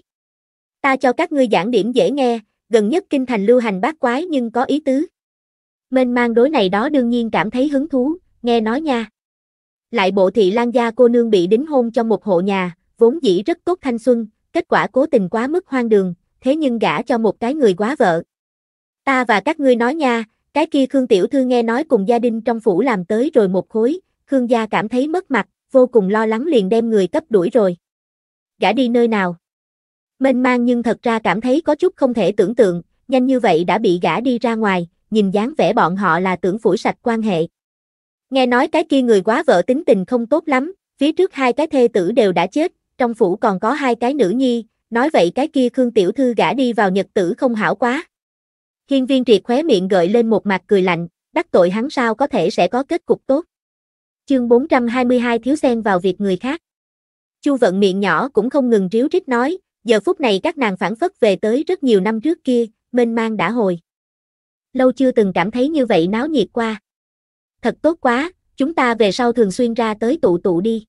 Ta cho các ngươi giảng điểm dễ nghe, gần nhất kinh thành lưu hành bát quái nhưng có ý tứ. Mênh mang đối này đó đương nhiên cảm thấy hứng thú, nghe nói nha. Lại bộ thị lan gia cô nương bị đính hôn cho một hộ nhà, vốn dĩ rất tốt thanh xuân, kết quả cố tình quá mức hoang đường, thế nhưng gả cho một cái người quá vợ. Ta và các ngươi nói nha, cái kia Khương Tiểu Thư nghe nói cùng gia đình trong phủ làm tới rồi một khối, Khương gia cảm thấy mất mặt, vô cùng lo lắng liền đem người cấp đuổi rồi. Gã đi nơi nào? Mênh mang nhưng thật ra cảm thấy có chút không thể tưởng tượng, nhanh như vậy đã bị gã đi ra ngoài, nhìn dáng vẻ bọn họ là tưởng phủ sạch quan hệ. Nghe nói cái kia người quá vợ tính tình không tốt lắm, phía trước hai cái thê tử đều đã chết, trong phủ còn có hai cái nữ nhi, nói vậy cái kia Khương Tiểu Thư gã đi vào nhật tử không hảo quá. Hiên viên triệt khóe miệng gợi lên một mặt cười lạnh, đắc tội hắn sao có thể sẽ có kết cục tốt. Chương 422 thiếu xen vào việc người khác. Chu vận miệng nhỏ cũng không ngừng ríu rít nói, giờ phút này các nàng phản phất về tới rất nhiều năm trước kia, mênh mang đã hồi. Lâu chưa từng cảm thấy như vậy náo nhiệt qua. Thật tốt quá, chúng ta về sau thường xuyên ra tới tụ tụ đi.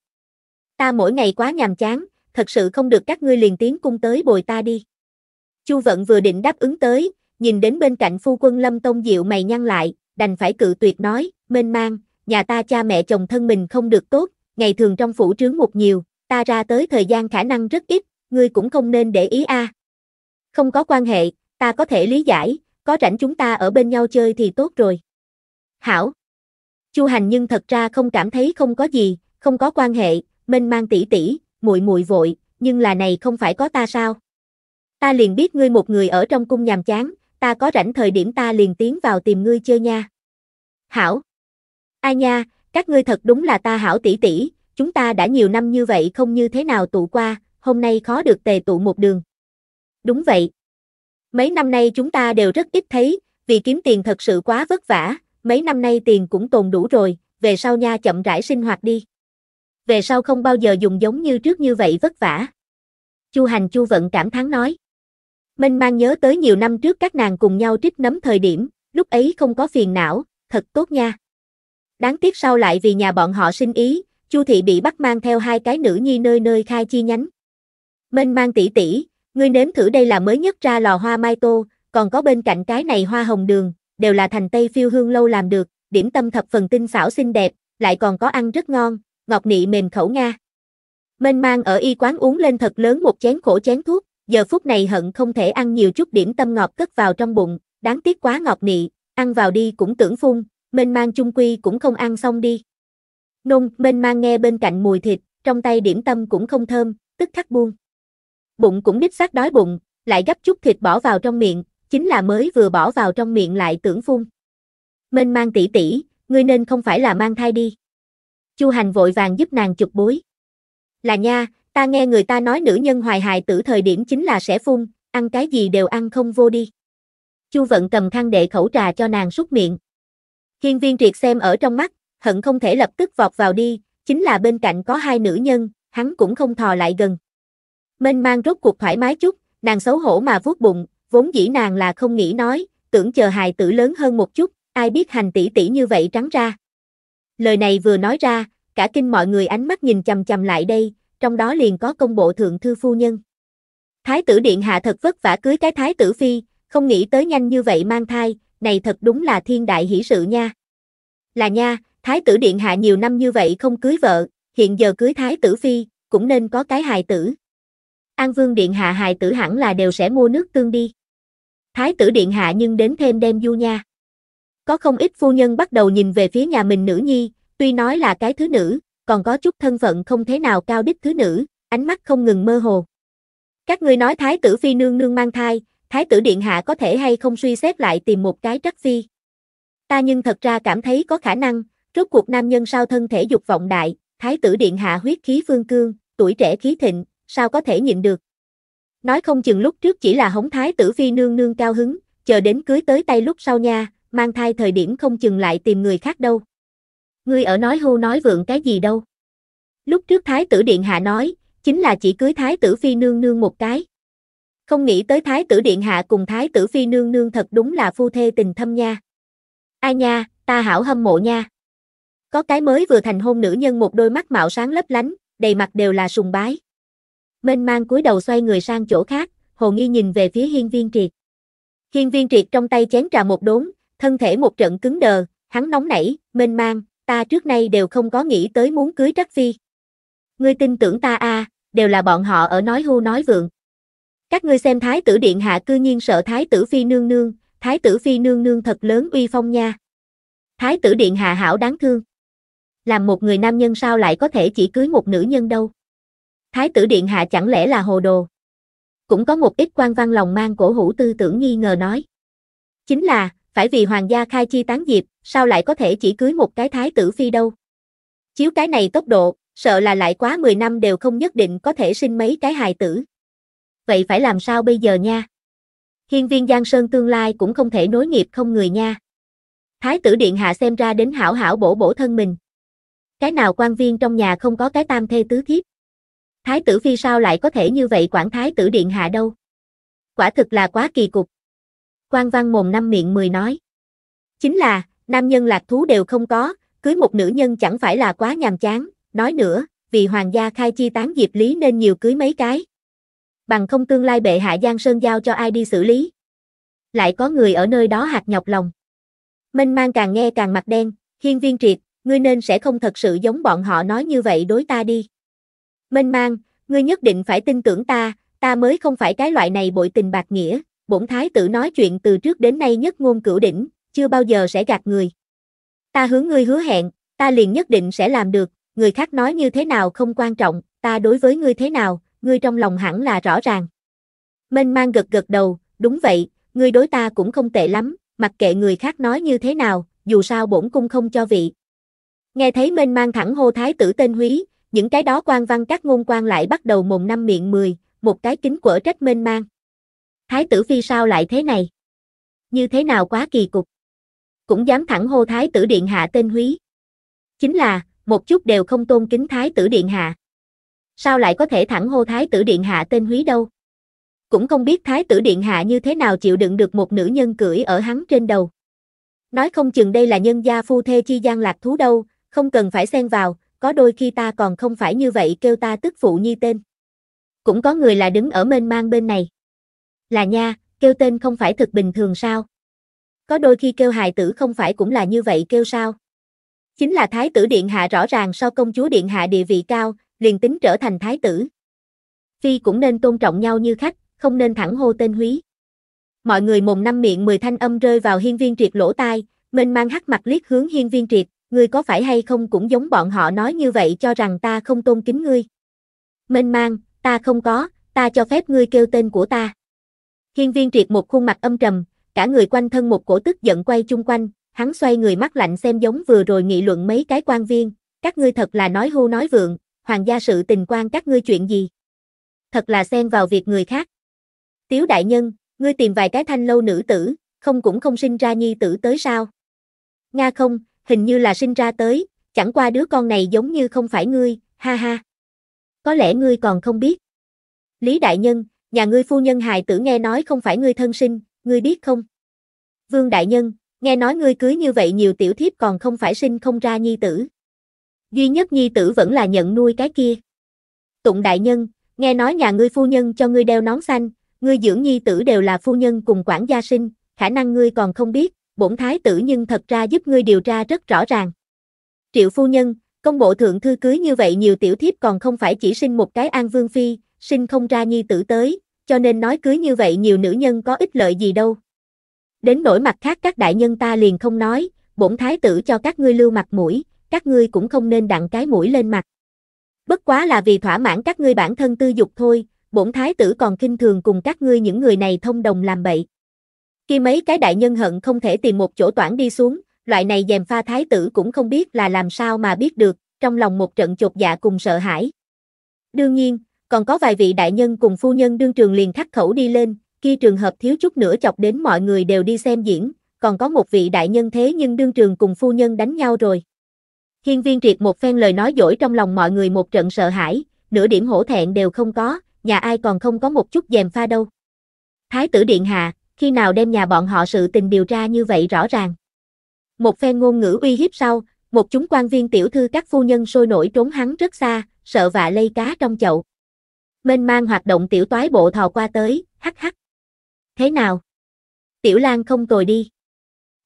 Ta mỗi ngày quá nhàm chán, thật sự không được các ngươi liền tiếng cung tới bồi ta đi. Chu vận vừa định đáp ứng tới, nhìn đến bên cạnh phu quân Lâm Tông Diệu mày nhăn lại, đành phải cự tuyệt nói, mênh mang, nhà ta cha mẹ chồng thân mình không được tốt, ngày thường trong phủ trướng một nhiều, ta ra tới thời gian khả năng rất ít, ngươi cũng không nên để ý a. Không có quan hệ, ta có thể lý giải, có rảnh chúng ta ở bên nhau chơi thì tốt rồi. Hảo. Chu Hành nhưng thật ra không cảm thấy không có gì, không có quan hệ, mênh mang tỷ tỷ, muội muội vội, nhưng là này không phải có ta sao? Ta liền biết ngươi một người ở trong cung nhàm chán, ta có rảnh thời điểm ta liền tiến vào tìm ngươi chơi nha. Hảo. A nha, các ngươi thật đúng là ta hảo tỷ tỷ, chúng ta đã nhiều năm như vậy không như thế nào tụ qua, hôm nay khó được tề tụ một đường. Đúng vậy. Mấy năm nay chúng ta đều rất ít thấy, vì kiếm tiền thật sự quá vất vả, mấy năm nay tiền cũng tồn đủ rồi, về sau nha chậm rãi sinh hoạt đi. Về sau không bao giờ dùng giống như trước như vậy vất vả. Chu Hành Chu Vận cảm thán nói. Minh mang nhớ tới nhiều năm trước các nàng cùng nhau trích nấm thời điểm, lúc ấy không có phiền não, thật tốt nha. Đáng tiếc sau lại vì nhà bọn họ sinh ý, Chu thị bị bắt mang theo hai cái nữ nhi nơi nơi khai chi nhánh. Minh mang tỷ tỷ, ngươi nếm thử đây là mới nhất ra lò hoa mai tô, còn có bên cạnh cái này hoa hồng đường, đều là thành Tây phiêu hương lâu làm được, điểm tâm thập phần tinh xảo xinh đẹp, lại còn có ăn rất ngon, ngọt nị mềm khẩu nga. Minh mang ở y quán uống lên thật lớn một chén khổ chén thuốc, giờ phút này hận không thể ăn nhiều chút điểm tâm ngọt cất vào trong bụng, đáng tiếc quá ngọt nị, ăn vào đi cũng tưởng phun, mênh mang chung quy cũng không ăn xong đi. Nôn, mênh mang nghe bên cạnh mùi thịt, trong tay điểm tâm cũng không thơm, tức khắc buông. Bụng cũng nít xác đói bụng, lại gấp chút thịt bỏ vào trong miệng, chính là mới vừa bỏ vào trong miệng lại tưởng phun. Mênh mang tỷ tỷ, ngươi nên không phải là mang thai đi. Chu Hành vội vàng giúp nàng chụp bối. Là nha, Ta nghe người ta nói nữ nhân hoài hài tử thời điểm chính là sẽ phun, ăn cái gì đều ăn không vô đi. Chu Vận cầm khăn đệ khẩu trà cho nàng súc miệng. Hiên viên triệt xem ở trong mắt, hận không thể lập tức vọt vào đi, chính là bên cạnh có hai nữ nhân, hắn cũng không thò lại gần. Mênh mang rốt cuộc thoải mái chút, nàng xấu hổ mà vuốt bụng, vốn dĩ nàng là không nghĩ nói, tưởng chờ hài tử lớn hơn một chút, ai biết hành tỷ tỷ như vậy trắng ra. Lời này vừa nói ra, cả kinh mọi người ánh mắt nhìn chầm chầm lại đây, trong đó liền có công bộ thượng thư phu nhân. Thái tử điện hạ thật vất vả cưới cái thái tử phi, không nghĩ tới nhanh như vậy mang thai, này thật đúng là thiên đại hỷ sự nha. Là nha, thái tử điện hạ nhiều năm như vậy không cưới vợ, hiện giờ cưới thái tử phi, cũng nên có cái hài tử. An vương điện hạ hài tử hẳn là đều sẽ mua nước tương đi. Thái tử điện hạ nhưng đến thêm đem du nha. Có không ít phu nhân bắt đầu nhìn về phía nhà mình nữ nhi, tuy nói là cái thứ nữ, còn có chút thân phận không thế nào cao đích thứ nữ, ánh mắt không ngừng mơ hồ. Các ngươi nói thái tử phi nương nương mang thai, thái tử điện hạ có thể hay không suy xét lại tìm một cái trắc phi. Ta nhưng thật ra cảm thấy có khả năng, rốt cuộc nam nhân sao thân thể dục vọng đại, thái tử điện hạ huyết khí phương cương, tuổi trẻ khí thịnh, sao có thể nhịn được. Nói không chừng lúc trước chỉ là hống thái tử phi nương nương cao hứng, chờ đến cưới tới tay lúc sau nha, mang thai thời điểm không chừng lại tìm người khác đâu. Ngươi ở nói hưu nói vượng cái gì đâu. Lúc trước Thái tử Điện Hạ nói, chính là chỉ cưới Thái tử Phi Nương Nương một cái. Không nghĩ tới Thái tử Điện Hạ cùng Thái tử Phi Nương Nương thật đúng là phu thê tình thâm nha. Ai nha, ta hảo hâm mộ nha. Có cái mới vừa thành hôn nữ nhân một đôi mắt mạo sáng lấp lánh, đầy mặt đều là sùng bái. Mênh mang cúi đầu xoay người sang chỗ khác, Hồ Nghi nhìn về phía Hiên Viên Triệt. Hiên Viên Triệt trong tay chén trà một đốn, thân thể một trận cứng đờ, hắn nóng nảy, mênh mang, ta trước nay đều không có nghĩ tới muốn cưới Trắc Phi. Ngươi tin tưởng ta a, à, đều là bọn họ ở nói hưu nói vượng. Các ngươi xem Thái tử Điện Hạ cư nhiên sợ Thái tử Phi nương nương, Thái tử Phi nương nương thật lớn uy phong nha. Thái tử Điện Hạ hảo đáng thương. Làm một người nam nhân sao lại có thể chỉ cưới một nữ nhân đâu. Thái tử Điện Hạ chẳng lẽ là hồ đồ. Cũng có một ít quan văn lòng mang cổ hữu tư tưởng nghi ngờ nói. Chính là, phải vì hoàng gia khai chi tán diệp, sao lại có thể chỉ cưới một cái thái tử phi đâu. Chiếu cái này tốc độ, sợ là lại quá 10 năm đều không nhất định có thể sinh mấy cái hài tử. Vậy phải làm sao bây giờ nha? Hiên viên Giang Sơn tương lai cũng không thể nối nghiệp không người nha. Thái tử Điện Hạ xem ra đến hảo hảo bổ bổ thân mình. Cái nào quan viên trong nhà không có cái tam thê tứ thiếp. Thái tử Phi sao lại có thể như vậy quản Thái tử Điện Hạ đâu. Quả thực là quá kỳ cục quan văn mồm năm miệng mười nói. Chính là, nam nhân lạc thú đều không có, cưới một nữ nhân chẳng phải là quá nhàm chán, nói nữa, vì hoàng gia khai chi tán diệp lý nên nhiều cưới mấy cái. Bằng không tương lai bệ hạ Giang Sơn giao cho ai đi xử lý. Lại có người ở nơi đó hạt nhọc lòng. Minh mang càng nghe càng mặt đen, hiên viên triệt, ngươi nên sẽ không thật sự giống bọn họ nói như vậy đối ta đi. Minh mang, ngươi nhất định phải tin tưởng ta, ta mới không phải cái loại này bội tình bạc nghĩa, bổn thái tử nói chuyện từ trước đến nay nhất ngôn cửu đỉnh, chưa bao giờ sẽ gạt người. Ta hướng ngươi hứa hẹn, ta liền nhất định sẽ làm được, người khác nói như thế nào không quan trọng, ta đối với ngươi thế nào, ngươi trong lòng hẳn là rõ ràng. Mênh mang gật gật đầu, đúng vậy, ngươi đối ta cũng không tệ lắm, mặc kệ người khác nói như thế nào, dù sao bổn cung không cho vị. Nghe thấy mênh mang thẳng hô thái tử tên húy, những cái đó quan văn các ngôn quan lại bắt đầu mồm năm miệng mười, một cái kính quở trách mênh mang. Thái tử phi sao lại thế này? Như thế nào quá kỳ cục? Cũng dám thẳng hô thái tử điện hạ tên húy. Chính là, một chút đều không tôn kính thái tử điện hạ. Sao lại có thể thẳng hô thái tử điện hạ tên húy đâu? Cũng không biết thái tử điện hạ như thế nào chịu đựng được một nữ nhân cưỡi ở hắn trên đầu. Nói không chừng đây là nhân gia phu thê chi gian lạc thú đâu, không cần phải xen vào, có đôi khi ta còn không phải như vậy kêu ta tức phụ như tên. Cũng có người là đứng ở mênh mang bên này. Là nha, kêu tên không phải thực bình thường sao? Có đôi khi kêu hài tử không phải cũng là như vậy kêu sao? Chính là thái tử điện hạ rõ ràng so công chúa điện hạ địa vị cao, liền tính trở thành thái tử. Phi cũng nên tôn trọng nhau như khách, không nên thẳng hô tên húy. Mọi người mồm năm miệng mười thanh âm rơi vào hiên viên triệt lỗ tai, mênh mang hắc mặt liếc hướng hiên viên triệt, ngươi có phải hay không cũng giống bọn họ nói như vậy cho rằng ta không tôn kính ngươi. Mênh mang, ta không có, ta cho phép ngươi kêu tên của ta. Hiên viên triệt một khuôn mặt âm trầm, cả người quanh thân một cổ tức giận quay chung quanh, hắn xoay người mắt lạnh xem giống vừa rồi nghị luận mấy cái quan viên, các ngươi thật là nói hô nói vượng, hoàng gia sự tình quan các ngươi chuyện gì. Thật là xen vào việc người khác. Tiếu đại nhân, ngươi tìm vài cái thanh lâu nữ tử, không cũng không sinh ra nhi tử tới sao. Nga không, hình như là sinh ra tới, chẳng qua đứa con này giống như không phải ngươi, ha ha. Có lẽ ngươi còn không biết. Lý đại nhân, nhà ngươi phu nhân hài tử nghe nói không phải ngươi thân sinh, ngươi biết không? Vương Đại Nhân, nghe nói ngươi cưới như vậy nhiều tiểu thiếp còn không phải sinh không ra nhi tử. Duy nhất nhi tử vẫn là nhận nuôi cái kia. Tụng Đại Nhân, nghe nói nhà ngươi phu nhân cho ngươi đeo nón xanh, ngươi dưỡng nhi tử đều là phu nhân cùng quản gia sinh, khả năng ngươi còn không biết, bổn thái tử nhưng thật ra giúp ngươi điều tra rất rõ ràng. Triệu phu nhân, công bộ thượng thư cưới như vậy nhiều tiểu thiếp còn không phải chỉ sinh một cái an vương phi, sinh không ra nhi tử tới, cho nên nói cưới như vậy nhiều nữ nhân có ích lợi gì đâu. Đến nỗi mặt khác các đại nhân ta liền không nói, bổn thái tử cho các ngươi lưu mặt mũi, các ngươi cũng không nên đặng cái mũi lên mặt. Bất quá là vì thỏa mãn các ngươi bản thân tư dục thôi, bổn thái tử còn kinh thường cùng các ngươi những người này thông đồng làm bậy. Khi mấy cái đại nhân hận không thể tìm một chỗ toản đi xuống, loại này dèm pha thái tử cũng không biết là làm sao mà biết được, trong lòng một trận chột dạ cùng sợ hãi. Đương nhiên, còn có vài vị đại nhân cùng phu nhân đương trường liền khắc khẩu đi lên, kia trường hợp thiếu chút nữa chọc đến mọi người đều đi xem diễn, còn có một vị đại nhân thế nhưng đương trường cùng phu nhân đánh nhau rồi. Hiên viên triệt một phen lời nói dỗi trong lòng mọi người một trận sợ hãi, nửa điểm hổ thẹn đều không có, nhà ai còn không có một chút dèm pha đâu. Thái tử Điện Hạ, khi nào đem nhà bọn họ sự tình điều tra như vậy rõ ràng. Một phen ngôn ngữ uy hiếp sau, một chúng quan viên tiểu thư các phu nhân sôi nổi trốn hắn rất xa, sợ vạ lây cá trong chậu mênh mang hoạt động tiểu toái bộ thò qua tới, hắc hắc. Thế nào? Tiểu Lan không tồi đi.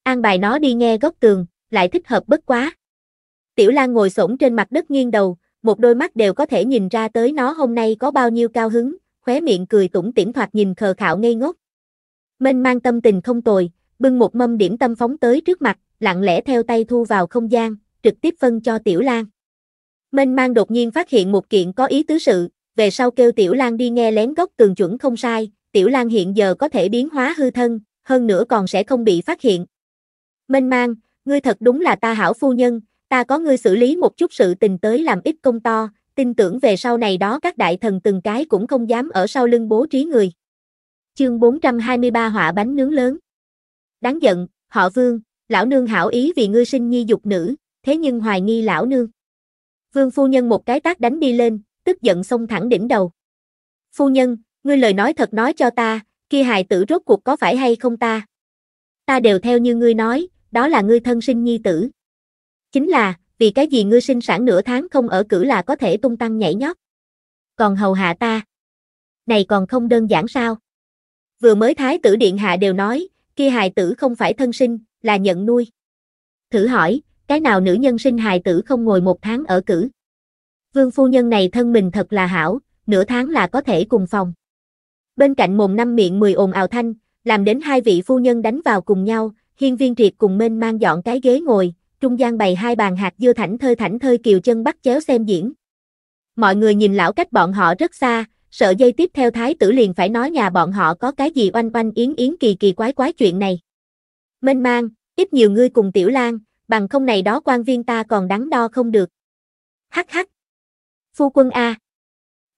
An bài nó đi nghe góc tường, lại thích hợp bất quá. Tiểu Lan ngồi xổm trên mặt đất nghiêng đầu, một đôi mắt đều có thể nhìn ra tới nó hôm nay có bao nhiêu cao hứng, khóe miệng cười tủm tỉm thoạt nhìn khờ khạo ngây ngốc. Mênh mang tâm tình không tồi, bưng một mâm điểm tâm phóng tới trước mặt, lặng lẽ theo tay thu vào không gian, trực tiếp phân cho Tiểu Lan. Mênh mang đột nhiên phát hiện một kiện có ý tứ sự, về sau kêu Tiểu Lan đi nghe lén gốc tường chuẩn không sai, Tiểu Lan hiện giờ có thể biến hóa hư thân, hơn nữa còn sẽ không bị phát hiện. minh mang, ngươi thật đúng là ta hảo phu nhân, ta có ngươi xử lý một chút sự tình tới làm ít công to, tin tưởng về sau này đó các đại thần từng cái cũng không dám ở sau lưng bố trí người. Chương 423 họa bánh nướng lớn. Đáng giận, họ Vương, lão nương hảo ý vì ngươi sinh nhi dục nữ, thế nhưng hoài nghi lão nương. Vương phu nhân một cái tác đánh đi lên, tức giận xông thẳng đỉnh đầu. Phu nhân, ngươi lời nói thật nói cho ta, kia hài tử rốt cuộc có phải hay không ta? Ta đều theo như ngươi nói, đó là ngươi thân sinh nhi tử. Chính là, vì cái gì ngươi sinh sản nửa tháng không ở cử là có thể tung tăng nhảy nhót. Còn hầu hạ ta. Này còn không đơn giản sao? Vừa mới thái tử điện hạ đều nói, kia hài tử không phải thân sinh, là nhận nuôi. Thử hỏi, cái nào nữ nhân sinh hài tử không ngồi một tháng ở cử? Vương phu nhân này thân mình thật là hảo, nửa tháng là có thể cùng phòng. Bên cạnh mồm năm miệng mười ồn ào thanh, làm đến hai vị phu nhân đánh vào cùng nhau, hiên viên triệt cùng mênh mang dọn cái ghế ngồi, trung gian bày hai bàn hạt dưa thảnh thơi thảnh thơi kiều chân bắt chéo xem diễn. Mọi người nhìn lão cách bọn họ rất xa, sợ dây tiếp theo thái tử liền phải nói nhà bọn họ có cái gì oanh oanh yến yến kỳ kỳ quái quái chuyện này. Mênh mang, ít nhiều ngươi cùng tiểu lang, bằng không này đó quan viên ta còn đắn đo không được. Hắc hắc, Phu quân A.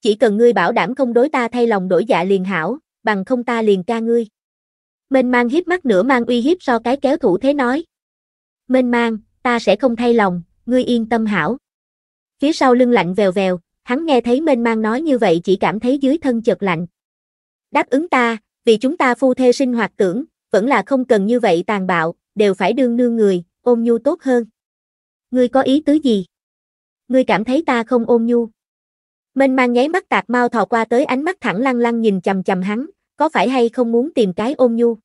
Chỉ cần ngươi bảo đảm không đối ta thay lòng đổi dạ liền hảo, bằng không ta liền ca ngươi. Mênh mang hiếp mắt nửa mang uy hiếp so cái kéo thủ thế nói. Mênh mang, ta sẽ không thay lòng, ngươi yên tâm hảo. Phía sau lưng lạnh vèo vèo, hắn nghe thấy mênh mang nói như vậy chỉ cảm thấy dưới thân chật lạnh. Đáp ứng ta, vì chúng ta phu thê sinh hoạt tưởng, vẫn là không cần như vậy tàn bạo, đều phải đương nương người, ôm nhu tốt hơn. Ngươi có ý tứ gì? ngươi cảm thấy ta không ôn nhu. Mênh mang nháy mắt tạc mau thò qua tới ánh mắt thẳng lăng lăng nhìn chầm chầm hắn, có phải hay không muốn tìm cái ôn nhu.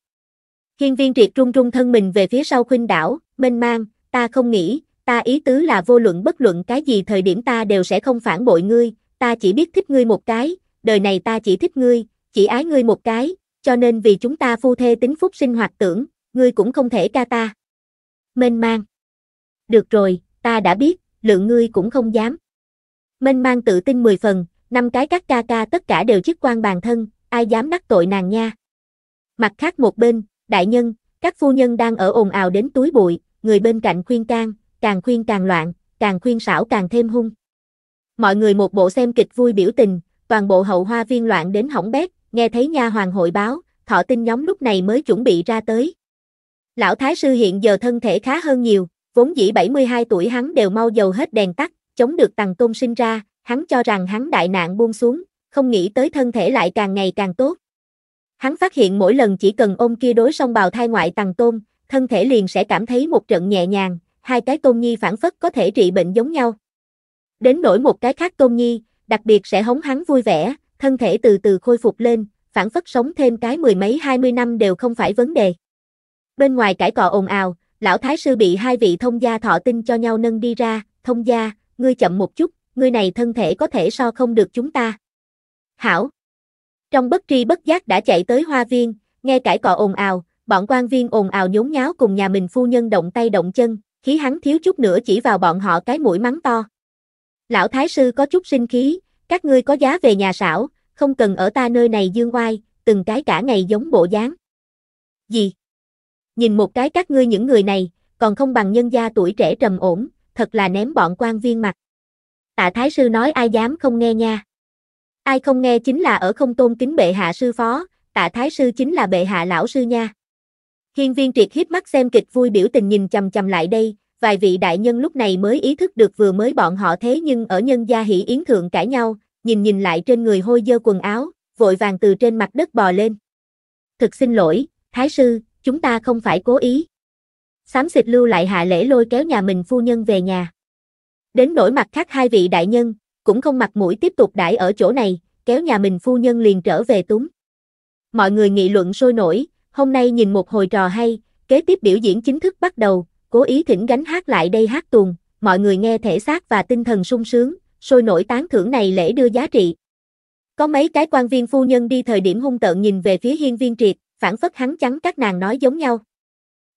Hiên viên triệt trung trung thân mình về phía sau khuynh đảo, mênh mang, ta không nghĩ, ta ý tứ là vô luận bất luận cái gì thời điểm ta đều sẽ không phản bội ngươi, ta chỉ biết thích ngươi một cái, đời này ta chỉ thích ngươi, chỉ ái ngươi một cái, cho nên vì chúng ta phu thê tính phúc sinh hoạt tưởng, ngươi cũng không thể ca ta. Mênh mang. Được rồi, ta đã biết, lượng ngươi cũng không dám. minh mang tự tin 10 phần, năm cái các ca ca tất cả đều chức quan bàn thân, ai dám đắc tội nàng nha. Mặt khác một bên, đại nhân, các phu nhân đang ở ồn ào đến túi bụi, người bên cạnh khuyên can, càng khuyên càng loạn, càng khuyên xảo càng thêm hung. Mọi người một bộ xem kịch vui biểu tình, toàn bộ hậu hoa viên loạn đến hỏng bét, nghe thấy nha hoàng hội báo, thọ tin nhóm lúc này mới chuẩn bị ra tới. Lão Thái Sư hiện giờ thân thể khá hơn nhiều. Vốn dĩ 72 tuổi hắn đều mau dầu hết đèn tắt, chống được Tằng Tôn sinh ra, hắn cho rằng hắn đại nạn buông xuống, không nghĩ tới thân thể lại càng ngày càng tốt. Hắn phát hiện mỗi lần chỉ cần ôm kia đối song bào thai ngoại Tằng Tôn, thân thể liền sẽ cảm thấy một trận nhẹ nhàng, hai cái Tôn Nhi phản phất có thể trị bệnh giống nhau. Đến nỗi một cái khác Tôn Nhi, đặc biệt sẽ hống hắn vui vẻ, thân thể từ từ khôi phục lên, phản phất sống thêm cái mười mấy hai mươi năm đều không phải vấn đề. Bên ngoài cải cọ ồn ào, lão thái sư bị hai vị thông gia thọ tinh cho nhau nâng đi ra, thông gia, ngươi chậm một chút, ngươi này thân thể có thể so không được chúng ta. Hảo! Trong bất tri bất giác đã chạy tới hoa viên, nghe cải cọ ồn ào, bọn quan viên ồn ào nhốn nháo cùng nhà mình phu nhân động tay động chân, khí hắn thiếu chút nữa chỉ vào bọn họ cái mũi mắng to. Lão thái sư có chút sinh khí, các ngươi có giá về nhà xảo, không cần ở ta nơi này dương oai, từng cái cả ngày giống bộ dáng. Gì? Nhìn một cái các ngươi những người này, còn không bằng nhân gia tuổi trẻ trầm ổn, thật là ném bọn quan viên mặt. Tạ Thái Sư nói ai dám không nghe nha. Ai không nghe chính là ở không tôn kính bệ hạ sư phó, tạ Thái Sư chính là bệ hạ lão sư nha. Hiên viên triệt hiếp mắt xem kịch vui biểu tình nhìn chầm chầm lại đây, vài vị đại nhân lúc này mới ý thức được vừa mới bọn họ thế nhưng ở nhân gia hỷ yến thượng cãi nhau, nhìn nhìn lại trên người hôi dơ quần áo, vội vàng từ trên mặt đất bò lên. Thực xin lỗi, Thái Sư, chúng ta không phải cố ý. sám xịt lưu lại hạ lễ lôi kéo nhà mình phu nhân về nhà. Đến nỗi mặt khác hai vị đại nhân, cũng không mặt mũi tiếp tục đãi ở chỗ này, kéo nhà mình phu nhân liền trở về túng. Mọi người nghị luận sôi nổi, hôm nay nhìn một hồi trò hay, kế tiếp biểu diễn chính thức bắt đầu, cố ý thỉnh gánh hát lại đây hát tuồng, mọi người nghe thể xác và tinh thần sung sướng, sôi nổi tán thưởng này lễ đưa giá trị. Có mấy cái quan viên phu nhân đi thời điểm hung tợn nhìn về phía hiên viên triệt, phản phất hắn chắn các nàng nói giống nhau.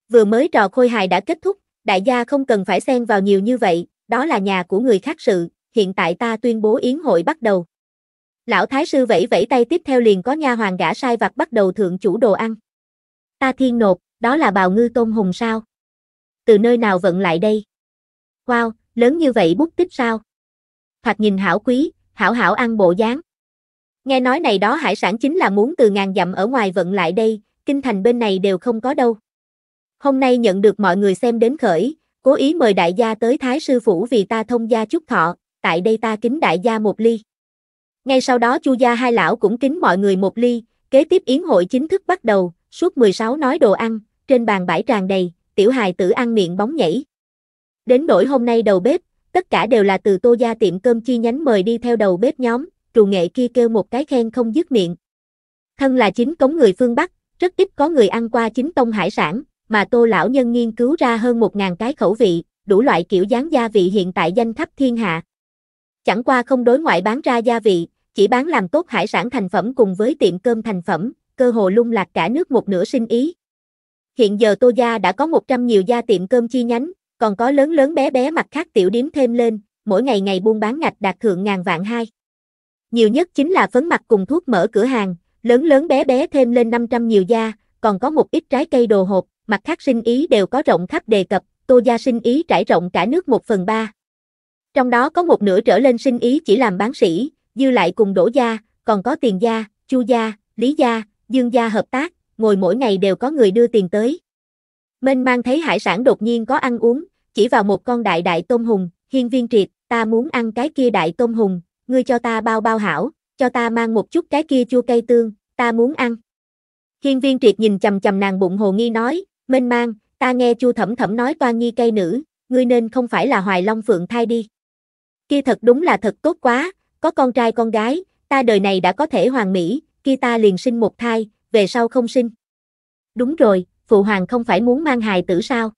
Vừa mới trò khôi hài đã kết thúc, đại gia không cần phải xen vào nhiều như vậy, đó là nhà của người khác sự, hiện tại ta tuyên bố yến hội bắt đầu. Lão thái sư vẫy vẫy tay tiếp theo liền có nha hoàng gã sai vặt bắt đầu thượng chủ đồ ăn. Ta thiên nộp, đó là bào ngư tôm hùng sao? Từ nơi nào vận lại đây? Wow, lớn như vậy bút tích sao? Thoạt nhìn hảo quý, hảo hảo ăn bộ dáng. Nghe nói này đó hải sản chính là muốn từ ngàn dặm ở ngoài vận lại đây, kinh thành bên này đều không có đâu. Hôm nay nhận được mọi người xem đến khởi, cố ý mời đại gia tới Thái Sư Phủ vì ta thông gia chúc thọ, tại đây ta kính đại gia một ly. Ngay sau đó chu gia hai lão cũng kính mọi người một ly, kế tiếp yến hội chính thức bắt đầu, suốt 16 nói đồ ăn, trên bàn bãi tràn đầy, tiểu hài tử ăn miệng bóng nhảy. Đến nỗi hôm nay đầu bếp, tất cả đều là từ tô gia tiệm cơm chi nhánh mời đi theo đầu bếp nhóm, trù nghệ kia kêu một cái khen không dứt miệng. Thân là chính cống người phương Bắc, rất ít có người ăn qua chính tông hải sản, mà tô lão nhân nghiên cứu ra hơn 1.000 cái khẩu vị, đủ loại kiểu dáng gia vị hiện tại danh khắp thiên hạ. Chẳng qua không đối ngoại bán ra gia vị, chỉ bán làm tốt hải sản thành phẩm cùng với tiệm cơm thành phẩm, cơ hồ lung lạc cả nước một nửa sinh ý. Hiện giờ Tô Gia đã có 100 nhiều gia tiệm cơm chi nhánh, còn có lớn lớn bé bé mặt khác tiểu điếm thêm lên, mỗi ngày ngày buôn bán ngạch đạt thượng ngàn vạn hai nhiều nhất chính là phấn mặt cùng thuốc mở cửa hàng, lớn lớn bé bé thêm lên 500 nhiều gia, còn có một ít trái cây đồ hộp, mặt khác sinh ý đều có rộng khắp đề cập, tô gia sinh ý trải rộng cả nước 1 phần 3. Trong đó có một nửa trở lên sinh ý chỉ làm bán sĩ, dư lại cùng đổ gia, còn có tiền gia, chu gia, lý gia, dương gia hợp tác, ngồi mỗi ngày đều có người đưa tiền tới. Mênh mang thấy hải sản đột nhiên có ăn uống, chỉ vào một con đại đại tôm hùm, hiên viên triệt, ta muốn ăn cái kia đại tôm hùm, ngươi cho ta bao bao hảo, cho ta mang một chút cái kia chua cây tương, ta muốn ăn. Hiên viên triệt nhìn chầm chầm nàng bụng hồ nghi nói, mênh mang, ta nghe chu thẩm thẩm nói toan nghi cây nữ, ngươi nên không phải là hoài long phượng thai đi. Kia thật đúng là thật tốt quá, có con trai con gái, ta đời này đã có thể hoàn mỹ, kia ta liền sinh một thai, về sau không sinh. Đúng rồi, phụ hoàng không phải muốn mang hài tử sao?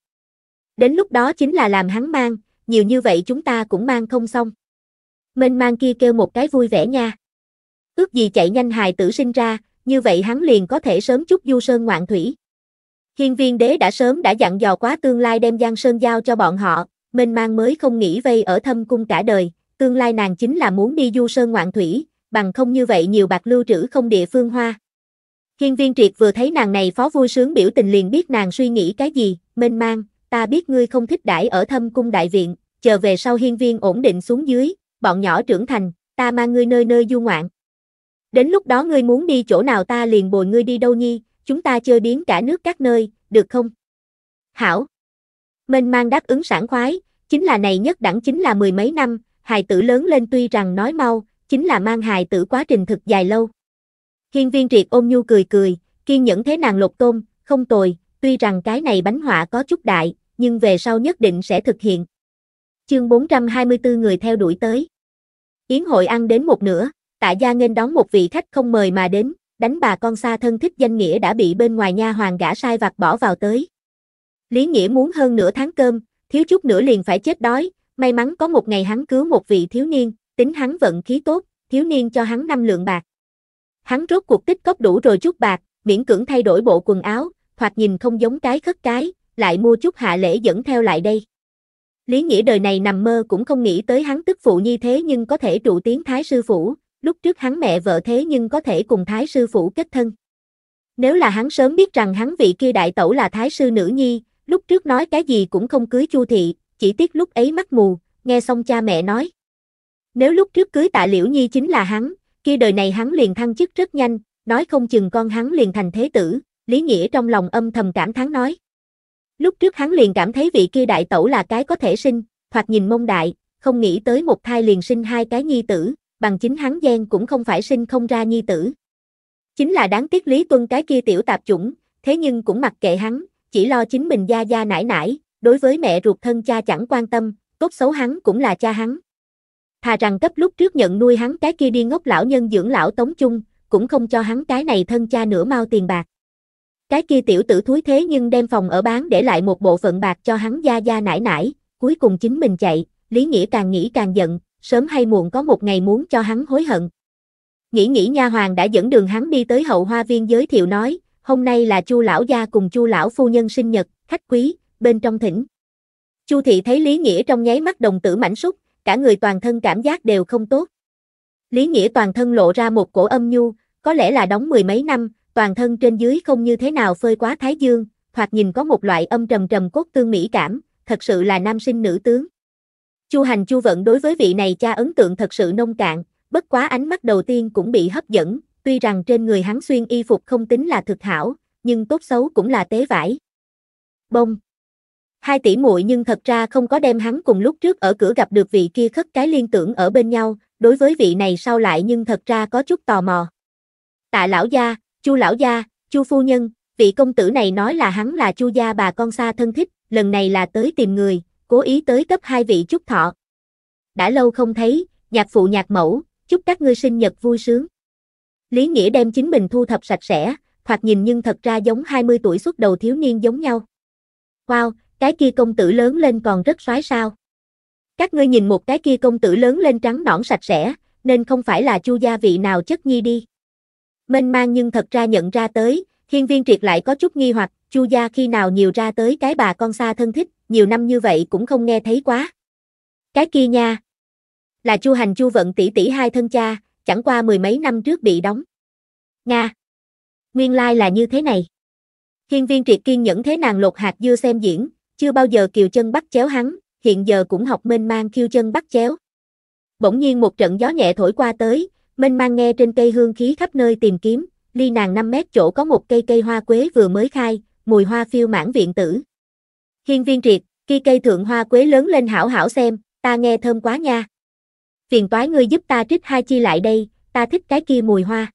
Đến lúc đó chính là làm hắn mang, nhiều như vậy chúng ta cũng mang không xong. Mênh mang kia kêu một cái vui vẻ nha. Ước gì chạy nhanh hài tử sinh ra, như vậy hắn liền có thể sớm chút du sơn ngoạn thủy. Hiên viên đế đã sớm đã dặn dò quá tương lai đem Giang Sơn giao cho bọn họ, mênh mang mới không nghĩ vây ở thâm cung cả đời, tương lai nàng chính là muốn đi du sơn ngoạn thủy, bằng không như vậy nhiều bạc lưu trữ không địa phương hoa. Hiên viên triệt vừa thấy nàng này phó vui sướng biểu tình liền biết nàng suy nghĩ cái gì, mênh mang, ta biết ngươi không thích đãi ở thâm cung đại viện, chờ về sau hiên viên ổn định xuống dưới, bọn nhỏ trưởng thành, ta mang ngươi nơi nơi du ngoạn. Đến lúc đó ngươi muốn đi chỗ nào ta liền bồi ngươi đi đâu nhi, chúng ta chơi biến cả nước các nơi, được không? Hảo. Mênh mang đáp ứng sảng khoái, chính là này nhất đẳng chính là mười mấy năm, hài tử lớn lên tuy rằng nói mau, chính là mang hài tử quá trình thực dài lâu. Hiên viên triệt ôm nhu cười cười, kiên nhẫn thế nàng lột tôm, không tồi, tuy rằng cái này bánh họa có chút đại, nhưng về sau nhất định sẽ thực hiện. Chương 424 người theo đuổi tới. Yến hội ăn đến một nửa, tạ gia nghênh đón một vị khách không mời mà đến, đánh bà con xa thân thích danh nghĩa đã bị bên ngoài nha hoàng gã sai vặt bỏ vào tới. Lý Nghĩa muốn hơn nửa tháng cơm, thiếu chút nữa liền phải chết đói, may mắn có một ngày hắn cứu một vị thiếu niên, tính hắn vận khí tốt, thiếu niên cho hắn năm lượng bạc. Hắn rốt cuộc tích cóp đủ rồi chút bạc, miễn cưỡng thay đổi bộ quần áo, thoạt nhìn không giống cái khất cái, lại mua chút hạ lễ dẫn theo lại đây. Lý Nghĩa đời này nằm mơ cũng không nghĩ tới hắn tức phụ như thế nhưng có thể trụ tiếng Thái Sư Phủ, lúc trước hắn mẹ vợ thế nhưng có thể cùng Thái Sư Phủ kết thân. Nếu là hắn sớm biết rằng hắn vị kia đại tẩu là Thái Sư Nữ Nhi, lúc trước nói cái gì cũng không cưới Chu Thị, chỉ tiếc lúc ấy mắt mù, nghe xong cha mẹ nói. Nếu lúc trước cưới tạ Liễu Nhi chính là hắn, kia đời này hắn liền thăng chức rất nhanh, nói không chừng con hắn liền thành thế tử, Lý Nghĩa trong lòng âm thầm cảm thán nói. Lúc trước hắn liền cảm thấy vị kia đại tẩu là cái có thể sinh, hoặc nhìn mông đại, không nghĩ tới một thai liền sinh hai cái nhi tử, bằng chính hắn gian cũng không phải sinh không ra nhi tử. Chính là đáng tiếc Lý Tuân cái kia tiểu tạp chủng, thế nhưng cũng mặc kệ hắn, chỉ lo chính mình gia gia nải nải, đối với mẹ ruột thân cha chẳng quan tâm, tốt xấu hắn cũng là cha hắn. Thà rằng cấp lúc trước nhận nuôi hắn cái kia đi ngốc lão nhân dưỡng lão tống chung, cũng không cho hắn cái này thân cha nửa mau tiền bạc. Cái kia tiểu tử thúi thế nhưng đem phòng ở bán để lại một bộ phận bạc cho hắn gia gia nải nải, cuối cùng chính mình chạy, Lý Nghĩa càng nghĩ càng giận, sớm hay muộn có một ngày muốn cho hắn hối hận. Nghĩ nghĩ nha hoàng đã dẫn đường hắn đi tới hậu hoa viên giới thiệu nói, hôm nay là chu lão gia cùng chu lão phu nhân sinh nhật, khách quý, bên trong thỉnh. Chu thị thấy Lý Nghĩa trong nháy mắt đồng tử mảnh súc, cả người toàn thân cảm giác đều không tốt. Lý Nghĩa toàn thân lộ ra một cổ âm nhu, có lẽ là đóng mười mấy năm, toàn thân trên dưới không như thế nào phơi quá thái dương, hoặc nhìn có một loại âm trầm trầm cốt tương mỹ cảm, thật sự là nam sinh nữ tướng. Chu Hành Chu Vận đối với vị này cha ấn tượng thật sự nông cạn, bất quá ánh mắt đầu tiên cũng bị hấp dẫn, tuy rằng trên người hắn xuyên y phục không tính là thực hảo, nhưng tốt xấu cũng là tế vải. Bông Hai tỷ muội nhưng thật ra không có đem hắn cùng lúc trước ở cửa gặp được vị kia khất cái liên tưởng ở bên nhau, đối với vị này sau lại nhưng thật ra có chút tò mò. Tạ lão gia, Chu lão gia, Chu phu nhân, vị công tử này nói là hắn là Chu gia bà con xa thân thích, lần này là tới tìm người, cố ý tới cấp hai vị chúc thọ. Đã lâu không thấy, nhạc phụ nhạc mẫu, chúc các ngươi sinh nhật vui sướng. Lý Nghĩa đem chính mình thu thập sạch sẽ, thoạt nhìn nhưng thật ra giống 20 tuổi xuất đầu thiếu niên giống nhau. Wow, cái kia công tử lớn lên còn rất soái sao. Các ngươi nhìn một cái kia công tử lớn lên trắng nõn sạch sẽ, nên không phải là chu gia vị nào chất nhi đi mênh mang nhưng thật ra nhận ra tới, thiên viên triệt lại có chút nghi hoặc, chu gia khi nào nhiều ra tới cái bà con xa thân thích, nhiều năm như vậy cũng không nghe thấy quá. Cái kia nha, là chu hành chu vận tỷ tỷ hai thân cha, chẳng qua mười mấy năm trước bị đóng. Nga, nguyên lai là như thế này. thiên viên triệt kiên nhẫn thế nàng lột hạt dưa xem diễn, chưa bao giờ kiều chân bắt chéo hắn, hiện giờ cũng học mênh mang khiêu chân bắt chéo. Bỗng nhiên một trận gió nhẹ thổi qua tới, Mênh mang nghe trên cây hương khí khắp nơi tìm kiếm, ly nàng 5 mét chỗ có một cây cây hoa quế vừa mới khai, mùi hoa phiêu mãn viện tử. Hiên viên triệt, kia cây thượng hoa quế lớn lên hảo hảo xem, ta nghe thơm quá nha. Phiền toái ngươi giúp ta trích hai chi lại đây, ta thích cái kia mùi hoa.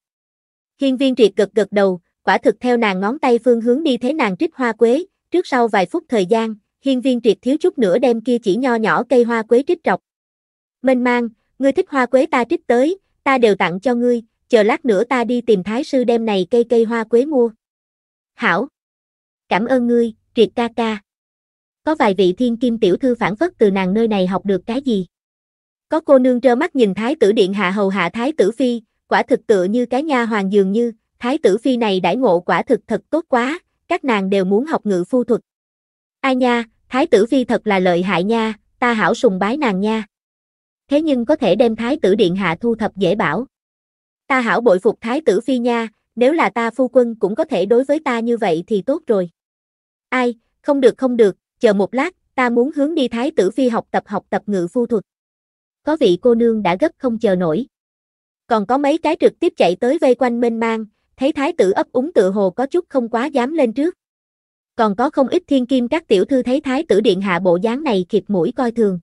Hiên viên triệt gật gật đầu, quả thực theo nàng ngón tay phương hướng đi thế nàng trích hoa quế, trước sau vài phút thời gian, hiên viên triệt thiếu chút nữa đem kia chỉ nho nhỏ cây hoa quế trích trọc. Mênh mang, ngươi thích hoa quế ta trích tới, ta đều tặng cho ngươi, chờ lát nữa ta đi tìm thái sư đem này cây cây hoa quế mua. Hảo! Cảm ơn ngươi, triệt ca ca. Có vài vị thiên kim tiểu thư phản phất từ nàng nơi này học được cái gì? Có cô nương trơ mắt nhìn thái tử điện hạ hầu hạ thái tử phi, quả thực tựa như cái nha hoàng dường như, thái tử phi này đãi ngộ quả thực thật tốt quá, các nàng đều muốn học ngự phu thuật. Ai nha, thái tử phi thật là lợi hại nha, ta hảo sùng bái nàng nha thế nhưng có thể đem thái tử điện hạ thu thập dễ bảo. Ta hảo bội phục thái tử phi nha, nếu là ta phu quân cũng có thể đối với ta như vậy thì tốt rồi. Ai, không được không được, chờ một lát, ta muốn hướng đi thái tử phi học tập học tập ngự phu thuật. Có vị cô nương đã gấp không chờ nổi. Còn có mấy cái trực tiếp chạy tới vây quanh mênh mang, thấy thái tử ấp úng tự hồ có chút không quá dám lên trước. Còn có không ít thiên kim các tiểu thư thấy thái tử điện hạ bộ dáng này khịt mũi coi thường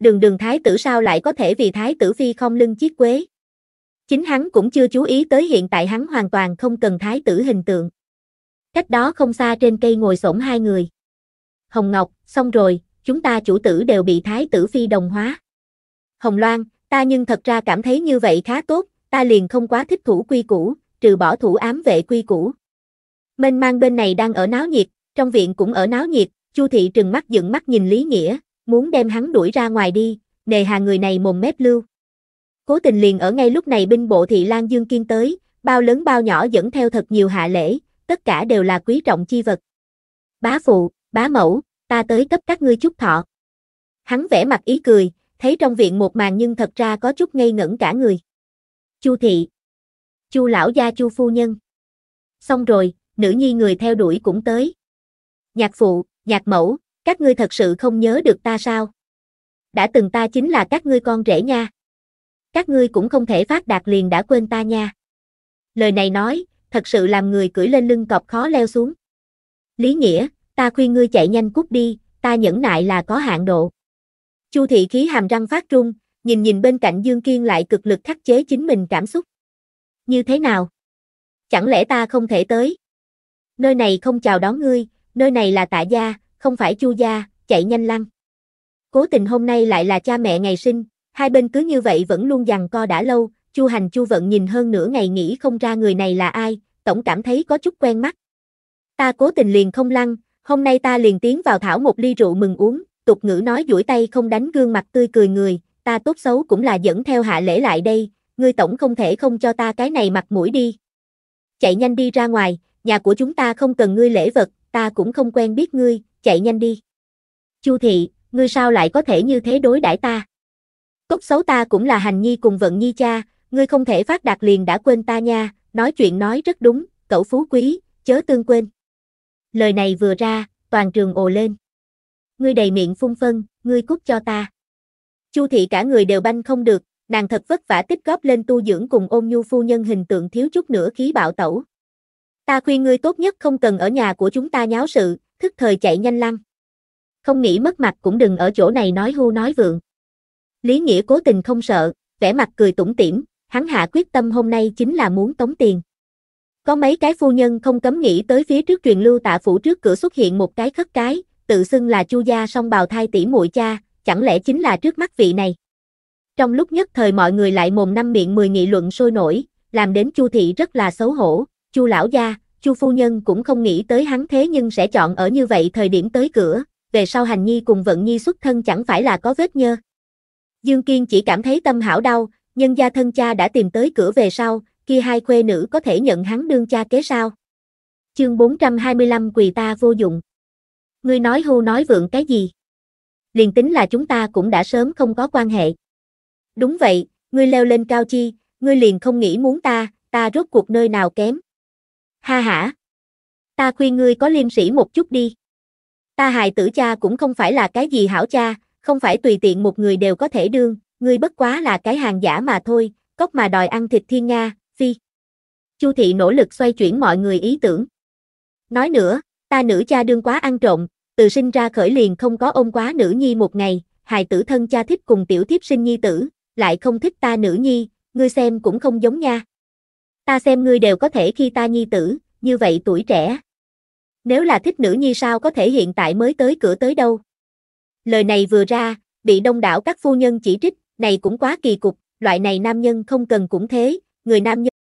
đường đường thái tử sao lại có thể vì thái tử phi không lưng chiếc quế. Chính hắn cũng chưa chú ý tới hiện tại hắn hoàn toàn không cần thái tử hình tượng. Cách đó không xa trên cây ngồi xổm hai người. Hồng Ngọc, xong rồi, chúng ta chủ tử đều bị thái tử phi đồng hóa. Hồng Loan, ta nhưng thật ra cảm thấy như vậy khá tốt, ta liền không quá thích thủ quy củ, trừ bỏ thủ ám vệ quy củ. Mênh mang bên này đang ở náo nhiệt, trong viện cũng ở náo nhiệt, Chu thị trừng mắt dựng mắt nhìn Lý Nghĩa, muốn đem hắn đuổi ra ngoài đi, nề hà người này mồm mép lưu. Cố tình liền ở ngay lúc này binh bộ thị Lan Dương Kiên tới, bao lớn bao nhỏ dẫn theo thật nhiều hạ lễ, tất cả đều là quý trọng chi vật. Bá phụ, bá mẫu, ta tới cấp các ngươi chúc thọ. Hắn vẽ mặt ý cười, thấy trong viện một màn nhưng thật ra có chút ngây ngẩn cả người. Chu thị, Chu lão gia Chu phu nhân. Xong rồi, nữ nhi người theo đuổi cũng tới. Nhạc phụ, nhạc mẫu, các ngươi thật sự không nhớ được ta sao? Đã từng ta chính là các ngươi con rể nha. Các ngươi cũng không thể phát đạt liền đã quên ta nha. Lời này nói, thật sự làm người cưỡi lên lưng cọp khó leo xuống. Lý Nghĩa, ta khuyên ngươi chạy nhanh cút đi, ta nhẫn nại là có hạn độ. Chu thị khí hàm răng phát trung, nhìn nhìn bên cạnh Dương Kiên lại cực lực khắc chế chính mình cảm xúc. Như thế nào? Chẳng lẽ ta không thể tới? Nơi này không chào đón ngươi, nơi này là tạ gia, không phải chu gia, chạy nhanh lăng. Cố tình hôm nay lại là cha mẹ ngày sinh, hai bên cứ như vậy vẫn luôn giằng co đã lâu, chu hành chu vận nhìn hơn nửa ngày nghĩ không ra người này là ai, tổng cảm thấy có chút quen mắt. Ta cố tình liền không lăng, hôm nay ta liền tiến vào thảo một ly rượu mừng uống, tục ngữ nói duỗi tay không đánh gương mặt tươi cười người, ta tốt xấu cũng là dẫn theo hạ lễ lại đây, ngươi tổng không thể không cho ta cái này mặt mũi đi. Chạy nhanh đi ra ngoài, nhà của chúng ta không cần ngươi lễ vật, ta cũng không quen biết ngươi, chạy nhanh đi. Chu thị, ngươi sao lại có thể như thế đối đãi ta? Cốt xấu ta cũng là hành nhi cùng vận nhi cha, ngươi không thể phát đạt liền đã quên ta nha, nói chuyện nói rất đúng, cậu phú quý, chớ tương quên. Lời này vừa ra, toàn trường ồ lên. Ngươi đầy miệng phun phân, ngươi cút cho ta. Chu thị cả người đều banh không được, nàng thật vất vả tích góp lên tu dưỡng cùng ôn nhu phu nhân hình tượng thiếu chút nữa khí bạo tẩu. Ta khuyên ngươi tốt nhất không cần ở nhà của chúng ta nháo sự, thức thời chạy nhanh lăn. Không nghĩ mất mặt cũng đừng ở chỗ này nói hưu nói vượng. Lý Nghĩa cố tình không sợ, vẻ mặt cười tủm tỉm, hắn hạ quyết tâm hôm nay chính là muốn tống tiền. Có mấy cái phu nhân không cấm nghĩ tới phía trước truyền lưu tạ phủ trước cửa xuất hiện một cái khất cái, tự xưng là chu gia song bào thai tỷ muội cha, chẳng lẽ chính là trước mắt vị này. Trong lúc nhất thời mọi người lại mồm năm miệng mười nghị luận sôi nổi, làm đến chu thị rất là xấu hổ, chu lão gia, Chu phu nhân cũng không nghĩ tới hắn thế nhưng sẽ chọn ở như vậy thời điểm tới cửa, về sau hành nhi cùng vận nhi xuất thân chẳng phải là có vết nhơ. Dương Kiên chỉ cảm thấy tâm hảo đau, nhân gia thân cha đã tìm tới cửa về sau, kia hai khuê nữ có thể nhận hắn đương cha kế sao. Chương 425 quỳ ta vô dụng. Ngươi nói hô nói vượng cái gì? Liền tính là chúng ta cũng đã sớm không có quan hệ. Đúng vậy, ngươi leo lên cao chi, ngươi liền không nghĩ muốn ta, ta rốt cuộc nơi nào kém. Ha hả? Ta khuyên ngươi có liêm sĩ một chút đi. Ta hài tử cha cũng không phải là cái gì hảo cha, không phải tùy tiện một người đều có thể đương, ngươi bất quá là cái hàng giả mà thôi, cốc mà đòi ăn thịt thiên nga, phi. Chu thị nỗ lực xoay chuyển mọi người ý tưởng. Nói nữa, ta nữ cha đương quá ăn trộm, từ sinh ra khởi liền không có ôm quá nữ nhi một ngày, hài tử thân cha thích cùng tiểu thiếp sinh nhi tử, lại không thích ta nữ nhi, ngươi xem cũng không giống nha. Ta xem ngươi đều có thể khi ta nhi tử, như vậy tuổi trẻ. Nếu là thích nữ nhi sao có thể hiện tại mới tới cửa tới đâu. Lời này vừa ra, bị đông đảo các phu nhân chỉ trích, này cũng quá kỳ cục, loại này nam nhân không cần cũng thế, người nam nhân